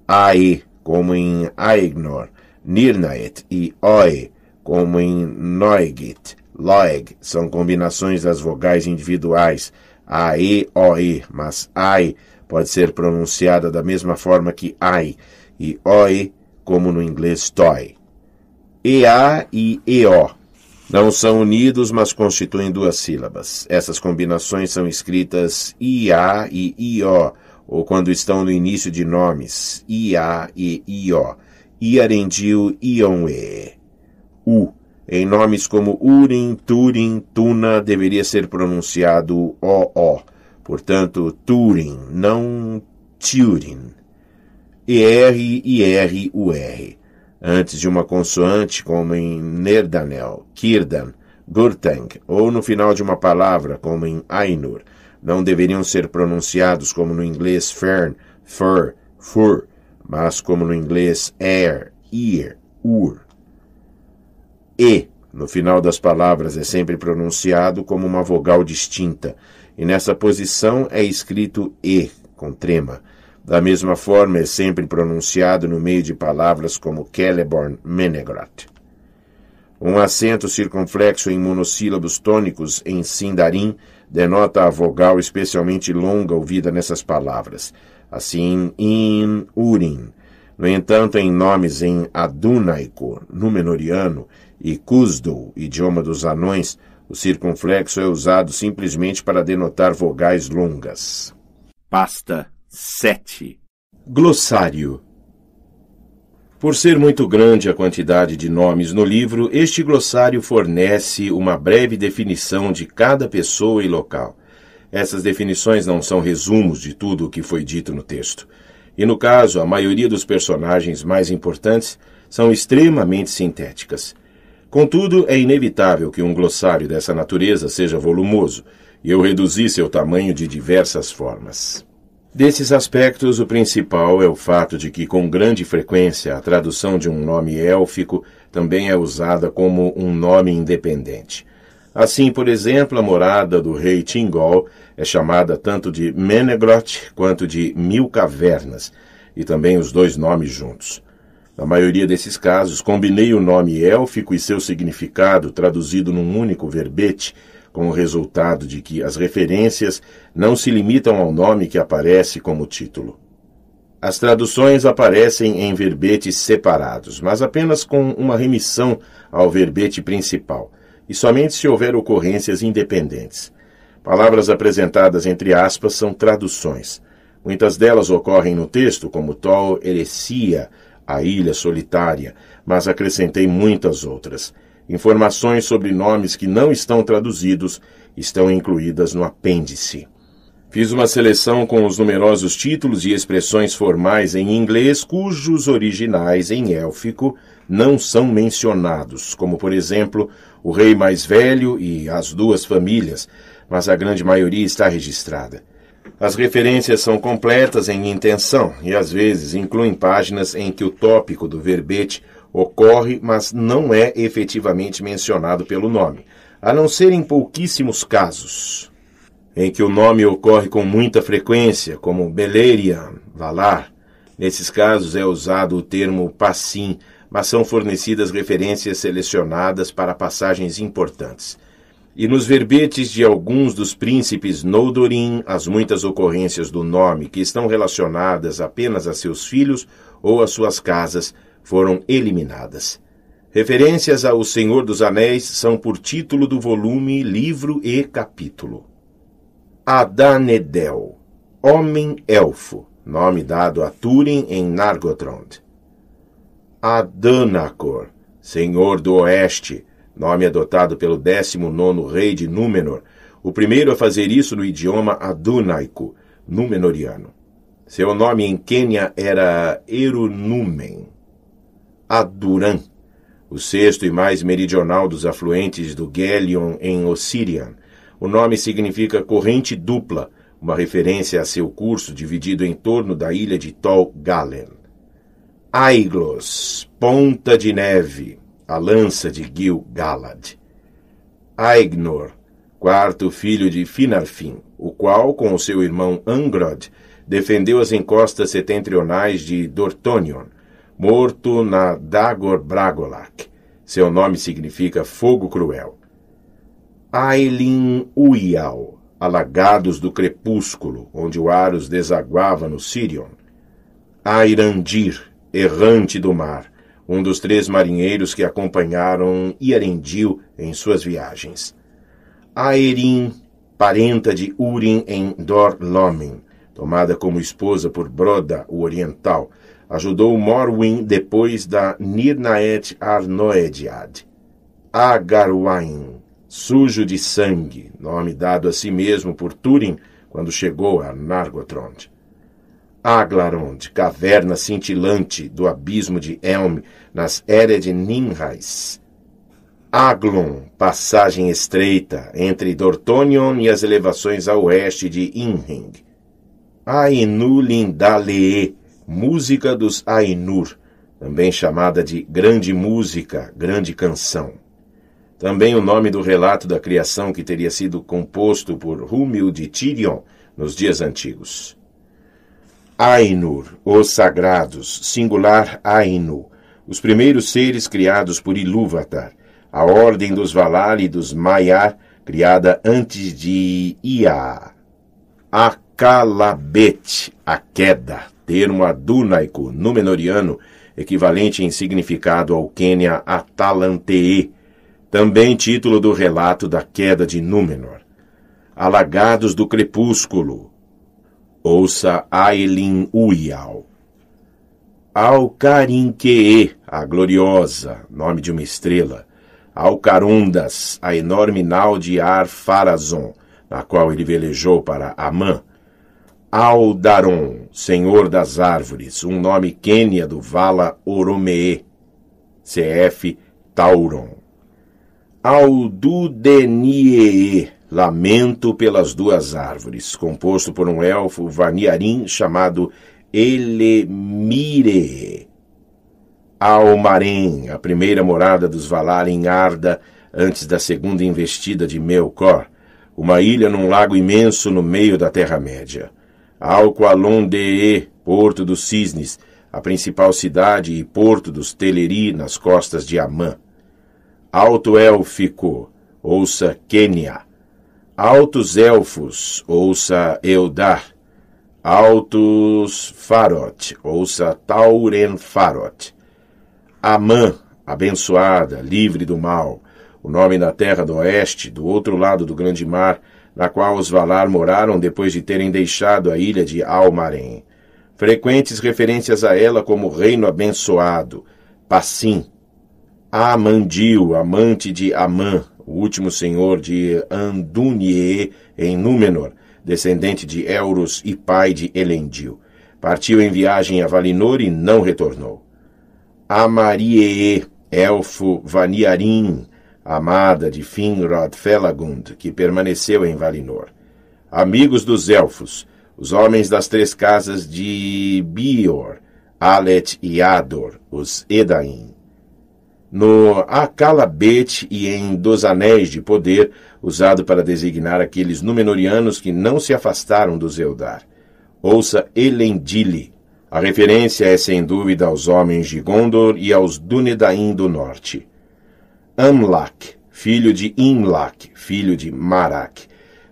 AE, como em aignor, nirnaet e oe, como em noigit. Loeg são combinações das vogais individuais a e o e, mas ai pode ser pronunciada da mesma forma que ai e oi, como no inglês toy. EA e EO não são unidos, mas constituem duas sílabas. Essas combinações são escritas IA e IO, ou quando estão no início de nomes, IA e IO. Iarendil Ionwe. U. Em nomes como Urim, Turim, Tuna, deveria ser pronunciado o o, Portanto, Turing, não Turing. ER e R U R. Antes de uma consoante, como em Nerdanel, Kirdan, Gurtang, ou no final de uma palavra, como em Ainur, não deveriam ser pronunciados como no inglês fern, fur, fur, mas como no inglês air, ear, ur. E no final das palavras é sempre pronunciado como uma vogal distinta, e nessa posição é escrito E, com trema. Da mesma forma, é sempre pronunciado no meio de palavras como Celeborn Menegrat. Um acento circunflexo em monossílabos tônicos em Sindarin denota a vogal especialmente longa ouvida nessas palavras, assim in, urin. No entanto, em nomes em adunaico, númenoriano e Kuzdul, idioma dos anões, o circunflexo é usado simplesmente para denotar vogais longas. Pasta 7 Glossário Por ser muito grande a quantidade de nomes no livro, este glossário fornece uma breve definição de cada pessoa e local. Essas definições não são resumos de tudo o que foi dito no texto. E no caso, a maioria dos personagens mais importantes são extremamente sintéticas. Contudo, é inevitável que um glossário dessa natureza seja volumoso, e eu reduzi seu tamanho de diversas formas. Desses aspectos, o principal é o fato de que, com grande frequência, a tradução de um nome élfico também é usada como um nome independente. Assim, por exemplo, a morada do rei Tingol é chamada tanto de Menegroth quanto de Mil Cavernas, e também os dois nomes juntos. Na maioria desses casos, combinei o nome élfico e seu significado, traduzido num único verbete, com o resultado de que as referências não se limitam ao nome que aparece como título. As traduções aparecem em verbetes separados, mas apenas com uma remissão ao verbete principal, e somente se houver ocorrências independentes. Palavras apresentadas entre aspas são traduções. Muitas delas ocorrem no texto, como tol, heresia, a Ilha Solitária, mas acrescentei muitas outras. Informações sobre nomes que não estão traduzidos estão incluídas no apêndice. Fiz uma seleção com os numerosos títulos e expressões formais em inglês cujos originais em élfico não são mencionados, como por exemplo o rei mais velho e as duas famílias, mas a grande maioria está registrada. As referências são completas em intenção e às vezes incluem páginas em que o tópico do verbete ocorre, mas não é efetivamente mencionado pelo nome, a não ser em pouquíssimos casos, em que o nome ocorre com muita frequência, como Beleriand, Valar. Nesses casos é usado o termo passim, mas são fornecidas referências selecionadas para passagens importantes e nos verbetes de alguns dos príncipes Noldorin, as muitas ocorrências do nome que estão relacionadas apenas a seus filhos ou a suas casas foram eliminadas. Referências ao Senhor dos Anéis são por título do volume, livro e capítulo. Adanedel, Homem Elfo, nome dado a Túrin em Nargothrond. Adanacor, Senhor do Oeste, nome adotado pelo 19 rei de Númenor, o primeiro a fazer isso no idioma adunaico, númenoriano. Seu nome em Quênia era Erunumen. Adurã, o sexto e mais meridional dos afluentes do Gelion em Ossirian. O nome significa corrente dupla, uma referência a seu curso dividido em torno da ilha de Tol Galen. Aiglos, ponta de neve, a lança de Gil-galad. Aignor, quarto filho de Finarfin, o qual, com o seu irmão Angrod, defendeu as encostas setentrionais de Dortonion, morto na Dagor Bragolac. Seu nome significa fogo cruel. Ailin Uial, alagados do crepúsculo, onde o Aros desaguava no Sirion. Airandir, errante do mar, um dos três marinheiros que acompanharam Iarendil em suas viagens. Aerin, parenta de Urim em dor tomada como esposa por Broda, o oriental, ajudou Morwin depois da Nirnaet Arnoediad. Agarwain, sujo de sangue, nome dado a si mesmo por Turin quando chegou a Nargothrond. Aglarond, caverna cintilante do abismo de Elm, nas Ered Ninhais. Aglon, passagem estreita entre Dortonion e as elevações a oeste de Inring. Ainu Lindalee, música dos Ainur, também chamada de Grande Música, Grande Canção. Também o nome do relato da criação que teria sido composto por Rúmil de Tirion nos dias antigos. Ainur, os sagrados, singular Ainu, os primeiros seres criados por Ilúvatar, a ordem dos Valar e dos Maiar, criada antes de Ia. Akalabet, a queda, termo adunaico, númenoriano, equivalente em significado ao Quênia Atalantee, também título do relato da queda de Númenor. Alagados do crepúsculo, Ouça Ailin Uyal. Alcarinquee, a gloriosa, nome de uma estrela. Alcarundas, a enorme nau de Ar Farazon, na qual ele velejou para Amã. Aldaron, senhor das árvores, um nome quênia do Vala Oromee. CF Tauron. Aldudeniee, Lamento pelas Duas Árvores, composto por um elfo vaniarim chamado Elemire. Almaren, a primeira morada dos Valar em Arda, antes da segunda investida de Melkor, uma ilha num lago imenso no meio da Terra-média. Alqualondee, porto dos cisnes, a principal cidade e porto dos Teleri nas costas de Amã. Alto Élfico, ouça Quênia, Altos Elfos, ouça Eldar. Altos Farot, ouça Tauren Farot. Amã, abençoada, livre do mal, o nome da terra do oeste, do outro lado do grande mar, na qual os Valar moraram depois de terem deixado a ilha de Almaren. Frequentes referências a ela como Reino Abençoado, Passim. Amandil, amante de Amã, o último senhor de Andunie em Númenor, descendente de Elros e pai de Elendil. Partiu em viagem a Valinor e não retornou. Amarie, elfo vaniarin, amada de Finrod Felagund, que permaneceu em Valinor. Amigos dos elfos, os homens das três casas de Bior, Alet e Ador, os Edain no Acalabete e em Dos Anéis de Poder, usado para designar aqueles Númenóreanos que não se afastaram do Zeldar. Ouça elendil A referência é sem dúvida aos homens de Gondor e aos Dunedain do Norte. Amlak, filho de Imlak, filho de Marak,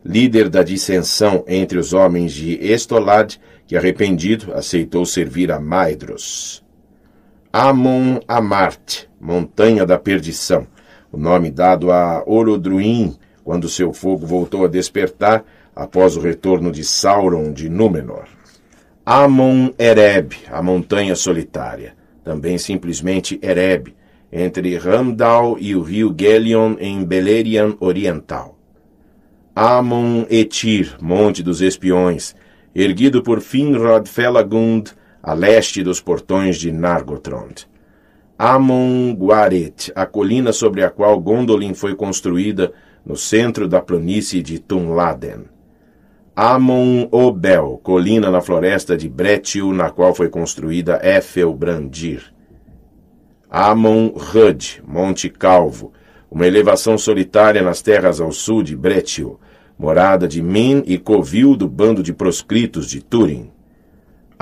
líder da dissensão entre os homens de Estolad, que arrependido aceitou servir a Maedros. Amon Amart, Montanha da Perdição, o nome dado a Orodruin quando seu fogo voltou a despertar após o retorno de Sauron de Númenor. Amon Ereb, a Montanha Solitária, também simplesmente Ereb, entre Ramdal e o rio Gelion em Beleriand Oriental. Amon Etir, Monte dos Espiões, erguido por Finrod Felagund a leste dos portões de Nargothrond. Amon-Guaret, a colina sobre a qual Gondolin foi construída no centro da planície de Tunladen. Amon-Obel, colina na floresta de Bretil, na qual foi construída Éfel-Brandir. Amon-Hud, Monte Calvo, uma elevação solitária nas terras ao sul de Bretil, morada de Min e covil do bando de proscritos de Turing.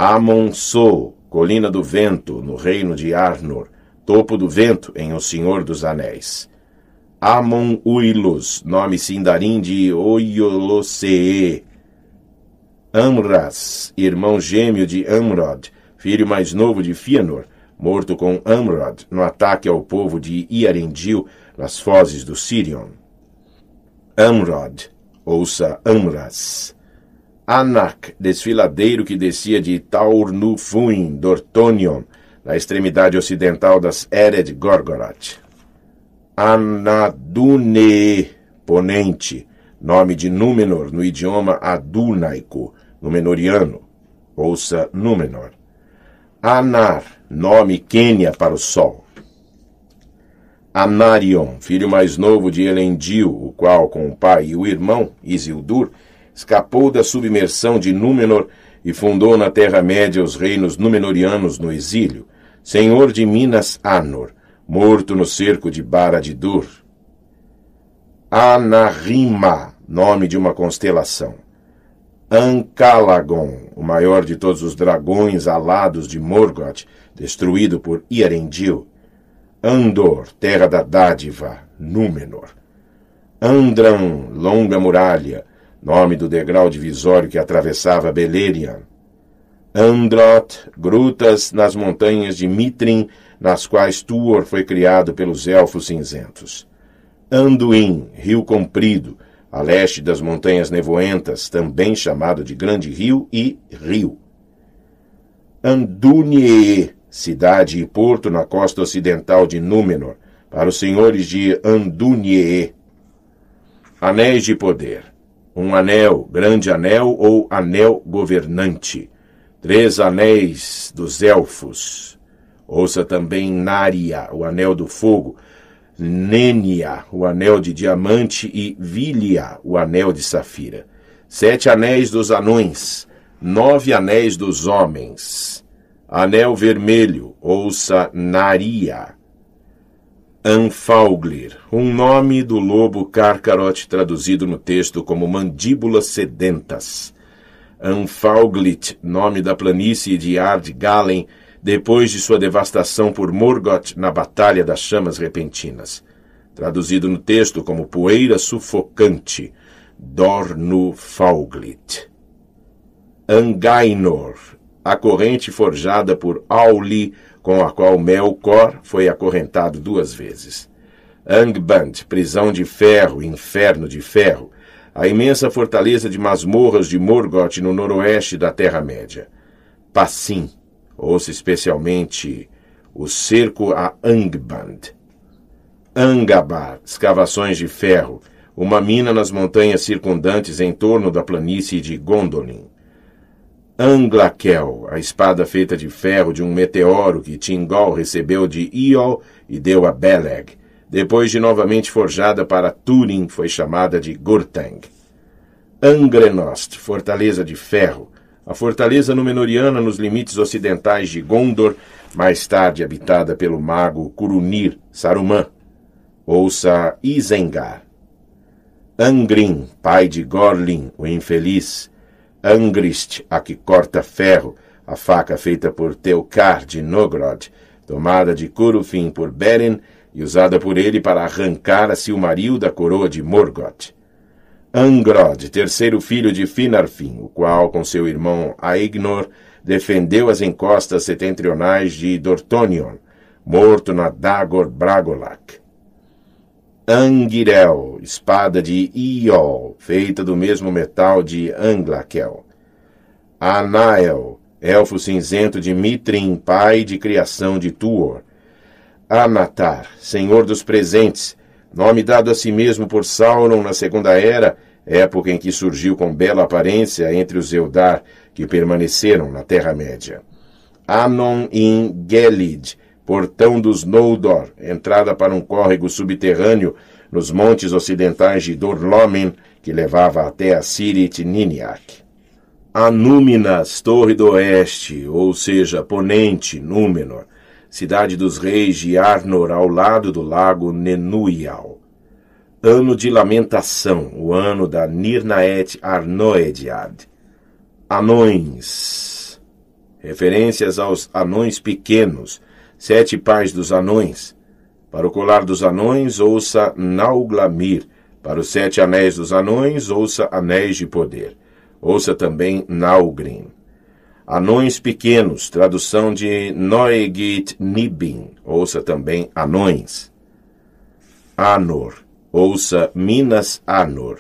Amonçou, colina do vento, no reino de Arnor, topo do vento em O Senhor dos Anéis. Amon-Uilus, nome sindarim de Oiolocee. Amras, irmão gêmeo de Amrod, filho mais novo de Fëanor, morto com Amrod no ataque ao povo de Iarendil nas fozes do Sirion. Amrod, ouça Amras. Anak, desfiladeiro que descia de Taurnufuin, Dortonion, na extremidade ocidental das Ered Gorgorat. Anadune, ponente, nome de Númenor no idioma adunaico, Númenoriano. Ouça Númenor. Anar, nome Quênia para o sol. Anarion, filho mais novo de Elendil, o qual, com o pai e o irmão, Isildur, escapou da submersão de Númenor e fundou na Terra-média os reinos Númenorianos no exílio, senhor de Minas Anor, morto no cerco de barad dûr Anarima, nome de uma constelação. Ancalagon, o maior de todos os dragões alados de Morgoth, destruído por Iarendil. Andor, terra da dádiva, Númenor. Andran, longa muralha, nome do degrau divisório que atravessava Beleriand. Androth, grutas nas montanhas de Mitrin, nas quais Tuor foi criado pelos Elfos Cinzentos. Anduin, rio comprido, a leste das Montanhas Nevoentas, também chamado de Grande Rio e Rio. Andunie, cidade e porto na costa ocidental de Númenor, para os senhores de Andunie. Anéis de Poder um anel, grande anel ou anel governante, três anéis dos elfos. Ouça também Nária, o anel do fogo, Nênia, o anel de diamante, e Vilia, o anel de safira. Sete anéis dos anões, nove anéis dos homens. Anel vermelho, ouça Naria. Anfauglir, um nome do lobo Carcarot traduzido no texto como mandíbulas sedentas. Anfauglit, nome da planície de Ardgalen, depois de sua devastação por Morgoth na Batalha das Chamas Repentinas. Traduzido no texto como poeira sufocante, Dornu Fauglit. Angainor, a corrente forjada por Auli, com a qual Melkor foi acorrentado duas vezes. Angband, prisão de ferro, inferno de ferro, a imensa fortaleza de masmorras de Morgoth no noroeste da Terra-média. Passim, ouça especialmente o cerco a Angband. Angabar, escavações de ferro, uma mina nas montanhas circundantes em torno da planície de Gondolin. Anglakel, a espada feita de ferro de um meteoro que Tingol recebeu de Iol e deu a Beleg. Depois de novamente forjada para Turin, foi chamada de Gurtang. Angrenost, fortaleza de ferro, a fortaleza númenoriana nos limites ocidentais de Gondor, mais tarde habitada pelo mago Curunir Saruman. Ouça Isengar. Angrin, pai de Gorlin, o infeliz, Angrist, a que corta ferro, a faca feita por Teucar de Nogrod, tomada de Curufim por Beren e usada por ele para arrancar a Silmaril da coroa de Morgoth. Angrod, terceiro filho de Finarfin, o qual, com seu irmão Aignor, defendeu as encostas setentrionais de Dortonion, morto na Dagor Bragolac. Angirel, espada de Iol, feita do mesmo metal de Anglakel. Anael, elfo cinzento de Mitrim, pai de criação de Tuor. Anatar, senhor dos presentes, nome dado a si mesmo por Sauron na Segunda Era, época em que surgiu com bela aparência entre os Eldar que permaneceram na Terra-média. Anon-in-Gelid, Portão dos Noldor, entrada para um córrego subterrâneo nos montes ocidentais de Dorlomen, que levava até a Sirit Niniak. Anúminas, Torre do Oeste, ou seja, Ponente, Númenor, cidade dos reis de Arnor, ao lado do lago Nenuial. Ano de Lamentação, o ano da Nirnaet Arnoediad. Anões, referências aos anões pequenos, Sete pais dos anões. Para o colar dos anões, ouça Nauglamir. Para os sete anéis dos anões, ouça Anéis de Poder. Ouça também Naugrim. Anões Pequenos, tradução de Noegit Nibin. Ouça também Anões. Anor. Ouça Minas Anor.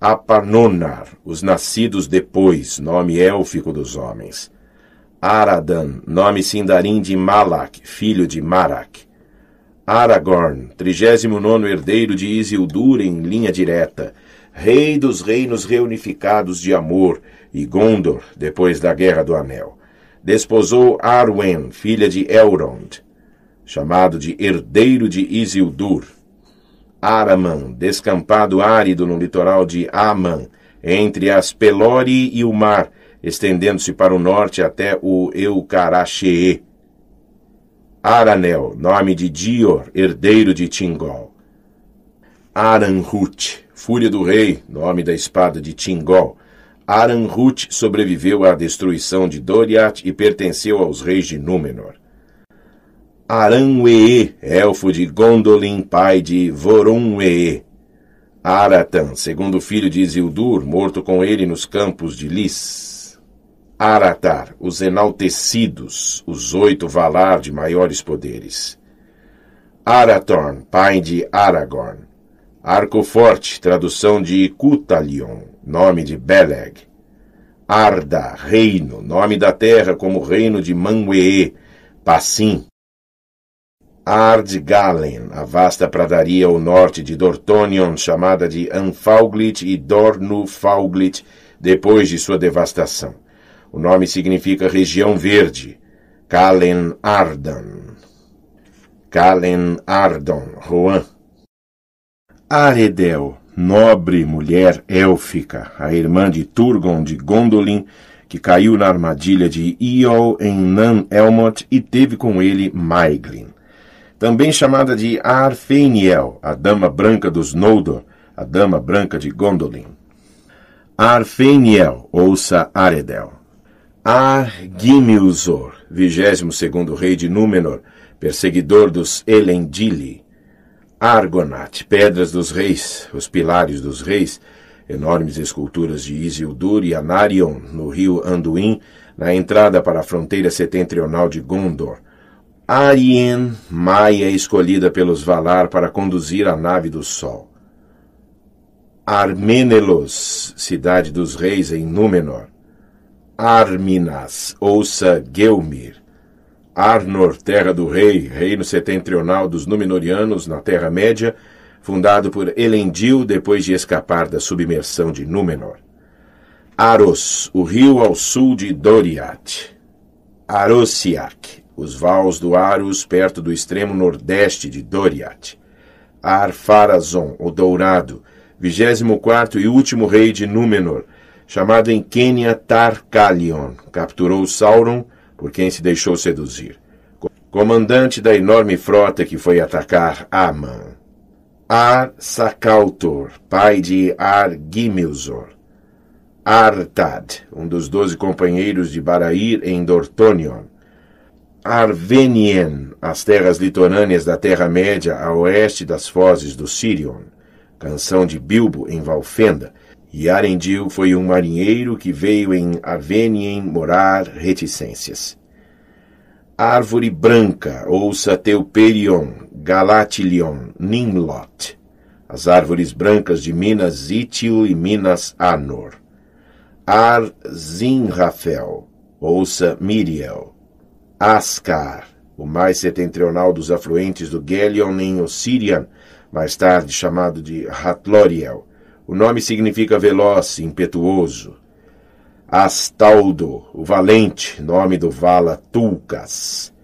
Apanonar, os nascidos depois, nome élfico dos homens. Aradan, nome sindarim de Malak, filho de Marak. Aragorn, trigésimo nono herdeiro de Isildur em linha direta, rei dos reinos reunificados de Amor e Gondor, depois da Guerra do Anel. Desposou Arwen, filha de Elrond, chamado de herdeiro de Isildur. Araman, descampado árido no litoral de Aman, entre as Pelori e o mar, estendendo-se para o norte até o Eucarachee. Aranel, nome de Dior, herdeiro de Tingol. Aranhut, fúria do rei, nome da espada de Tingol. Aranhut sobreviveu à destruição de Doriath e pertenceu aos reis de Númenor. Aranwee, elfo de Gondolin, pai de Vorunwee. Aratan, segundo filho de Isildur, morto com ele nos campos de Lys. Aratar, os enaltecidos, os oito valar de maiores poderes. Arathorn, pai de Aragorn. Arco Forte, tradução de Cutalion, nome de Beleg. Arda, reino, nome da terra como reino de Manwee, Passim. Ardgalen, a vasta pradaria ao norte de Dortonion, chamada de Anfauglit e Dornufalglit, depois de sua devastação. O nome significa região verde. Calen Ardan. Calen Ardon, Rohan. Aredel, nobre mulher élfica, a irmã de Turgon de Gondolin, que caiu na armadilha de Iol em Nan Elmot e teve com ele Maeglin. Também chamada de Arfeniel, a dama branca dos Noldor, a dama branca de Gondolin. Arfeniel, ouça Aredel. Argimiusor, vigésimo segundo rei de Númenor, perseguidor dos Elendili. Argonat, pedras dos reis, os pilares dos reis, enormes esculturas de Isildur e Anarion no rio Anduin, na entrada para a fronteira setentrional de Gondor. Arien, maia escolhida pelos Valar para conduzir a nave do Sol. Armenelos, cidade dos reis em Númenor. Arminas, ouça Gelmir. Arnor, terra do rei, reino setentrional dos Númenóreanos na Terra-média, fundado por Elendil depois de escapar da submersão de Númenor. Aros, o rio ao sul de Doriath. Arosiak, os vals do Aros perto do extremo nordeste de Doriath. Arpharazon, o dourado, vigésimo quarto e último rei de Númenor, chamado em Quênia Tarkalion, capturou Sauron, por quem se deixou seduzir, comandante da enorme frota que foi atacar Aman. Ar-Sakautor, pai de Ar-Gimilzor. Artad, um dos doze companheiros de Barair em Dortonion. Arvenien, as terras litorâneas da Terra-média a oeste das fozes do Sirion. Canção de Bilbo em Valfenda, e Arendil foi um marinheiro que veio em Avenien morar reticências. Árvore branca, ouça Teuperion, Galatilion, Nimlot. As árvores brancas de Minas Ítil e Minas Anor. Ar Zinrafel, ouça Miriel. Ascar, o mais setentrional dos afluentes do Gelion em Ossirian, mais tarde chamado de Hatloriel o nome significa veloz, impetuoso. Astaldo, o valente, nome do Vala Tulcas.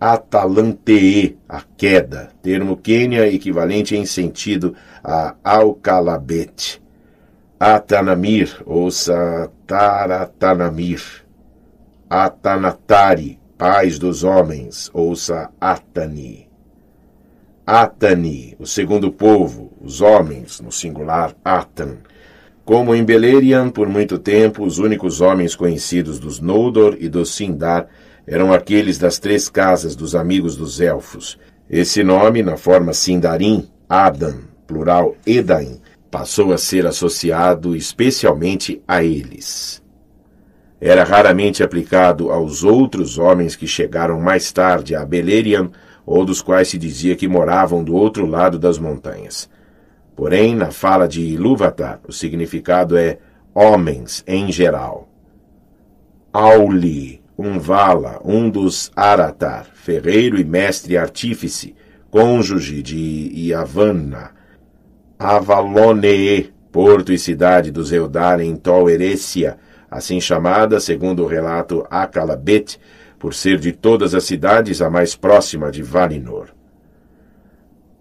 Atalantee, a queda, termo quênia equivalente em sentido a Alcalabete. Atanamir ou Sataratanamir. Atanatari, paz dos homens, ouça Atani. Atani, o segundo povo, os homens, no singular Atan. Como em Beleriand, por muito tempo, os únicos homens conhecidos dos Noldor e dos Sindar eram aqueles das três casas dos amigos dos elfos. Esse nome, na forma Sindarin Adam, plural Edain, passou a ser associado especialmente a eles. Era raramente aplicado aos outros homens que chegaram mais tarde a Beleriand ou dos quais se dizia que moravam do outro lado das montanhas. Porém, na fala de Ilúvatar, o significado é homens em geral. Auli, um vala, um dos Aratar, ferreiro e mestre artífice, cônjuge de Iavanna. Avalonee, porto e cidade dos Eldar em Tol assim chamada, segundo o relato Akalabet, por ser de todas as cidades a mais próxima de Valinor.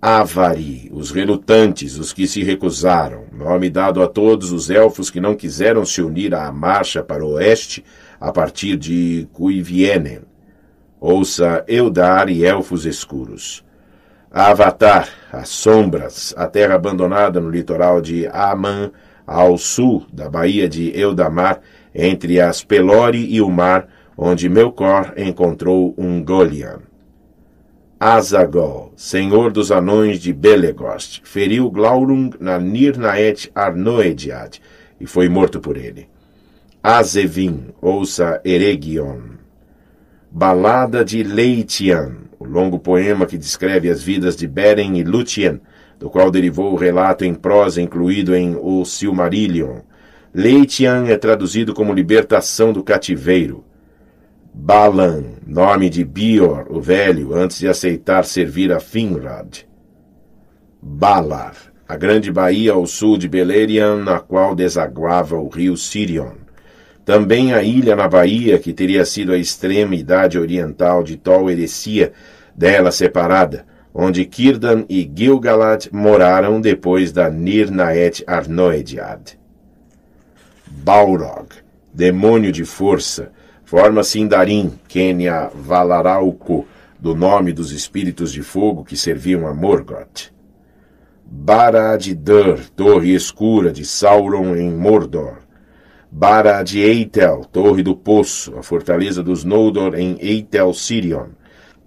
Avari, os relutantes, os que se recusaram, nome dado a todos os elfos que não quiseram se unir à marcha para o oeste a partir de Cuivienen. Ouça Eldar e Elfos Escuros. Avatar, as sombras, a terra abandonada no litoral de Aman, ao sul da baía de Eldamar, entre as Pelore e o mar, onde Melkor encontrou um Golian. Azagol, senhor dos anões de Belegost, feriu Glaurung na Nirnaet Arnoediad e foi morto por ele. Azevin, ouça Eregion. Balada de Leitian, o longo poema que descreve as vidas de Beren e Lúthien, do qual derivou o relato em prosa incluído em O Silmarillion. Leitian é traduzido como libertação do cativeiro. Balan, nome de Bior, o velho, antes de aceitar servir a Finrad. Balar, a grande baía ao sul de Beleriand, na qual desaguava o rio Sirion. Também a ilha na baía que teria sido a extremidade oriental de Tol Eressia, dela separada, onde Círdan e Gilgalad moraram depois da Nirnaet Arnoediad. Balrog, demônio de força, Forma-se em Darim, Quênia, Valarauco, do nome dos espíritos de fogo que serviam a Morgoth. Barad-dûr, torre escura de Sauron em Mordor. Barad-eitel, torre do poço, a fortaleza dos Noldor em Eitel-Sirion.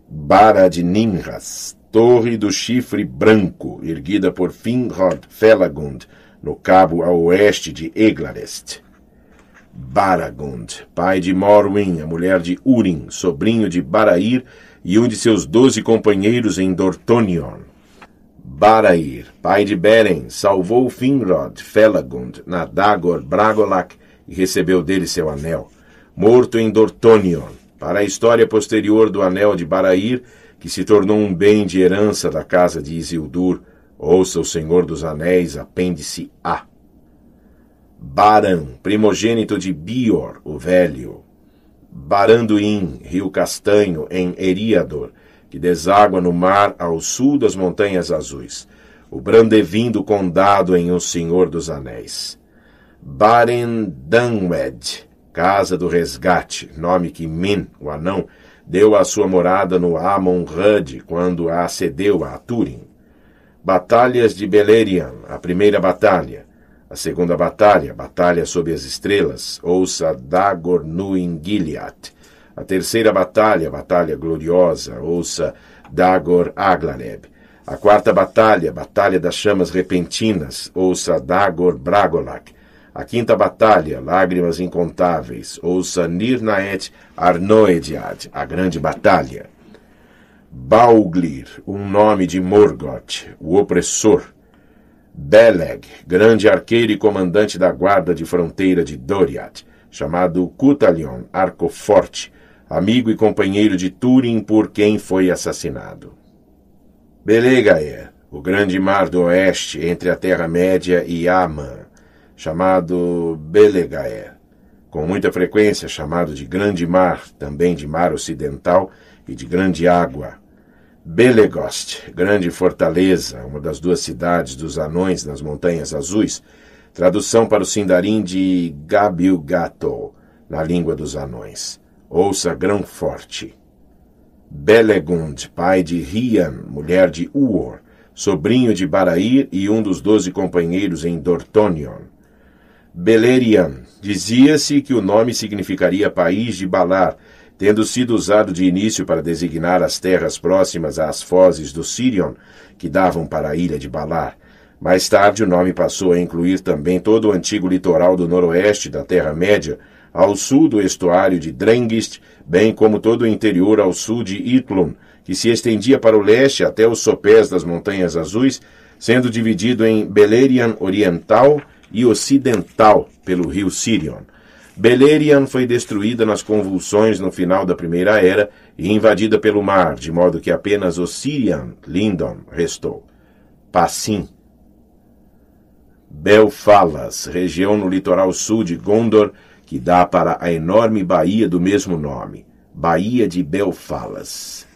Barad-nimras, torre do chifre branco, erguida por Finrod Felagund, no cabo a oeste de Eglarest. Baragond, pai de Morwin, a mulher de Urim, sobrinho de Barair e um de seus doze companheiros em Dortonion. Barair, pai de Beren, salvou Finrod, Felagund, na Dagor Bragolac e recebeu dele seu anel, morto em Dortonion, para a história posterior do anel de Barair, que se tornou um bem de herança da casa de Isildur, ouça o Senhor dos Anéis, apêndice A. Baran, primogênito de Bior, o velho. Baranduim, rio castanho, em Eriador, que deságua no mar ao sul das Montanhas Azuis. O Brandevim do Condado em O Senhor dos Anéis. Barendanwed, Casa do Resgate, nome que Min, o anão, deu à sua morada no amon quando a cedeu a Turin. Batalhas de Beleriand, a primeira batalha. A segunda batalha, Batalha sob as Estrelas, ouça Dagor Nuin Gilead. A terceira batalha, Batalha Gloriosa, ouça Dagor Aglareb. A quarta batalha, Batalha das Chamas Repentinas, ouça Dagor Bragolac A quinta batalha, Lágrimas Incontáveis, ouça Nirnaet Arnoediad, a grande batalha. Bauglir, um nome de Morgoth, o opressor, Beleg, grande arqueiro e comandante da guarda de fronteira de Doriath, chamado Cutalion, arco forte, amigo e companheiro de Turin por quem foi assassinado. Belegaer, o grande mar do oeste entre a Terra-média e Aman, chamado Belegaer, com muita frequência chamado de Grande Mar, também de Mar Ocidental e de Grande Água, Belegost, grande fortaleza, uma das duas cidades dos anões nas Montanhas Azuis, tradução para o sindarim de Gabilgato, na língua dos anões. Ouça grão forte. Belegund, pai de Rian, mulher de Uor, sobrinho de Barair e um dos doze companheiros em Dortonion. Beleriand, dizia-se que o nome significaria país de Balar, tendo sido usado de início para designar as terras próximas às fozes do Sirion, que davam para a ilha de Balar. Mais tarde, o nome passou a incluir também todo o antigo litoral do noroeste da Terra-média, ao sul do estuário de Drengist, bem como todo o interior ao sul de Itlum, que se estendia para o leste até os sopés das Montanhas Azuis, sendo dividido em Beleriand Oriental e Ocidental pelo rio Sirion. Beleriand foi destruída nas convulsões no final da Primeira Era e invadida pelo mar, de modo que apenas Ossirian, Lindon, restou. Passim. Belfalas, região no litoral sul de Gondor, que dá para a enorme baía do mesmo nome, Baía de Belfalas.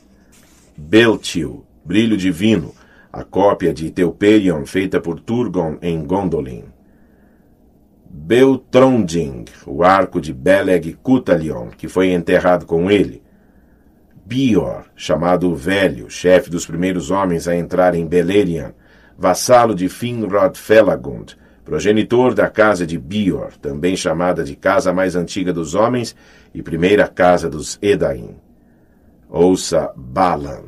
Beltil, brilho divino, a cópia de Teuperion feita por Turgon em Gondolin. Beltronding, o arco de Beleg Cutalion, que foi enterrado com ele. Bior, chamado o Velho, chefe dos primeiros homens a entrar em Beleriand, vassalo de Finrod Felagund, progenitor da casa de Bior, também chamada de Casa Mais Antiga dos Homens e Primeira Casa dos Edain. Ouça Balan,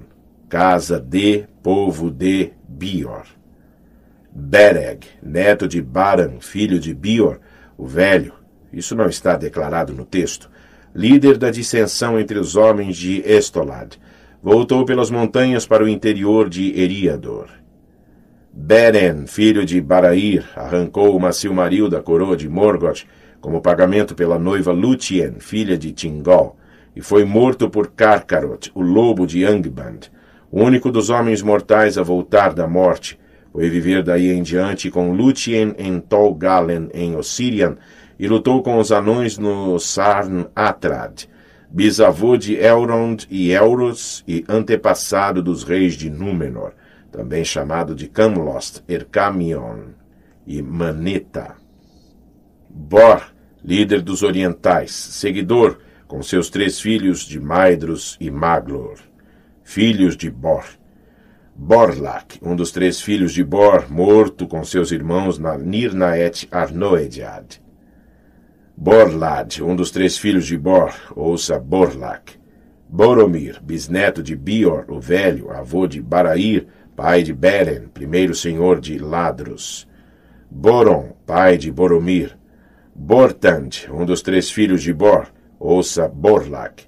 Casa de Povo de Bior. Bereg, neto de Baran, filho de Bior, o velho, isso não está declarado no texto, líder da dissensão entre os homens de Estolad, voltou pelas montanhas para o interior de Eriador. Beren, filho de Barair, arrancou uma Silmaril da coroa de Morgoth como pagamento pela noiva Lúthien, filha de Tingol, e foi morto por Carcarot, o lobo de Angband, o único dos homens mortais a voltar da morte, foi viver daí em diante com Lúthien em Galen em Ossirian, e lutou com os anões no Sarn Atrad, bisavô de Elrond e Elros e antepassado dos reis de Númenor, também chamado de Camlost, Ercamion e Maneta. Bor, líder dos orientais, seguidor com seus três filhos de Maedros e Maglor, filhos de Bor, Borlak, um dos três filhos de Bor, morto com seus irmãos na Nirnaet Arnoediad. Borlad, um dos três filhos de Bor, ouça Borlak. Boromir, bisneto de Bior, o velho, avô de Barair, pai de Beren, primeiro senhor de Ladros. Boron, pai de Boromir. Bortand, um dos três filhos de Bor, ouça Borlak.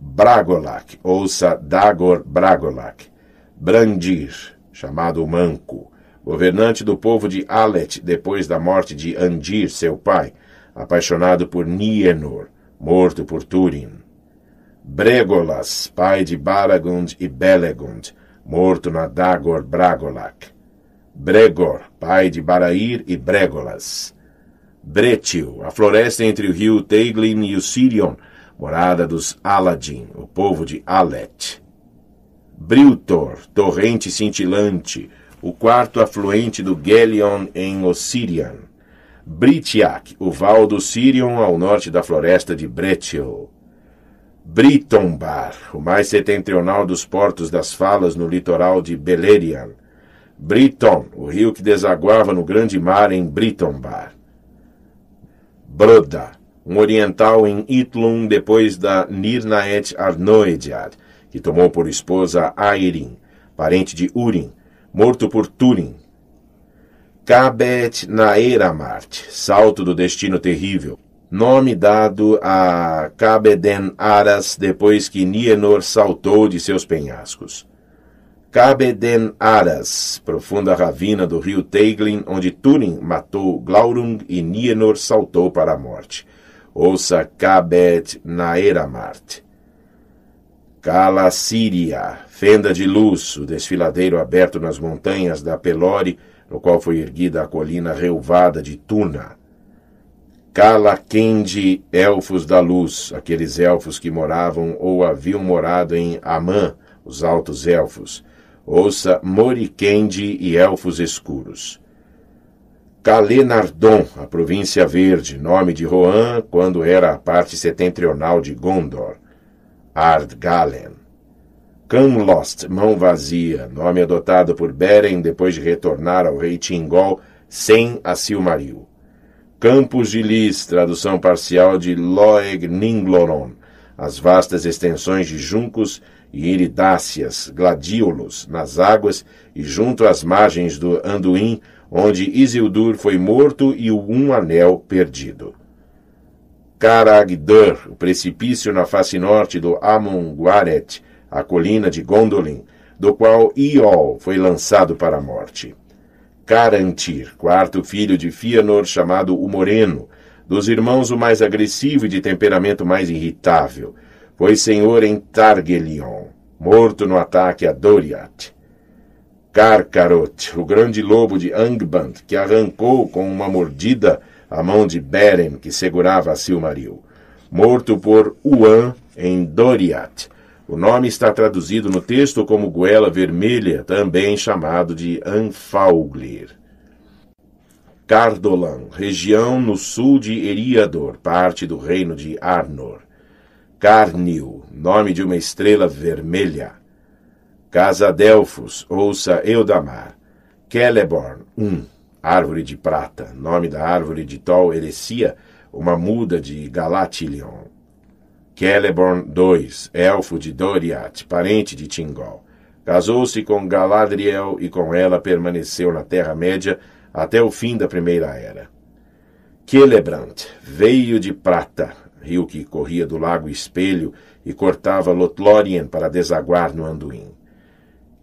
Bragolac, ouça Dagor Bragolac. Brandir, chamado Manco, governante do povo de Alet depois da morte de Andir, seu pai, apaixonado por Nienor, morto por Turin. Bregolas, pai de Baragund e Belegund, morto na Dagor Bragolac. Bregor, pai de Barair e Bregolas. Bretil, a floresta entre o rio Teiglin e o Sirion, morada dos Aladin, o povo de Alet. Briltor, torrente cintilante, o quarto afluente do Gelion em Ossirian. Britiac, o val do Sirion ao norte da floresta de Bretiol. Britombar, o mais setentrional dos portos das falas no litoral de Beleriand. Briton, o rio que desaguava no grande mar em Britombar. Broda, um oriental em Itlum depois da Nirnaet Arnoediad, e tomou por esposa Airin, parente de Urim, morto por Turim. Cabet Naeramart, salto do destino terrível, nome dado a Cabeden Aras depois que Nienor saltou de seus penhascos. Cabeden Aras, profunda ravina do rio Teiglin, onde Turin matou Glaurung e Nienor saltou para a morte. Ouça Cabet Naeramart. Cala Síria, fenda de luz, o desfiladeiro aberto nas montanhas da Pelore, no qual foi erguida a colina relvada de Tuna. Cala Kendi, elfos da luz, aqueles elfos que moravam ou haviam morado em Amã, os altos elfos. Ouça Kendi e elfos escuros. Calenardon, a província verde, nome de Rohan, quando era a parte setentrional de Gondor Ardgalen. Camlost, mão vazia, nome adotado por Beren depois de retornar ao rei Tingol sem a Silmaril. Campos de Lis, tradução parcial de Loeg Ningloron, as vastas extensões de juncos e iridáceas, gladiolos, nas águas e junto às margens do Anduin, onde Isildur foi morto e o Um Anel perdido. Karagdur, o precipício na face norte do Amunguaret, a colina de Gondolin, do qual Iol foi lançado para a morte. Carantir, quarto filho de Fianor, chamado o Moreno, dos irmãos o mais agressivo e de temperamento mais irritável, foi senhor em Targelion, morto no ataque a Doriath. Carcarot, o grande lobo de Angband, que arrancou com uma mordida a mão de Beren, que segurava a Silmaril, morto por Uan em Doriath. O nome está traduzido no texto como Goela Vermelha, também chamado de Anfauglir. Cardolan, região no sul de Eriador, parte do reino de Arnor. Carnil, nome de uma estrela vermelha. Casa Delfos, ouça Eudamar. Celeborn 1. Um árvore de prata, nome da árvore de Tol Erecia, uma muda de Galatilion. Celeborn II, elfo de Doriath, parente de Tingol. Casou-se com Galadriel e com ela permaneceu na Terra-média até o fim da Primeira Era. Celebrant, veio de prata, rio que corria do Lago Espelho e cortava Lothlórien para desaguar no Anduin.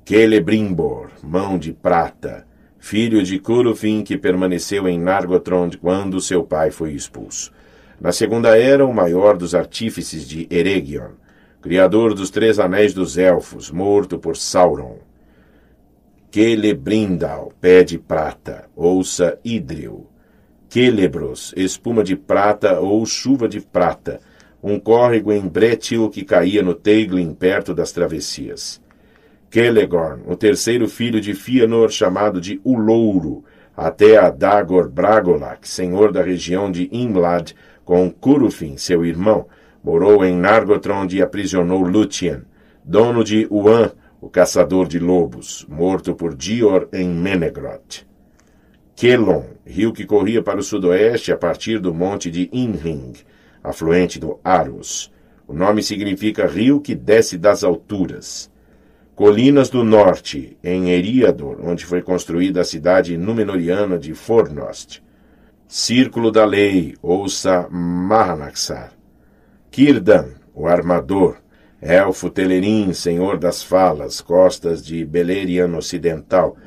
Celebrimbor, mão de prata, filho de Curufim, que permaneceu em Nargothrond quando seu pai foi expulso. Na Segunda Era, o maior dos artífices de Eregion, criador dos Três Anéis dos Elfos, morto por Sauron. Celebrindal, pé de prata, ouça hídrio. Celebros, espuma de prata ou chuva de prata, um córrego em Bretil que caía no Teiglin perto das travessias. Celegorn, o terceiro filho de Fëanor, chamado de O Louro, até a Dagor Bragolac, senhor da região de Imlad, com Curufin, seu irmão. Morou em Nargothrond e aprisionou Lúthien, dono de Uan, o caçador de lobos, morto por Dior em Menegroth. Kelon, rio que corria para o sudoeste a partir do monte de Inring, afluente do Arus. O nome significa rio que desce das alturas. Colinas do Norte, em Eriador, onde foi construída a cidade númenoriana de Fornost. Círculo da Lei, ouça Mahanaxar. Kirdan, o armador, elfo Telerim, senhor das falas, costas de Beleriand Ocidental,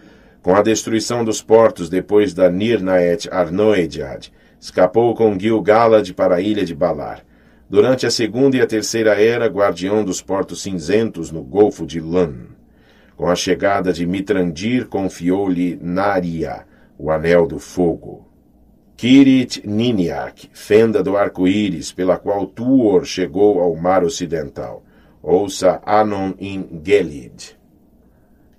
com a destruição dos portos depois da Nirnaet Arnoediad, escapou com Gil-galad para a ilha de Balar durante a Segunda e a Terceira Era, guardião dos portos cinzentos no Golfo de Lan. Com a chegada de Mitrandir, confiou-lhe Naria, o Anel do Fogo. Kirit Niniak, fenda do arco-íris, pela qual Tuor chegou ao mar ocidental. Ouça Anon in Gelid.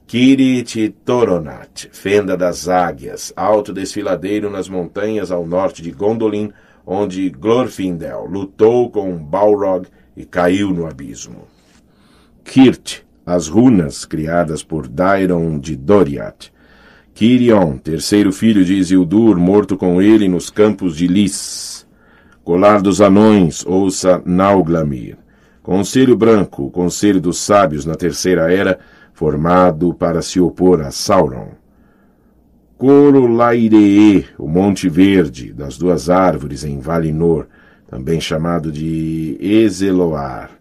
Kirit Toronat, fenda das águias, alto desfiladeiro nas montanhas ao norte de Gondolin, onde Glorfindel lutou com Balrog e caiu no abismo. Kirt, as runas criadas por Dairon de Doriath. Kirion, terceiro filho de Isildur, morto com ele nos campos de Lys. Colar dos Anões, ouça Nauglamir. Conselho Branco, o conselho dos sábios na Terceira Era, formado para se opor a Sauron. Corolairee, o Monte Verde, das duas árvores em Valinor, também chamado de Ezeloar.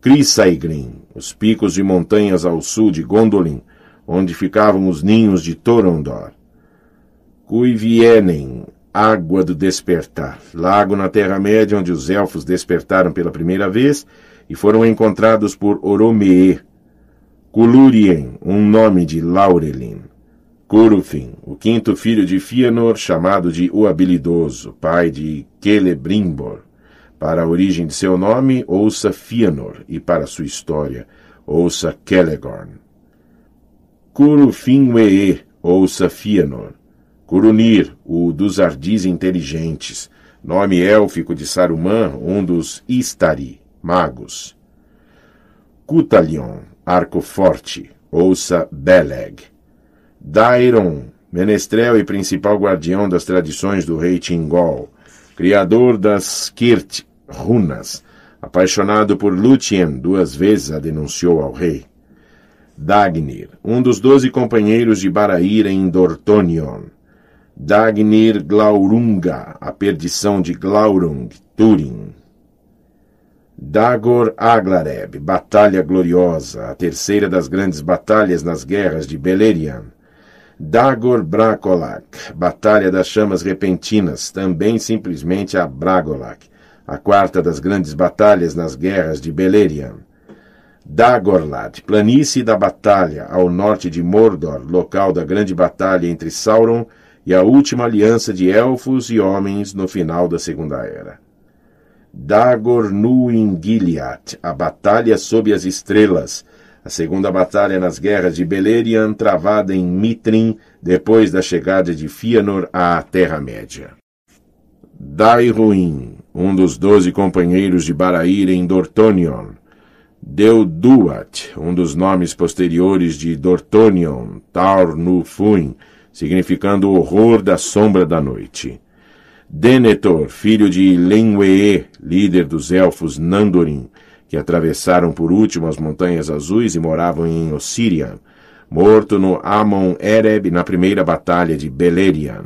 Crisaigrim, os picos de montanhas ao sul de Gondolin, onde ficavam os ninhos de Torondor. Cuivienen, água do despertar, lago na Terra-média onde os elfos despertaram pela primeira vez e foram encontrados por Oromee. Culurien, um nome de Laurelin. Curufim, o quinto filho de Fianor, chamado de O Habilidoso, pai de Celebrimbor. Para a origem de seu nome, ouça Fianor, e para sua história, ouça Celegorn. curufim ouça Fianor. Curunir, o dos Ardis Inteligentes, nome élfico de Saruman, um dos Istari, magos. Cutalion, arco forte, ouça Beleg. Dairon, menestrel e principal guardião das tradições do rei Tingol, criador das Kirt, runas, apaixonado por Lúthien, duas vezes a denunciou ao rei. Dagnir, um dos doze companheiros de Baraíra em Dortonion. Dagnir Glaurunga, a perdição de Glaurung, Turin. Dagor Aglareb, batalha gloriosa, a terceira das grandes batalhas nas guerras de Beleriand. Dagor Bracolac, Batalha das Chamas Repentinas, também simplesmente a Bragolac, a quarta das grandes batalhas nas guerras de Beleriand. Dagorlad, planície da batalha, ao norte de Mordor, local da grande batalha entre Sauron e a última aliança de elfos e homens no final da Segunda Era. Dagor Nuingiliat, a batalha sob as estrelas, a segunda batalha nas guerras de Beleriand, travada em Mitrim, depois da chegada de Fëanor à Terra-média. Dairuin, um dos doze companheiros de Barair em Dortonion. Deuduat, um dos nomes posteriores de Dortonion, taur fuin significando o horror da sombra da noite. Denethor, filho de Lenwee, líder dos elfos Nandorin, que atravessaram por último as Montanhas Azuis e moravam em Ossirian, morto no Amon Ereb na primeira batalha de Beleriand.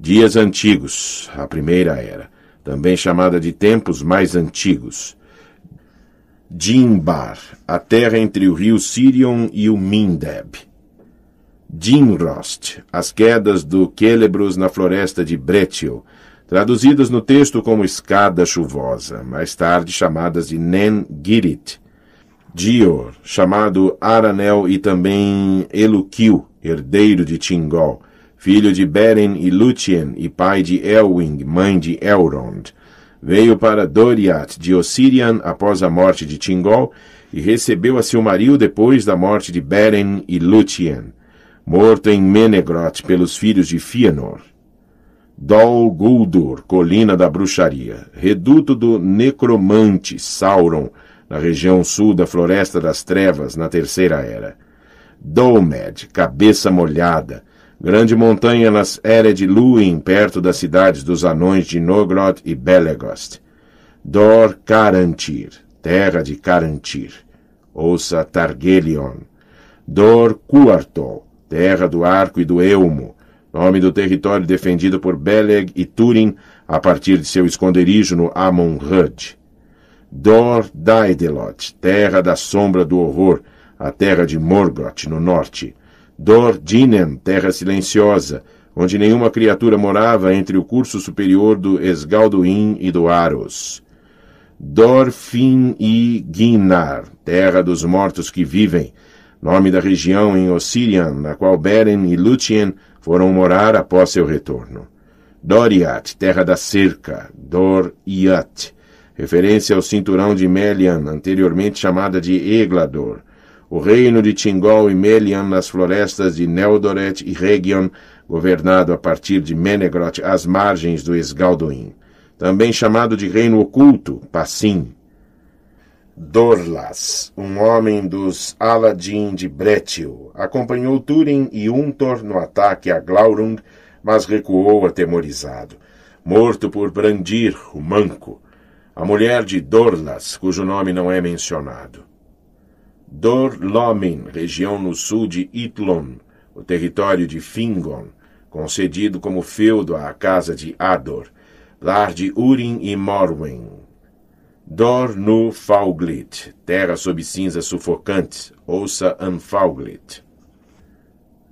Dias antigos, a primeira era, também chamada de tempos mais antigos. Dimbar, a terra entre o rio Sirion e o Mindeb. Dinrost, as quedas do Quelebros na floresta de Brethil, traduzidas no texto como escada chuvosa, mais tarde chamadas de Nen Girit. Dior, chamado Aranel e também Eluquil, herdeiro de Tingol, filho de Beren e Lúthien e pai de Elwing, mãe de Elrond. Veio para Doriath de Ossirian após a morte de Tingol e recebeu a Silmaril depois da morte de Beren e Lúthien, morto em Menegroth pelos filhos de Fëanor. Dol Guldur, colina da bruxaria, reduto do necromante Sauron, na região sul da Floresta das Trevas, na Terceira Era. Dolmed, cabeça molhada, grande montanha nas Ered Lúin, perto das cidades dos anões de Nogrod e Belegost. Dor Carantir, terra de Carantir. Ouça Targelion. Dor Cuartol, terra do arco e do elmo nome do território defendido por Beleg e Turin a partir de seu esconderijo no Hud. Dor Daedelot, terra da sombra do horror, a terra de Morgoth, no norte. Dor Dinen, terra silenciosa, onde nenhuma criatura morava entre o curso superior do Esgalduin e do Aros. Dor Fin e Ginnar, terra dos mortos que vivem, nome da região em Ossirian, na qual Beren e Lúthien foram morar após seu retorno. Doriat, terra da cerca, Dor-Iat, referência ao cinturão de Melian, anteriormente chamada de Eglador, o reino de Tingol e Melian nas florestas de Neldoret e Region, governado a partir de Menegrot às margens do Esgaldoim, também chamado de Reino Oculto, Passim, Dorlas, um homem dos Aladdin de Bretil, acompanhou Turin e Untor no ataque a Glaurung, mas recuou atemorizado, morto por Brandir, o manco, a mulher de Dorlas, cujo nome não é mencionado. Dorlomin, região no sul de Itlon, o território de Fingon, concedido como feudo à casa de Ador, lar de Urin e Morwen, Dornufalglit, terra sob cinzas sufocantes, ouça Anfauglit.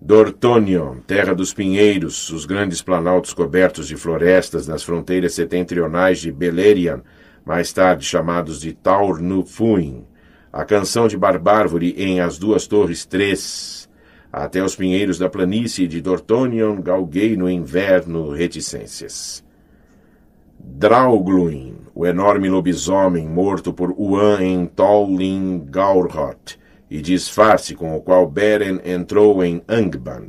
Dortonion, terra dos pinheiros, os grandes planaltos cobertos de florestas nas fronteiras setentrionais de Beleriand, mais tarde chamados de Taur-nu-Fuin. A canção de Barbárvore em As Duas Torres três. Até os pinheiros da planície de Dortonion galguei no inverno reticências. Draugluin, o enorme lobisomem morto por Uan em Tolin Gaurhot, e disfarce com o qual Beren entrou em Angband.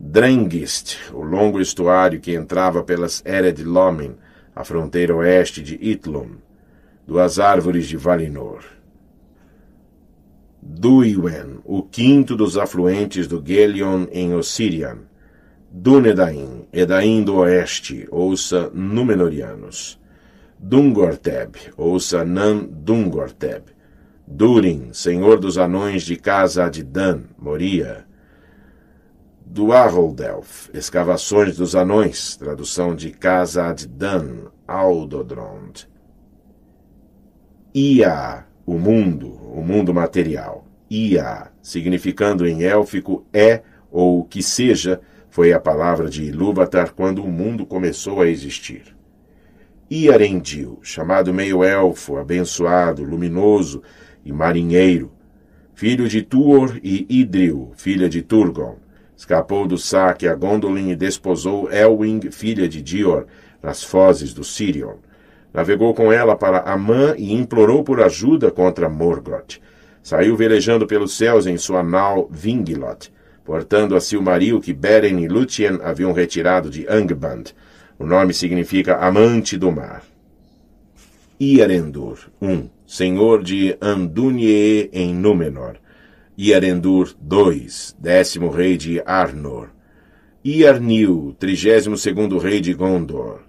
Drangist, o longo estuário que entrava pelas Ered Lomen, a fronteira oeste de Itlum, duas árvores de Valinor. Duiwen, o quinto dos afluentes do Gelion em Ossirian. Dunedain, Edain do Oeste, ouça Númenóreanos. Dungorteb, ou Sanam Dungorteb, Durin, senhor dos anões de casa de Dan, Moria, Duaroldelf, escavações dos anões, tradução de casa de Dan, Aldodrond, Ia, o mundo, o mundo material, Ia, significando em élfico é ou que seja, foi a palavra de Ilúvatar quando o mundo começou a existir. Iarendil, chamado meio-elfo, abençoado, luminoso e marinheiro, filho de Tuor e Idril, filha de Turgon. Escapou do saque a Gondolin e desposou Elwing, filha de Dior, nas fozes do Sirion. Navegou com ela para Amã e implorou por ajuda contra Morgoth. Saiu velejando pelos céus em sua nau Vingiloth, portando a Silmaril que Beren e Lúthien haviam retirado de Angband o nome significa amante do mar. Iarendur, 1. Um, senhor de Andúnie em Númenor. Iarendur, 2. Décimo rei de Arnor. Iarnil, trigésimo segundo rei de Gondor.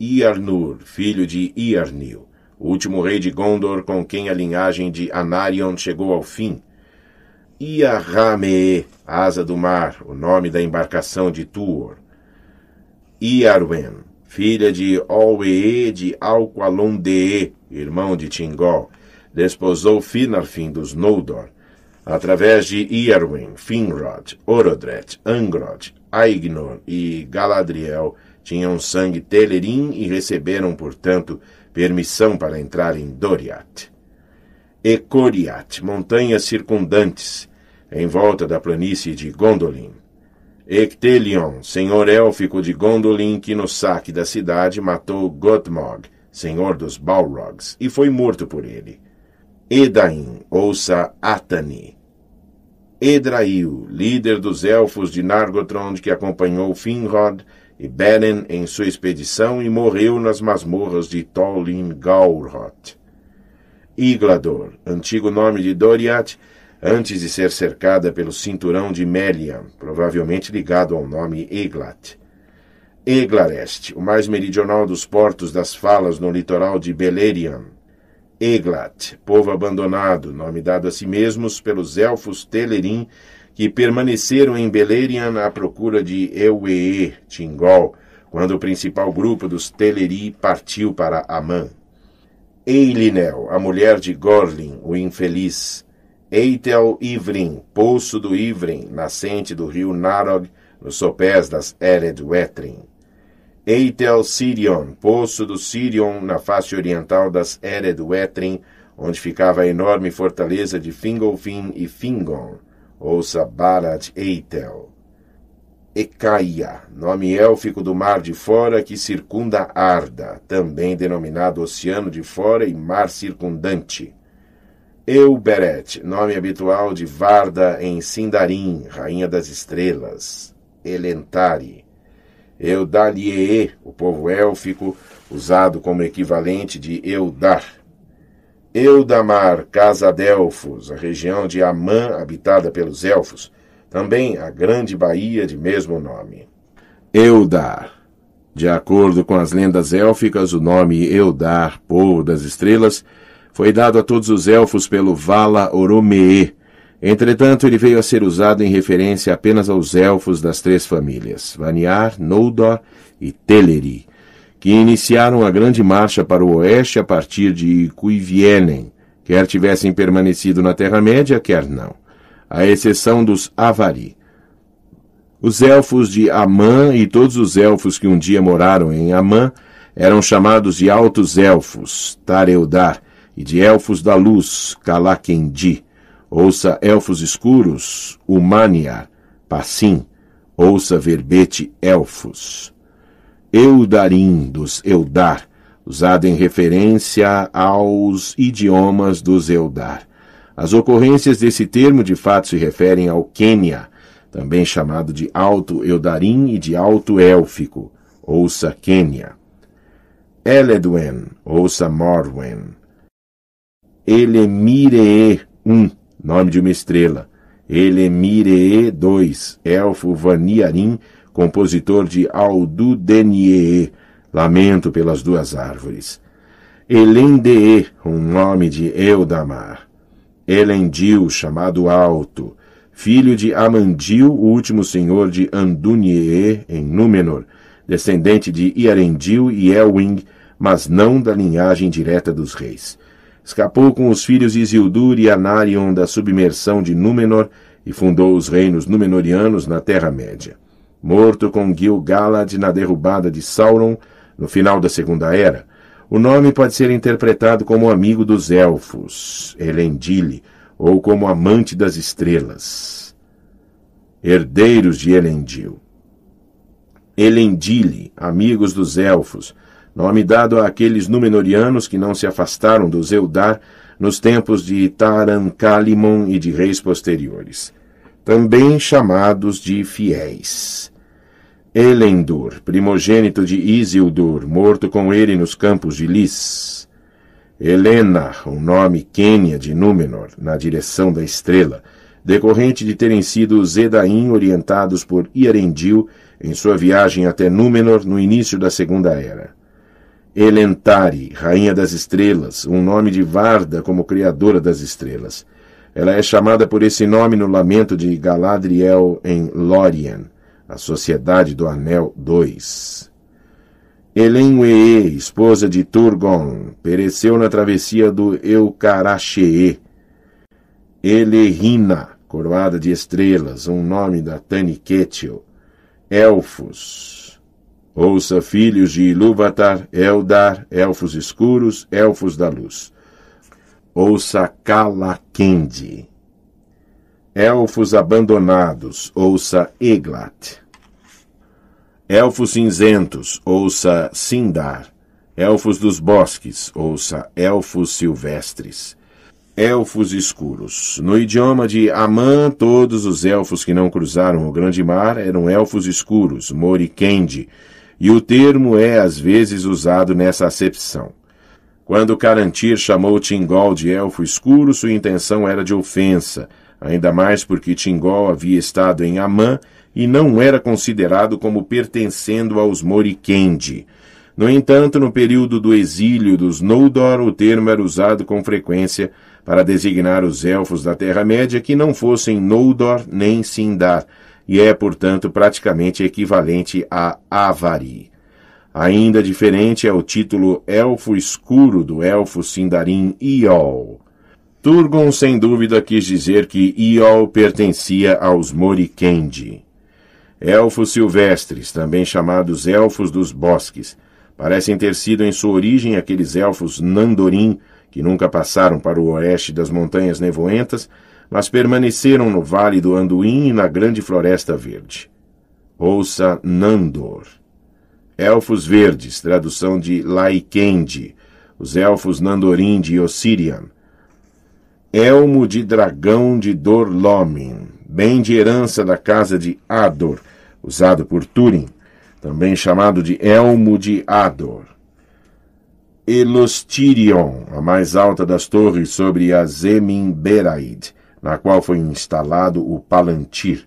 Iarnur, filho de Iarnil, último rei de Gondor com quem a linhagem de Anarion chegou ao fim. Iarrame, asa do mar, o nome da embarcação de Tuor. Iarwen, filha de Olwee de Alqualondee, irmão de Tingol, desposou Finarfin dos Noldor, através de Iarwen, Finrod, Orodret, Angrod, Aignor e Galadriel, tinham sangue Telerin e receberam, portanto, permissão para entrar em Doriath. Ecoriath, montanhas circundantes, em volta da planície de Gondolin. Ectelion, senhor élfico de Gondolin, que no saque da cidade matou Gotmog, senhor dos Balrogs, e foi morto por ele. Edain, ouça Atani. Edrail, líder dos elfos de Nargothrond, que acompanhou Finrod e Beren em sua expedição e morreu nas masmorras de Tolin Gaurhoth. Iglador, antigo nome de Doriath, antes de ser cercada pelo cinturão de Melian, provavelmente ligado ao nome Eglat. Eglarest, o mais meridional dos portos das falas no litoral de Beleriand. Eglat, povo abandonado, nome dado a si mesmos pelos elfos Telerin, que permaneceram em Beleriand à procura de Euee Tingol, quando o principal grupo dos Teleri partiu para Amã. Eilinel, a mulher de Gorlin, o infeliz, Eitel Ivrim, Poço do Ivrim, nascente do rio Narog, nos sopés das Ered Wetrin. Eitel Sirion, Poço do Sirion, na face oriental das Ered Wetrin, onde ficava a enorme fortaleza de Fingolfin e Fingon, ouça Barat Eitel. Ecaia, nome élfico do mar de fora que circunda Arda, também denominado Oceano de Fora e Mar Circundante Euberet, nome habitual de Varda em Sindarin, rainha das estrelas. Elentari. Eudaliee, o povo élfico, usado como equivalente de Eudar. Eudamar, casa Delfos, a região de Amã habitada pelos elfos, também a grande baía de mesmo nome. Eudar. De acordo com as lendas élficas, o nome Eudar, povo das estrelas, foi dado a todos os elfos pelo Vala Oromee. Entretanto, ele veio a ser usado em referência apenas aos elfos das três famílias, Vaniar, Noldor e Teleri, que iniciaram a grande marcha para o oeste a partir de Cuivienen, quer tivessem permanecido na Terra-média, quer não, à exceção dos Avari. Os elfos de Amã e todos os elfos que um dia moraram em Amã eram chamados de Altos Elfos, Tareudar, e de elfos da luz, Kalakendi. Ouça elfos escuros, Umania, Passim. Ouça verbete elfos. Eudarim dos Eudar, usado em referência aos idiomas dos Eudar. As ocorrências desse termo de fato se referem ao Quênia, também chamado de Alto Eudarim e de Alto Élfico, ouça Quênia. Eledwen, ouça Morwen. Ele é Miree 1, nome de uma estrela. Ele é Miree 2, elfo Vaniarim, compositor de Aldudenie, Lamento pelas duas árvores. Elendee, um nome de Eudamar. Elendil, chamado Alto, filho de Amandil, o último senhor de Andunie, em Númenor, descendente de Iarendil e Elwing, mas não da linhagem direta dos reis. Escapou com os filhos de Isildur e Anarion da submersão de Númenor e fundou os reinos Númenorianos na Terra-média. Morto com Gil-galad na derrubada de Sauron, no final da Segunda Era, o nome pode ser interpretado como amigo dos elfos, Elendil, ou como amante das estrelas. Herdeiros de Elendil. Elendil, amigos dos elfos, nome dado àqueles Númenóreanos que não se afastaram do Zeudá nos tempos de Tarancalimon e de reis posteriores, também chamados de fiéis. Elendur, primogênito de Isildur, morto com ele nos campos de Lis. Helena, o nome Quênia de Númenor, na direção da estrela, decorrente de terem sido zedain orientados por Iarendil em sua viagem até Númenor no início da Segunda Era. Elentari, rainha das estrelas, um nome de Varda como criadora das estrelas. Ela é chamada por esse nome no lamento de Galadriel em Lórien, a Sociedade do Anel II. Elenwee, esposa de Turgon, pereceu na travessia do Eucarachee. Elerina, coroada de estrelas, um nome da Tani Ketil. Elfos, Ouça, filhos de Ilúvatar, Eldar, elfos escuros, elfos da luz. Ouça Calaquendi. Elfos abandonados, ouça Eglat. Elfos cinzentos, ouça Sindar. Elfos dos bosques, ouça Elfos silvestres. Elfos escuros. No idioma de Amã, todos os elfos que não cruzaram o Grande Mar eram elfos escuros, Morikendi e o termo é às vezes usado nessa acepção. Quando Carantir chamou Tingol de elfo escuro, sua intenção era de ofensa, ainda mais porque Tingol havia estado em Amã e não era considerado como pertencendo aos Moriquendi. No entanto, no período do exílio dos Noldor, o termo era usado com frequência para designar os elfos da Terra-média que não fossem Noldor nem Sindar, e é, portanto, praticamente equivalente a Avari. Ainda diferente é o título Elfo Escuro do elfo Sindarin Iol. Turgon, sem dúvida, quis dizer que Iol pertencia aos Morikendi. Elfos silvestres, também chamados Elfos dos Bosques, parecem ter sido em sua origem aqueles elfos Nandorim que nunca passaram para o oeste das Montanhas Nevoentas mas permaneceram no Vale do Anduin e na Grande Floresta Verde. Ouça Nandor. Elfos Verdes, tradução de Laikendi, os elfos Nandorim de Ossirian. Elmo de Dragão de Dorlomin, bem de herança da casa de Ador, usado por Turin, também chamado de Elmo de Ador. Elostirion, a mais alta das torres sobre Azemin Beraid, na qual foi instalado o Palantir.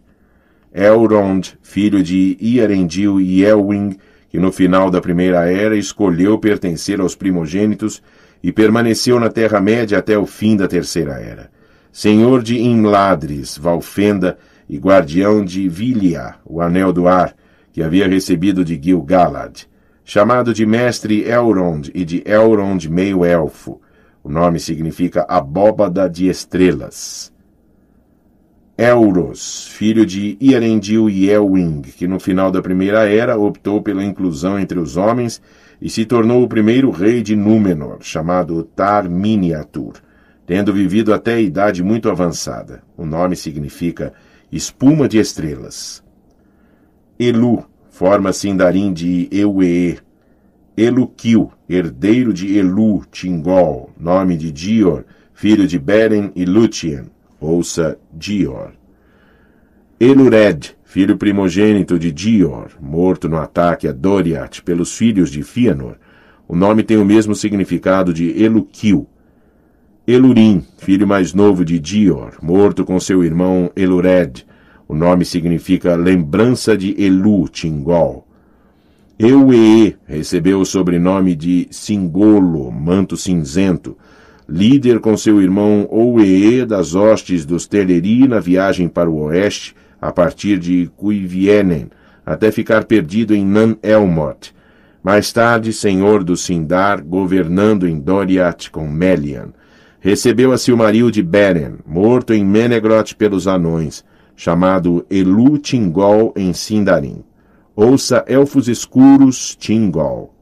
Elrond, filho de Iarendil e Elwing, que no final da Primeira Era escolheu pertencer aos primogênitos e permaneceu na Terra-média até o fim da Terceira Era. Senhor de Imladris, Valfenda e guardião de Vilia, o Anel do Ar, que havia recebido de Gil-galad. Chamado de Mestre Elrond e de Elrond Meio-Elfo. O nome significa Abóbada de Estrelas. Elros, filho de Iarendil e Elwing, que no final da Primeira Era optou pela inclusão entre os homens e se tornou o primeiro rei de Númenor, chamado Tar-Miniatur, tendo vivido até a idade muito avançada. O nome significa espuma de estrelas. Elu, forma Sindarin de Euee. Eluquil, herdeiro de Elu, Tingol, nome de Dior, filho de Beren e Lúthien ouça Dior. Elured, filho primogênito de Dior, morto no ataque a Doriath pelos filhos de Fëanor, o nome tem o mesmo significado de Eluquil. Elurim, filho mais novo de Dior, morto com seu irmão Elured, o nome significa lembrança de Elu, Tingol. Euee recebeu o sobrenome de Singolo, manto cinzento, líder com seu irmão Ouee das hostes dos Teleri na viagem para o oeste, a partir de Cuivienen, até ficar perdido em Nan-Elmort. Mais tarde, senhor do Sindar, governando em Doriath com Melian. Recebeu a Silmaril de Beren, morto em Menegroth pelos anões, chamado Elu Tingol em Sindarin. Ouça Elfos Escuros Tingol.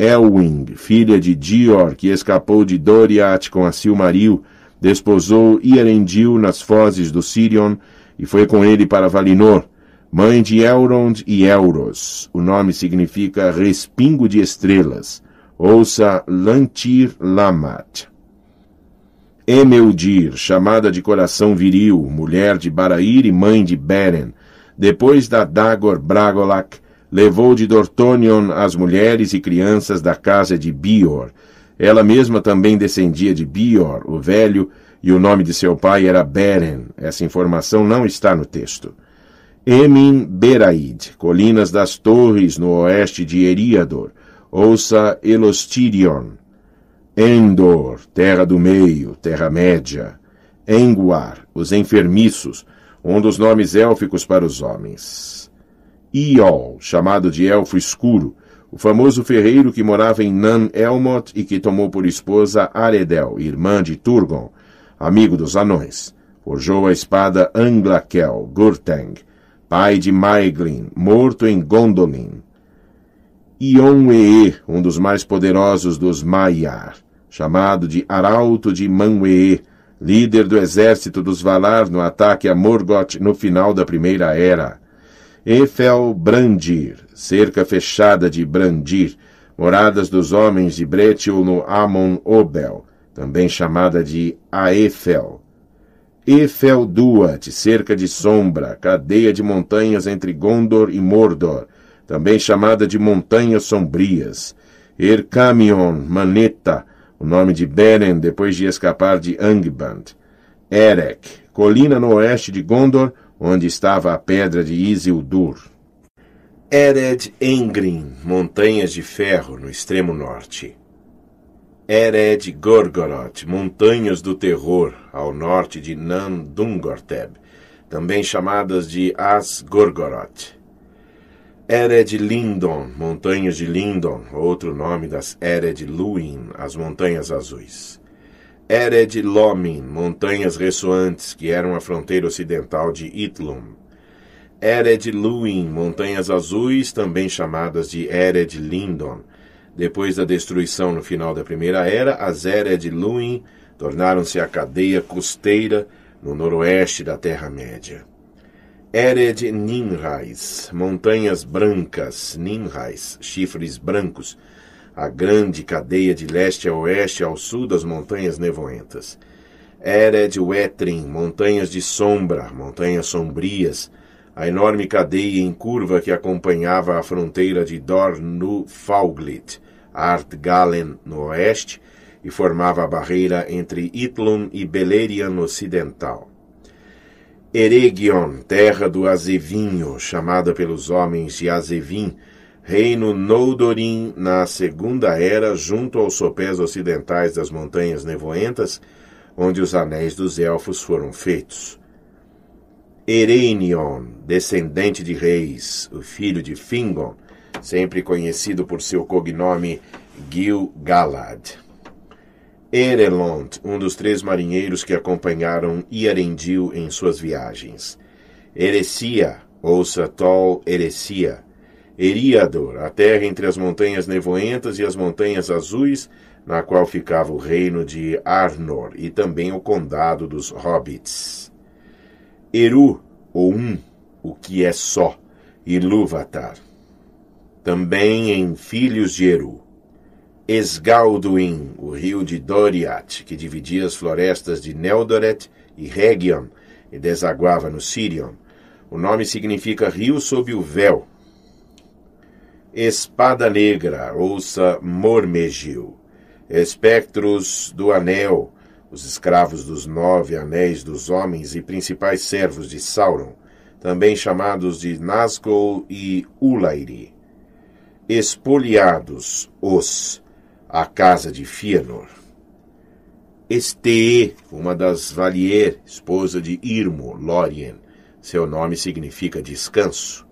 Elwing, filha de Dior, que escapou de Doriath com a Silmaril, desposou Ierendil nas fozes do Sirion e foi com ele para Valinor, mãe de Elrond e Elros. O nome significa respingo de estrelas. Ouça Lantir Lamat. Emeldir, chamada de coração viril, mulher de Barair e mãe de Beren, depois da Dagor Bragolac, levou de Dortonion as mulheres e crianças da casa de Bior. Ela mesma também descendia de Bior, o velho, e o nome de seu pai era Beren. Essa informação não está no texto. Emin Beraid, Colinas das Torres, no oeste de Eriador. Ouça Elostirion. Endor, Terra do Meio, Terra-média. Enguar, os Enfermiços, um dos nomes élficos para os homens. Iol, chamado de Elfo Escuro, o famoso ferreiro que morava em Nan Elmot e que tomou por esposa Aredel, irmã de Turgon, amigo dos anões. Forjou a espada Anglakel, Gurteng, pai de Maeglin, morto em Gondolin. Ion-Ee, um dos mais poderosos dos Maiar, chamado de Arauto de Manwee, líder do exército dos Valar no ataque a Morgoth no final da Primeira Era. Efel Brandir, cerca fechada de Brandir, moradas dos homens de Bretil no Amon Obel, também chamada de Aefel. Efel Duat, cerca de Sombra, cadeia de montanhas entre Gondor e Mordor, também chamada de Montanhas Sombrias. Ercamion, Maneta, o nome de Beren depois de escapar de Angband. Erech, colina no oeste de Gondor, onde estava a pedra de Isildur. Ered Engrin, Montanhas de Ferro, no extremo norte. Ered Gorgoroth, Montanhas do Terror, ao norte de Nandungorteb, também chamadas de As Gorgoroth. Ered Lindon, Montanhas de Lindon, outro nome das Ered Luin, as Montanhas Azuis. Ered Lomin, montanhas ressoantes que eram a fronteira ocidental de Itlum. Ered Luin, montanhas azuis, também chamadas de Ered Lindon. Depois da destruição no final da Primeira Era, as Ered Luin tornaram-se a cadeia costeira no noroeste da Terra-média. Ered Ninrais, montanhas brancas, Ninrais, chifres brancos, a grande cadeia de leste a oeste ao sul das Montanhas Nevoentas. Ered Wetrin, montanhas de sombra, montanhas sombrias, a enorme cadeia em curva que acompanhava a fronteira de Dornu nu Fauglit, no oeste, e formava a barreira entre Itlum e Beleriand ocidental. Eregion, terra do Azevinho, chamada pelos homens de Azevin, reino Noldorin na Segunda Era, junto aos sopés ocidentais das Montanhas Nevoentas, onde os anéis dos elfos foram feitos. Ereinion, descendente de reis, o filho de Fingon, sempre conhecido por seu cognome Gil-galad. Erelond, um dos três marinheiros que acompanharam Iarendil em suas viagens. Erecia, ouça Tol Erecia, Eriador, a terra entre as montanhas nevoentas e as montanhas azuis, na qual ficava o reino de Arnor e também o condado dos hobbits. Eru, ou Um, o que é só, e Lúvatar. Também em filhos de Eru. Esgalduin, o rio de Doriath, que dividia as florestas de Neldoret e Region e desaguava no Sirion. O nome significa rio sob o véu, Espada Negra, ouça Mormegil. Espectros do Anel, os escravos dos nove anéis dos homens e principais servos de Sauron, também chamados de Nazgûl e Ulairi. Espoliados, os, a casa de Fëanor. Estee, uma das Valier, esposa de Irmo, Lórien. Seu nome significa descanso.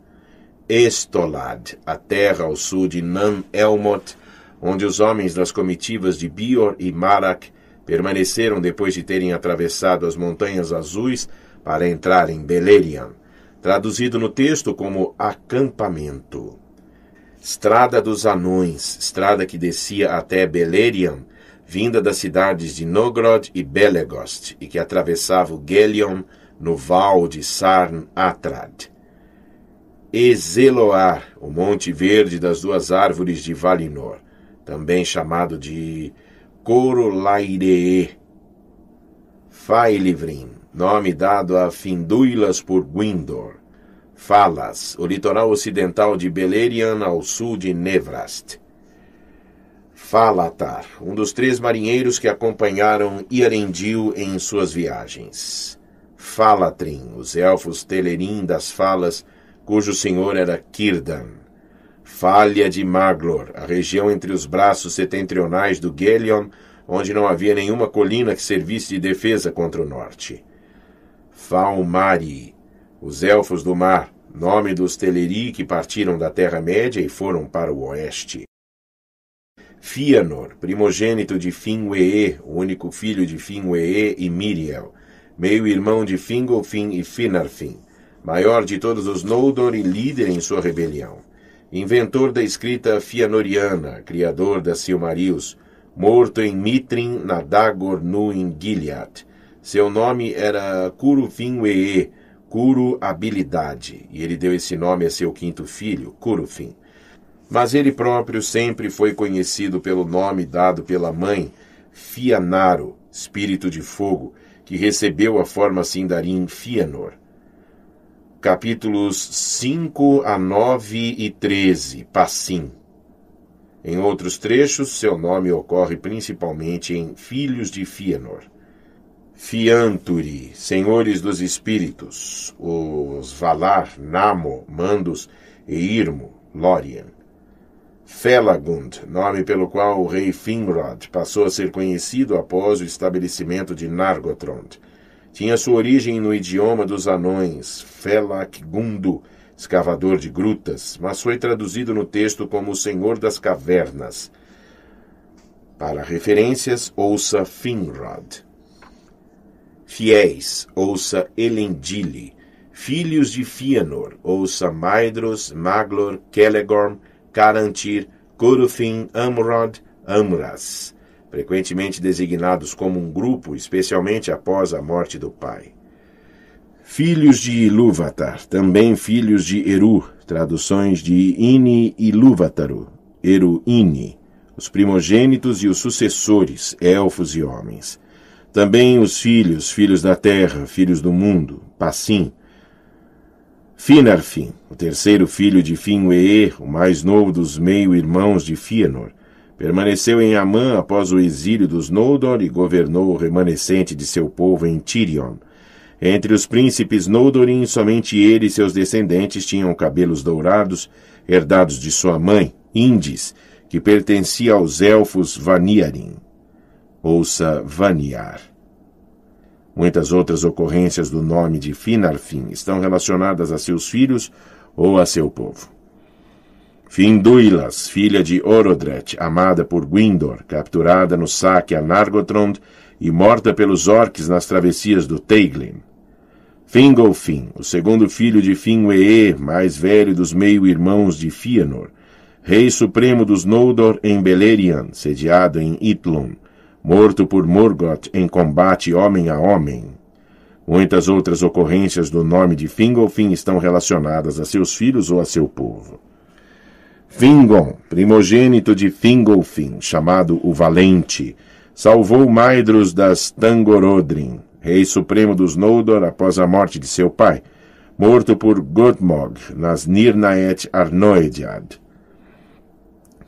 Estolad, a terra ao sul de Nan Elmot, onde os homens das comitivas de Bior e Marak permaneceram depois de terem atravessado as Montanhas Azuis para entrar em Beleriand, traduzido no texto como acampamento. Estrada dos Anões, estrada que descia até Beleriand, vinda das cidades de Nogrod e Belegost, e que atravessava o Gelion no Val de Sarn Atrad. Ezeloar, o monte verde das duas árvores de Valinor, também chamado de Corolairee. Faelivrim, nome dado a Finduilas por Gwindor. Falas, o litoral ocidental de Beleriand ao sul de Nevrast. Falatar, um dos três marinheiros que acompanharam Iarendil em suas viagens. Falatrin, os elfos Telerim das Falas, cujo senhor era Círdan. Falha de Maglor, a região entre os braços setentrionais do Gelion, onde não havia nenhuma colina que servisse de defesa contra o norte. Falmari, os elfos do mar, nome dos Teleri que partiram da Terra-média e foram para o oeste. Fianor, primogênito de Finwë, o único filho de Finwë e Miriel, meio-irmão de Fingolfin e Finarfin maior de todos os Noldor e líder em sua rebelião. Inventor da escrita fianoriana, criador da Silmarils, morto em Mitrin, na Dagor Nuin em Gilead. Seu nome era Curufinwee, Curo Habilidade, e ele deu esse nome a seu quinto filho, Curufin. Mas ele próprio sempre foi conhecido pelo nome dado pela mãe, Fianaro, espírito de fogo, que recebeu a forma Sindarin Fianor capítulos 5 a 9 e 13, Passim. Em outros trechos, seu nome ocorre principalmente em Filhos de Fienor. Fianturi, senhores dos espíritos, os Valar, Namo, Mandos e Irmo, Lórien. Felagund, nome pelo qual o rei Finrod passou a ser conhecido após o estabelecimento de Nargothrond tinha sua origem no idioma dos anões, Felakgundo, escavador de grutas, mas foi traduzido no texto como o Senhor das Cavernas. Para referências, ouça Finrod. Fiéis, ouça Elendil, Filhos de Fëanor, ouça Maedros, Maglor, Celegorm, Carantir, Corufin, Amrod, Amras frequentemente designados como um grupo, especialmente após a morte do pai. Filhos de Ilúvatar, também filhos de Eru, traduções de Ini e Ilúvataru, Eru-Ini, os primogênitos e os sucessores, elfos e homens. Também os filhos, filhos da terra, filhos do mundo, Passim. Finarfin, o terceiro filho de Finwë, o mais novo dos meio-irmãos de Fëanor, Permaneceu em Amã após o exílio dos Noldor e governou o remanescente de seu povo em Tirion. Entre os príncipes Noldorin, somente ele e seus descendentes tinham cabelos dourados, herdados de sua mãe, Indis, que pertencia aos elfos Vaniarin. Ouça Vaniar. Muitas outras ocorrências do nome de Finarfin estão relacionadas a seus filhos ou a seu povo. Finduilas, filha de Orodret, amada por Gwyndor, capturada no saque a Nargothrond e morta pelos orques nas travessias do Teiglin. Fingolfin, o segundo filho de Finwë, mais velho dos meio-irmãos de Fëanor, rei supremo dos Noldor em Beleriand, sediado em Itlum, morto por Morgoth em combate homem a homem. Muitas outras ocorrências do nome de Fingolfin estão relacionadas a seus filhos ou a seu povo. Fingon, primogênito de Fingolfin, chamado o Valente, salvou Maedros das Tangorodrim, rei supremo dos Noldor após a morte de seu pai, morto por Godmog nas Nirnaet Arnoediad.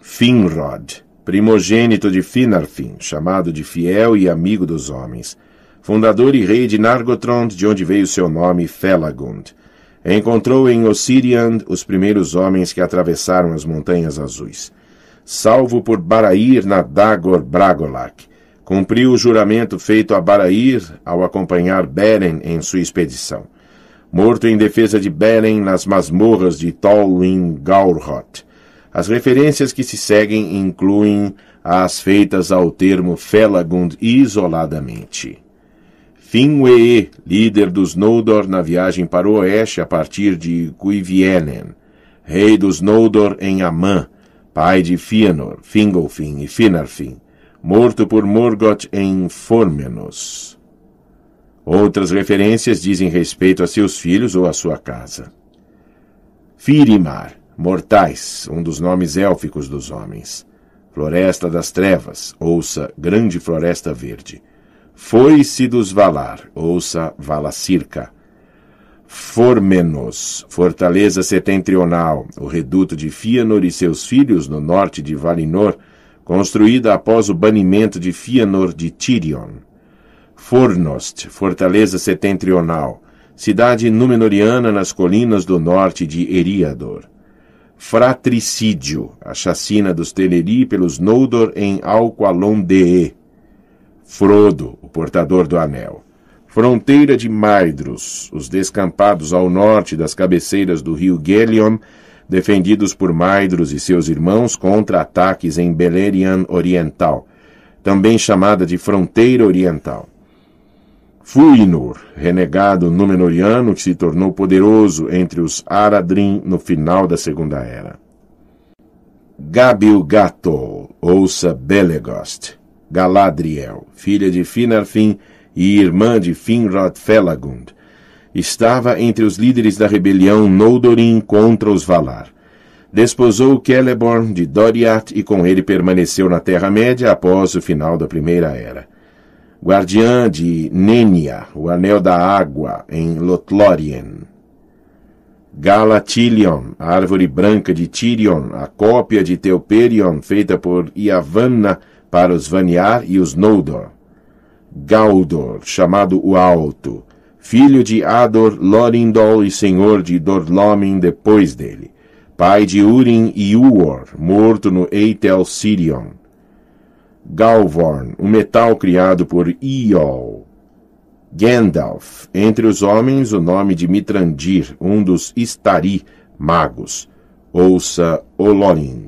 Finrod, primogênito de Finarfin, chamado de fiel e amigo dos homens, fundador e rei de Nargothrond, de onde veio seu nome Felagund, Encontrou em Ossirian os primeiros homens que atravessaram as Montanhas Azuis. Salvo por Barair na Dagor Bragolac, cumpriu o juramento feito a Barair ao acompanhar Beren em sua expedição. Morto em defesa de Beren nas masmorras de Tolwyn Gaurhot. As referências que se seguem incluem as feitas ao termo Felagund isoladamente. Finwë, líder dos Noldor na viagem para o oeste a partir de Guivienen, rei dos Noldor em Amã, pai de Fëanor, Fingolfin e Finarfin, morto por Morgoth em Formenos. Outras referências dizem respeito a seus filhos ou a sua casa. Firimar, mortais, um dos nomes élficos dos homens. Floresta das Trevas, ouça Grande Floresta Verde foi-se dos Valar, ouça Valacirca. Formenos, fortaleza setentrional, o reduto de Fianor e seus filhos no norte de Valinor, construída após o banimento de Fianor de Tirion. Fornost, fortaleza setentrional, cidade númenoriana nas colinas do norte de Eriador. Fratricídio, a chacina dos Teleri pelos Noldor em Alqualondee, Frodo, o portador do anel. Fronteira de Maedros, os descampados ao norte das cabeceiras do rio Gelion, defendidos por Maedros e seus irmãos contra ataques em Beleriand Oriental, também chamada de Fronteira Oriental. Fuinor, renegado Númenoriano que se tornou poderoso entre os Aradrim no final da Segunda Era. Gabil Gatol, ouça Belegost. Galadriel, filha de Finarfin e irmã de Finrod Felagund. Estava entre os líderes da rebelião Noldorin contra os Valar. Desposou Celeborn de Doriath e com ele permaneceu na Terra-média após o final da Primeira Era. Guardiã de Nenya, o Anel da Água, em Lothlórien. a árvore branca de Tirion, a cópia de Teuperion feita por Iavanna, para os Vanyar e os Noldor. Galdor, chamado o Alto, filho de Ador Lorindol e senhor de Dorlomin depois dele, pai de Urim e Uor, morto no Eitel Sirion. Galvorn, o um metal criado por Iol. Gandalf, entre os homens o nome de Mitrandir, um dos Istari, magos. Ouça Olorin.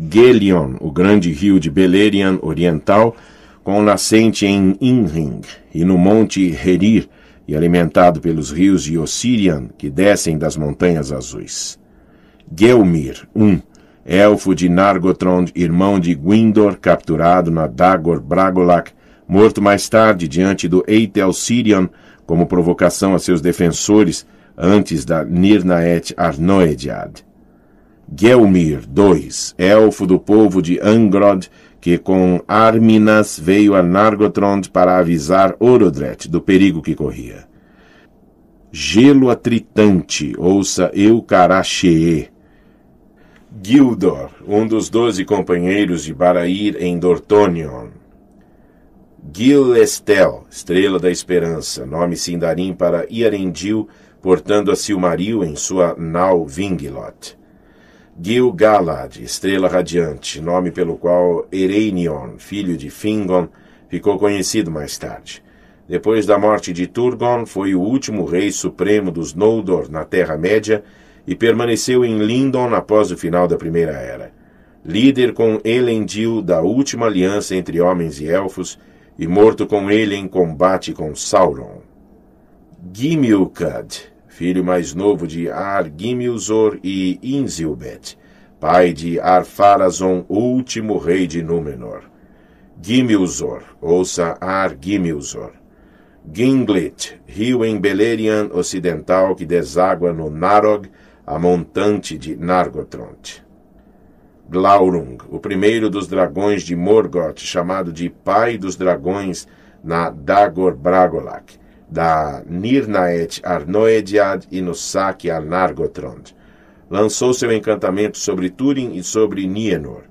Gelion, o grande rio de Beleriand Oriental, com nascente em Inring e no monte Herir, e alimentado pelos rios de Ossirian que descem das Montanhas Azuis. Gelmir, um, elfo de Nargothrond, irmão de Gwyndor, capturado na Dagor Bragolac, morto mais tarde diante do Eitel Sirion como provocação a seus defensores antes da Nirnaet Arnoediad. Gelmir II, elfo do povo de Angrod, que com Arminas veio a Nargothrond para avisar Orodret do perigo que corria. Gelo atritante, ouça Eucarachee. Gildor, um dos doze companheiros de Barair em Dortonion. Gilestel, Estel, estrela da esperança, nome sindarim para Iarendil, portando a Silmaril em sua nau Vinglot. Gil-galad, estrela radiante, nome pelo qual Ereinion, filho de Fingon, ficou conhecido mais tarde. Depois da morte de Turgon, foi o último rei supremo dos Noldor na Terra-média e permaneceu em Lindon após o final da Primeira Era. Líder com Elendil da última aliança entre homens e elfos, e morto com ele em combate com Sauron. Gimilcad, filho mais novo de Argimilzor e Inzilbet, pai de Arpharazon, último rei de Númenor. Gimilzor, ouça Argimilzor. Ginglit, rio em Beleriand Ocidental que deságua no Narog, a montante de Nargothrond. Glaurung, o primeiro dos dragões de Morgoth, chamado de Pai dos Dragões na Dagor Bragolak, da Nirnaet Arnoediad e no saque a Nargothrond. Lançou seu encantamento sobre Túrin e sobre Nienor,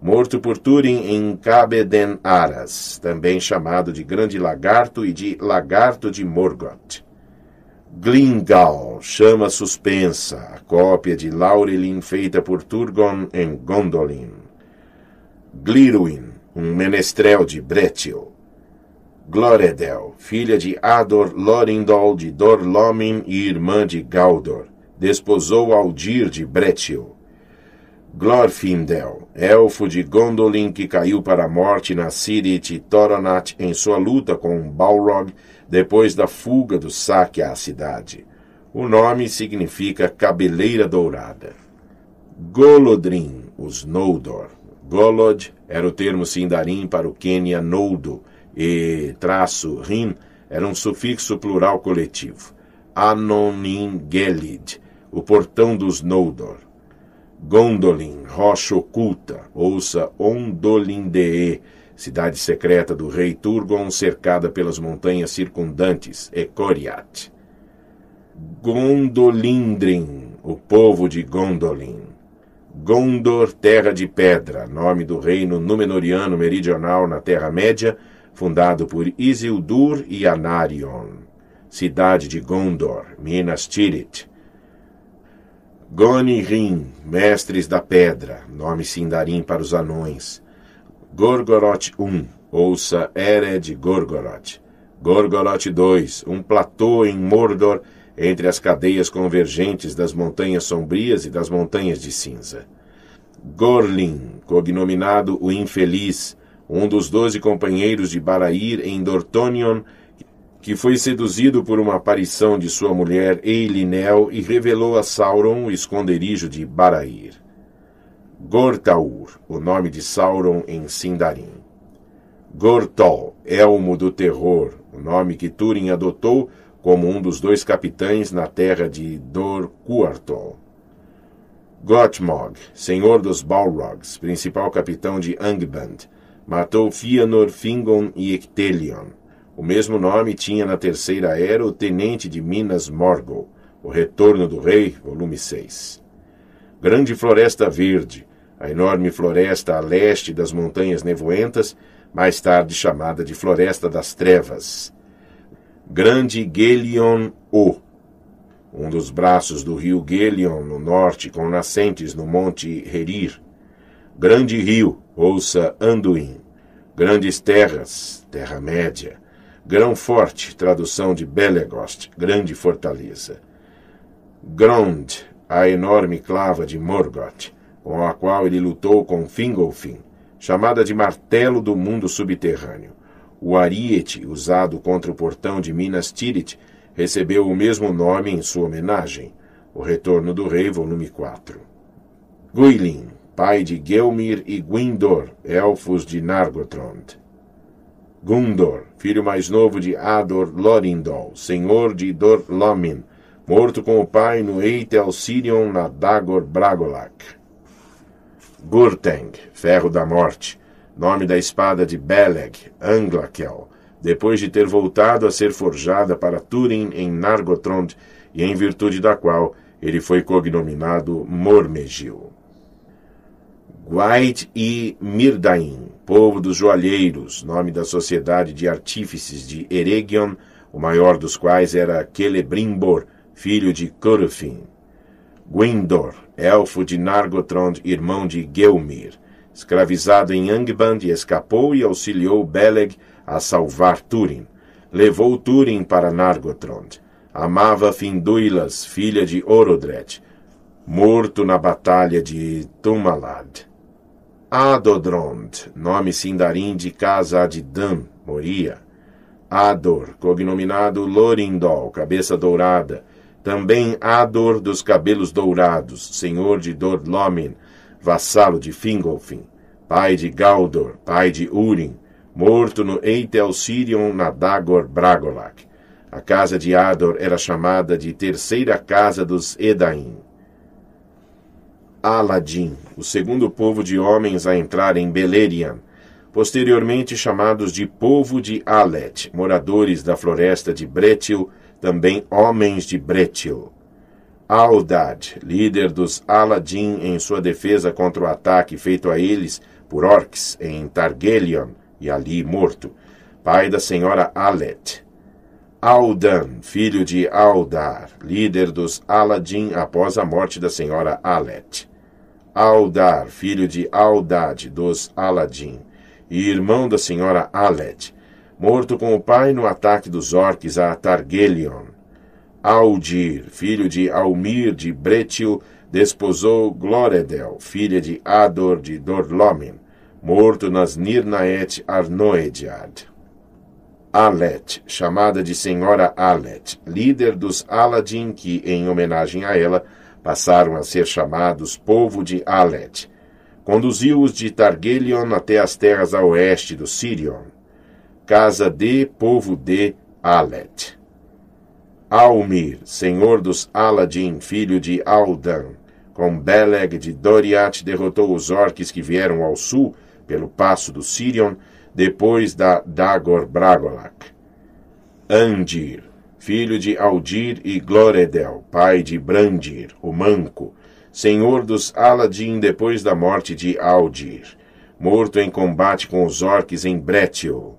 morto por Túrin em Cabeden Aras, também chamado de Grande Lagarto e de Lagarto de Morgoth. Glingal, chama suspensa, a cópia de Laurelin feita por Turgon em Gondolin. Gliruin, um menestrel de Bretil. Gloredel, filha de Ador Lorindol de Dorlomin e irmã de Galdor, desposou Aldir de Bretil. Glorfindel, elfo de Gondolin que caiu para a morte na de Toronat em sua luta com Balrog depois da fuga do saque à cidade. O nome significa cabeleira dourada. Golodrin, os Noldor. Golod era o termo sindarim para o Quênia Noldo, e traço rin era um sufixo plural coletivo. Anoningeld, o portão dos Noldor. Gondolin, rocha oculta, ouça Ondolindee, cidade secreta do rei Turgon cercada pelas montanhas circundantes, Ecoriat. Gondolindrin, o povo de Gondolin. Gondor, terra de pedra, nome do reino númenoriano meridional na Terra-média, fundado por Isildur e Anarion, cidade de Gondor, Minas Tirith. Gonirin, mestres da pedra, nome Sindarim para os anões. Gorgoroth I, ouça Ered Gorgoroth. Gorgoroth II, um platô em Mordor, entre as cadeias convergentes das Montanhas Sombrias e das Montanhas de Cinza. Gorlin, cognominado o Infeliz, um dos doze companheiros de Barair em Dortonion, que foi seduzido por uma aparição de sua mulher Eilinel e revelou a Sauron o esconderijo de Barair. Gortaur, o nome de Sauron em Sindarin. Gortol, Elmo do Terror, o nome que Túrin adotou como um dos dois capitães na terra de Dor Cuartol. Gotmog, senhor dos Balrogs, principal capitão de Angband, Matou Fianor, Fingon e Ectelion. O mesmo nome tinha na terceira era o tenente de Minas Morgul, O Retorno do Rei, volume 6. Grande Floresta Verde, a enorme floresta a leste das Montanhas Nevoentas, mais tarde chamada de Floresta das Trevas. Grande Gelion O, um dos braços do rio Gelion no norte, com nascentes no Monte Herir. Grande Rio, ouça Anduin. Grandes terras, terra-média. Grão forte, tradução de Belegost, grande fortaleza. Grond, a enorme clava de Morgoth, com a qual ele lutou com Fingolfin, chamada de martelo do mundo subterrâneo. O ariete, usado contra o portão de Minas Tirith, recebeu o mesmo nome em sua homenagem. O Retorno do Rei, volume 4. Guilin, pai de Gelmir e Gwyndor, elfos de Nargothrond. Gundor, filho mais novo de Ador Lorindol, senhor de Dor Lomin, morto com o pai no Eitel Sirion na Dagor Bragolac. Gurteng, ferro da morte, nome da espada de Beleg, Anglakel, depois de ter voltado a ser forjada para Turin em Nargothrond e em virtude da qual ele foi cognominado Mormegil. Guaid e Mirdain, povo dos joalheiros, nome da sociedade de artífices de Eregion, o maior dos quais era Celebrimbor, filho de Curufin. Gwendor, elfo de Nargothrond, irmão de Gelmir, escravizado em Angband, escapou e auxiliou Beleg a salvar Túrin. Levou Túrin para Nargothrond. Amava Finduilas, filha de Orodret, morto na batalha de Tumalad. Adodrond, nome sindarim de casa de Moria. Ador, cognominado Lorindol, cabeça dourada. Também Ador dos cabelos dourados, senhor de Dorlomin, vassalo de Fingolfin, pai de Galdor, pai de Urim, morto no Eitel Sirion na Dagor Bragolac. A casa de Ador era chamada de Terceira Casa dos Edain. Aladim, o segundo povo de homens a entrar em Beleriand, posteriormente chamados de povo de Alet, moradores da floresta de Bretil, também homens de Bretil. Aldad, líder dos Aladin em sua defesa contra o ataque feito a eles por orcs em Targelion, e ali morto, pai da senhora Alet. Aldan, filho de Aldar, líder dos Aladin após a morte da senhora Alet. Aldar, filho de Aldad dos Aladim, e irmão da senhora Aled, morto com o pai no ataque dos orques a Targelion. Aldir, filho de Almir de Bretil, desposou Gloredel, filha de Ador de Dorlomin, morto nas Nirnaet Arnoediad. Alet, chamada de Senhora Alet, líder dos Aladim, que, em homenagem a ela, passaram a ser chamados povo de Alet. Conduziu-os de Targelion até as terras a oeste do Sirion. Casa de povo de Alet. Almir, senhor dos Aladin, filho de Aldan, com Beleg de Doriath derrotou os orques que vieram ao sul, pelo passo do Sirion, depois da Dagor Bragolac. Andir, filho de Aldir e Gloredel, pai de Brandir, o Manco, senhor dos Aladim depois da morte de Aldir, morto em combate com os orques em Brethil.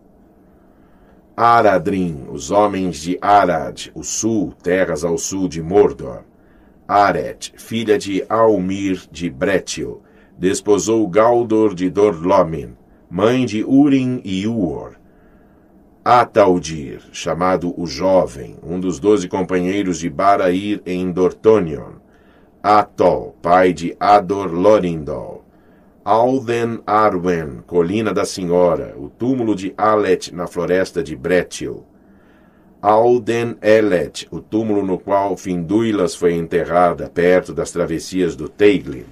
Aradrim, os homens de Arad, o sul, terras ao sul de Mordor. Aret, filha de Almir de Brethil, desposou Galdor de Dorlomin, mãe de Urim e Uor, Ataldir, chamado o Jovem, um dos doze companheiros de Barair em Dortonion, Atol, pai de Ador Lorindol, Alden Arwen, colina da Senhora, o túmulo de Alet na floresta de Bretil, Alden Elet, o túmulo no qual Finduilas foi enterrada perto das travessias do Teiglin,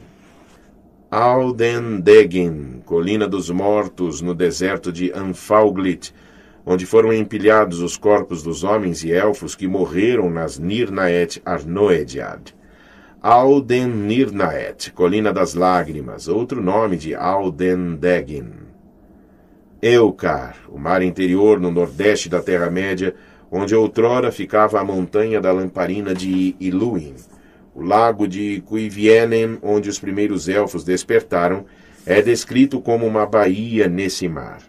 Alden Degin, colina dos mortos no deserto de Anfalglit, onde foram empilhados os corpos dos homens e elfos que morreram nas Nirnaet Arnoediad. Alden Nirnaet, Colina das Lágrimas, outro nome de Alden Degin. Eucar, o mar interior no nordeste da Terra-média, onde outrora ficava a montanha da lamparina de Iluin, o lago de Cuivienen, onde os primeiros elfos despertaram, é descrito como uma baía nesse mar.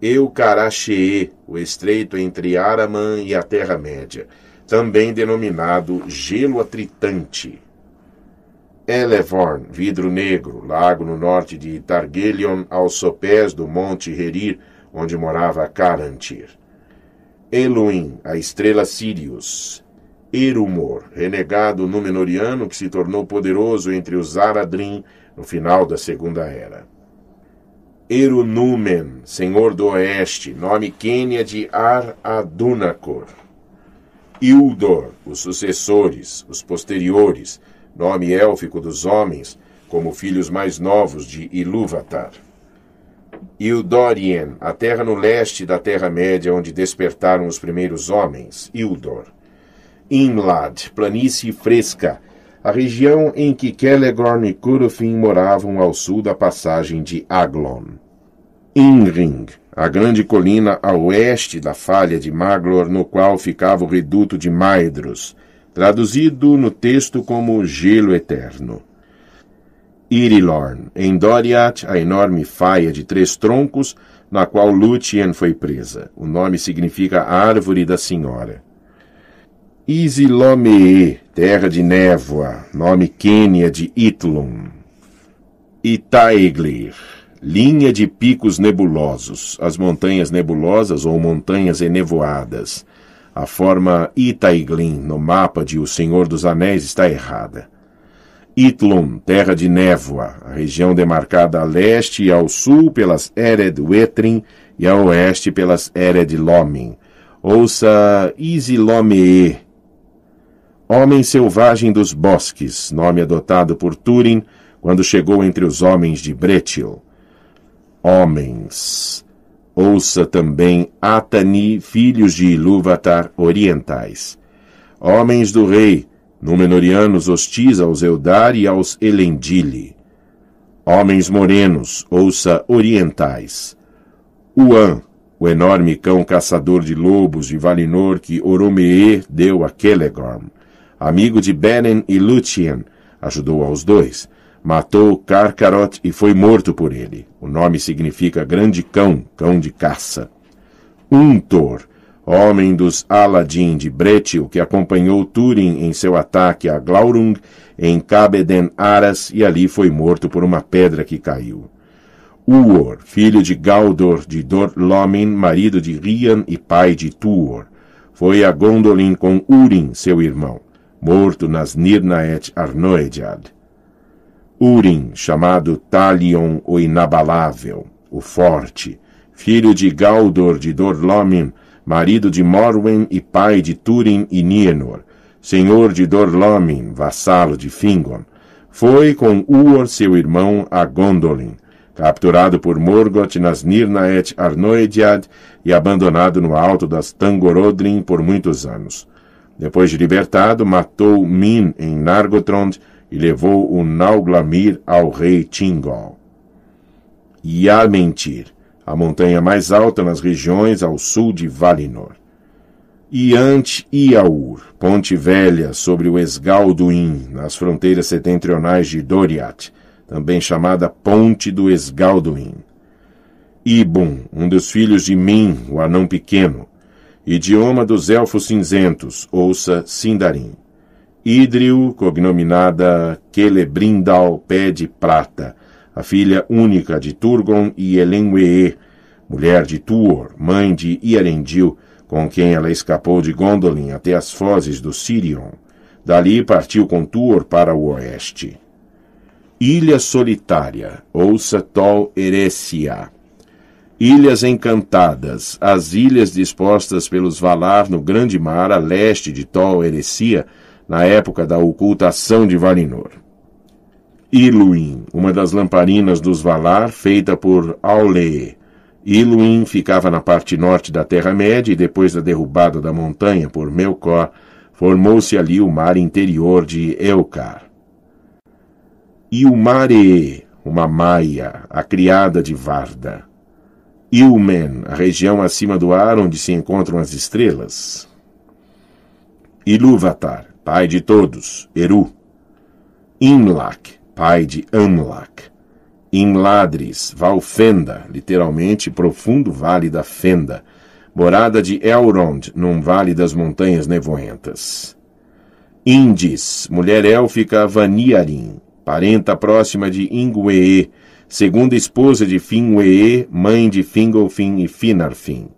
Eucarachee, o estreito entre Aramã e a Terra-média, também denominado Gelo Atritante. Elevorn, vidro negro, lago no norte de Targelion, aos sopés do Monte Herir, onde morava Carantir. Eluin, a estrela Sirius. Erumor, renegado númenoriano que se tornou poderoso entre os Aradrim no final da Segunda Era. Erunumen, senhor do oeste, nome Quênia de Ar-Adunacor. Ildor, os sucessores, os posteriores, nome élfico dos homens, como filhos mais novos de Ilúvatar. Ildorien, a terra no leste da Terra-média onde despertaram os primeiros homens, Ildor. Imlad, planície fresca, a região em que Celegorn e Curufin moravam ao sul da passagem de Aglon. Inring, a grande colina a oeste da falha de Maglor, no qual ficava o reduto de Maedros, traduzido no texto como Gelo Eterno. Irilorn, em Doriath, a enorme faia de três troncos, na qual Lúthien foi presa. O nome significa Árvore da Senhora. Isilomee, terra de névoa, nome Quênia de Itlum. Itaeglir, linha de picos nebulosos, as montanhas nebulosas ou montanhas enevoadas. A forma Itaiglin no mapa de O Senhor dos Anéis está errada. Itlum, terra de névoa, a região demarcada a leste e ao sul pelas Ered Wetrin e a oeste pelas Ered Lomin. Ouça Isilomee, Homem Selvagem dos Bosques, nome adotado por Turing quando chegou entre os homens de Bretil. Homens. Ouça também Atani, filhos de Ilúvatar orientais. Homens do rei, Númenóreanos hostis aos Eldar e aos Elendile. Homens morenos, ouça orientais. Uan, o enorme cão caçador de lobos de Valinor que Oromeê deu a Kelegorm amigo de Beren e Lúthien, ajudou aos dois. Matou Carcarot e foi morto por ele. O nome significa Grande Cão, Cão de Caça. Untor, homem dos Aladin de Bretil, que acompanhou Turin em seu ataque a Glaurung, em Cabeden Aras, e ali foi morto por uma pedra que caiu. Uor, filho de Galdor de Dorlomin, marido de Rian e pai de Tuor. Foi a Gondolin com Urim, seu irmão morto nas Nirnaet Arnoediad. Urim, chamado Talion o Inabalável, o Forte, filho de Galdor de Dorlomin, marido de Morwen e pai de Turin e Nienor, senhor de Dorlomin, vassalo de Fingon, foi com Uor seu irmão a Gondolin, capturado por Morgoth nas Nirnaet Arnoediad e abandonado no alto das Tangorodrim por muitos anos. Depois de libertado, matou Min em Nargothrond e levou o Nauglamir ao rei Tingol. Yamentir, a montanha mais alta nas regiões ao sul de Valinor. Iante Iaur, ponte velha sobre o Esgalduin, nas fronteiras setentrionais de Doriath, também chamada Ponte do Esgalduin. Ibum, um dos filhos de Min, o anão pequeno, Idioma dos Elfos Cinzentos, ouça Sindarin. Idril, cognominada Celebrindal Pé de Prata, a filha única de Turgon e Elenwee, mulher de Tuor, mãe de Iarendil, com quem ela escapou de Gondolin até as fozes do Sirion. Dali partiu com Tuor para o oeste. Ilha Solitária, ouça Tol Eressia. Ilhas Encantadas, as ilhas dispostas pelos Valar no Grande Mar a leste de Tol Eressia, na época da ocultação de Valinor. Iluin, uma das lamparinas dos Valar, feita por Aule. Iluin ficava na parte norte da Terra-média e depois da derrubada da montanha por Melkor, formou-se ali o mar interior de Elkar. Ilmare, uma maia, a criada de Varda. Ilmen, a região acima do ar onde se encontram as estrelas. Ilúvatar, pai de todos, Eru. Imlak, pai de Amlak. Imladris, Valfenda, literalmente profundo vale da fenda, morada de Elrond, num vale das montanhas nevoentas. Indis, mulher élfica Vaniarin, parenta próxima de Ingwee, segunda esposa de Finwë, mãe de Fingolfin e Finarfin.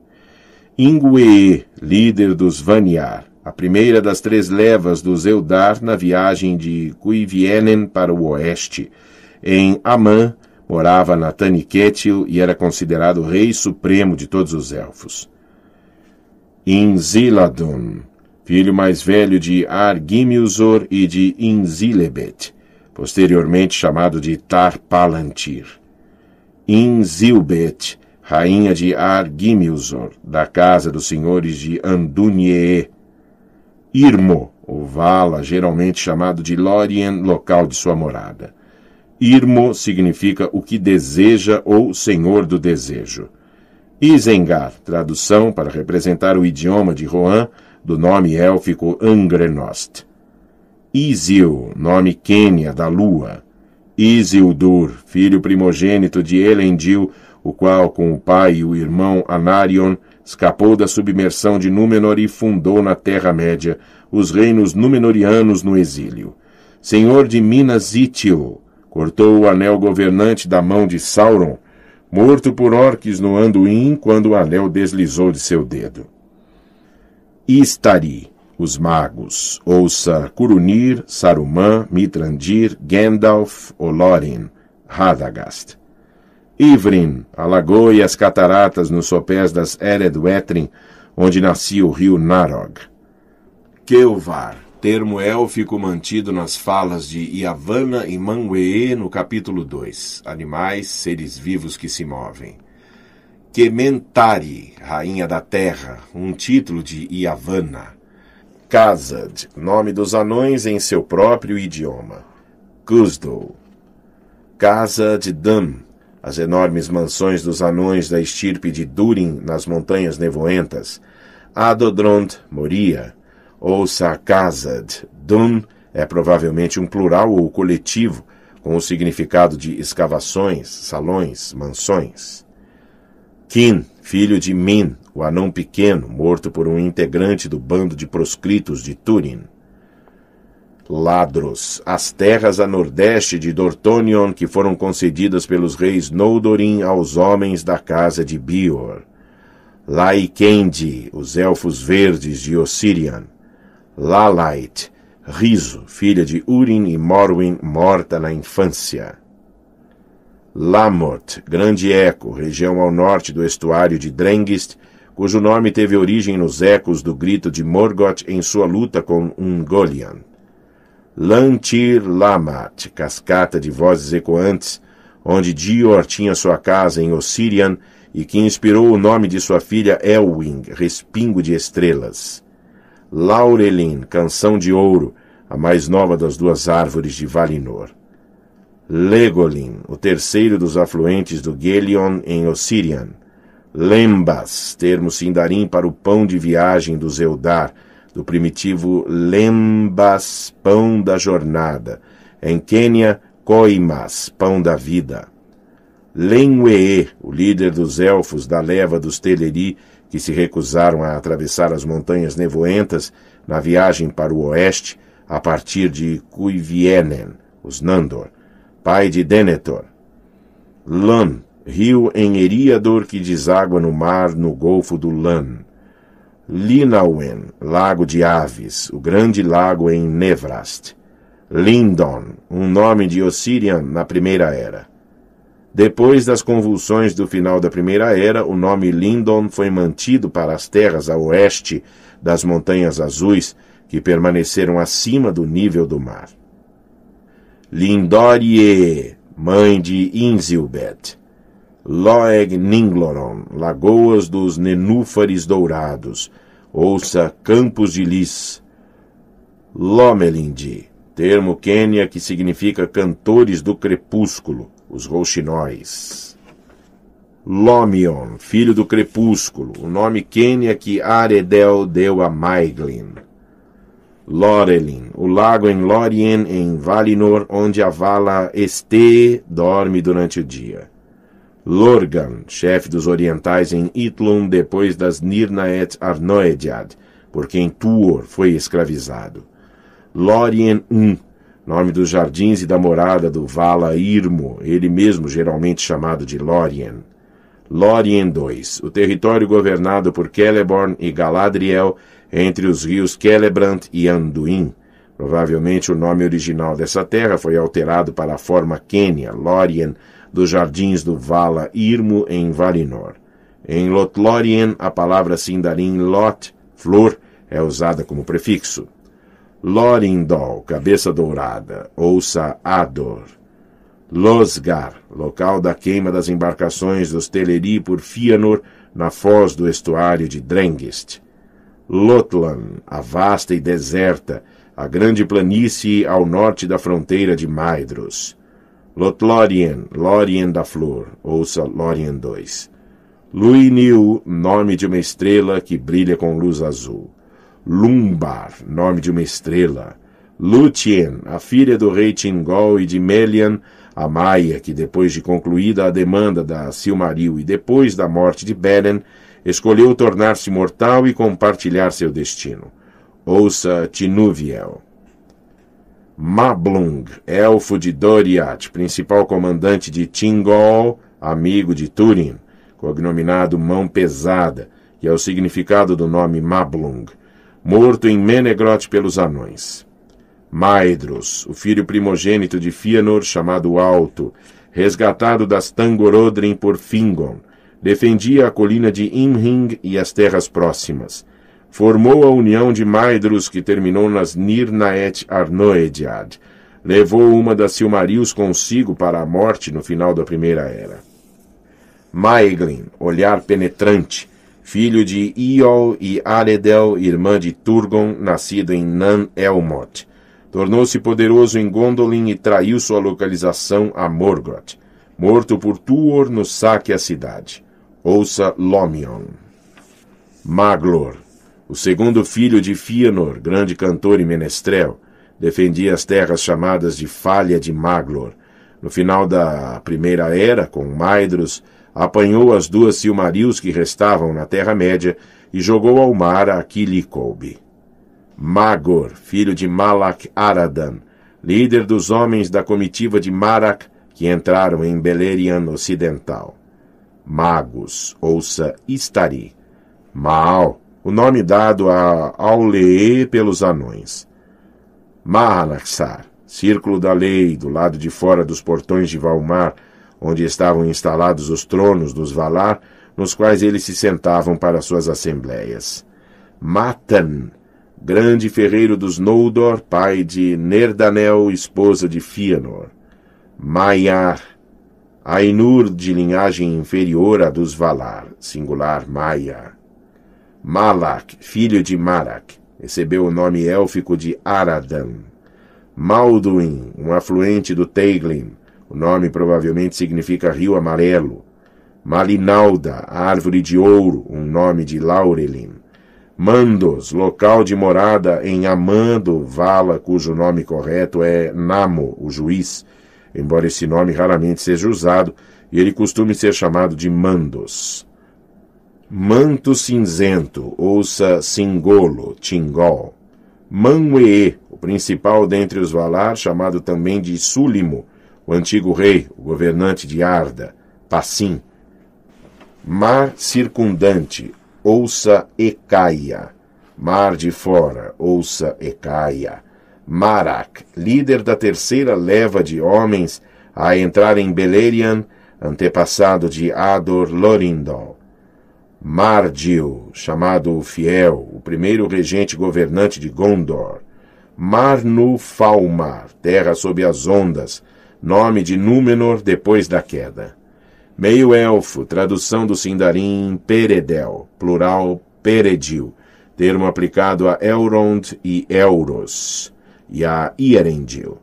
Ingwë, líder dos Vanyar, a primeira das três levas dos Eldar na viagem de Cuivienen para o oeste. Em Amã, morava Taniquetil e era considerado rei supremo de todos os elfos. Inziladun, filho mais velho de Argimiusor e de Inzilebet, posteriormente chamado de Tar Palantir. Inzilbet, rainha de Argimilzor, da casa dos senhores de Andunie. Irmo, o Vala, geralmente chamado de Lórien, local de sua morada. Irmo significa o que deseja ou senhor do desejo. Isengar, tradução para representar o idioma de Rohan, do nome élfico Angrenost. Isil, nome Quênia, da lua. Isildur, filho primogênito de Elendil, o qual, com o pai e o irmão Anarion, escapou da submersão de Númenor e fundou na Terra-média os reinos númenorianos no exílio. Senhor de Minas Ithil, cortou o anel governante da mão de Sauron, morto por orques no Anduin quando o anel deslizou de seu dedo. Istari, os magos. Ouça Curunir, Saruman, Mitrandir, Gandalf, Olorin, Radagast. Ivrin, a lagoa e as cataratas nos sopés das Ered onde nascia o rio Narog. Kelvar, termo élfico mantido nas falas de Iavana e Manwee no capítulo 2, animais, seres vivos que se movem. Kementari, rainha da terra, um título de Iavana. Khazad, nome dos anões em seu próprio idioma. Kuzdul. Casa de Dam, as enormes mansões dos anões da estirpe de Durin nas montanhas nevoentas. Adodrond Moria, ou Sarkazad. Dun é provavelmente um plural ou coletivo, com o significado de escavações, salões, mansões. Kin, filho de Min, o anão pequeno, morto por um integrante do bando de proscritos de Turin. Ladros, as terras a nordeste de Dortonion que foram concedidas pelos reis Noldorin aos homens da casa de Bior. Laikendi, os elfos verdes de Ossirian. Lalait, Riso, filha de Urin e Morwin, morta na infância. Lamort, Grande Eco, região ao norte do estuário de Drengist, cujo nome teve origem nos ecos do grito de Morgoth em sua luta com Ungolian. Lantir Lamat, cascata de vozes ecoantes, onde Dior tinha sua casa em Ossirian e que inspirou o nome de sua filha Elwing, respingo de estrelas. Laurelin, canção de ouro, a mais nova das duas árvores de Valinor. Legolin, o terceiro dos afluentes do Gelion em Ossirian. Lembas, termo sindarim para o pão de viagem do Zeudar, do primitivo lembas, pão da jornada. Em Quênia, coimas, pão da vida. Lenwee, o líder dos elfos da leva dos Teleri, que se recusaram a atravessar as montanhas nevoentas na viagem para o oeste, a partir de Cuivienen, os Nandor, pai de Denethor. Lan, rio em Eriador que deságua no mar no Golfo do Lan. Linauen, Lago de Aves, o grande lago em Nevrast. Lindon, um nome de Ossirian na Primeira Era. Depois das convulsões do final da Primeira Era, o nome Lindon foi mantido para as terras a oeste das Montanhas Azuis, que permaneceram acima do nível do mar. Lindorie, mãe de Inzilbet, Loeg Ningloron, lagoas dos nenúfares dourados, ouça campos de lis. Lomelindi, termo quênia que significa cantores do crepúsculo, os rouxinóis. Lomion, filho do crepúsculo, o nome quênia que Aredel deu a Maiglin. Lorelin, o lago em Lórien em Valinor, onde a vala Este dorme durante o dia. Lorgan, chefe dos orientais em Itlum depois das Nirnaet Arnoediad, por quem Tuor foi escravizado. Lórien I, nome dos jardins e da morada do Vala Irmo, ele mesmo geralmente chamado de Lórien. Lórien II, o território governado por Celeborn e Galadriel entre os rios Celebrant e Anduin. Provavelmente o nome original dessa terra foi alterado para a forma Quênia, Lórien, dos jardins do Vala Irmo em Valinor. Em Lothlórien, a palavra Sindarin Lot, flor, é usada como prefixo. Lorindol, cabeça dourada, ouça Ador. Losgar, local da queima das embarcações dos Teleri por Fianor, na foz do estuário de Drengist. Lotlan, a vasta e deserta, a grande planície ao norte da fronteira de Maedros. Lothlórien, Lórien da Flor, ouça Lórien 2. Lúinil, nome de uma estrela que brilha com luz azul. Lumbar, nome de uma estrela. Lúthien, a filha do rei Tingol e de Melian, a Maia, que depois de concluída a demanda da Silmaril e depois da morte de Beren, escolheu tornar-se mortal e compartilhar seu destino. Ouça Tinuviel. Mablung, elfo de Doriath, principal comandante de Tingol, amigo de Turin, cognominado Mão Pesada, que é o significado do nome Mablung, morto em Menegroth pelos anões. Maedros, o filho primogênito de Fëanor, chamado Alto, resgatado das Tangorodrim por Fingon, defendia a colina de Imring e as terras próximas. Formou a união de Maedros, que terminou nas Nirnaet Arnoediad. Levou uma das Silmarils consigo para a morte no final da Primeira Era. Maeglin, olhar penetrante, filho de Iol e Aredel, irmã de Turgon, nascido em Nan-Elmot. Tornou-se poderoso em Gondolin e traiu sua localização a Morgoth, morto por Tuor no saque à cidade. Ouça Lomion. Maglor, o segundo filho de Fëanor, grande cantor e menestrel, defendia as terras chamadas de Falha de Maglor. No final da Primeira Era, com Maedros, apanhou as duas Silmarils que restavam na Terra-média e jogou ao mar a Kilikolbe. Magor, filho de Malak Aradan, líder dos homens da comitiva de Marak que entraram em Beleriand Ocidental. Magos, ouça Istari. Maal, o nome dado a Aulee pelos anões. Mahanaxar, círculo da lei do lado de fora dos portões de Valmar, onde estavam instalados os tronos dos Valar, nos quais eles se sentavam para suas assembléias. Matan, grande ferreiro dos Noldor, pai de Nerdanel, esposa de Fëanor. Maiar, Ainur de linhagem inferior à dos Valar, singular Maia. Malak, filho de Marak, recebeu o nome élfico de Aradan. Malduin, um afluente do Teiglin, o nome provavelmente significa rio amarelo. Malinalda, árvore de ouro, um nome de Laurelin. Mandos, local de morada em Amando, Vala, cujo nome correto é Namo, o juiz, embora esse nome raramente seja usado, e ele costuma ser chamado de Mandos. Manto cinzento, ouça Singolo, Tingol. Manwee, o principal dentre os Valar, chamado também de Súlimo, o antigo rei, o governante de Arda, Passim. Mar circundante, ouça Ecaia. Mar de fora, ouça Ecaia. Marak, líder da terceira leva de homens a entrar em Beleriand, antepassado de Ador Lorindon. Mardil, chamado Fiel, o primeiro regente governante de Gondor, Marnufalmar, terra sob as ondas, nome de Númenor depois da queda. Meio-elfo, tradução do Sindarim Peredel, plural Peredil, termo aplicado a Elrond e Elros, e a Hierendil.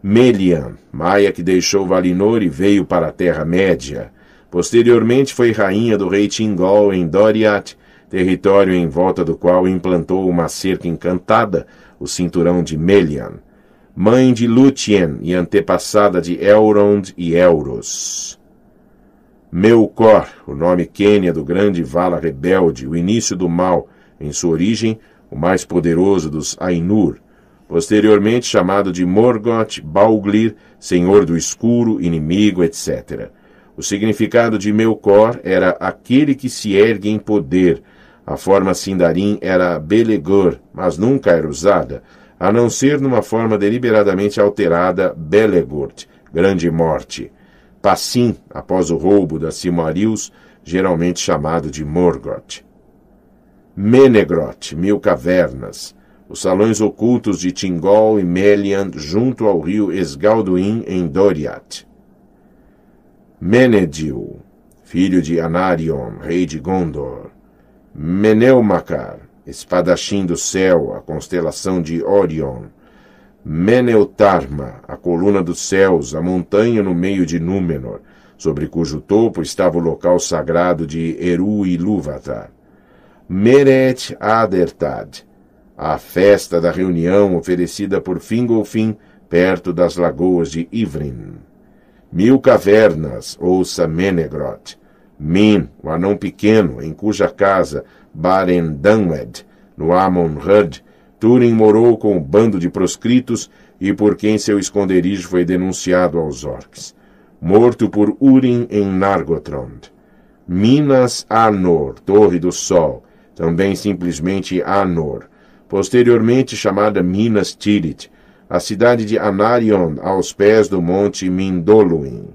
Melian, maia que deixou Valinor e veio para a Terra-média, Posteriormente foi rainha do rei Tingol em Doriath, território em volta do qual implantou uma cerca encantada, o cinturão de Melian, mãe de Lúthien e antepassada de Elrond e Elros. Melkor, o nome Quênia do grande Vala rebelde, o início do mal, em sua origem, o mais poderoso dos Ainur, posteriormente chamado de Morgoth, Balglir, Senhor do Escuro, Inimigo, etc. O significado de meu cor era aquele que se ergue em poder. A forma sindarim era belegor, mas nunca era usada, a não ser numa forma deliberadamente alterada, belegort, grande morte. Passim, após o roubo da Simarius, geralmente chamado de Morgoth. Menegroth, mil cavernas. Os salões ocultos de Tingol e Melian junto ao rio Esgalduin, em Doriath. Menedil, filho de Anarion, rei de Gondor, Meneumacar, espadachim do céu, a constelação de Orion, Meneutarma, a coluna dos céus, a montanha no meio de Númenor, sobre cujo topo estava o local sagrado de Eru e Lúvatar, Meret Adertad, a festa da reunião oferecida por Fingolfin perto das lagoas de Ivrin mil cavernas, ouça Menegrot. Min, o anão pequeno, em cuja casa Barendamwed, no Amonhud, Turin morou com um bando de proscritos e por quem seu esconderijo foi denunciado aos orcs. Morto por Urim em Nargothrond. Minas Anor, Torre do Sol, também simplesmente Anor, posteriormente chamada Minas Tirith, a cidade de Anarion, aos pés do monte Mindoluin.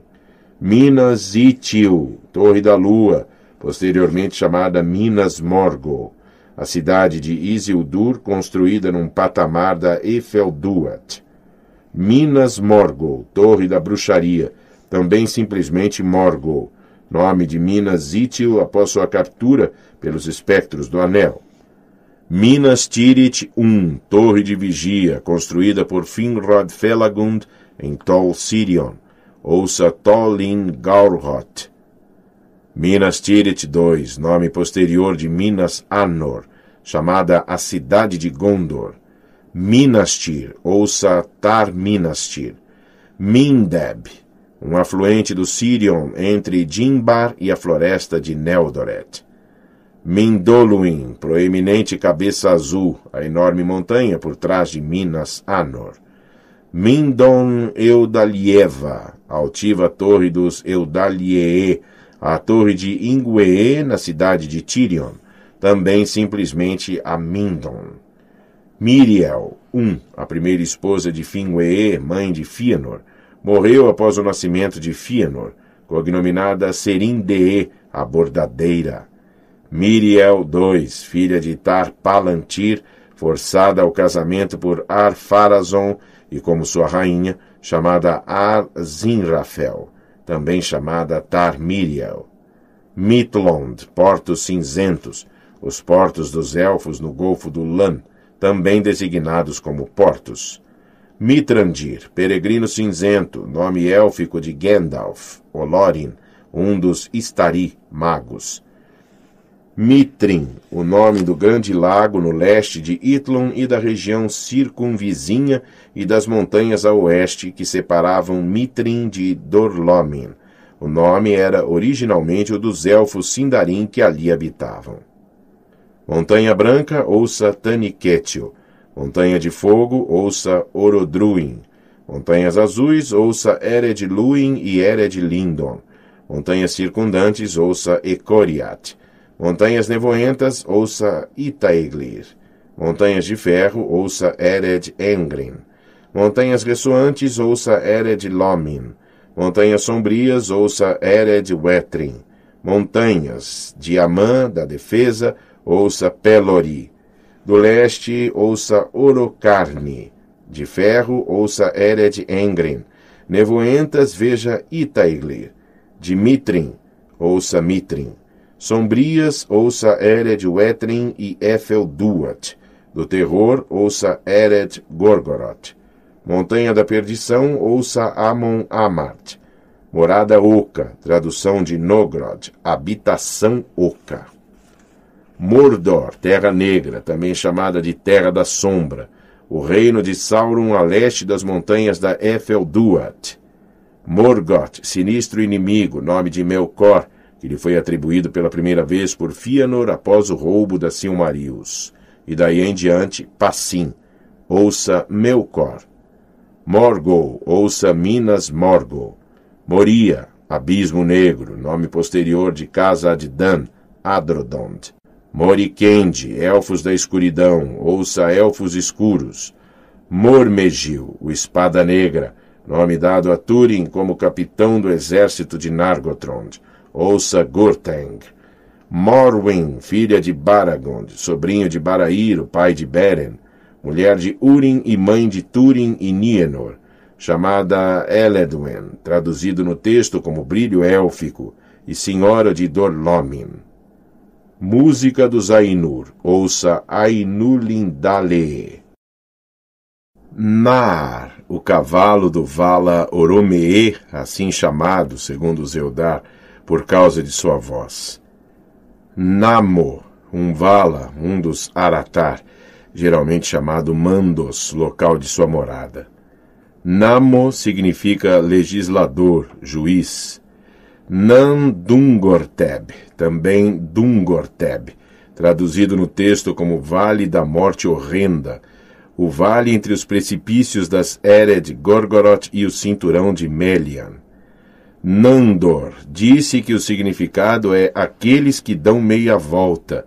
Minas Itil, Torre da Lua, posteriormente chamada Minas Morgo, a cidade de Isildur, construída num patamar da Efelduat. Minas Morgo, Torre da Bruxaria, também simplesmente Morgo, nome de Minas Itil após sua captura pelos espectros do Anel. Minas Tirith I, torre de vigia, construída por Finrod Felagund em Tol Sirion, ouça Tolin Gaurhot. Minas Tirith II, nome posterior de Minas Anor, chamada a cidade de Gondor. Minas Tir, ouça Tar Minas Tir. Mindeb, um afluente do Sirion entre Dimbar e a floresta de Neldoret. Mindoluin, proeminente cabeça azul, a enorme montanha por trás de Minas Anor. Mindon Eudalieva, altiva torre dos Eudaliee, a torre de Inguee na cidade de Tirion, também simplesmente a Mindon. Miriel, um, a primeira esposa de Finguee, mãe de Fëanor, morreu após o nascimento de Fëanor, cognominada Serindee, a bordadeira. Miriel II, filha de Tar-Palantir, forçada ao casamento por ar e como sua rainha, chamada Ar-Zinrafel, também chamada Tar-Miriel. Mitlond, Portos Cinzentos, os portos dos elfos no Golfo do Lan, também designados como portos. Mitrandir, Peregrino Cinzento, nome élfico de Gandalf, Olorin, um dos Istari, magos. Mitrin, o nome do grande lago no leste de Itlon e da região circunvizinha e das montanhas a oeste que separavam Mitrin de Dorlomin. O nome era originalmente o dos elfos Sindarin que ali habitavam. Montanha Branca, ouça Taniquetio. Montanha de Fogo, ouça Orodruin. Montanhas Azuis, ouça Ered Luin e Ered Lindon. Montanhas Circundantes, ouça Ecoriat. Montanhas nevoentas, ouça Itaeglir. Montanhas de ferro, ouça Ered Engrin. Montanhas ressoantes, ouça Ered Lomin. Montanhas sombrias, ouça Ered Wetrin. Montanhas de Amã, da defesa, ouça Pelori. Do leste, ouça Orocarne. De ferro, ouça Ered Engrin. Nevoentas, veja Itaeglir. De Mitrin, ouça Mitrin. Sombrias, ouça Ered Wetrin e Efelduat. Do terror, ouça Ered Gorgoroth. Montanha da Perdição, ouça Amon Amart. Morada Oca, tradução de Nogrod, habitação oca. Mordor, Terra Negra, também chamada de Terra da Sombra, o reino de Sauron a leste das montanhas da Efelduat. Morgoth, sinistro inimigo, nome de Melkor, que lhe foi atribuído pela primeira vez por Fianor após o roubo da Silmarils. E daí em diante, Passim, ouça Melkor. Morgol, ouça Minas Morgol. Moria, Abismo Negro, nome posterior de Casa de Dan, Adrodond. Morikende, Elfos da Escuridão, ouça Elfos Escuros. Mormegil, o Espada Negra, nome dado a Turin como capitão do exército de Nargothrond. Ouça Gurteng. Morwen, filha de Baragond, sobrinho de o pai de Beren, mulher de Urim e mãe de Turin e Nienor, chamada Eledwen, traduzido no texto como brilho élfico, e senhora de Dorlomin. Música dos Ainur, ouça Ainulindale. Nar, o cavalo do Vala Oromee, assim chamado, segundo Zeudar, por causa de sua voz. Namo, um vala, um dos Aratar, geralmente chamado Mandos, local de sua morada. Namo significa legislador, juiz. Nan Dungorteb, também Dungorteb, traduzido no texto como Vale da Morte Horrenda, o vale entre os precipícios das Ered Gorgoroth e o cinturão de Melian. Nandor disse que o significado é aqueles que dão meia volta.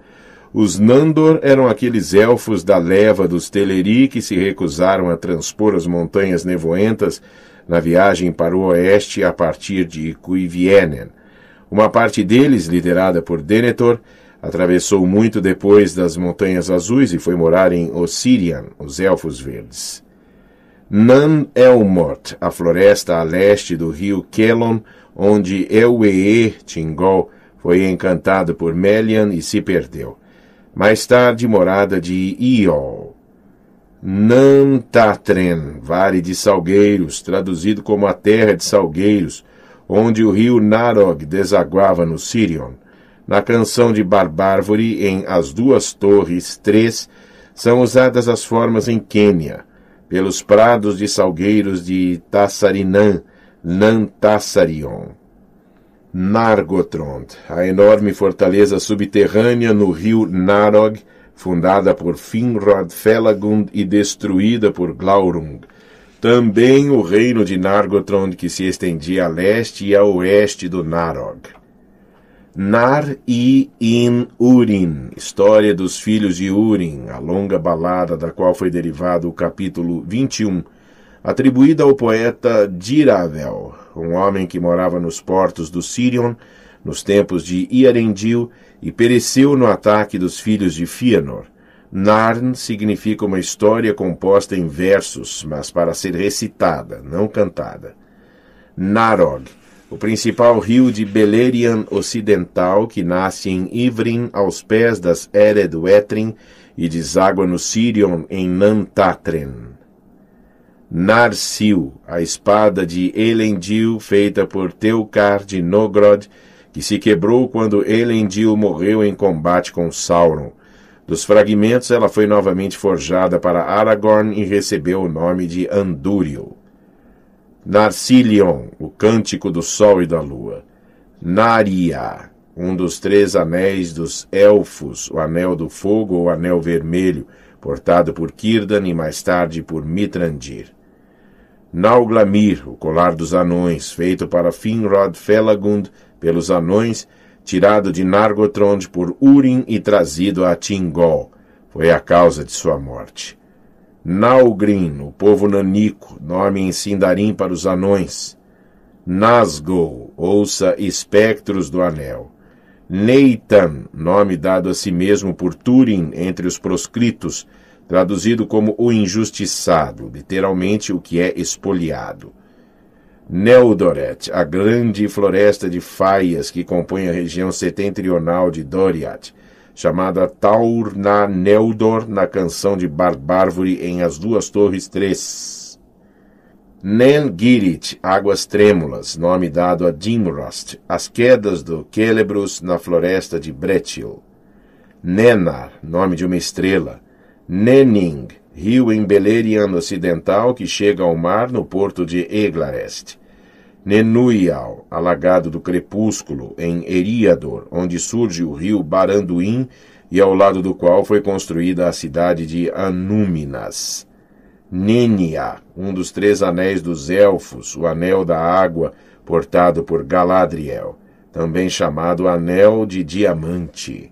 Os Nandor eram aqueles elfos da leva dos Teleri que se recusaram a transpor as montanhas nevoentas na viagem para o oeste a partir de Cuivienen. Uma parte deles, liderada por Denethor, atravessou muito depois das Montanhas Azuis e foi morar em Ossirian, os Elfos Verdes. Nan Elmort, a floresta a leste do rio Kelon, onde Elwee Tingol foi encantado por Melian e se perdeu. Mais tarde, morada de Iol. Nantatren, Vale de Salgueiros, traduzido como a Terra de Salgueiros, onde o rio Narog desaguava no Sirion. Na canção de Barbárvore, em As Duas Torres 3, são usadas as formas em Quênia pelos prados de salgueiros de Tassarinã, Nantassarion. Nargotrond, a enorme fortaleza subterrânea no rio Narog, fundada por Finrod Felagund e destruída por Glaurung. Também o reino de Nargotrond que se estendia a leste e a oeste do Narog. Nar e in Urim, história dos filhos de Urim, a longa balada da qual foi derivado o capítulo 21, atribuída ao poeta Diravel, um homem que morava nos portos do Sirion nos tempos de Iarendil e pereceu no ataque dos filhos de Fëanor. Narn significa uma história composta em versos, mas para ser recitada, não cantada. Narog o principal rio de Beleriand Ocidental, que nasce em Ivrin, aos pés das Ered Wetrin, e deságua no Sirion, em Nantatren. Narsil, a espada de Elendil, feita por Teucar de Nogrod, que se quebrou quando Elendil morreu em combate com Sauron. Dos fragmentos, ela foi novamente forjada para Aragorn e recebeu o nome de Andúril. Narcilion, o cântico do sol e da lua. Naria, um dos três anéis dos elfos, o anel do fogo ou anel vermelho, portado por Círdan e mais tarde por Mitrandir. Nauglamir, o colar dos anões, feito para Finrod Felagund pelos anões, tirado de Nargothrond por Urim e trazido a Tingol, foi a causa de sua morte. Nalgrim, o povo nanico, nome em Sindarim para os anões. Nazgul, ouça espectros do anel. Neitan, nome dado a si mesmo por Turin entre os proscritos, traduzido como o injustiçado, literalmente o que é espoliado. Neodoret, a grande floresta de faias que compõe a região setentrional de Doriath, chamada Taur na na canção de Barbárvore em As Duas Torres três Nen Girit, Águas Trêmulas, nome dado a Dimrost, As Quedas do Celebrus na Floresta de Bretil. Nenar, nome de uma estrela. Nening rio em Beleriand Ocidental que chega ao mar no porto de Eglarest. Nenuial, alagado do crepúsculo, em Eriador, onde surge o rio Baranduim e ao lado do qual foi construída a cidade de Anúminas. Nenia, um dos três anéis dos elfos, o anel da água, portado por Galadriel, também chamado Anel de Diamante.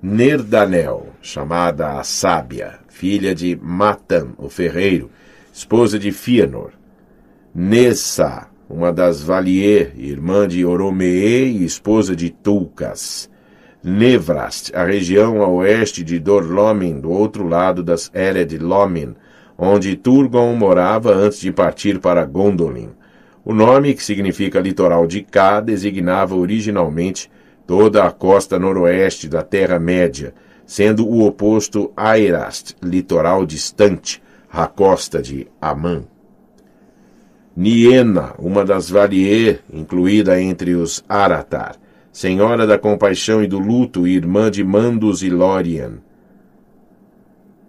Nerdanel, chamada a Sábia, filha de Matan, o ferreiro, esposa de Fëanor. Nessa, uma das Valier, irmã de Oromee e esposa de Tulcas. Nevrast, a região a oeste de Dorlomin, do outro lado das Ered Lomin, onde Turgon morava antes de partir para Gondolin. O nome, que significa litoral de Cá, designava originalmente toda a costa noroeste da Terra-média, sendo o oposto Airast, litoral distante, a costa de Amã. Niena, uma das Varie, incluída entre os Aratar, senhora da compaixão e do luto e irmã de Mandus e Lórien.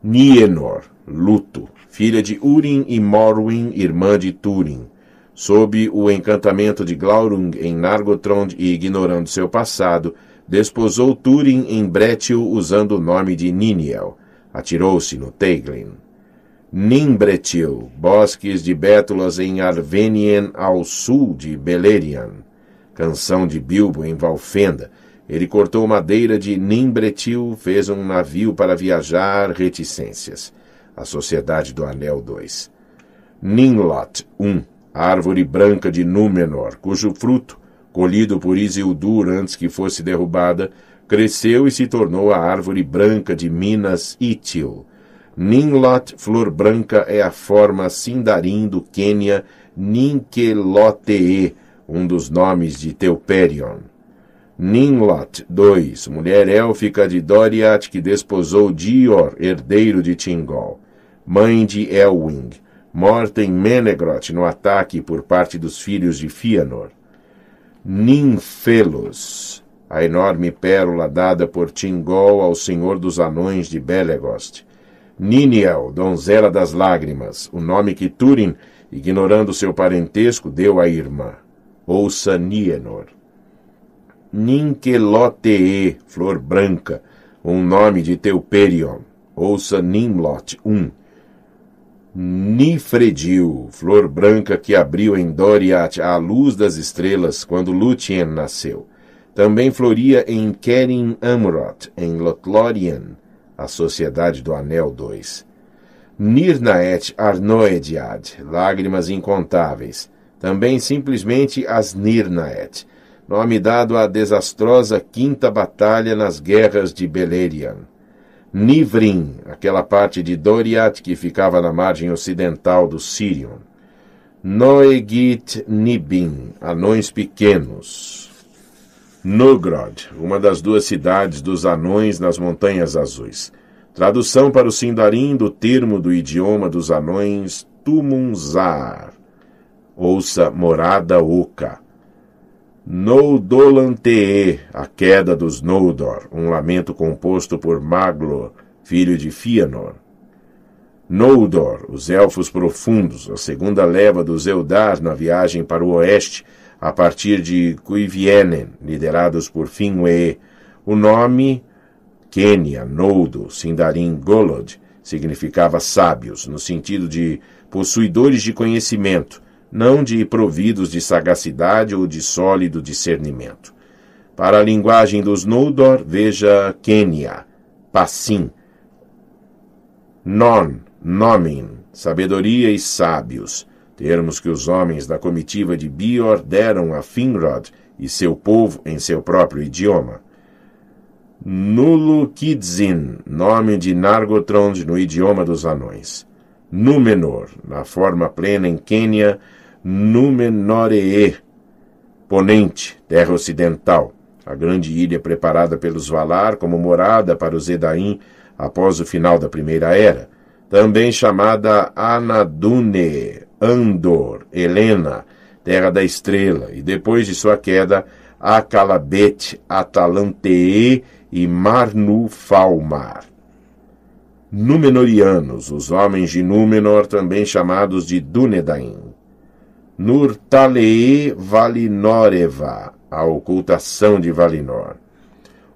Nienor, luto, filha de Urim e Morwin, irmã de Turin. Sob o encantamento de Glaurung em Nargothrond e ignorando seu passado, desposou Turin em Bretil usando o nome de Niniel. Atirou-se no Teiglin. Nimbretil, bosques de bétulas em Arvenien ao sul de Beleriand. Canção de Bilbo em Valfenda. Ele cortou madeira de Nimbretil, fez um navio para viajar, reticências. A Sociedade do Anel 2. Ninlot 1. Árvore branca de Númenor, cujo fruto, colhido por Isildur antes que fosse derrubada, cresceu e se tornou a árvore branca de Minas Ítil Ninlot flor branca é a forma sindarim do Quênia Ninkelotee, um dos nomes de Teuperion. Ninlot 2, mulher élfica de Doriath que desposou Dior, herdeiro de Tingol, mãe de Elwing, morta em Menegroth no ataque por parte dos filhos de Fëanor. Ninfelos, a enorme pérola dada por Tingol ao senhor dos anões de Belegost, Niniel, donzela das lágrimas, o nome que Turin, ignorando seu parentesco, deu à irmã. Ouça Nienor. Ninkelotee, flor branca, um nome de Teuperion. Ouça Nimlot Um. Nifredil, flor branca que abriu em Doriath a luz das estrelas quando Lúthien nasceu. Também floria em Kerin Amroth, em Lothlórien, a Sociedade do Anel II. Nirna et Arnoediad, Lágrimas Incontáveis. Também simplesmente as Nirnaet, nome dado à desastrosa Quinta Batalha nas Guerras de Beleriand. Nivrim, aquela parte de Doriath que ficava na margem ocidental do Sirion. Noegit Nibin, anões pequenos. Nogrod, uma das duas cidades dos anões nas Montanhas Azuis. Tradução para o sindarim do termo do idioma dos anões Tumunzar. Ouça Morada Oca. Noudolantee, a queda dos Noldor, um lamento composto por Maglor, filho de Fëanor. Noldor, os elfos profundos, a segunda leva dos Eldar na viagem para o oeste, a partir de Kuivienen, liderados por Finwë, o nome Quênia, Noldo, Sindarin, Golod significava sábios, no sentido de possuidores de conhecimento, não de providos de sagacidade ou de sólido discernimento. Para a linguagem dos Noldor, veja Quênia, Passim, Non, Nomin, sabedoria e sábios, termos que os homens da comitiva de Bior deram a Finrod e seu povo em seu próprio idioma. Nulukidzin, nome de Nargotrond no idioma dos anões. Númenor, na forma plena em Quênia, Númenoree, Ponente, terra ocidental, a grande ilha é preparada pelos Valar como morada para os Edaim após o final da Primeira Era, também chamada Anadune, Andor, Helena, terra da estrela, e depois de sua queda, Acalabete, Atalantee e Marnufalmar. Númenorianos, os homens de Númenor, também chamados de Dúnedain. Nurtalee Valinoreva, a ocultação de Valinor.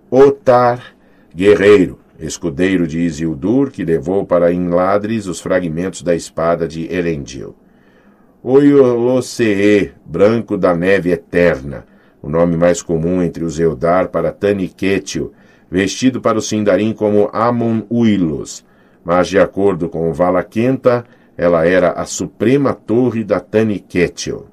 Otar, guerreiro, escudeiro de Isildur, que levou para Inladris os fragmentos da espada de Elendil. Oiolocee, branco da neve eterna, o nome mais comum entre os Eldar para Taniquetil, vestido para o Sindarim como Amon Uilos, mas de acordo com Valaquenta, ela era a suprema torre da Taniquetil.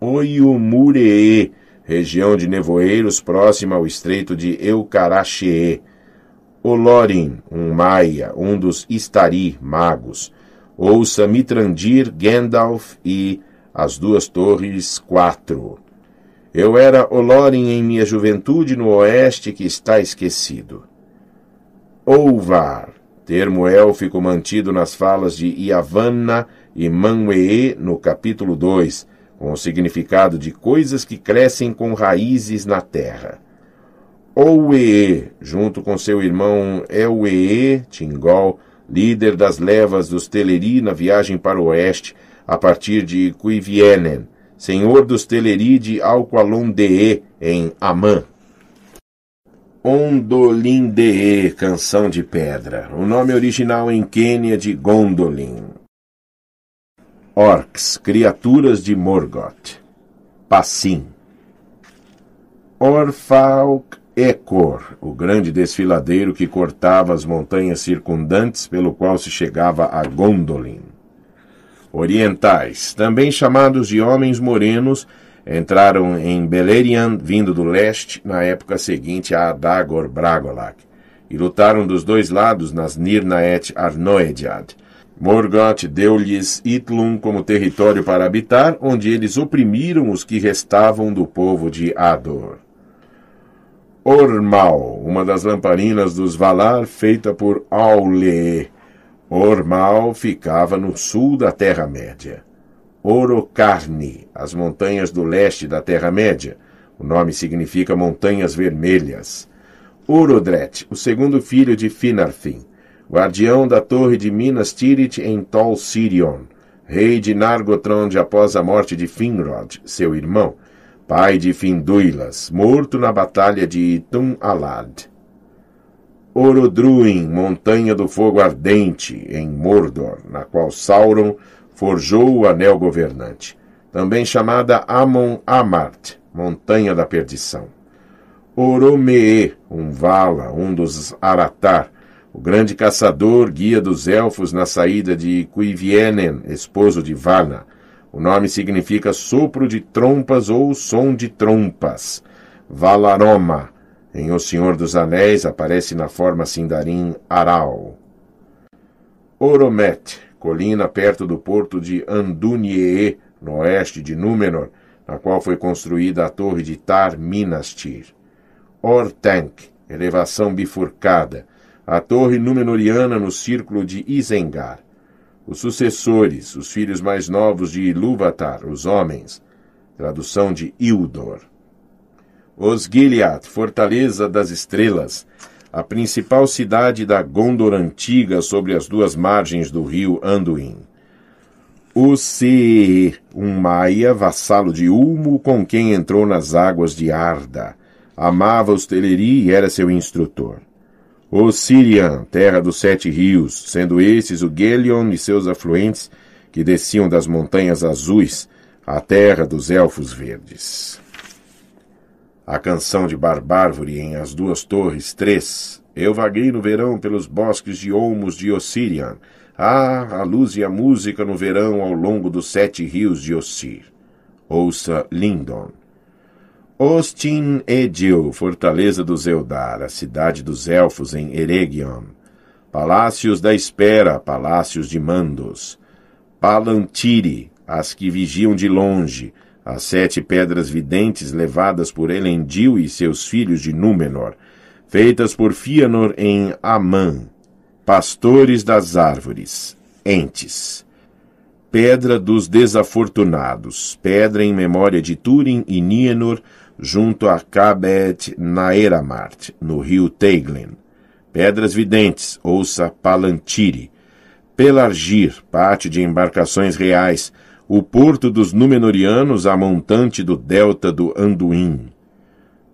Oiumuree, região de nevoeiros próxima ao estreito de Eucarachee. Olorin, um maia, um dos Istari, magos, Ouça Mitrandir, Gandalf e As Duas Torres 4. Eu era Olorin em minha juventude no oeste que está esquecido. Ouvar, termo élfico mantido nas falas de Iavanna e Manwee no capítulo 2, com o significado de coisas que crescem com raízes na terra. Ouee, junto com seu irmão Elwee, Tingol, líder das levas dos Teleri na viagem para o oeste, a partir de Cuivienen, senhor dos Teleri de Alqualondee, em Amã. Ondolindee, canção de pedra, o nome original em Quênia de Gondolin. Orcs, criaturas de Morgoth. Passim. Orfauk Ecor, o grande desfiladeiro que cortava as montanhas circundantes pelo qual se chegava a Gondolin. Orientais, também chamados de homens morenos, entraram em Beleriand, vindo do leste, na época seguinte a Dagor Bragolac, e lutaram dos dois lados nas Nirnaet Arnoediad. Morgoth deu-lhes Itlum como território para habitar, onde eles oprimiram os que restavam do povo de Ador. Ormal, uma das lamparinas dos Valar feita por Aule. Ormal ficava no sul da Terra-média. Orocarni, as montanhas do leste da Terra-média. O nome significa Montanhas Vermelhas. Urodret, o segundo filho de Finarfin, guardião da torre de Minas Tirith em Tol Sirion, rei de Nargothrond após a morte de Finrod, seu irmão, pai de Finduilas, morto na batalha de Itum Alad. Orodruin, montanha do fogo ardente, em Mordor, na qual Sauron forjou o anel governante, também chamada Amon Amart, montanha da perdição. Oromee, vala, um dos Aratar, o grande caçador, guia dos elfos na saída de Cuivienen, esposo de Vana, o nome significa sopro de trompas ou som de trompas. Valaroma, em O Senhor dos Anéis, aparece na forma sindarim Aral. Oromet, colina perto do porto de Andunie, no oeste de Númenor, na qual foi construída a torre de Tar Minastir. Ortank, elevação bifurcada, a torre númenoriana no círculo de Isengar. Os sucessores, os filhos mais novos de Ilúvatar, os homens. Tradução de Ildor. Os Gilead, fortaleza das estrelas, a principal cidade da Gondor antiga sobre as duas margens do rio Anduin. O Osee, um maia vassalo de Ulmo, com quem entrou nas águas de Arda. Amava os Teleri e era seu instrutor. O terra dos sete rios, sendo esses o Gelion e seus afluentes, que desciam das montanhas azuis, a terra dos elfos verdes. A canção de Barbárvore em As Duas Torres 3. Eu vaguei no verão pelos bosques de olmos de Ossirian. Ah, a luz e a música no verão ao longo dos sete rios de Ossir. Ouça Lindon. Ostin Edil, fortaleza dos Eldar, a cidade dos elfos em Eregion. Palácios da Espera, palácios de Mandos. Palantiri, as que vigiam de longe, as sete pedras videntes levadas por Elendil e seus filhos de Númenor, feitas por Fianor em Amã. Pastores das árvores, entes. Pedra dos desafortunados, pedra em memória de Túrin e Nienor, junto a Cabet Naeramart, no rio Teiglen. Pedras Videntes, ouça Palantiri. Pelargir, parte de embarcações reais, o porto dos Númenorianos a montante do delta do Anduin.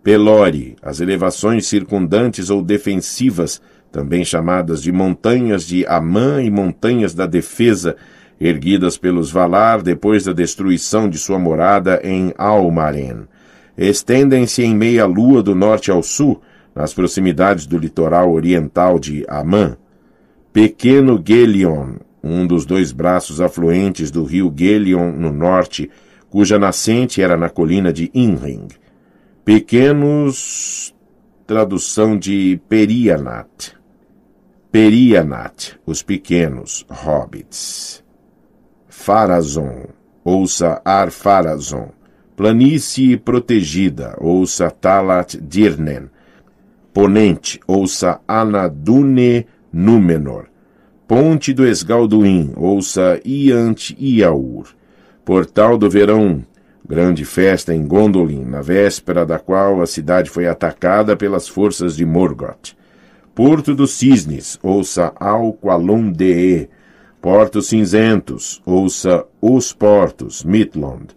Pelore, as elevações circundantes ou defensivas, também chamadas de montanhas de Amã e montanhas da defesa, erguidas pelos Valar depois da destruição de sua morada em Almaren estendem-se em meia lua do norte ao sul, nas proximidades do litoral oriental de Amã. Pequeno Gelion, um dos dois braços afluentes do rio Gelion no norte, cuja nascente era na colina de Inring. Pequenos. tradução de Perianat. Perianat, os pequenos hobbits. Farazon, ouça Ar-Farazon Planície protegida, ouça Talat Dirnen. Ponente, ouça Anadune Númenor. Ponte do Esgalduim, ouça Iant Iaur. Portal do Verão, grande festa em Gondolin, na véspera da qual a cidade foi atacada pelas forças de Morgoth. Porto dos Cisnes, ouça Alqualondee. Portos Cinzentos, ouça Os Portos, Midlond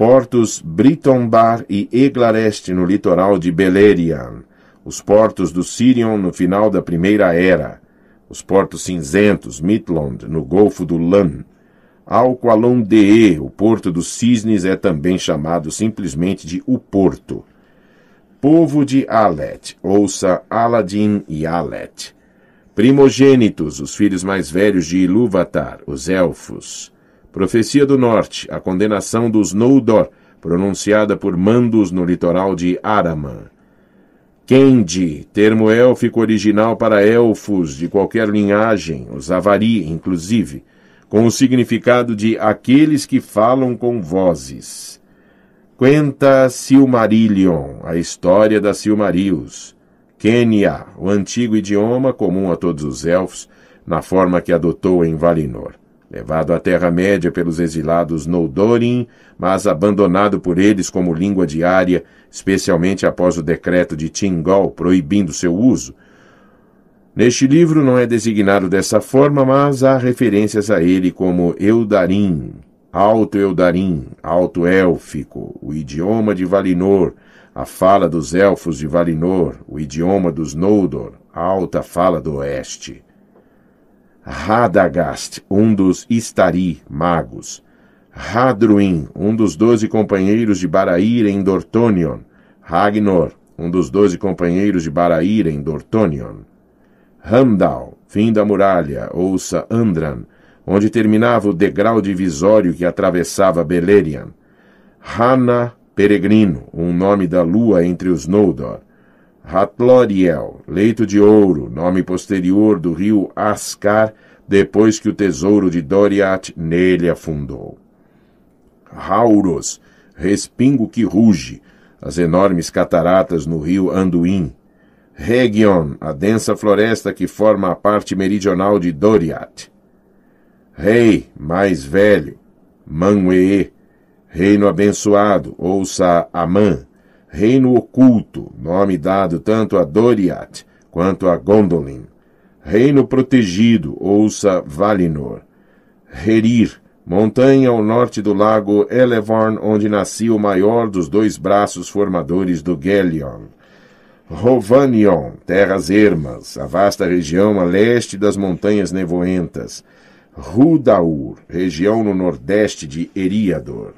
portos Britombar e Eglarest no litoral de Beleriand, os portos do Sirion no final da Primeira Era, os portos cinzentos Midland no Golfo do Lan, Alqualondee, o porto dos cisnes é também chamado simplesmente de o porto. Povo de Alet, ouça Aladin e Alet. Primogênitos, os filhos mais velhos de Ilúvatar, os elfos. Profecia do Norte, a condenação dos Noldor, pronunciada por Mandos no litoral de Araman. Kendi, termo élfico original para elfos de qualquer linhagem, os Avari, inclusive, com o significado de aqueles que falam com vozes. Quenta Silmarillion, a história da Silmarils. Quenya, o antigo idioma comum a todos os elfos, na forma que adotou em Valinor levado à Terra-média pelos exilados Noldorin, mas abandonado por eles como língua diária, especialmente após o decreto de Tingol proibindo seu uso. Neste livro não é designado dessa forma, mas há referências a ele como Eudarim, Alto Eudarim, Alto Élfico, o idioma de Valinor, a fala dos elfos de Valinor, o idioma dos Noldor, a alta fala do Oeste. Radagast, um dos Istari, magos. Hadruin, um dos doze companheiros de Barair em Dortonion. Ragnor, um dos doze companheiros de Barair em Dortonion. Hamdal, fim da muralha, ouça Andran, onde terminava o degrau divisório que atravessava Beleriand. Hana, peregrino, um nome da lua entre os Noldor. Hatloriel, leito de ouro, nome posterior do rio Ascar, depois que o tesouro de Doriath nele afundou. Rauros, respingo que ruge, as enormes cataratas no rio Anduin. Region, a densa floresta que forma a parte meridional de Doriath. Rei, mais velho, Manwee, reino abençoado, ouça Amã. Reino Oculto, nome dado tanto a Doriath quanto a Gondolin. Reino Protegido, ouça Valinor. Herir, montanha ao norte do lago Elevorn, onde nascia o maior dos dois braços formadores do Gelion. Rovanion, terras ermas, a vasta região a leste das Montanhas Nevoentas. Rudaur, região no nordeste de Eriador.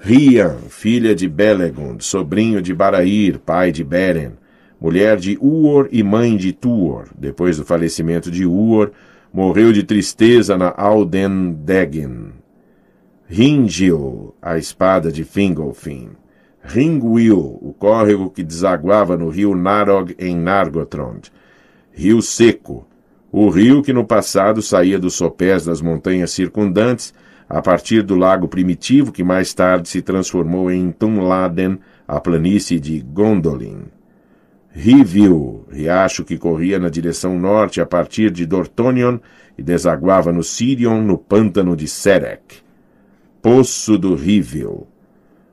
Rian, filha de Belegund, sobrinho de Barahir, pai de Beren, mulher de Uor e mãe de Tuor, depois do falecimento de Uor, morreu de tristeza na Aldendegen. Ringil, a espada de Fingolfin. Ringwil, o córrego que desaguava no rio Narog em Nargothrond. Rio Seco, o rio que no passado saía dos sopés das montanhas circundantes a partir do lago primitivo que mais tarde se transformou em Tunladen, a planície de Gondolin. Rivio, riacho que corria na direção norte a partir de Dortonion e desaguava no Sirion, no pântano de Serek, Poço do Rivio.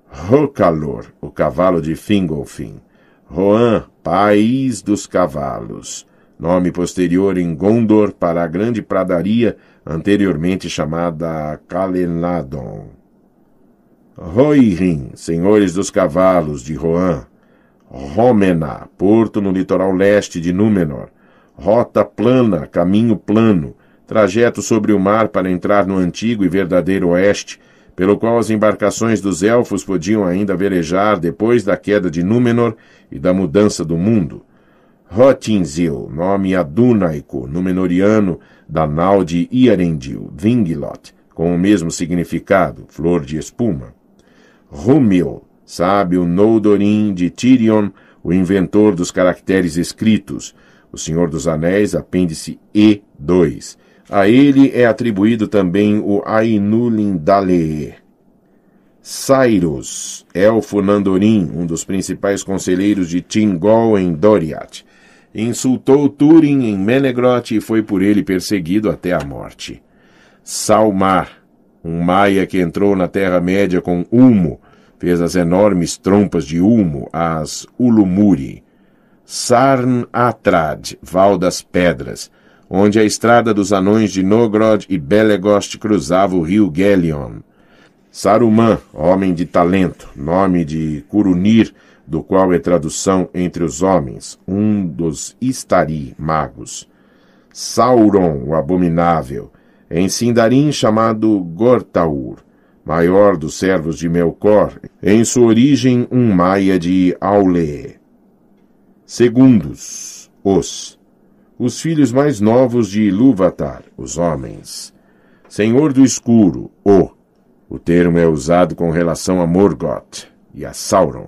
Rocalor, o cavalo de Fingolfin. Rohan, país dos cavalos. Nome posterior em Gondor para a grande pradaria anteriormente chamada Calenadon. Roirin, senhores dos cavalos de Rohan. Rômena, porto no litoral leste de Númenor. Rota plana, caminho plano, trajeto sobre o mar para entrar no antigo e verdadeiro oeste, pelo qual as embarcações dos elfos podiam ainda velejar depois da queda de Númenor e da mudança do mundo Hottinzil, nome adunaico, numenoriano, da nau de Iarendil, Vingilot, com o mesmo significado, flor de espuma. Rumil, sábio Noldorin de Tirion, o inventor dos caracteres escritos, o Senhor dos Anéis, apêndice E2. A ele é atribuído também o Ainulindalee. Cyrus, elfo nandorin, um dos principais conselheiros de Tingol em Doriath, insultou Turing em Menegrote e foi por ele perseguido até a morte. Salmar, um maia que entrou na Terra-média com Ulmo, fez as enormes trompas de Ulmo, as Ulumuri. Sarn Atrad, Val das Pedras, onde a estrada dos anões de Nogrod e Belegost cruzava o rio Gelion. Saruman, homem de talento, nome de Curunir, do qual é tradução entre os homens, um dos Istari magos. Sauron, o abominável, em Sindarin chamado Gortaur, maior dos servos de Melkor, em sua origem um maia de Aule. Segundos, os, os filhos mais novos de Ilúvatar, os homens. Senhor do Escuro, o. O termo é usado com relação a Morgoth e a Sauron.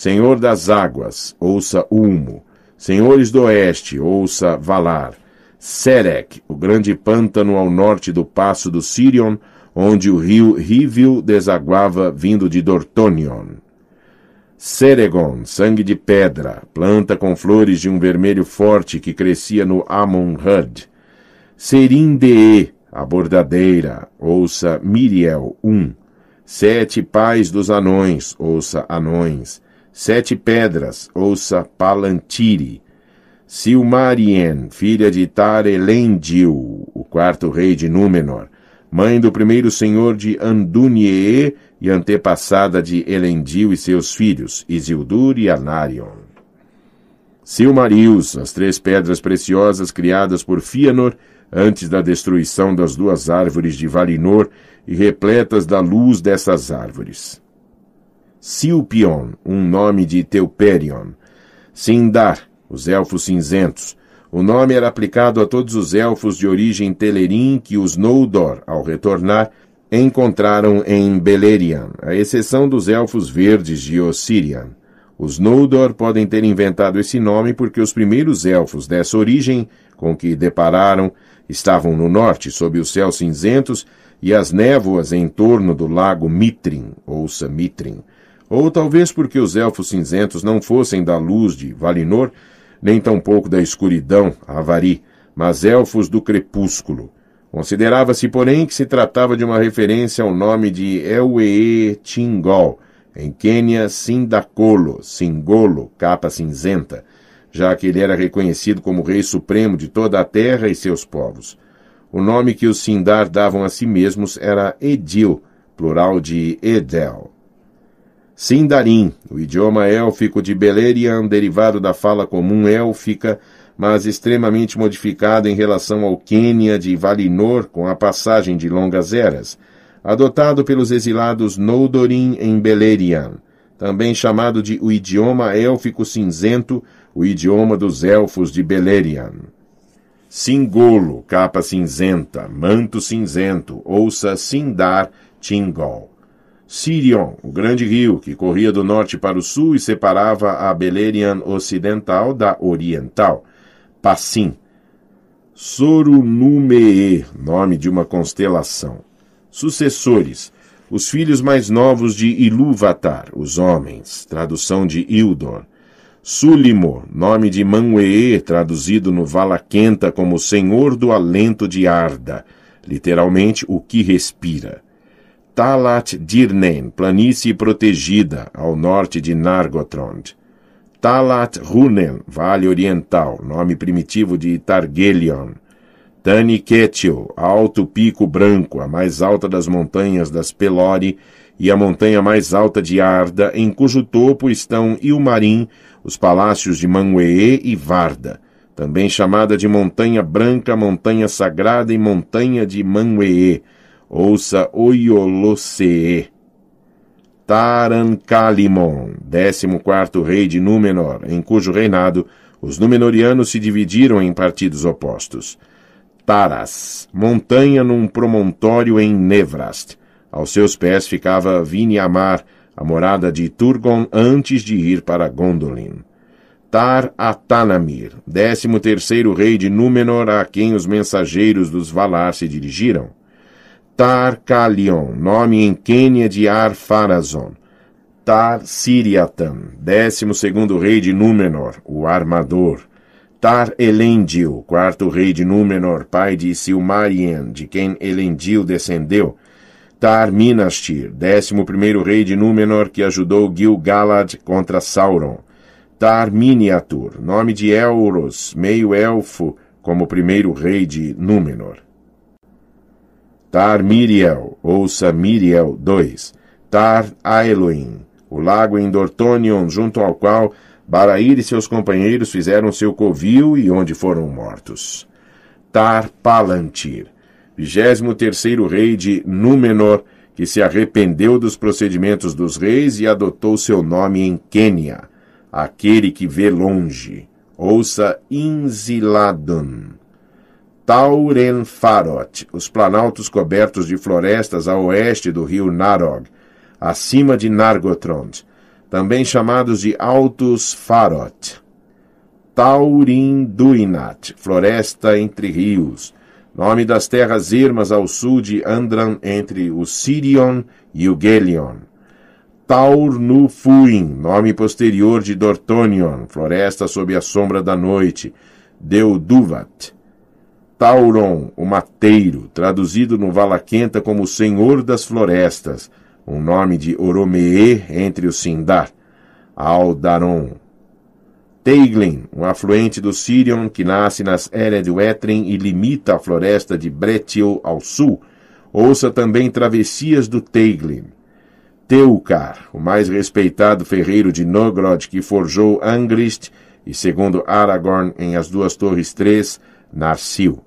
Senhor das águas, ouça Ulmo. Senhores do oeste, ouça Valar. Serec, o grande pântano ao norte do passo do Sirion, onde o rio Rivil desaguava vindo de Dortonion. Seregon, sangue de pedra, planta com flores de um vermelho forte que crescia no Amon-Hud. Serindee, a bordadeira, ouça Miriel Um. Sete pais dos anões, ouça anões. Sete Pedras, ouça Palantiri. Silmarien, filha de Tarelendil, o quarto rei de Númenor, mãe do primeiro senhor de Andunie e antepassada de Elendil e seus filhos, Isildur e Anarion. Silmarils, as três pedras preciosas criadas por Fëanor antes da destruição das duas árvores de Valinor e repletas da luz dessas árvores. Silpion, um nome de Teuperion. Sindar, os elfos cinzentos. O nome era aplicado a todos os elfos de origem Telerim que os Noldor, ao retornar, encontraram em Beleriand, à exceção dos elfos verdes de Ossirian. Os Noldor podem ter inventado esse nome porque os primeiros elfos dessa origem com que depararam estavam no norte, sob os céus cinzentos e as névoas em torno do lago Mitrin, ou Samitrin. Ou talvez porque os elfos cinzentos não fossem da luz de Valinor, nem tampouco da escuridão, Avari, mas elfos do crepúsculo. Considerava-se, porém, que se tratava de uma referência ao nome de Elwee Tingol, em Quênia Sindacolo, Singolo, capa cinzenta, já que ele era reconhecido como rei supremo de toda a terra e seus povos. O nome que os Sindar davam a si mesmos era Edil, plural de Edel. Sindarin, o idioma élfico de Beleriand, é derivado da fala comum élfica, mas extremamente modificado em relação ao Quênia de Valinor com a passagem de longas eras, adotado pelos exilados Noldorin em Beleriand, também chamado de o idioma élfico cinzento, o idioma dos elfos de Beleriand. Singolo, capa cinzenta, manto cinzento, ouça Sindar, Tingol. Sirion, o grande rio que corria do norte para o sul e separava a Beleriand ocidental da oriental. Passim. Sorunumee, nome de uma constelação. Sucessores. Os filhos mais novos de Ilúvatar, os homens, tradução de Ildor. Súlimo, nome de Manwee, traduzido no Valaquenta como Senhor do Alento de Arda, literalmente o que respira. Talat Dirnen, planície protegida, ao norte de Nargothrond. Talat Runen, Vale Oriental, nome primitivo de Targelion. Tani Ketio, alto pico branco, a mais alta das montanhas das Pelori e a montanha mais alta de Arda, em cujo topo estão Ilmarim, os palácios de Manwee e Varda, também chamada de Montanha Branca, Montanha Sagrada e Montanha de Manwee, ouça Oiolocee. Tarancalimon, 14 rei de Númenor, em cujo reinado os Númenorianos se dividiram em partidos opostos. Taras, montanha num promontório em Nevrast. Aos seus pés ficava Viniamar, a morada de Turgon antes de ir para Gondolin. Tar Atanamir, décimo terceiro rei de Númenor a quem os mensageiros dos Valar se dirigiram. Tar Kalion, nome em Quênia de Arfarazon. Tar-Siriatan, décimo segundo rei de Númenor, o armador. Tar-Elendil, quarto rei de Númenor, pai de Silmarien, de quem Elendil descendeu. Tar-Minastir, décimo primeiro rei de Númenor, que ajudou Gil-galad contra Sauron. Tar-Miniatur, nome de Elros, meio-elfo, como primeiro rei de Númenor. Tar Miriel, ouça Miriel 2. Tar Aeluin, o lago em Dortonion, junto ao qual Barair e seus companheiros fizeram seu covil e onde foram mortos. Tar Palantir, vigésimo terceiro rei de Númenor, que se arrependeu dos procedimentos dos reis e adotou seu nome em Quênia, aquele que vê longe. Ouça Inziladon. Taurenfarot, os planaltos cobertos de florestas a oeste do rio Narog, acima de Nargothrond, também chamados de Altos Farot. Taurinduinat, floresta entre rios, nome das terras irmas ao sul de Andran entre o Sirion e o Gelion. Taurnufuin, nome posterior de Dortonion, floresta sob a sombra da noite, Deuduvat. Tauron, o mateiro, traduzido no Valaquenta como Senhor das Florestas, um nome de Oromee entre os Sindar, Aldaron. Teiglin, um afluente do Sirion que nasce nas Ered e limita a floresta de Bretil ao sul, ouça também Travessias do Teiglin. Teucar, o mais respeitado ferreiro de Nogrod que forjou Angrist e, segundo Aragorn, em As Duas Torres três, Narsil.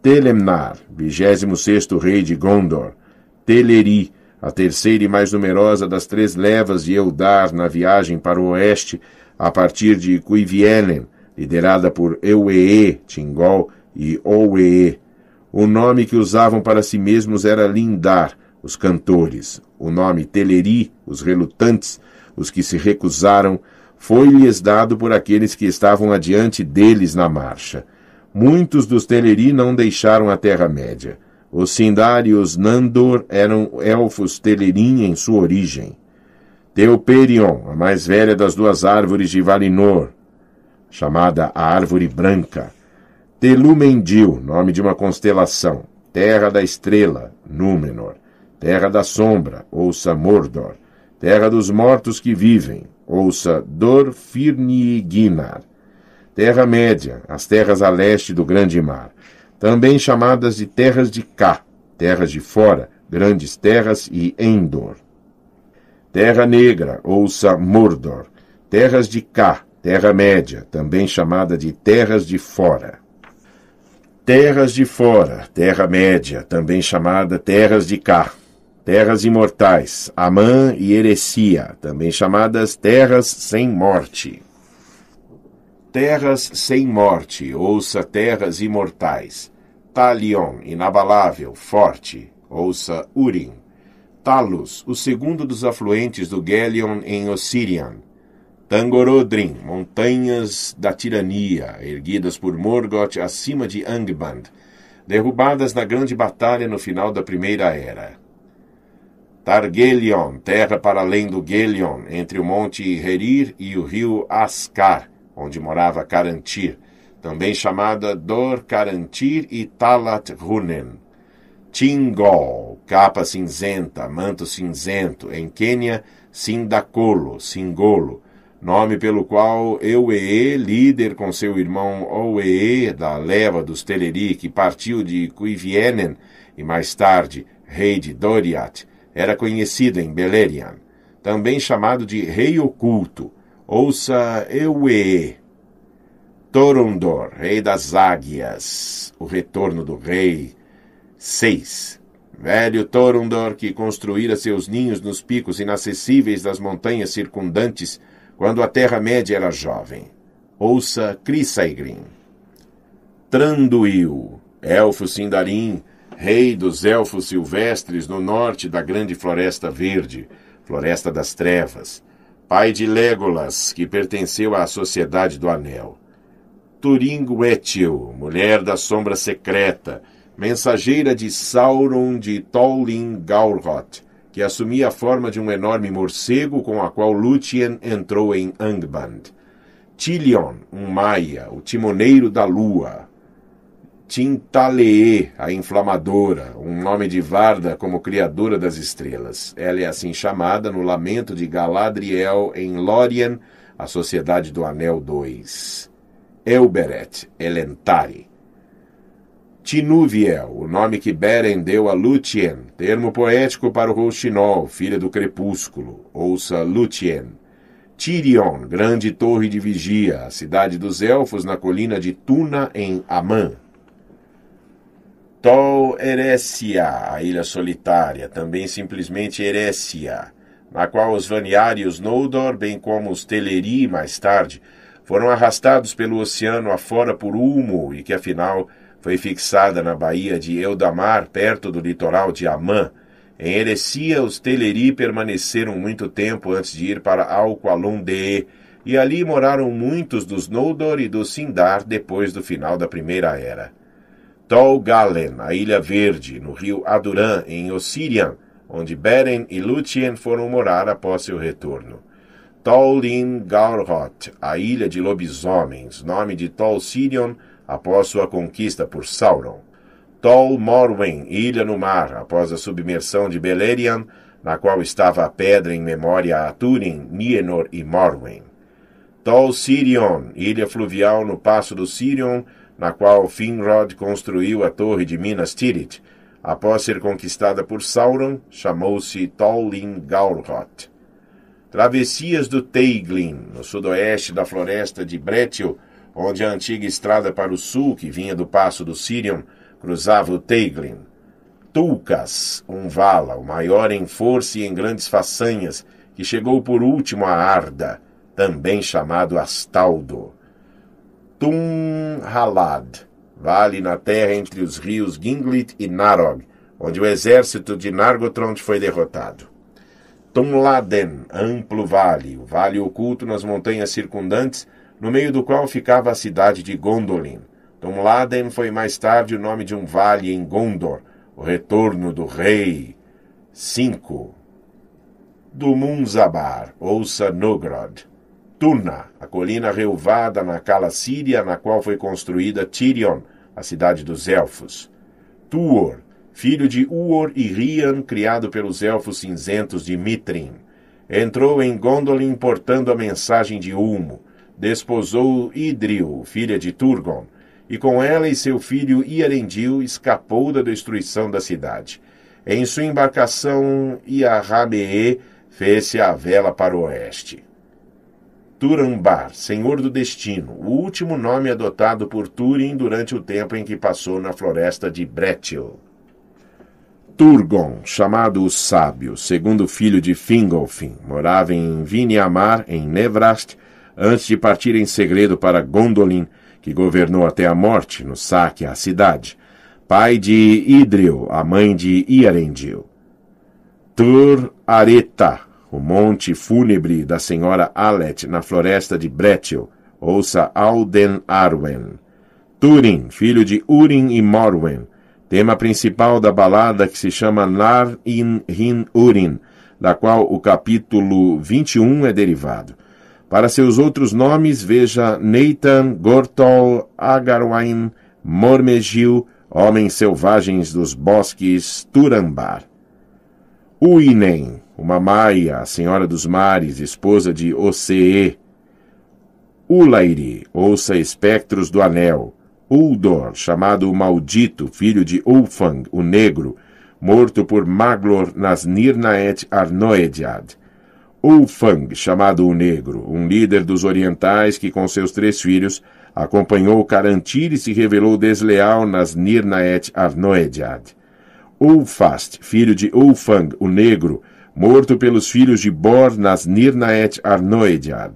Telemnar, 26 rei de Gondor, Teleri, a terceira e mais numerosa das três levas de Eldar na viagem para o oeste, a partir de Cuivienen, liderada por Euee, Tingol e Ouee. O nome que usavam para si mesmos era Lindar, os cantores. O nome Teleri, os relutantes, os que se recusaram, foi-lhes dado por aqueles que estavam adiante deles na marcha. Muitos dos Teleri não deixaram a Terra-média. Os Sindar e os Nandor eram elfos Telerim em sua origem. Teuperion, a mais velha das duas árvores de Valinor, chamada a Árvore Branca. Telumendil, nome de uma constelação. Terra da Estrela, Númenor. Terra da Sombra, ouça Mordor. Terra dos Mortos que Vivem, ouça Dor Terra-média, as terras a leste do Grande Mar, também chamadas de terras de cá, terras de fora, grandes terras e Endor. Terra Negra, ouça Mordor, terras de cá, Terra-média, também chamada de terras de fora. Terras de fora, Terra-média, também chamada terras de cá. Terras imortais, Amã e Heresia, também chamadas terras sem morte. Terras sem morte, ouça terras imortais. Talion, inabalável, forte, ouça Urim. Talus, o segundo dos afluentes do Gelion em Ossirian. Tangorodrim, montanhas da tirania, erguidas por Morgoth acima de Angband, derrubadas na grande batalha no final da Primeira Era. Targelion, terra para além do Gelion, entre o monte Herir e o rio Ascar, onde morava Carantir, também chamada Dor Carantir e Talat Runen. Tingol, capa cinzenta, manto cinzento, em Quênia, Sindacolo, Singolo, nome pelo qual Euee, líder com seu irmão Ouee, da leva dos Teleri, que partiu de Quivienen e mais tarde rei de Doriath, era conhecido em Beleriand, também chamado de Rei Oculto, Ouça Eue, Torundor, rei das águias, o retorno do rei. 6. Velho Torundor, que construíra seus ninhos nos picos inacessíveis das montanhas circundantes, quando a Terra-média era jovem. Ouça Crisaigrim. Tranduil, elfo Sindarim, rei dos elfos silvestres no norte da Grande Floresta Verde, Floresta das Trevas, pai de Legolas, que pertenceu à Sociedade do Anel. Turinguetil, mulher da sombra secreta, mensageira de Sauron de Tolin Gaurhot, que assumia a forma de um enorme morcego com a qual Lúthien entrou em Angband. Tilion, um maia, o timoneiro da lua, Tintaleê, a inflamadora, um nome de Varda como criadora das estrelas. Ela é assim chamada no Lamento de Galadriel em Lórien, a Sociedade do Anel II. Elberet, Elentari. Tinuviel, o nome que Beren deu a Lúthien, termo poético para o Rouxinol, filha do crepúsculo. Ouça Lúthien. Tirion, grande torre de vigia, a cidade dos elfos na colina de Tuna, em Amã. Sol Herécia, a ilha solitária, também simplesmente Herécia, na qual os Vaniários Noldor, bem como os Teleri mais tarde, foram arrastados pelo oceano afora por Ulmo e que afinal foi fixada na baía de Eldamar, perto do litoral de Amã. Em Erecia, os Teleri permaneceram muito tempo antes de ir para Alqualondë e ali moraram muitos dos Noldor e dos Sindar depois do final da Primeira Era. Tall Galen, a Ilha Verde, no rio Aduran, em Ossirian, onde Beren e Lúthien foram morar após seu retorno. Tolin Galrot, a Ilha de Lobisomens, nome de Tol Sirion após sua conquista por Sauron. Tol Morwen, Ilha no Mar, após a submersão de Beleriand, na qual estava a pedra em memória a Túrin, Nienor e Morwen. Tol Sirion, Ilha Fluvial no Passo do Sirion, na qual Finrod construiu a torre de Minas Tirith. Após ser conquistada por Sauron, chamou-se Tolin Gaurhot. Travessias do Teiglin, no sudoeste da floresta de Bretil, onde a antiga estrada para o sul, que vinha do passo do Sirion, cruzava o Teiglin. Tulkas, um vala, o maior em força e em grandes façanhas, que chegou por último a Arda, também chamado Astaldo. Tum Halad, vale na terra entre os rios Ginglit e Narog, onde o exército de Nargothrond foi derrotado. Tumladen, amplo vale, o vale oculto nas montanhas circundantes, no meio do qual ficava a cidade de Gondolin. Tumladen foi mais tarde o nome de um vale em Gondor, o retorno do rei. 5. Dumunzabar, ou Sanogrod, Turna, a colina relvada na cala síria na qual foi construída Tirion, a cidade dos elfos. Tuor, filho de Uor e Rian, criado pelos elfos cinzentos de Mitrin. Entrou em Gondolin portando a mensagem de Ulmo. Desposou Idril, filha de Turgon, e com ela e seu filho Iarendil escapou da destruição da cidade. Em sua embarcação, Iarrabee fez-se a vela para o oeste. Turambar, Senhor do Destino, o último nome adotado por Turin durante o tempo em que passou na floresta de Brethil. Turgon, chamado o Sábio, segundo filho de Fingolfin, morava em Viniamar, em Nevrast, antes de partir em segredo para Gondolin, que governou até a morte no saque à cidade, pai de Idril, a mãe de Iarendil. Tur Areta, o monte fúnebre da senhora Alet na floresta de Bretil, ouça Alden Arwen. Turin, filho de Urim e Morwen, tema principal da balada que se chama Nar in Hin Urin, da qual o capítulo 21 é derivado. Para seus outros nomes, veja Nathan, Gortol, Agarwain, Mormegil, Homens Selvagens dos Bosques, Turambar. Uinem, uma Maia, a senhora dos mares, esposa de Oceê. Ulairi, ouça espectros do anel. Uldor, chamado o Maldito, filho de Ulfang, o Negro, morto por Maglor nas Nirnaet Arnoediad. Ulfang, chamado o Negro, um líder dos orientais que com seus três filhos acompanhou Carantir e se revelou desleal nas Nirnaet Arnoediad. Ulfast, filho de Ulfang, o Negro, morto pelos filhos de Bor nas Nirnaet Arnoediad.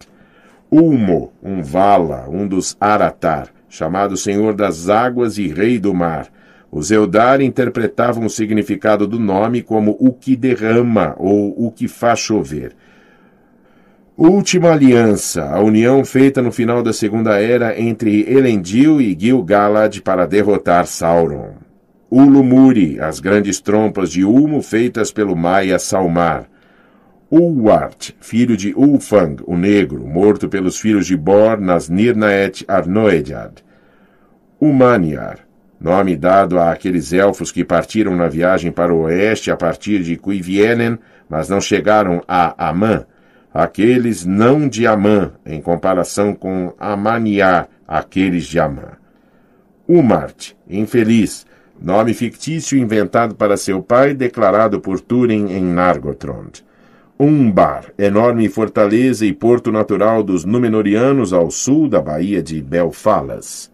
Ulmo, um Vala, um dos Aratar, chamado Senhor das Águas e Rei do Mar. Os Eldar interpretavam o significado do nome como o que derrama ou o que faz chover. Última aliança, a união feita no final da Segunda Era entre Elendil e Gil-galad para derrotar Sauron. Ulumuri, as grandes trompas de Ulmo feitas pelo Maia Salmar. Ulwart, filho de Ulfang, o negro, morto pelos filhos de Bor nas Nirnaet Arnoedjad. Umaniar, nome dado a aqueles elfos que partiram na viagem para o oeste a partir de Quivienen, mas não chegaram a Amã, aqueles não de Amã, em comparação com Amaniar aqueles de Amã. Umart, infeliz, nome fictício inventado para seu pai, declarado por Turing em Nargothrond. Umbar, enorme fortaleza e porto natural dos Númenóreanos ao sul da baía de Belfalas.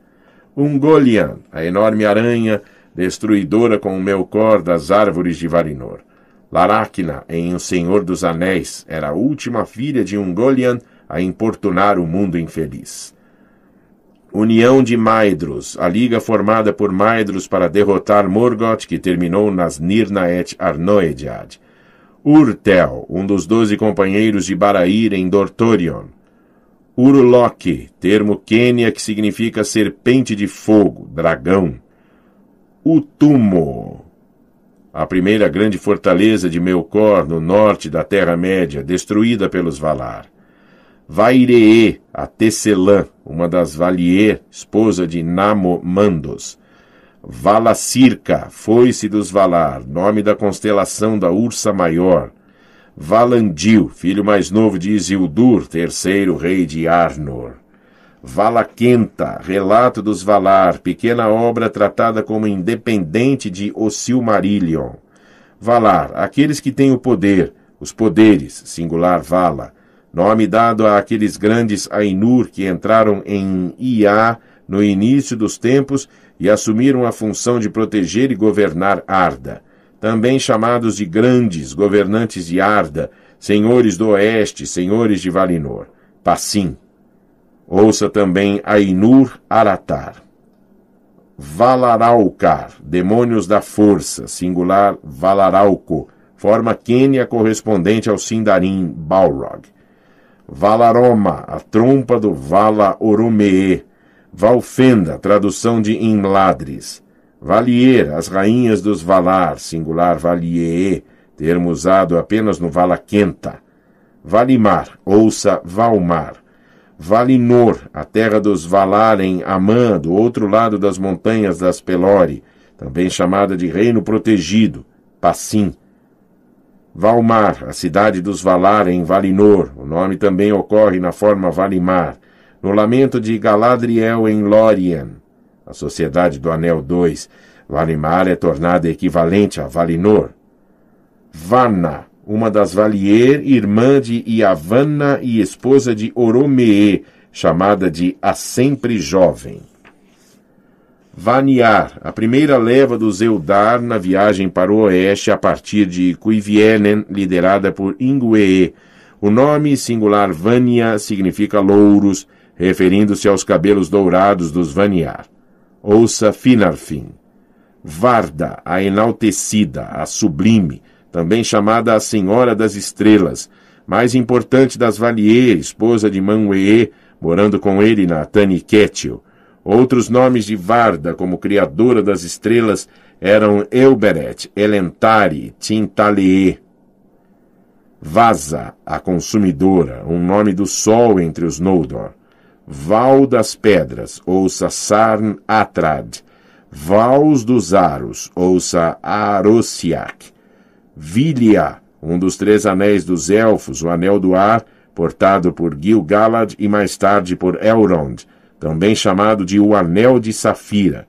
Ungolian, a enorme aranha, destruidora com o melcor das árvores de Valinor. Laracna, em O Senhor dos Anéis, era a última filha de Ungolian a importunar o mundo infeliz. União de Maedros, a liga formada por Maedros para derrotar Morgoth, que terminou nas Nirnaet Arnoediad. Urtel, um dos doze companheiros de Barair em Dortorion. Urulok, termo Quênia que significa serpente de fogo, dragão. Utumo, a primeira grande fortaleza de Melkor no norte da Terra-média, destruída pelos Valar. Vairee, a Tecelã, uma das Valier, esposa de Namomandos. Valacirca, foi-se dos Valar, nome da constelação da Ursa Maior. Valandil, filho mais novo de Isildur, terceiro rei de Arnor. Valaquenta, relato dos Valar, pequena obra tratada como independente de O Silmarillion. Valar, aqueles que têm o poder, os poderes, singular Vala Nome dado àqueles grandes Ainur que entraram em Iá no início dos tempos e assumiram a função de proteger e governar Arda. Também chamados de grandes, governantes de Arda, senhores do oeste, senhores de Valinor. Passim. Ouça também Ainur Aratar. Valaralcar, demônios da força, singular Valaralco, forma quênia correspondente ao Sindarin Balrog. Valaroma, a trompa do Vala Oromee, Valfenda, tradução de Imladris, Valier, as rainhas dos Valar, singular Valiee, termo usado apenas no Vala Quenta, Valimar, ouça Valmar, Valinor, a terra dos Valar em Amã, do outro lado das montanhas das Pelore, também chamada de Reino Protegido, Passim, Valmar, a cidade dos Valar em Valinor, o nome também ocorre na forma Valimar. No Lamento de Galadriel em Lórien, a Sociedade do Anel 2, Valimar é tornada equivalente a Valinor. Vanna, uma das Valier, irmã de Iavanna e esposa de Oromee, chamada de A Sempre Jovem. Vaniar, a primeira leva dos Eudar na viagem para o oeste a partir de Kuivienen, liderada por Ingwee. O nome singular Vania significa louros, referindo-se aos cabelos dourados dos Vaniar. Ouça Finarfin. Varda, a enaltecida, a sublime, também chamada a Senhora das Estrelas, mais importante das Valier, esposa de Manwee, morando com ele na Taniquetil Outros nomes de Varda como criadora das estrelas eram Elberet, Elentari, Tintaleê. Vaza, a consumidora, um nome do sol entre os Noldor. Val das Pedras, ouça Sarn Atrad. Vals dos Aros, ouça Arosiak. Vilia, um dos três anéis dos elfos, o Anel do Ar, portado por Gil-galad e mais tarde por Elrond, também chamado de o Anel de Safira.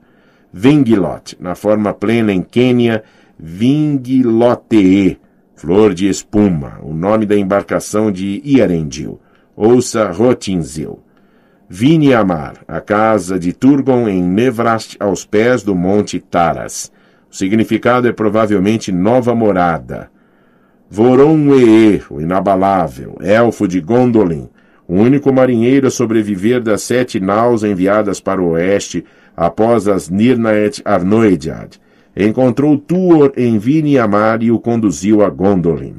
Vingilot, na forma plena em Quênia, Vingilotee, flor de espuma, o nome da embarcação de Iarendil, ouça Rotinzil. Viniamar, a casa de Turgon em Nevrast, aos pés do Monte Taras. O significado é provavelmente nova morada. Voronwee, o inabalável, elfo de Gondolin, o único marinheiro a sobreviver das sete naus enviadas para o oeste após as Nirnaet Arnoediad encontrou Tuor em Viniamar e o conduziu a Gondolin.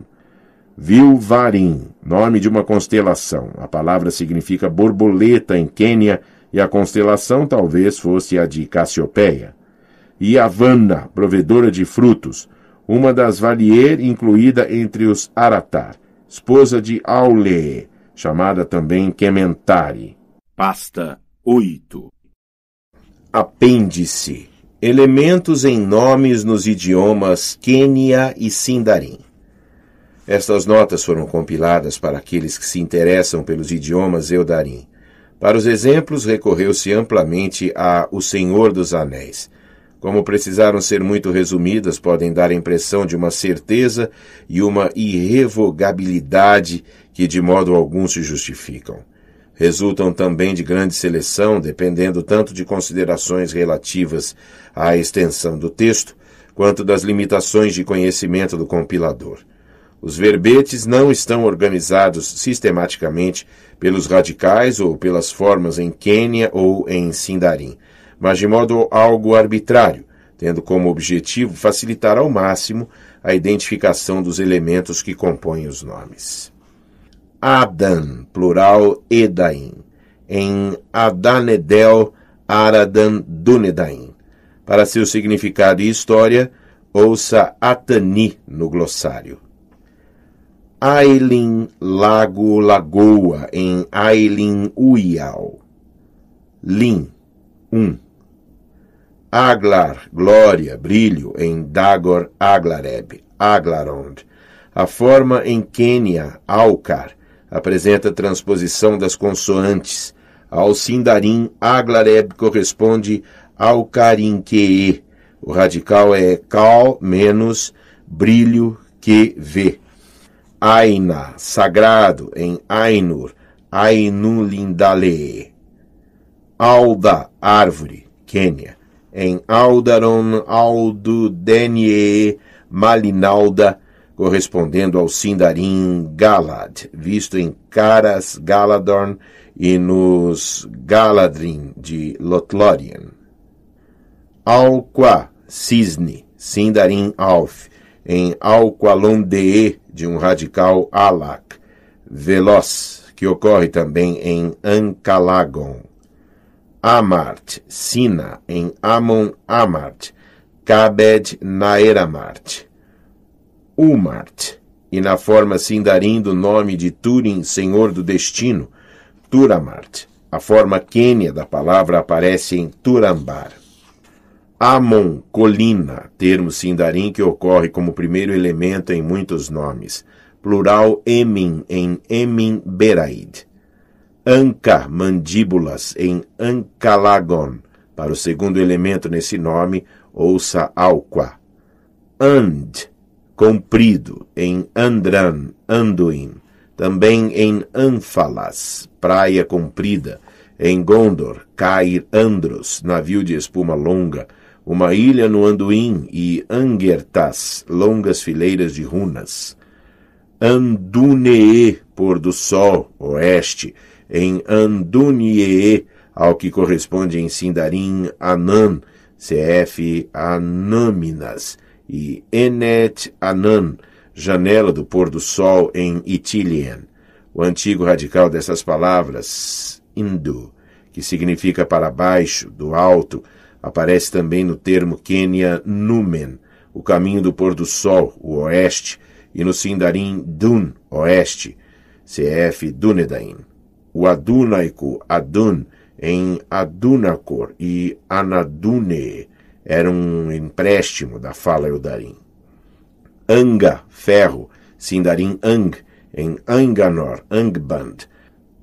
Viu Varim, nome de uma constelação. A palavra significa borboleta em Quênia e a constelação talvez fosse a de Cassiopeia. E Havana, provedora de frutos, uma das Valier incluída entre os Aratar, esposa de Aulee, chamada também Quementari. Pasta 8 Apêndice Elementos em nomes nos idiomas Quênia e Sindarim. Estas notas foram compiladas para aqueles que se interessam pelos idiomas Eudarim. Para os exemplos, recorreu-se amplamente a O Senhor dos Anéis. Como precisaram ser muito resumidas, podem dar a impressão de uma certeza e uma irrevogabilidade que de modo algum se justificam. Resultam também de grande seleção, dependendo tanto de considerações relativas à extensão do texto, quanto das limitações de conhecimento do compilador. Os verbetes não estão organizados sistematicamente pelos radicais ou pelas formas em Quênia ou em Sindarim, mas de modo algo arbitrário, tendo como objetivo facilitar ao máximo a identificação dos elementos que compõem os nomes. Adan, plural Edaim, em Adanedel Aradan Dunedain. Para seu significado e história, ouça Atani no glossário. Ailin Lago Lagoa, em Ailin Uial. Lin, Um. Aglar, glória, brilho, em Dagor Aglareb, Aglarond. A forma em Quênia, Alcar, apresenta transposição das consoantes. Ao sindarim, aglareb corresponde ao carinquee. O radical é cal menos brilho que vê. Aina, sagrado, em Ainur, Ainulindale. Alda, árvore, Quênia. Em Aldaron, Aldudenie, Malinalda, correspondendo ao Sindarin Galad, visto em Caras Galadorn e nos Galadrin de Lothlórien. Alqua, cisne, Sindarin Alf, em Alqualondee, de um radical Alak, veloz, que ocorre também em Ancalagon. Amart, Sina, em Amon Amart, Cabed Naeramart. Umart, e na forma sindarim do nome de Turin, senhor do destino, Turamart. A forma quênia da palavra aparece em Turambar. Amon, colina, termo sindarim que ocorre como primeiro elemento em muitos nomes. Plural Emin em Emin Beraid. Anca, mandíbulas em Ancalagon. Para o segundo elemento nesse nome, ouça Alqua. And, comprido em Andran, Anduin, também em Anfalas, praia comprida, em Gondor, Cair Andros, navio de espuma longa, uma ilha no Anduin e Angertas, longas fileiras de runas. Andunee, pôr do sol, oeste, em Anduniee, ao que corresponde em Sindarim, Anan, CF Anâminas, e Enet Anan, Janela do Pôr do Sol em Itilien. O antigo radical dessas palavras, Indo, que significa para baixo, do alto, aparece também no termo Quênia Numen, o caminho do pôr do sol, o oeste, e no Sindarim Dun, oeste, cf. Dunedain. O adunaico Adun em Adunacor e Anadune era um empréstimo da fala Eudarim. Anga, ferro, Sindarim Ang, em Anganor, Angband,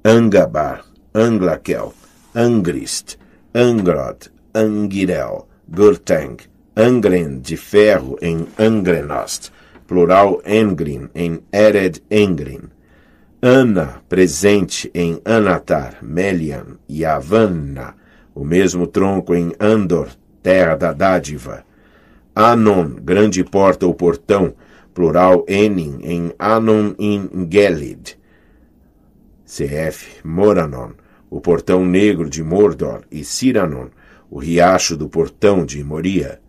Angabar, Anglakel, Angrist, Angrod, Angirel, Gurtang, Angren, de ferro, em angrenost, plural Engrin, em Ered Engrin. Ana, presente em Anatar, Melian e Avanna, o mesmo tronco em Andor, terra da dádiva. Anon, grande porta ou portão, plural enin, em Anon in Gelid. CF Moranon, o portão negro de Mordor e siranon o riacho do portão de Moria.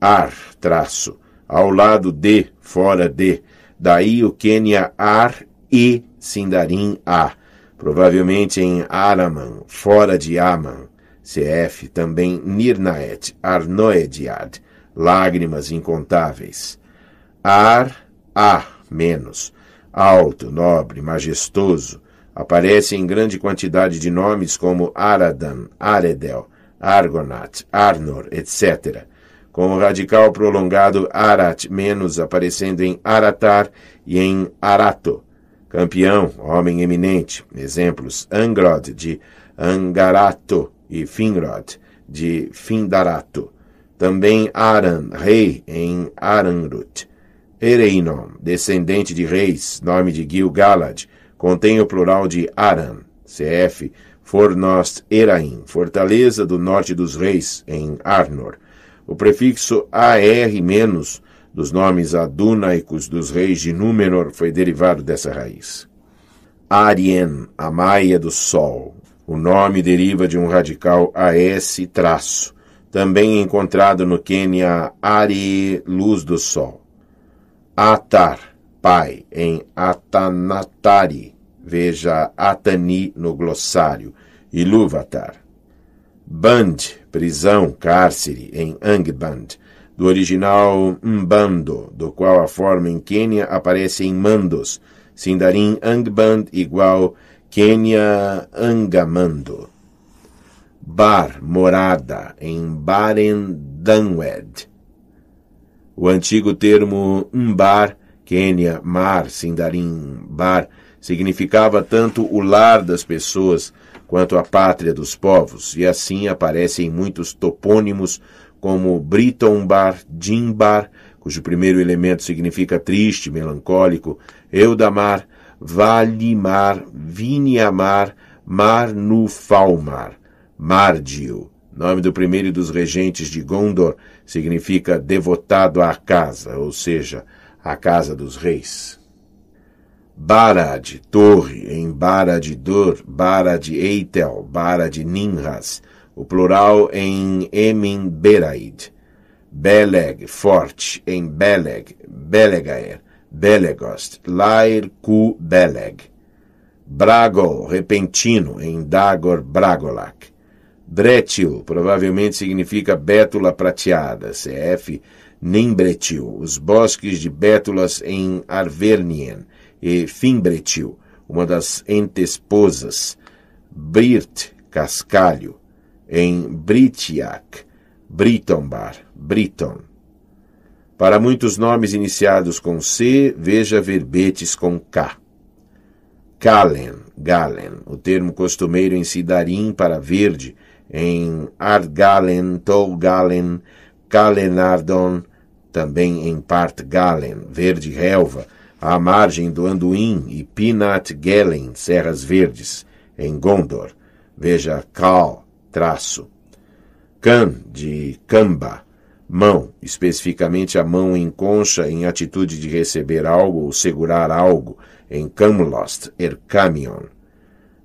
Ar, traço, ao lado de, fora de, daí o Quênia Ar e Sindarim A, provavelmente em Araman, fora de Aman. CF também Nirnaet, Arnoediad, lágrimas incontáveis. Ar, A, menos, alto, nobre, majestoso, aparece em grande quantidade de nomes como Aradan, Aredel, Argonat, Arnor, etc., com o radical prolongado Arat menos aparecendo em Aratar e em Arato. Campeão, homem eminente. Exemplos: Angrod de Angarato, e Finrod, de Findarato. Também Aran, rei em Aranrut. Ereinon, descendente de reis, nome de Gil-galad, contém o plural de Aran. Cf. Fornost Eraim, fortaleza do norte dos reis, em Arnor. O prefixo AR- dos nomes adunaicos dos reis de Númenor foi derivado dessa raiz. Arien, a maia do sol, o nome deriva de um radical AS traço, também encontrado no Quênia ari luz do sol. Atar, pai, em Atanatari, veja Atani no glossário, e Luvatar. Band, prisão, cárcere, em Angband, do original Mbando, do qual a forma em Quênia aparece em Mandos, Sindarim Angband igual Quênia Angamando. Bar, morada, em Barendanwed. O antigo termo Mbar, Quênia, mar, Sindarim, bar, significava tanto o lar das pessoas quanto a pátria dos povos, e assim aparecem muitos topônimos como Britombar, Dimbar, cujo primeiro elemento significa triste, melancólico, Eudamar, Valimar, Viniamar, Marnufalmar, Mardil. Nome do primeiro dos regentes de Gondor significa devotado à casa, ou seja, à casa dos reis. Barad, torre, em Barad Dor, Barad Eitel, Barad Ninras, o plural em Emin Beraid. Beleg, forte, em Beleg, Belegaer, Belegost, Lair Ku Beleg. Bragol, repentino, em Dagor Bragolac, Bretil, provavelmente significa bétula prateada, cf. Nimbretil, os bosques de bétulas em Arvernien, e Fimbretil, uma das entesposas, birt cascalho, em Britiak, Britombar, Briton. Para muitos nomes iniciados com C, veja verbetes com K. Kalen, Galen, o termo costumeiro em Sidarim para verde, em Argalen, Tolgalen, Kalenardon, também em Partgalen, verde relva, à margem do Anduin e Pinat Gelen, Serras Verdes, em Gondor. Veja Cal, traço. Can, de Camba, mão, especificamente a mão em concha em atitude de receber algo ou segurar algo, em camlost, ercamion.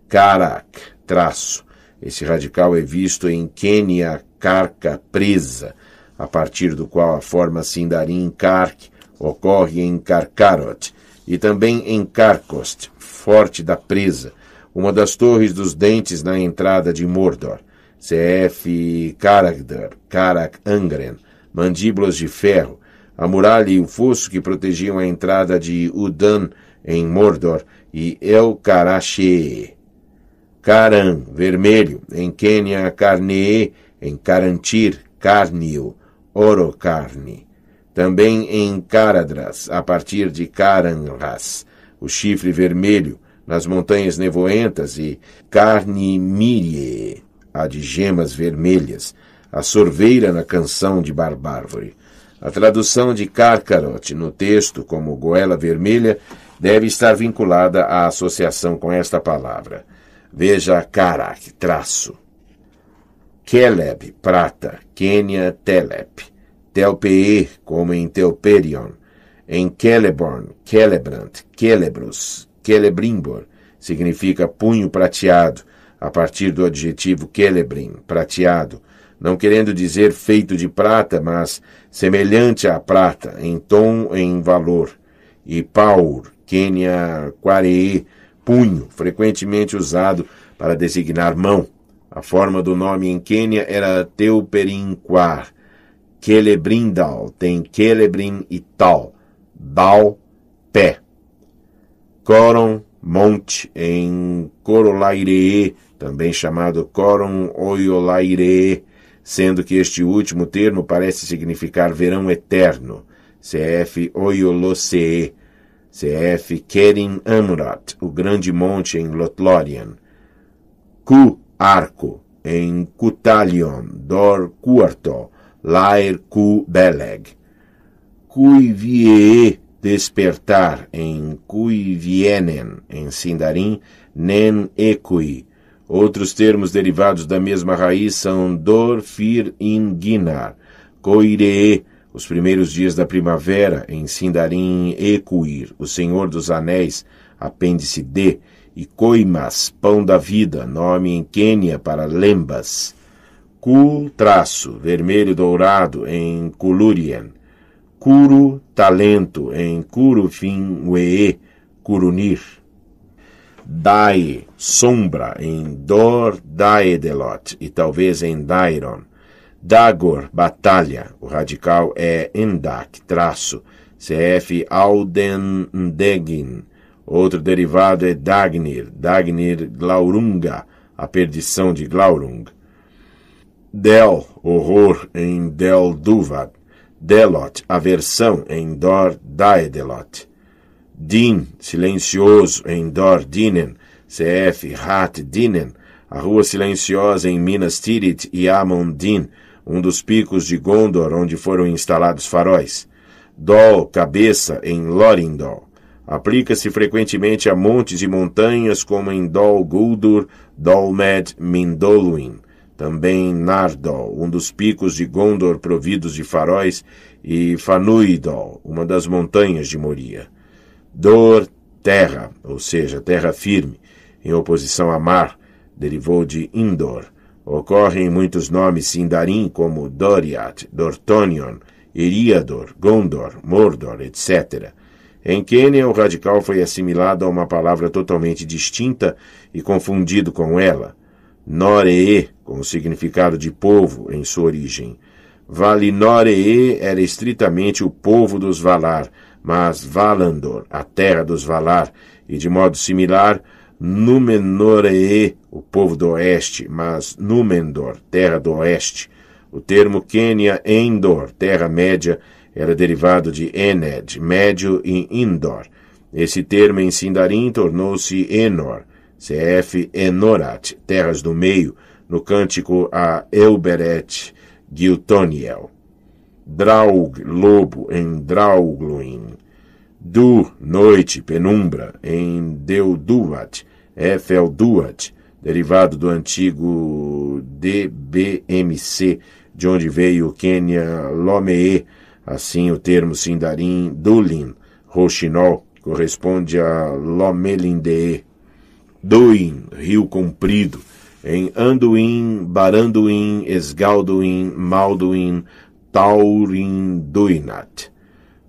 Karak, traço. Esse radical é visto em kenia, carca, presa, a partir do qual a forma sindarim kark ocorre em Karkarot e também em Karkost, forte da presa, uma das torres dos dentes na entrada de Mordor. CF Karagdar, Karak Angren, mandíbulas de ferro, a muralha e o fosso que protegiam a entrada de Udan em Mordor e El Karashe. Karan, vermelho, em Quênia, Carneê, em Carantir, Cárnio, Orocarne. Também em Caradras, a partir de Caranras, o chifre vermelho, nas montanhas nevoentas e Carnimirie, a de gemas vermelhas, a sorveira na canção de Barbárvore. A tradução de Carcarot no texto como goela vermelha deve estar vinculada à associação com esta palavra. Veja Karak, traço. Keleb, prata. Quênia, Telep. Telpee, como em Telperion. Em Celeborn, Celebrant, Celebrus, Celebrimbor, significa punho prateado, a partir do adjetivo Celebrim, prateado, não querendo dizer feito de prata, mas semelhante à prata, em tom em valor, e paur, Quênia quarei punho, frequentemente usado para designar mão. A forma do nome em Quênia era Teuperinquar. Celebrindal tem Celebrin e Tal. Dal, pé. Coron, monte, em Corolairee, também chamado Coron Oiolairee, sendo que este último termo parece significar verão eterno. CF Oyolosee, CF Kerin Amurat, o grande monte em Lotlorian. Ku Arco, em Kutalion, Dor Cuarto, Lair Ku Beleg. Kuivie despertar, em Kuivienen, em Sindarim, Nen Ekui, Outros termos derivados da mesma raiz são dor, fir, inguinar, coiree, os primeiros dias da primavera, em Sindarim Ecuir, o Senhor dos Anéis, apêndice D, e Coimas, Pão da Vida, nome em Quênia para Lembas. Cu, traço, vermelho dourado, em Kulurien. Curu, talento, em Curufin Wee, Curunir dai sombra, em Dor Daedelot, e talvez em Dairon. Dagor, batalha, o radical é Endak, traço, CF Alden Degin. Outro derivado é Dagnir, Dagnir Glaurunga, a perdição de Glaurung. Del, horror, em Del Duvad. Delot, aversão, em Dor Daedelot. Din, silencioso em Dor Dinen, CF Hat Dinen, a rua silenciosa em Minas Tirith e Amon Din, um dos picos de Gondor onde foram instalados faróis. Dol, cabeça, em Lorindol. Aplica-se frequentemente a montes e montanhas como em Dol Guldur, Dolmed, Mindoluin. Também Nardol, um dos picos de Gondor providos de faróis, e Fanuidol, uma das montanhas de Moria. Dor, terra, ou seja, terra firme, em oposição a mar, derivou de Indor. Ocorre em muitos nomes sindarim, como Doriath, Dortonion, Eriador, Gondor, Mordor, etc. Em Quênia, o radical foi assimilado a uma palavra totalmente distinta e confundido com ela. Noree, com o significado de povo em sua origem. Vale Noree era estritamente o povo dos Valar, mas Valandor, a terra dos Valar, e de modo similar, Númenoree, o povo do oeste, mas Númendor, terra do oeste. O termo Quênia Endor, terra média, era derivado de Ened, médio e Indor. Esse termo em Sindarim tornou-se Enor, cf. Enorat, terras do meio, no cântico a Elberet Giltoniel draug, lobo, em draugluin. Du, noite, penumbra, em deuduat, efelduat, derivado do antigo DBMC, de onde veio o Quênia Lomee, assim o termo sindarim dulin, roxinol, corresponde a Lomelindee. Doin, rio comprido, em Anduin, Baranduin, Esgalduin, Malduin, Taurinduinat.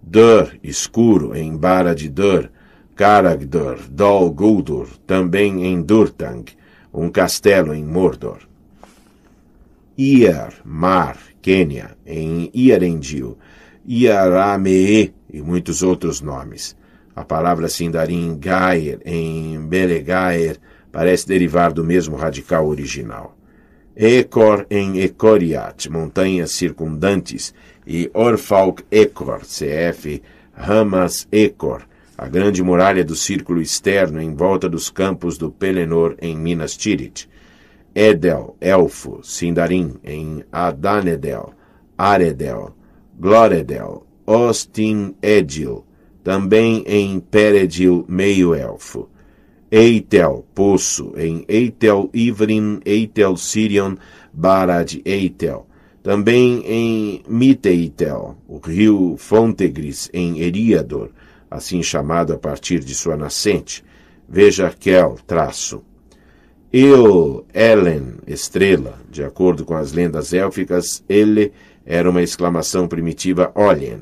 Dur, escuro, em Bara de Dur, Karagdur, Dol Guldur, também em Durtang, um castelo em Mordor. Iar, Mar, Quênia, em Iarendil, Iaramee e muitos outros nomes. A palavra Sindarin Gaer em Belegaer parece derivar do mesmo radical original. Ecor em Ecoriat, montanhas circundantes, e Orfalk Ecor, CF Ramas Ecor, a grande muralha do círculo externo em volta dos campos do Pelenor em Minas Tirith, Edel, Elfo, Sindarim em Adanedel, Aredel, Gloredel, Ostin Edil, também em Peredil, meio-elfo, Eitel, poço, em Eitel Ivrim, Eitel Sirion, Barad Eitel. Também em Miteitel, o rio Fontegris, em Eriador, assim chamado a partir de sua nascente. Veja Kel, traço. Eu, Elen, estrela, de acordo com as lendas élficas, ele era uma exclamação primitiva Olien,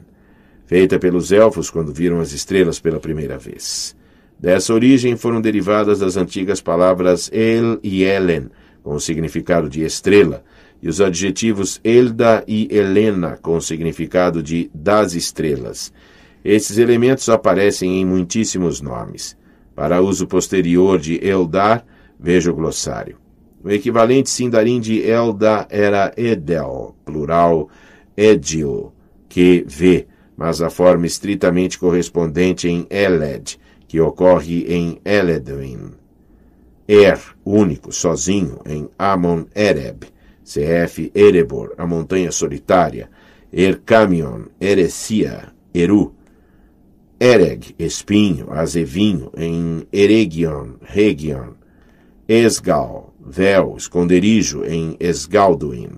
feita pelos elfos quando viram as estrelas pela primeira vez. Dessa origem foram derivadas as antigas palavras El e Helen, com o significado de estrela, e os adjetivos Elda e Helena, com o significado de das estrelas. Esses elementos aparecem em muitíssimos nomes. Para uso posterior de Eldar, veja o glossário. O equivalente sindarim de Elda era Edel, plural Edio, que vê, mas a forma estritamente correspondente em Eled, que ocorre em Eleduin, Er, único, sozinho, em Amon Ereb, cf. Erebor, a montanha solitária, Ercamion, Erecia, Eru, Ereg, espinho, azevinho, em Eregion, Region, Esgal, véu, esconderijo, em Esgalduin.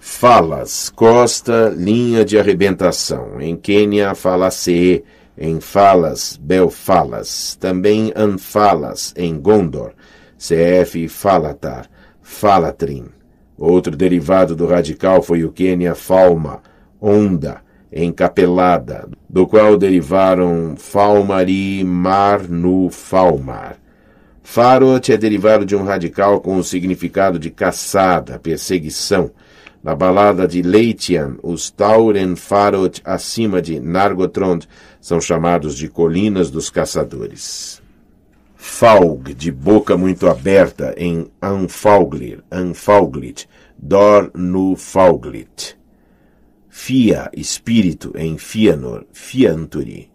Falas, costa, linha de arrebentação, em Quênia, falacee, em Falas, Belfalas, também Anfalas, em Gondor, CF Falatar, Falatrin. Outro derivado do radical foi o Quênia Falma, Onda, encapelada, do qual derivaram Falmari, Marnu, Falmar. Farot é derivado de um radical com o significado de caçada, perseguição. Na balada de Leitian, os Tauren Farot acima de Nargotrond são chamados de colinas dos caçadores. Faug, de boca muito aberta, em Anfauglir, Anfauglit, Dor no Fauglit. Fia, espírito, em Fianor, Fianturi.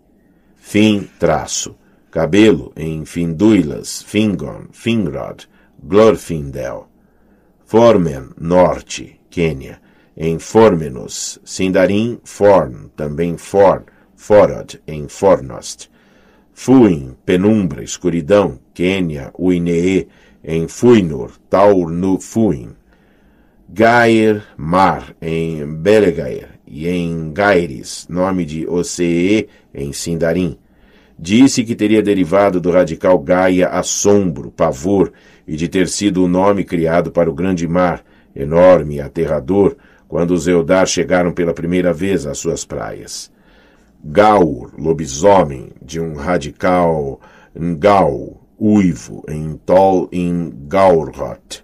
Fim, traço. Cabelo, em Finduilas, Fingon, Fingrod, Glorfindel. Formen, norte, Quênia. Em Formenus, Sindarin, Forn, também Forn, Forad, em Fornost, Fuin, penumbra, escuridão, Quênia, Uinee, em Fuinur, Taur no Fuin, Gair, mar, em Belegair, e em Gairis, nome de oceê em Sindarim. Disse que teria derivado do radical Gaia assombro, pavor, e de ter sido o nome criado para o grande mar, enorme e aterrador, quando os Eldar chegaram pela primeira vez às suas praias. Gaur, lobisomem, de um radical Ngau, uivo, em Tol in Gaurhot.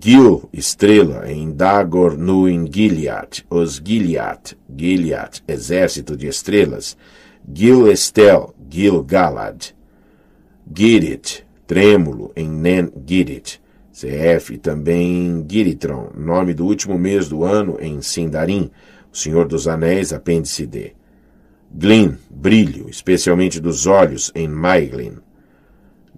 Gil, estrela, em Dagor nu em Gilead, os Gilead, Gilead, exército de estrelas, Gil Estel, Gil Galad. Girit, trêmulo, em Nen Girit, CF também Giritron, nome do último mês do ano em Sindarim, Senhor dos Anéis, apêndice D. Glyn, brilho, especialmente dos olhos, em Maiglin.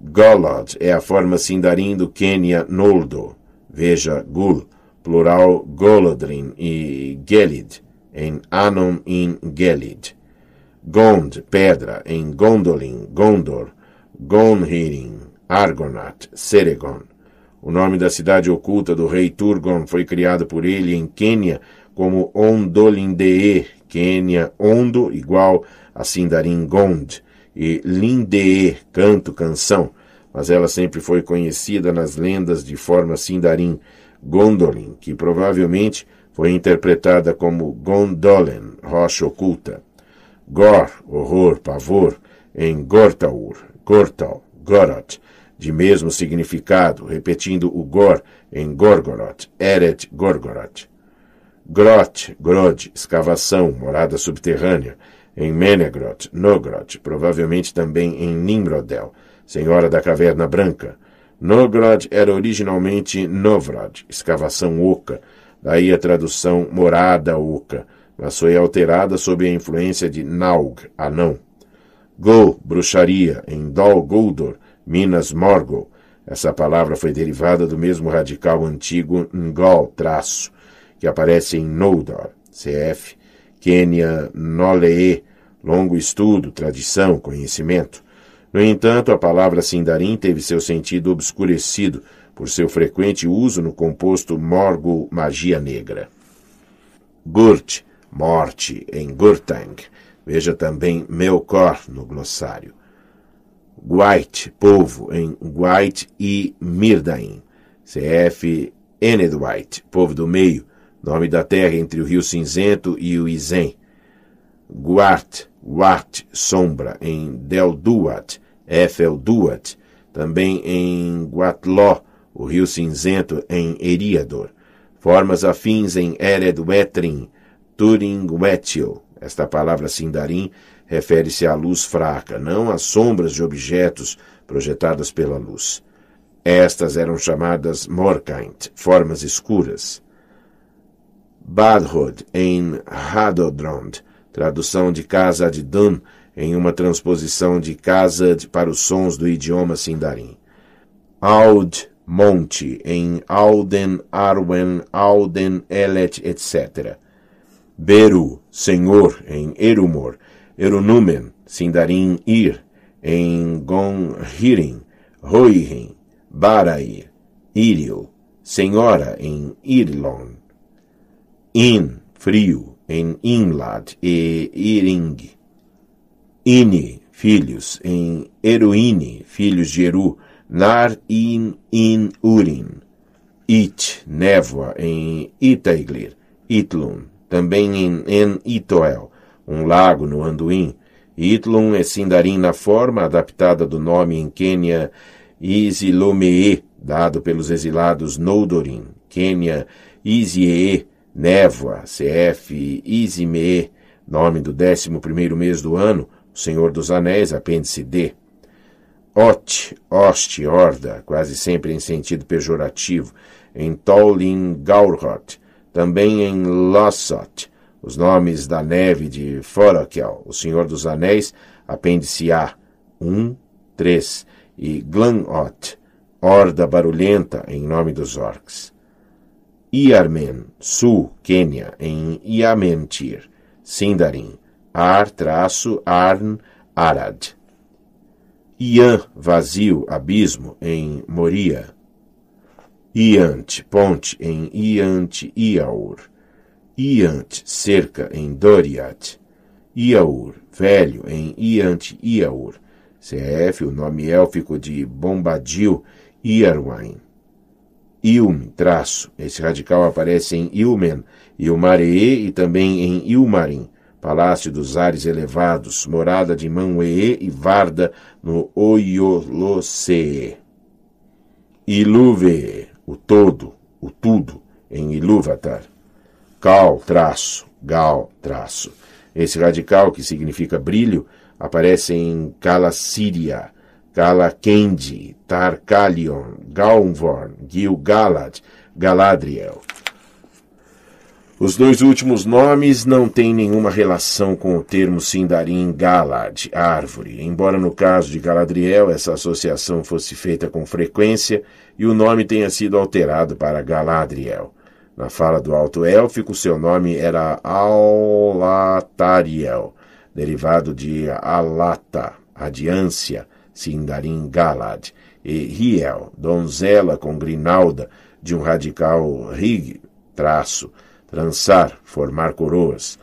Golod é a forma Sindarim do Quênia Noldo. Veja Gul, plural Golodrin e Gelid, em Anon in Gelid. Gond, pedra, em Gondolin, Gondor. Gonhirin, Argonat, Seregon. O nome da cidade oculta do rei Turgon foi criado por ele em Quênia como Ondolindee, Quênia, Ondo, igual a Sindarin Gond, e Lindee, canto, canção, mas ela sempre foi conhecida nas lendas de forma Sindarin Gondolin, que provavelmente foi interpretada como Gondolen, rocha oculta. Gor, horror, pavor, em Gortaur, Gortal, Gorot, de mesmo significado, repetindo o Gor em Gorgoroth, Eret Gorgoroth. Grot, Grod, escavação, morada subterrânea, em Menegrot, Nogrod, provavelmente também em Nimrodel, Senhora da Caverna Branca. Nogrod era originalmente Novrod, escavação oca, daí a tradução morada oca, mas foi alterada sob a influência de Naug, anão. Gol, bruxaria, em Dol Goldor, Minas Morgul. Essa palavra foi derivada do mesmo radical antigo Ngol, traço, que aparece em Noldor, CF, Quênia Nolee, longo estudo, tradição, conhecimento. No entanto, a palavra Sindarin teve seu sentido obscurecido por seu frequente uso no composto Morgul, magia negra. Gurt, morte, em Gurtang. Veja também Melkor no glossário. Guait, povo, em Guait e Mirdain, CF Enedwait, povo do meio, nome da terra entre o Rio Cinzento e o Isen. Guart, Wart, sombra, em Delduat, Efelduat, também em Guatló, o Rio Cinzento, em Eriador. Formas afins em Ereduetrin, Turinguetil. Esta palavra sindarim refere-se à luz fraca, não às sombras de objetos projetadas pela luz. Estas eram chamadas morkaint, formas escuras. Badhod em Hadodrond, tradução de Casa de Dun, em uma transposição de Casa para os sons do idioma Sindarim. Aud Monte em Alden, Arwen, Alden, Elet, etc. Beru, Senhor, em Erumor, Erunumen, Sindarim, Ir, em Gonghirin, Roirim, Barair, Iril, Senhora, em Irlon, In, frio, em Inlad e Iring. Ini, filhos, em Eruine, filhos de Eru, Nar-in, in urin. It, névoa, em Itaiglir, Itlum, também em En Itoel, um lago no Anduin. Itlum é Sindarin na forma adaptada do nome em Quênia Isilomee, dado pelos exilados Noldorin. Quênia Isiee, Névoa, CF Izime, nome do 11 primeiro mês do ano, Senhor dos Anéis, apêndice D. Ot, Oste, Horda, quase sempre em sentido pejorativo, em Tolin Gaurhot, também em Lossot, os nomes da neve de Forokel, o Senhor dos Anéis, apêndice A, 1, 3, e Glanot, Horda Barulhenta, em nome dos orcs. Iarmen, Sul, Quênia, em Iamentir, Sindarin, Ar-Arn, Arad. Ian, vazio, abismo, em Moria. Iant, ponte, em Iant, Iaur. Iant, cerca, em Doriat. Iaur, velho, em Iant, Iaur. CF, o nome élfico de Bombadil, Iarwain. Ilm, traço. Esse radical aparece em Ilmen, Ilmaree e também em Ilmarim, palácio dos ares elevados, morada de Manwee e Varda no Oiolocee. Iluve, o todo, o tudo, em Ilúvatar. Cal, traço, gal, traço. Esse radical, que significa brilho, aparece em Calasíria, Talakendi, Tarkalion, Galvorn, Gil-galad, Galadriel. Os dois últimos nomes não têm nenhuma relação com o termo Sindarin Galad, árvore, embora no caso de Galadriel essa associação fosse feita com frequência e o nome tenha sido alterado para Galadriel. Na fala do alto élfico, seu nome era Aulatariel, derivado de Alata, adiância. Sindarin Galad, e Riel, donzela com grinalda de um radical rig, traço, trançar, formar coroas.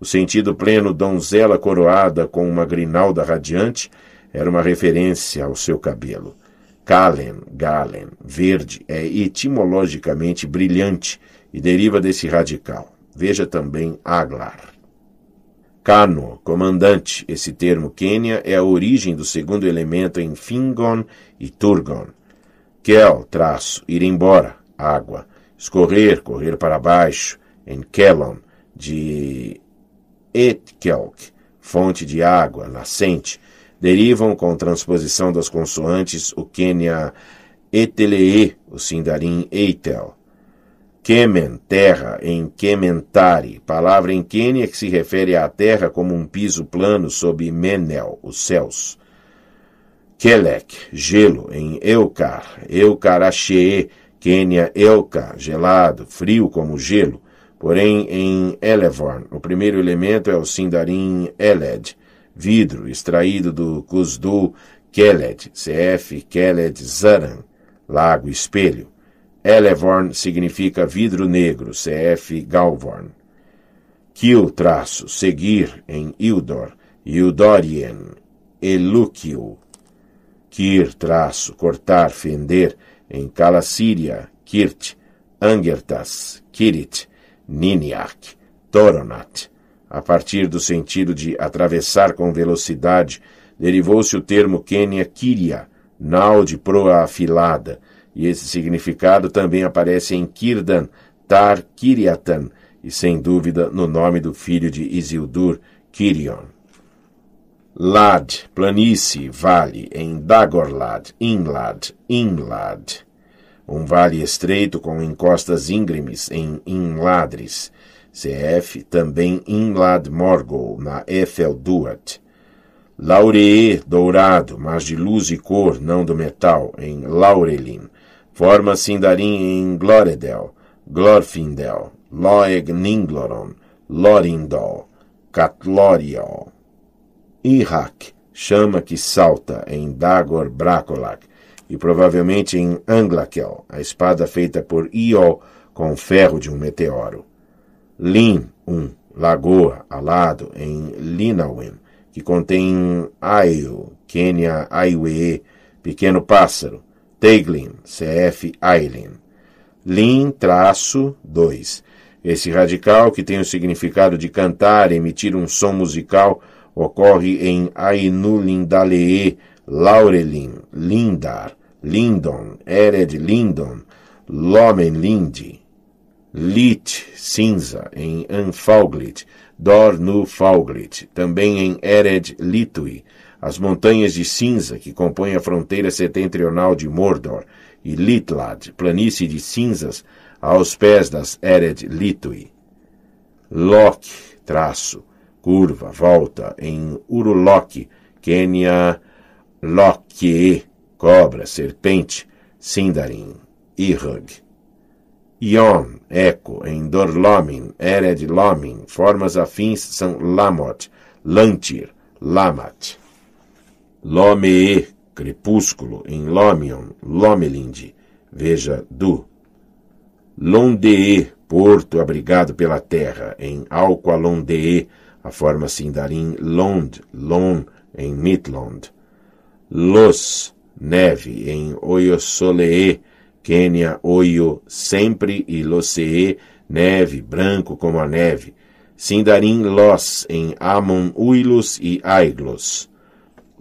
O sentido pleno donzela coroada com uma grinalda radiante era uma referência ao seu cabelo. Kalen, Galen, verde, é etimologicamente brilhante e deriva desse radical. Veja também Aglar. Kano, comandante. Esse termo Quênia é a origem do segundo elemento em Fingon e Turgon. Kel, traço, ir embora, água. Escorrer, correr para baixo, em Kelon, de Etkelk, fonte de água, nascente. Derivam com transposição das consoantes o Quênia Eteleê, o Sindarim Eitel. Kemen, terra, em Kementari, palavra em Quênia que se refere à terra como um piso plano sob Menel, os céus. Kelek, gelo, em Eucar, Eucarachee, Quênia, Elka, gelado, frio como gelo. Porém, em Elevorn, o primeiro elemento é o Sindarim Eled, vidro, extraído do Kuzdu Keled, CF Keled Zaran, lago espelho. Elevorn significa vidro negro, CF Galvorn. Kill traço, seguir em Ildor, Ildorien, Elúquio. Kir traço, cortar, fender em Calasíria, Kirt, Angertas, Kirit, Niniak, Toronat. A partir do sentido de atravessar com velocidade, derivou-se o termo Quênia Kiria, nau de proa afilada, e esse significado também aparece em Kirdan, Tar Kiriatan, e sem dúvida no nome do filho de Isildur, Kirion. Lad, planície, vale, em Dagorlad, Inlad, Inlad. Um vale estreito com encostas íngremes em Inladris, CF também Inlad Morgol, na Efelduat. Lauree, dourado, mas de luz e cor, não do metal, em Laurelin. Forma-se Sindarin em Gloredel, Glorfindel, Loegningloron, Lorindol, Catloriol. Ihak chama que salta em Dagor Bracolac, e provavelmente em Anglakel, a espada feita por Iol com ferro de um meteoro. Lin um, lagoa, alado, em Linawen, que contém Aio, Quênia Aiwee, pequeno pássaro, Teiglin, CF Ailen. Lin traço 2. Esse radical, que tem o significado de cantar, emitir um som musical, ocorre em Ainulindalee, Laurelin, Lindar, Lindon, Ered Lindon, Lomenlindi, Lit, cinza, em Anfalglit, Dor nu também em Ered Litui, as montanhas de cinza que compõem a fronteira setentrional de Mordor e Litlad, planície de cinzas, aos pés das Ered Litui. Lok, traço, curva, volta, em Urulok, Quênia, Loki, cobra, serpente, Sindarin, Irhug. Ion, eco, em Dorlomin, Ered Lomin, formas afins são Lamot, Lantir, Lamat. Lomee, crepúsculo, em Lomion, Lomelind, veja Du. Londee, porto abrigado pela terra, em Alqualondee, a forma sindarim Lond, Lon, em Midland Los, neve, em Oyosolee, Quênia, Oio, sempre, e Losee, neve, branco como a neve. Sindarim Los, em Amon Uilus e Aiglos.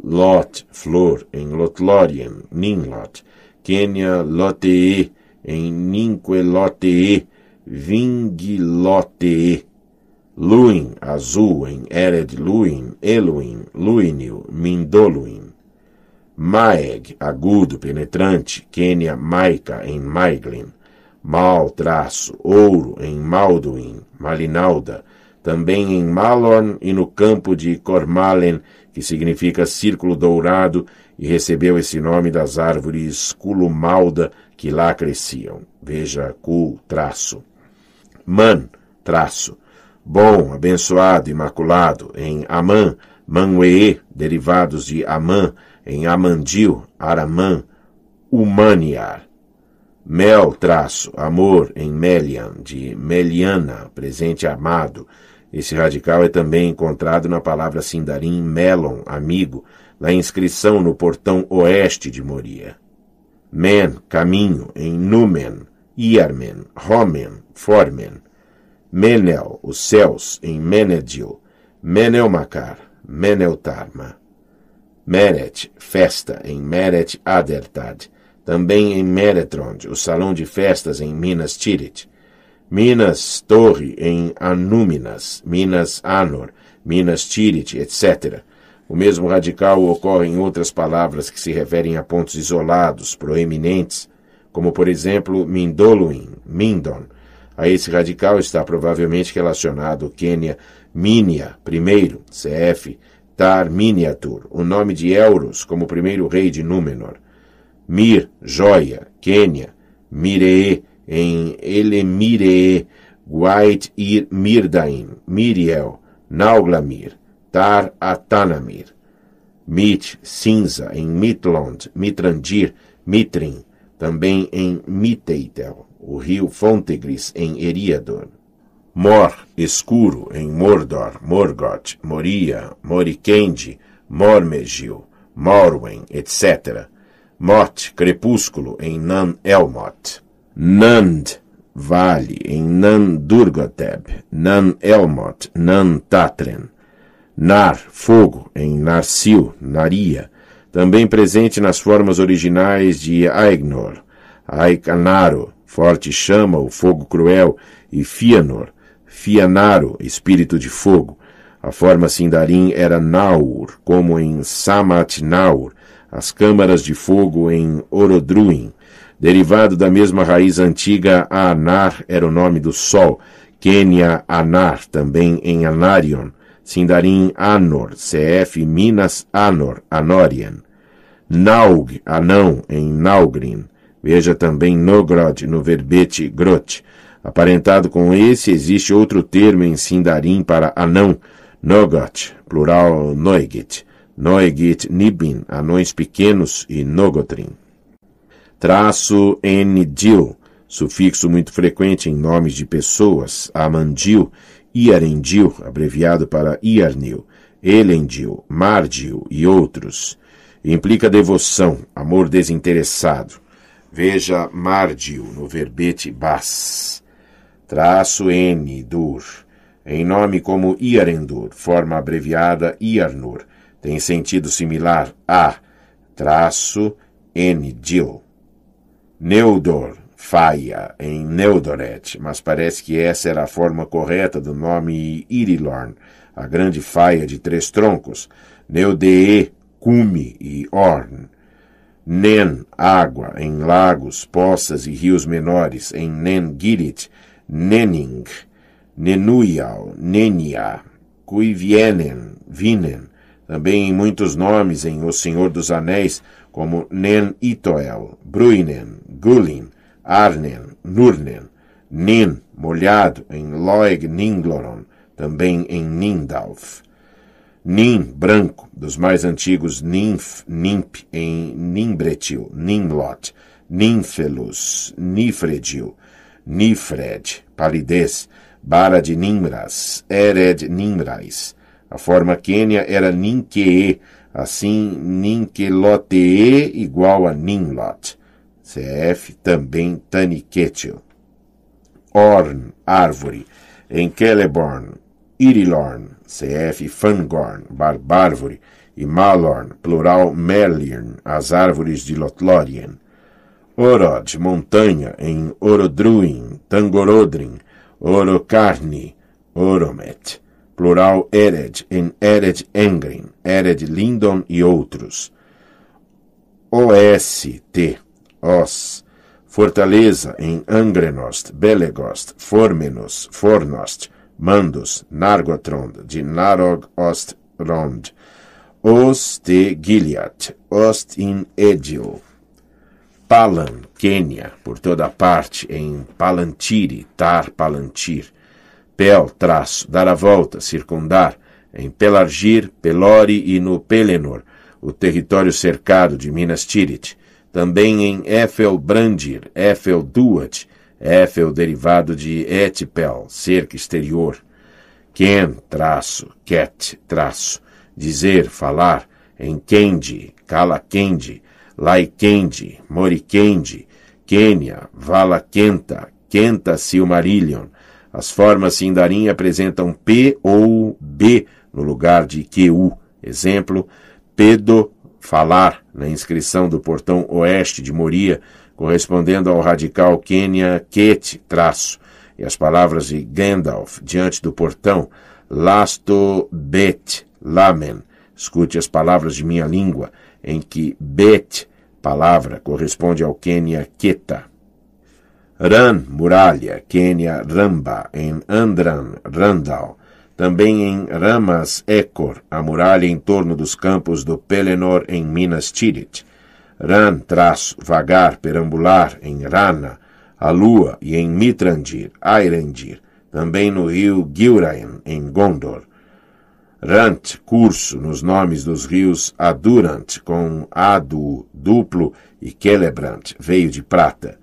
Lot, flor, em Lotlórien, Ninlot, Kenia Lotee, em Ninquelotee, Vingilotee, Luin, azul, em Ered Luin, Eluin, Luinil, Mindoluin, Maeg, agudo, penetrante, Quênia Maica, em Maiglin, Mal, traço, ouro, em Malduin, Malinalda, também em Malon e no campo de Cormalen, que significa círculo dourado, e recebeu esse nome das árvores culumalda que lá cresciam. Veja cul traço. Man traço. Bom, abençoado, imaculado, em Amã, Manwee, derivados de Amã, em Amandil, Aramã, Humaniar. Mel traço, amor, em Melian, de Meliana, presente amado, esse radical é também encontrado na palavra sindarim melon, amigo, na inscrição no portão oeste de Moria. Men, caminho, em Numen, Iarmen, Homen, Formen. Menel, os céus, em Menedil, Menelmacar, Meneltarma. Meret, festa, em Meret Adertad, também em Meretrond, o salão de festas em Minas Tirith. Minas Torre em Anúminas, Minas Anor, Minas Tirit etc. O mesmo radical ocorre em outras palavras que se referem a pontos isolados, proeminentes, como por exemplo Mindoluin, Mindon. A esse radical está provavelmente relacionado o Quênia Minia primeiro, CF, Tar Miniatur, o nome de Elros como primeiro rei de Númenor. Mir, joia, Quênia, Miree, em Elemire, White ir Mirdaim, Miriel, Nauglamir, Tar Atanamir, Mit, cinza, em Mitlond, Mitrandir, Mitrin, também em Miteitel, o rio Fontegris, em Eriador. Mor, escuro, em Mordor, Morgoth, Moria, Morikendi, Mormegil, Morwen, etc. Mot, crepúsculo, em Nan Elmot. Nand, vale, em Nandurgateb, Nan Elmot, Nan Tatren. Nar, fogo, em Narsil, Naria, também presente nas formas originais de Aignor, Aikanaro, forte chama, o fogo cruel, e Fianor, Fianaro, espírito de fogo. A forma Sindarin era Naur, como em Samat Naur, as câmaras de fogo em Orodruin derivado da mesma raiz antiga Anar era o nome do sol, Quênia Anar, também em Anarion, Sindarim Anor, CF Minas Anor, Anorian, Naug, Anão, em Naugrin, veja também Nogrod, no verbete Grot. Aparentado com esse, existe outro termo em Sindarim para anão, Nogot, plural Noigit, Noigit Nibin, anões pequenos e Nogotrin traço dil, sufixo muito frequente em nomes de pessoas, Amandil, Iarendil, abreviado para Iarnil, Elendil, Mardil e outros. Implica devoção, amor desinteressado. Veja Mardil no verbete Bas. Traço N, Dur. Em nome como Iarendur, forma abreviada Iarnur. Tem sentido similar a traço N, Dil. Neudor, Faia, em Neudoret, mas parece que essa era a forma correta do nome Irilorn, a grande faia de três troncos, Neudee, Cume e Orn. Nen, água, em lagos, poças e rios menores, em Nengirit, Nening, Nenuial, Nenia, Cuivienen, Vinen, também em muitos nomes em O Senhor dos Anéis, como Nen Itoel, Bruinen, Gulin, Arnen, Nurnen, Nin, molhado em Loeg Ningloron, também em Nindalf. Nin, branco, dos mais antigos Ninf, Nimp, em Nimbretil, Nimlot, Ninfelus, Nifredil, Nifred, palidez, Bara de Nimras, Ered Nimrais. A forma quênia era Ninkee, assim Ninquelotee igual a Nimlot. CF também Taniquetil. Orn, árvore, em Celeborn, Irilorn, CF Fangorn, barbárvore, e Malorn, plural Merlirn, as árvores de Lothlórien. Orod, montanha, em Orodruin, Tangorodrin, Orocarni, Oromet, plural Ered, em Ered Engrin, Ered Lindon e outros. OST os, fortaleza em Angrenost, Belegost, Formenos, Fornost, Mandos, Nargotrond, de Narog Ost Rond, Os de Gilead, Ost in Edil, Palan, Quênia, por toda parte, em Palantiri, Tar Palantir, Pel, traço, dar a volta, circundar, em Pelargir, Pelore e no Pelenor, o território cercado de Minas Tirith, também em Efelbrandir, Efelduat, Efel derivado de Etipel, cerca exterior, Ken, traço, Ket, traço, dizer, falar, em Enkendi, Kalakendi, Laikendi, Morikendi, Quênia, Vala kenta Quenta Silmarillion. As formas Sindarim apresentam P ou B no lugar de QU. Exemplo, Pedo falar na inscrição do portão oeste de Moria, correspondendo ao radical Kenya Kete, traço, e as palavras de Gandalf diante do portão, Lasto Bet, Lamen, escute as palavras de minha língua, em que Bet, palavra, corresponde ao Kenya Keta. Ran, muralha, Kenya Ramba, em Andran, Randal, também em Ramas Ekor, a muralha em torno dos campos do pelenor em Minas Tirith, Ran, traço, vagar, perambular, em Rana, a lua e em Mitrandir, Airendir, também no rio Gilraen, em Gondor. Rant, curso, nos nomes dos rios Adurant, com Adu, duplo, e Celebrant, veio de prata.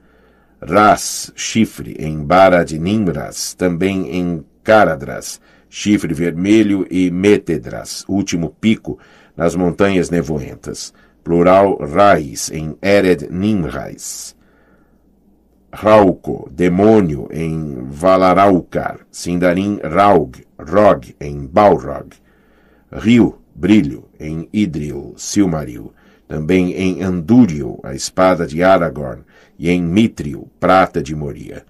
Ras, chifre, em Bara de Nimras, também em Caradras, Chifre Vermelho e Métedras, último pico, nas montanhas nevoentas. Plural Raiz, em Ered Nimrais. Rauco, demônio, em Valaraukar. Sindarin Raug, Rog, em Balrog. Rio, brilho, em Idril, Silmaril. Também em Andúril, a espada de Aragorn. E em Mitrio, prata de Moria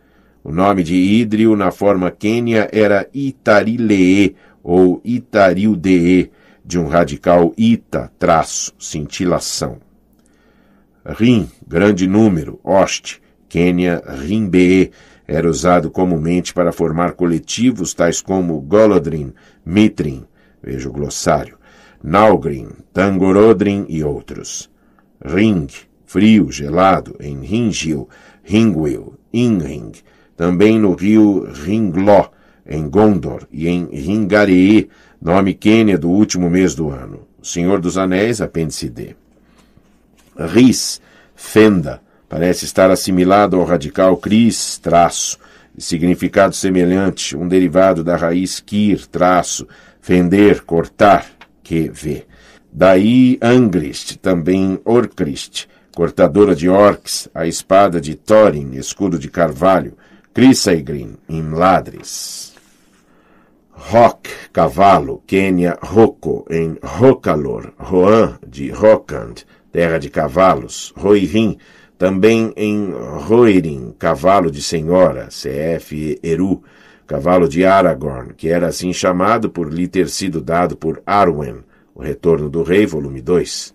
o nome de hídrio na forma quênia era Itarilee ou Itarildee, de um radical ita, traço, cintilação. Rim, grande número, hoste, Quênia, Rimbee, era usado comumente para formar coletivos tais como Golodrin, Mitrin, veja o glossário, Nalgrin, Tangorodrin e outros. Ring, frio, gelado, em Ringil, Ringwil, Inring, também no rio Ringló, em Gondor, e em Ringaree, nome Quênia do último mês do ano. Senhor dos Anéis, apêndice D. Ris, fenda, parece estar assimilado ao radical cris, traço, significado semelhante, um derivado da raiz kir, traço, fender, cortar, que vê. Daí Angrist, também Orcrist, cortadora de orcs, a espada de Thorin, escudo de carvalho, Green em Ladres. Rock, cavalo, Quênia, Roco em Rocalor, Roan, de Rocand, terra de cavalos, Roirin também em Roirin, cavalo de senhora, CF Eru, cavalo de Aragorn, que era assim chamado por lhe ter sido dado por Arwen, O Retorno do Rei, volume 2.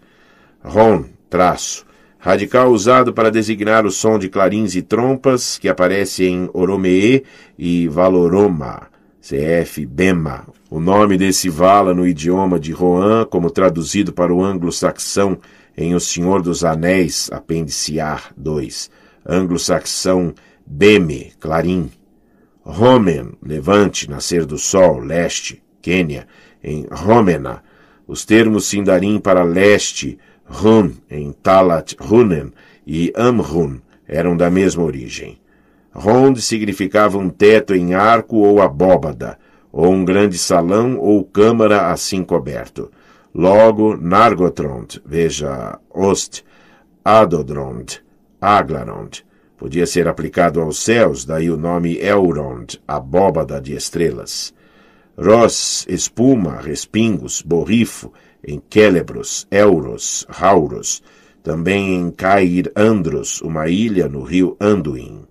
Ron, traço, Radical usado para designar o som de clarins e trompas que aparece em Oromee e Valoroma. CF Bema. O nome desse vala no idioma de Rohan, como traduzido para o anglo-saxão em O Senhor dos Anéis, apêndice A 2. Anglo-saxão Beme, clarim. Romen, levante, nascer do sol, leste, Quênia, em Romena. Os termos sindarim para leste, Hun em Talat Hunen e Amrun eram da mesma origem. Rond significava um teto em arco ou abóbada, ou um grande salão ou câmara assim coberto. Logo, Nargotrond, veja, Ost, Adodrond, Aglarond. Podia ser aplicado aos céus, daí o nome Elrond, abóbada de estrelas. Ross, espuma, respingos, borrifo, em Quelebros, Euros, Rauros, também em Cair Andros, uma ilha no rio Anduin.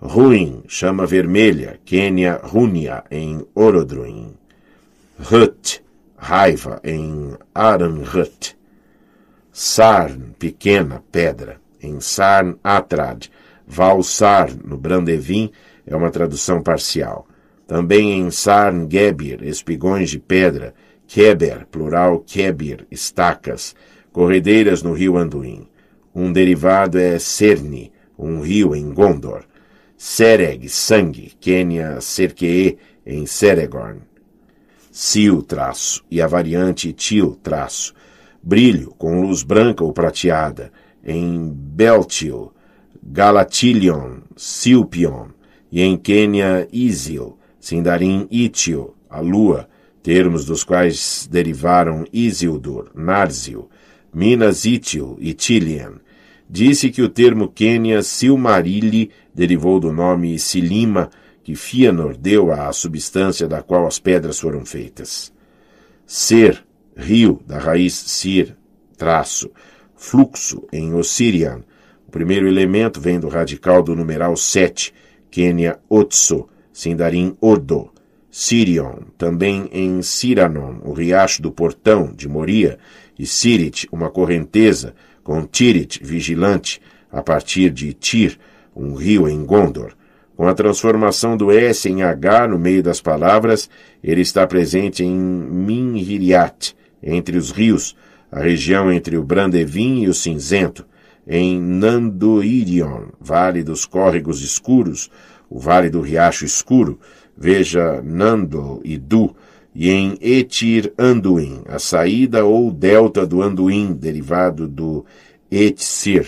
Ruin, chama vermelha, Quênia Runia, em Orodruin. Hut, raiva, em Aranhut. Sarn, pequena, pedra, em Sarn Atrad. Valsarn, no Brandevin, é uma tradução parcial. Também em Sarn Gebir, espigões de pedra, Queber, plural Kebir, estacas, corredeiras no rio Anduin. Um derivado é Cerne, um rio em Gondor. Sereg, sangue, Quênia, Serquee, em Seregorn. Sil, traço, e a variante Til, traço. Brilho, com luz branca ou prateada, em Beltil, Galatilion, Silpion, e em Quênia, Isil, Sindarim, Itil, a lua, termos dos quais derivaram Isildur, Narsil, Minas Ithil e Tilian. Disse que o termo Quênia Silmarilli derivou do nome Silima, que Fianor deu à substância da qual as pedras foram feitas. Ser, rio, da raiz sir, traço, fluxo, em Osirian. O primeiro elemento vem do radical do numeral 7, Quênia Otso, Sindarim Odo, Sirion, também em Siranon, o riacho do portão de Moria, e Sirit, uma correnteza, com Tirit, vigilante, a partir de Tir, um rio em Gondor. Com a transformação do S em H no meio das palavras, ele está presente em Minhiriat, entre os rios, a região entre o Brandevin e o Cinzento, em Nandoirion, vale dos córregos escuros, o vale do riacho escuro, veja Nando e Du, e em Etir Anduin, a saída ou delta do Anduin, derivado do Etsir.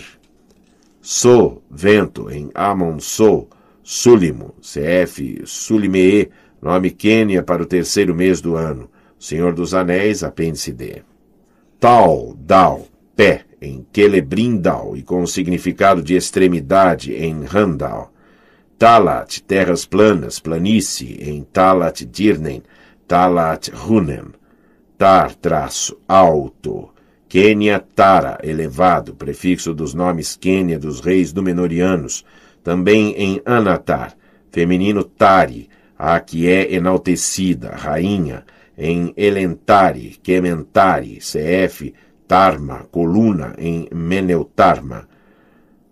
So, vento, em Amon So, Sulimo, CF Sulimee, nome Quênia para o terceiro mês do ano. Senhor dos Anéis, apêndice D. Tal, Dal, pé, em Celebrindal, e com o significado de extremidade em Randal. Talat, terras planas, planície, em Talat Dirnen, Talat Hunem, Tar, traço, alto. Quênia Tara, elevado, prefixo dos nomes Quênia dos reis Númenóreanos. Também em Anatar, feminino Tari, a que é enaltecida, rainha. Em Elentari, Kementari CF, Tarma, coluna, em Meneutarma.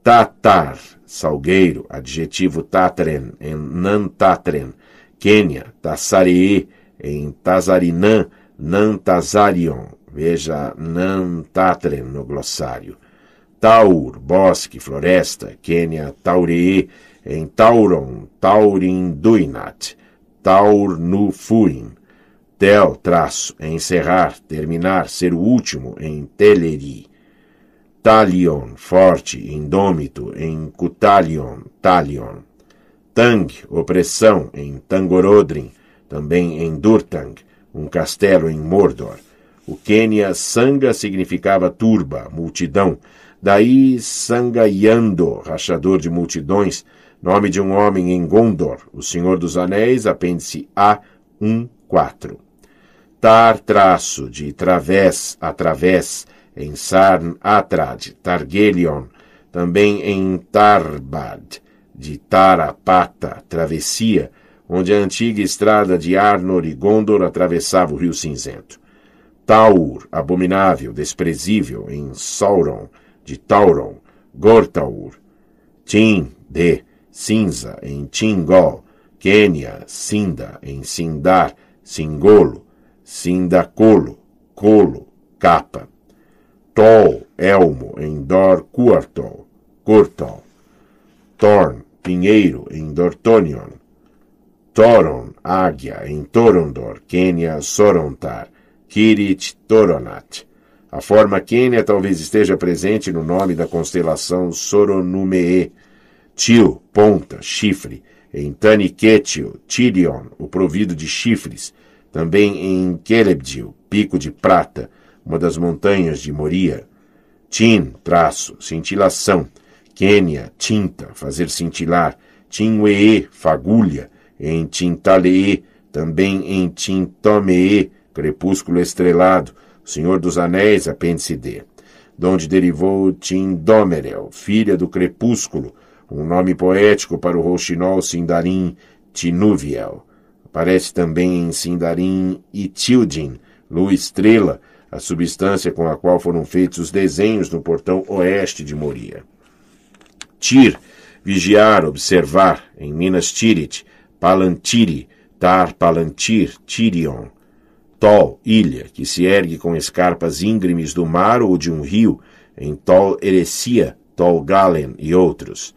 Tatar, salgueiro, adjetivo Tatren, em Nantatren, Quênia, Tassaree, em Tazarinã, Nantazarion, veja Nantatren no glossário. Taur, bosque, floresta, Quênia, Tauree, em Tauron, Taurinduinat, Taurnufuin. Tel, traço, encerrar, terminar, ser o último, em Teleri. Talion, forte, indômito, em Cutalion, Talion. Tang, opressão, em Tangorodrim, também em Durtang, um castelo em Mordor. O Quênia Sanga significava turba, multidão. Daí Sangayando, rachador de multidões, nome de um homem em Gondor, o Senhor dos Anéis, apêndice A14. Tar traço, de través, através, em Sarn Atrad, Targelion, também em Tarbad, de Tarapata, Travessia, onde a antiga estrada de Arnor e Gondor atravessava o Rio Cinzento. Taur, abominável, desprezível, em Sauron, de Tauron, Gortaur. Tim, de Cinza, em Tingol. Quênia, Sinda, em Sindar, Singolo, Sindacolo, Colo, Capa. Tol, elmo, em Dor Cuartol, Thorn, pinheiro, em Dortonion. Toron, águia, em Torondor, Quênia, Sorontar, Kirit, Toronat. A forma Quênia talvez esteja presente no nome da constelação Soronumee. Tio, ponta, chifre, em Taniquetio, Tirion, o provido de chifres, também em Kelebdil, pico de prata, uma das montanhas de Moria. Tin, traço, cintilação. Quênia, tinta, fazer cintilar. Tinwee, fagulha. Em Tintalee, também em Tintomee, crepúsculo estrelado. Senhor dos Anéis, apêndice D. Donde derivou Tindomerel, filha do crepúsculo, um nome poético para o rouxinol Sindarim Tinuviel Aparece também em Sindarim e Tildin, lua estrela, a substância com a qual foram feitos os desenhos no portão oeste de Moria. Tir, vigiar, observar, em Minas Tirith, Palantiri, Tar Palantir, Tirion. Tol, ilha, que se ergue com escarpas íngremes do mar ou de um rio, em Tol Erecia, Tol Galen e outros.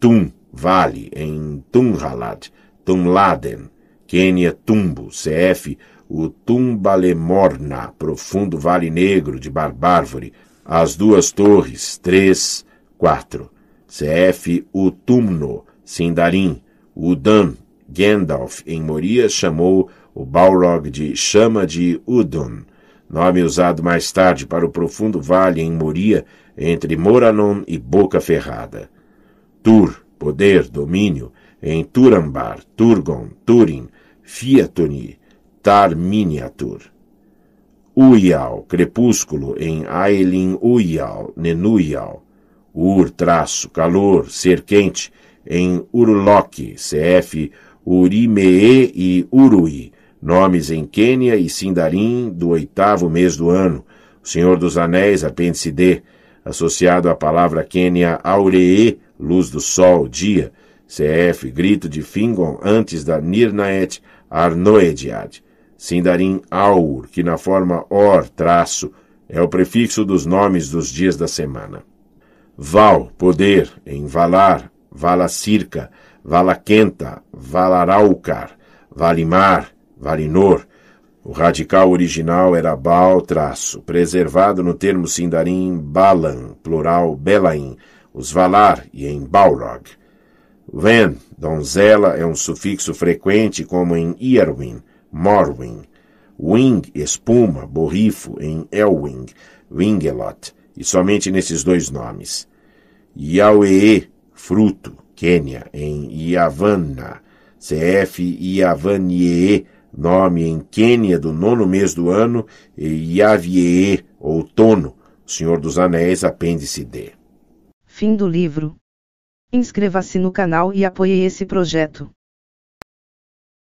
Tum, vale, em Tunhalad, Tumladen, Quênia Tumbo, CF o Tumbalemorna, profundo vale negro de Barbárvore, as duas torres, 3, 4. CF Utumno, Sindarin, Udan, Gandalf, em Moria, chamou o Balrog de Chama de Udun, nome usado mais tarde para o profundo vale em Moria, entre Moranon e Boca Ferrada. Tur, poder, domínio, em Turambar, Turgon, Turin, Fiatoni, altar miniatur. Uial crepúsculo em Ailin Uial Nenuial, Ur, traço, calor, ser quente, em Urloque, CF, Urimee e Urui, nomes em Quênia e Sindarim do oitavo mês do ano. O Senhor dos Anéis, apêndice D, associado à palavra Quênia Auree, luz do sol, dia, CF, grito de Fingon antes da Nirnaet Arnoediad. Sindarin Aur, que na forma Or traço é o prefixo dos nomes dos dias da semana. Val, poder, em Valar, Valacirca, Valaquenta, Valaraukar, Valimar, Valinor. O radical original era Baal traço, preservado no termo sindarim Balan, plural Belaim, os Valar e em Balrog. Ven, donzela, é um sufixo frequente como em Iarwin, Morwen, Wing, espuma, borrifo, em Elwing, Wingelot, e somente nesses dois nomes. Yawee, fruto, Quênia, em Yavanna, CF Iavanie, nome em Quênia do nono mês do ano, e Yavie, outono, Senhor dos Anéis, apêndice D. Fim do livro. Inscreva-se no canal e apoie esse projeto.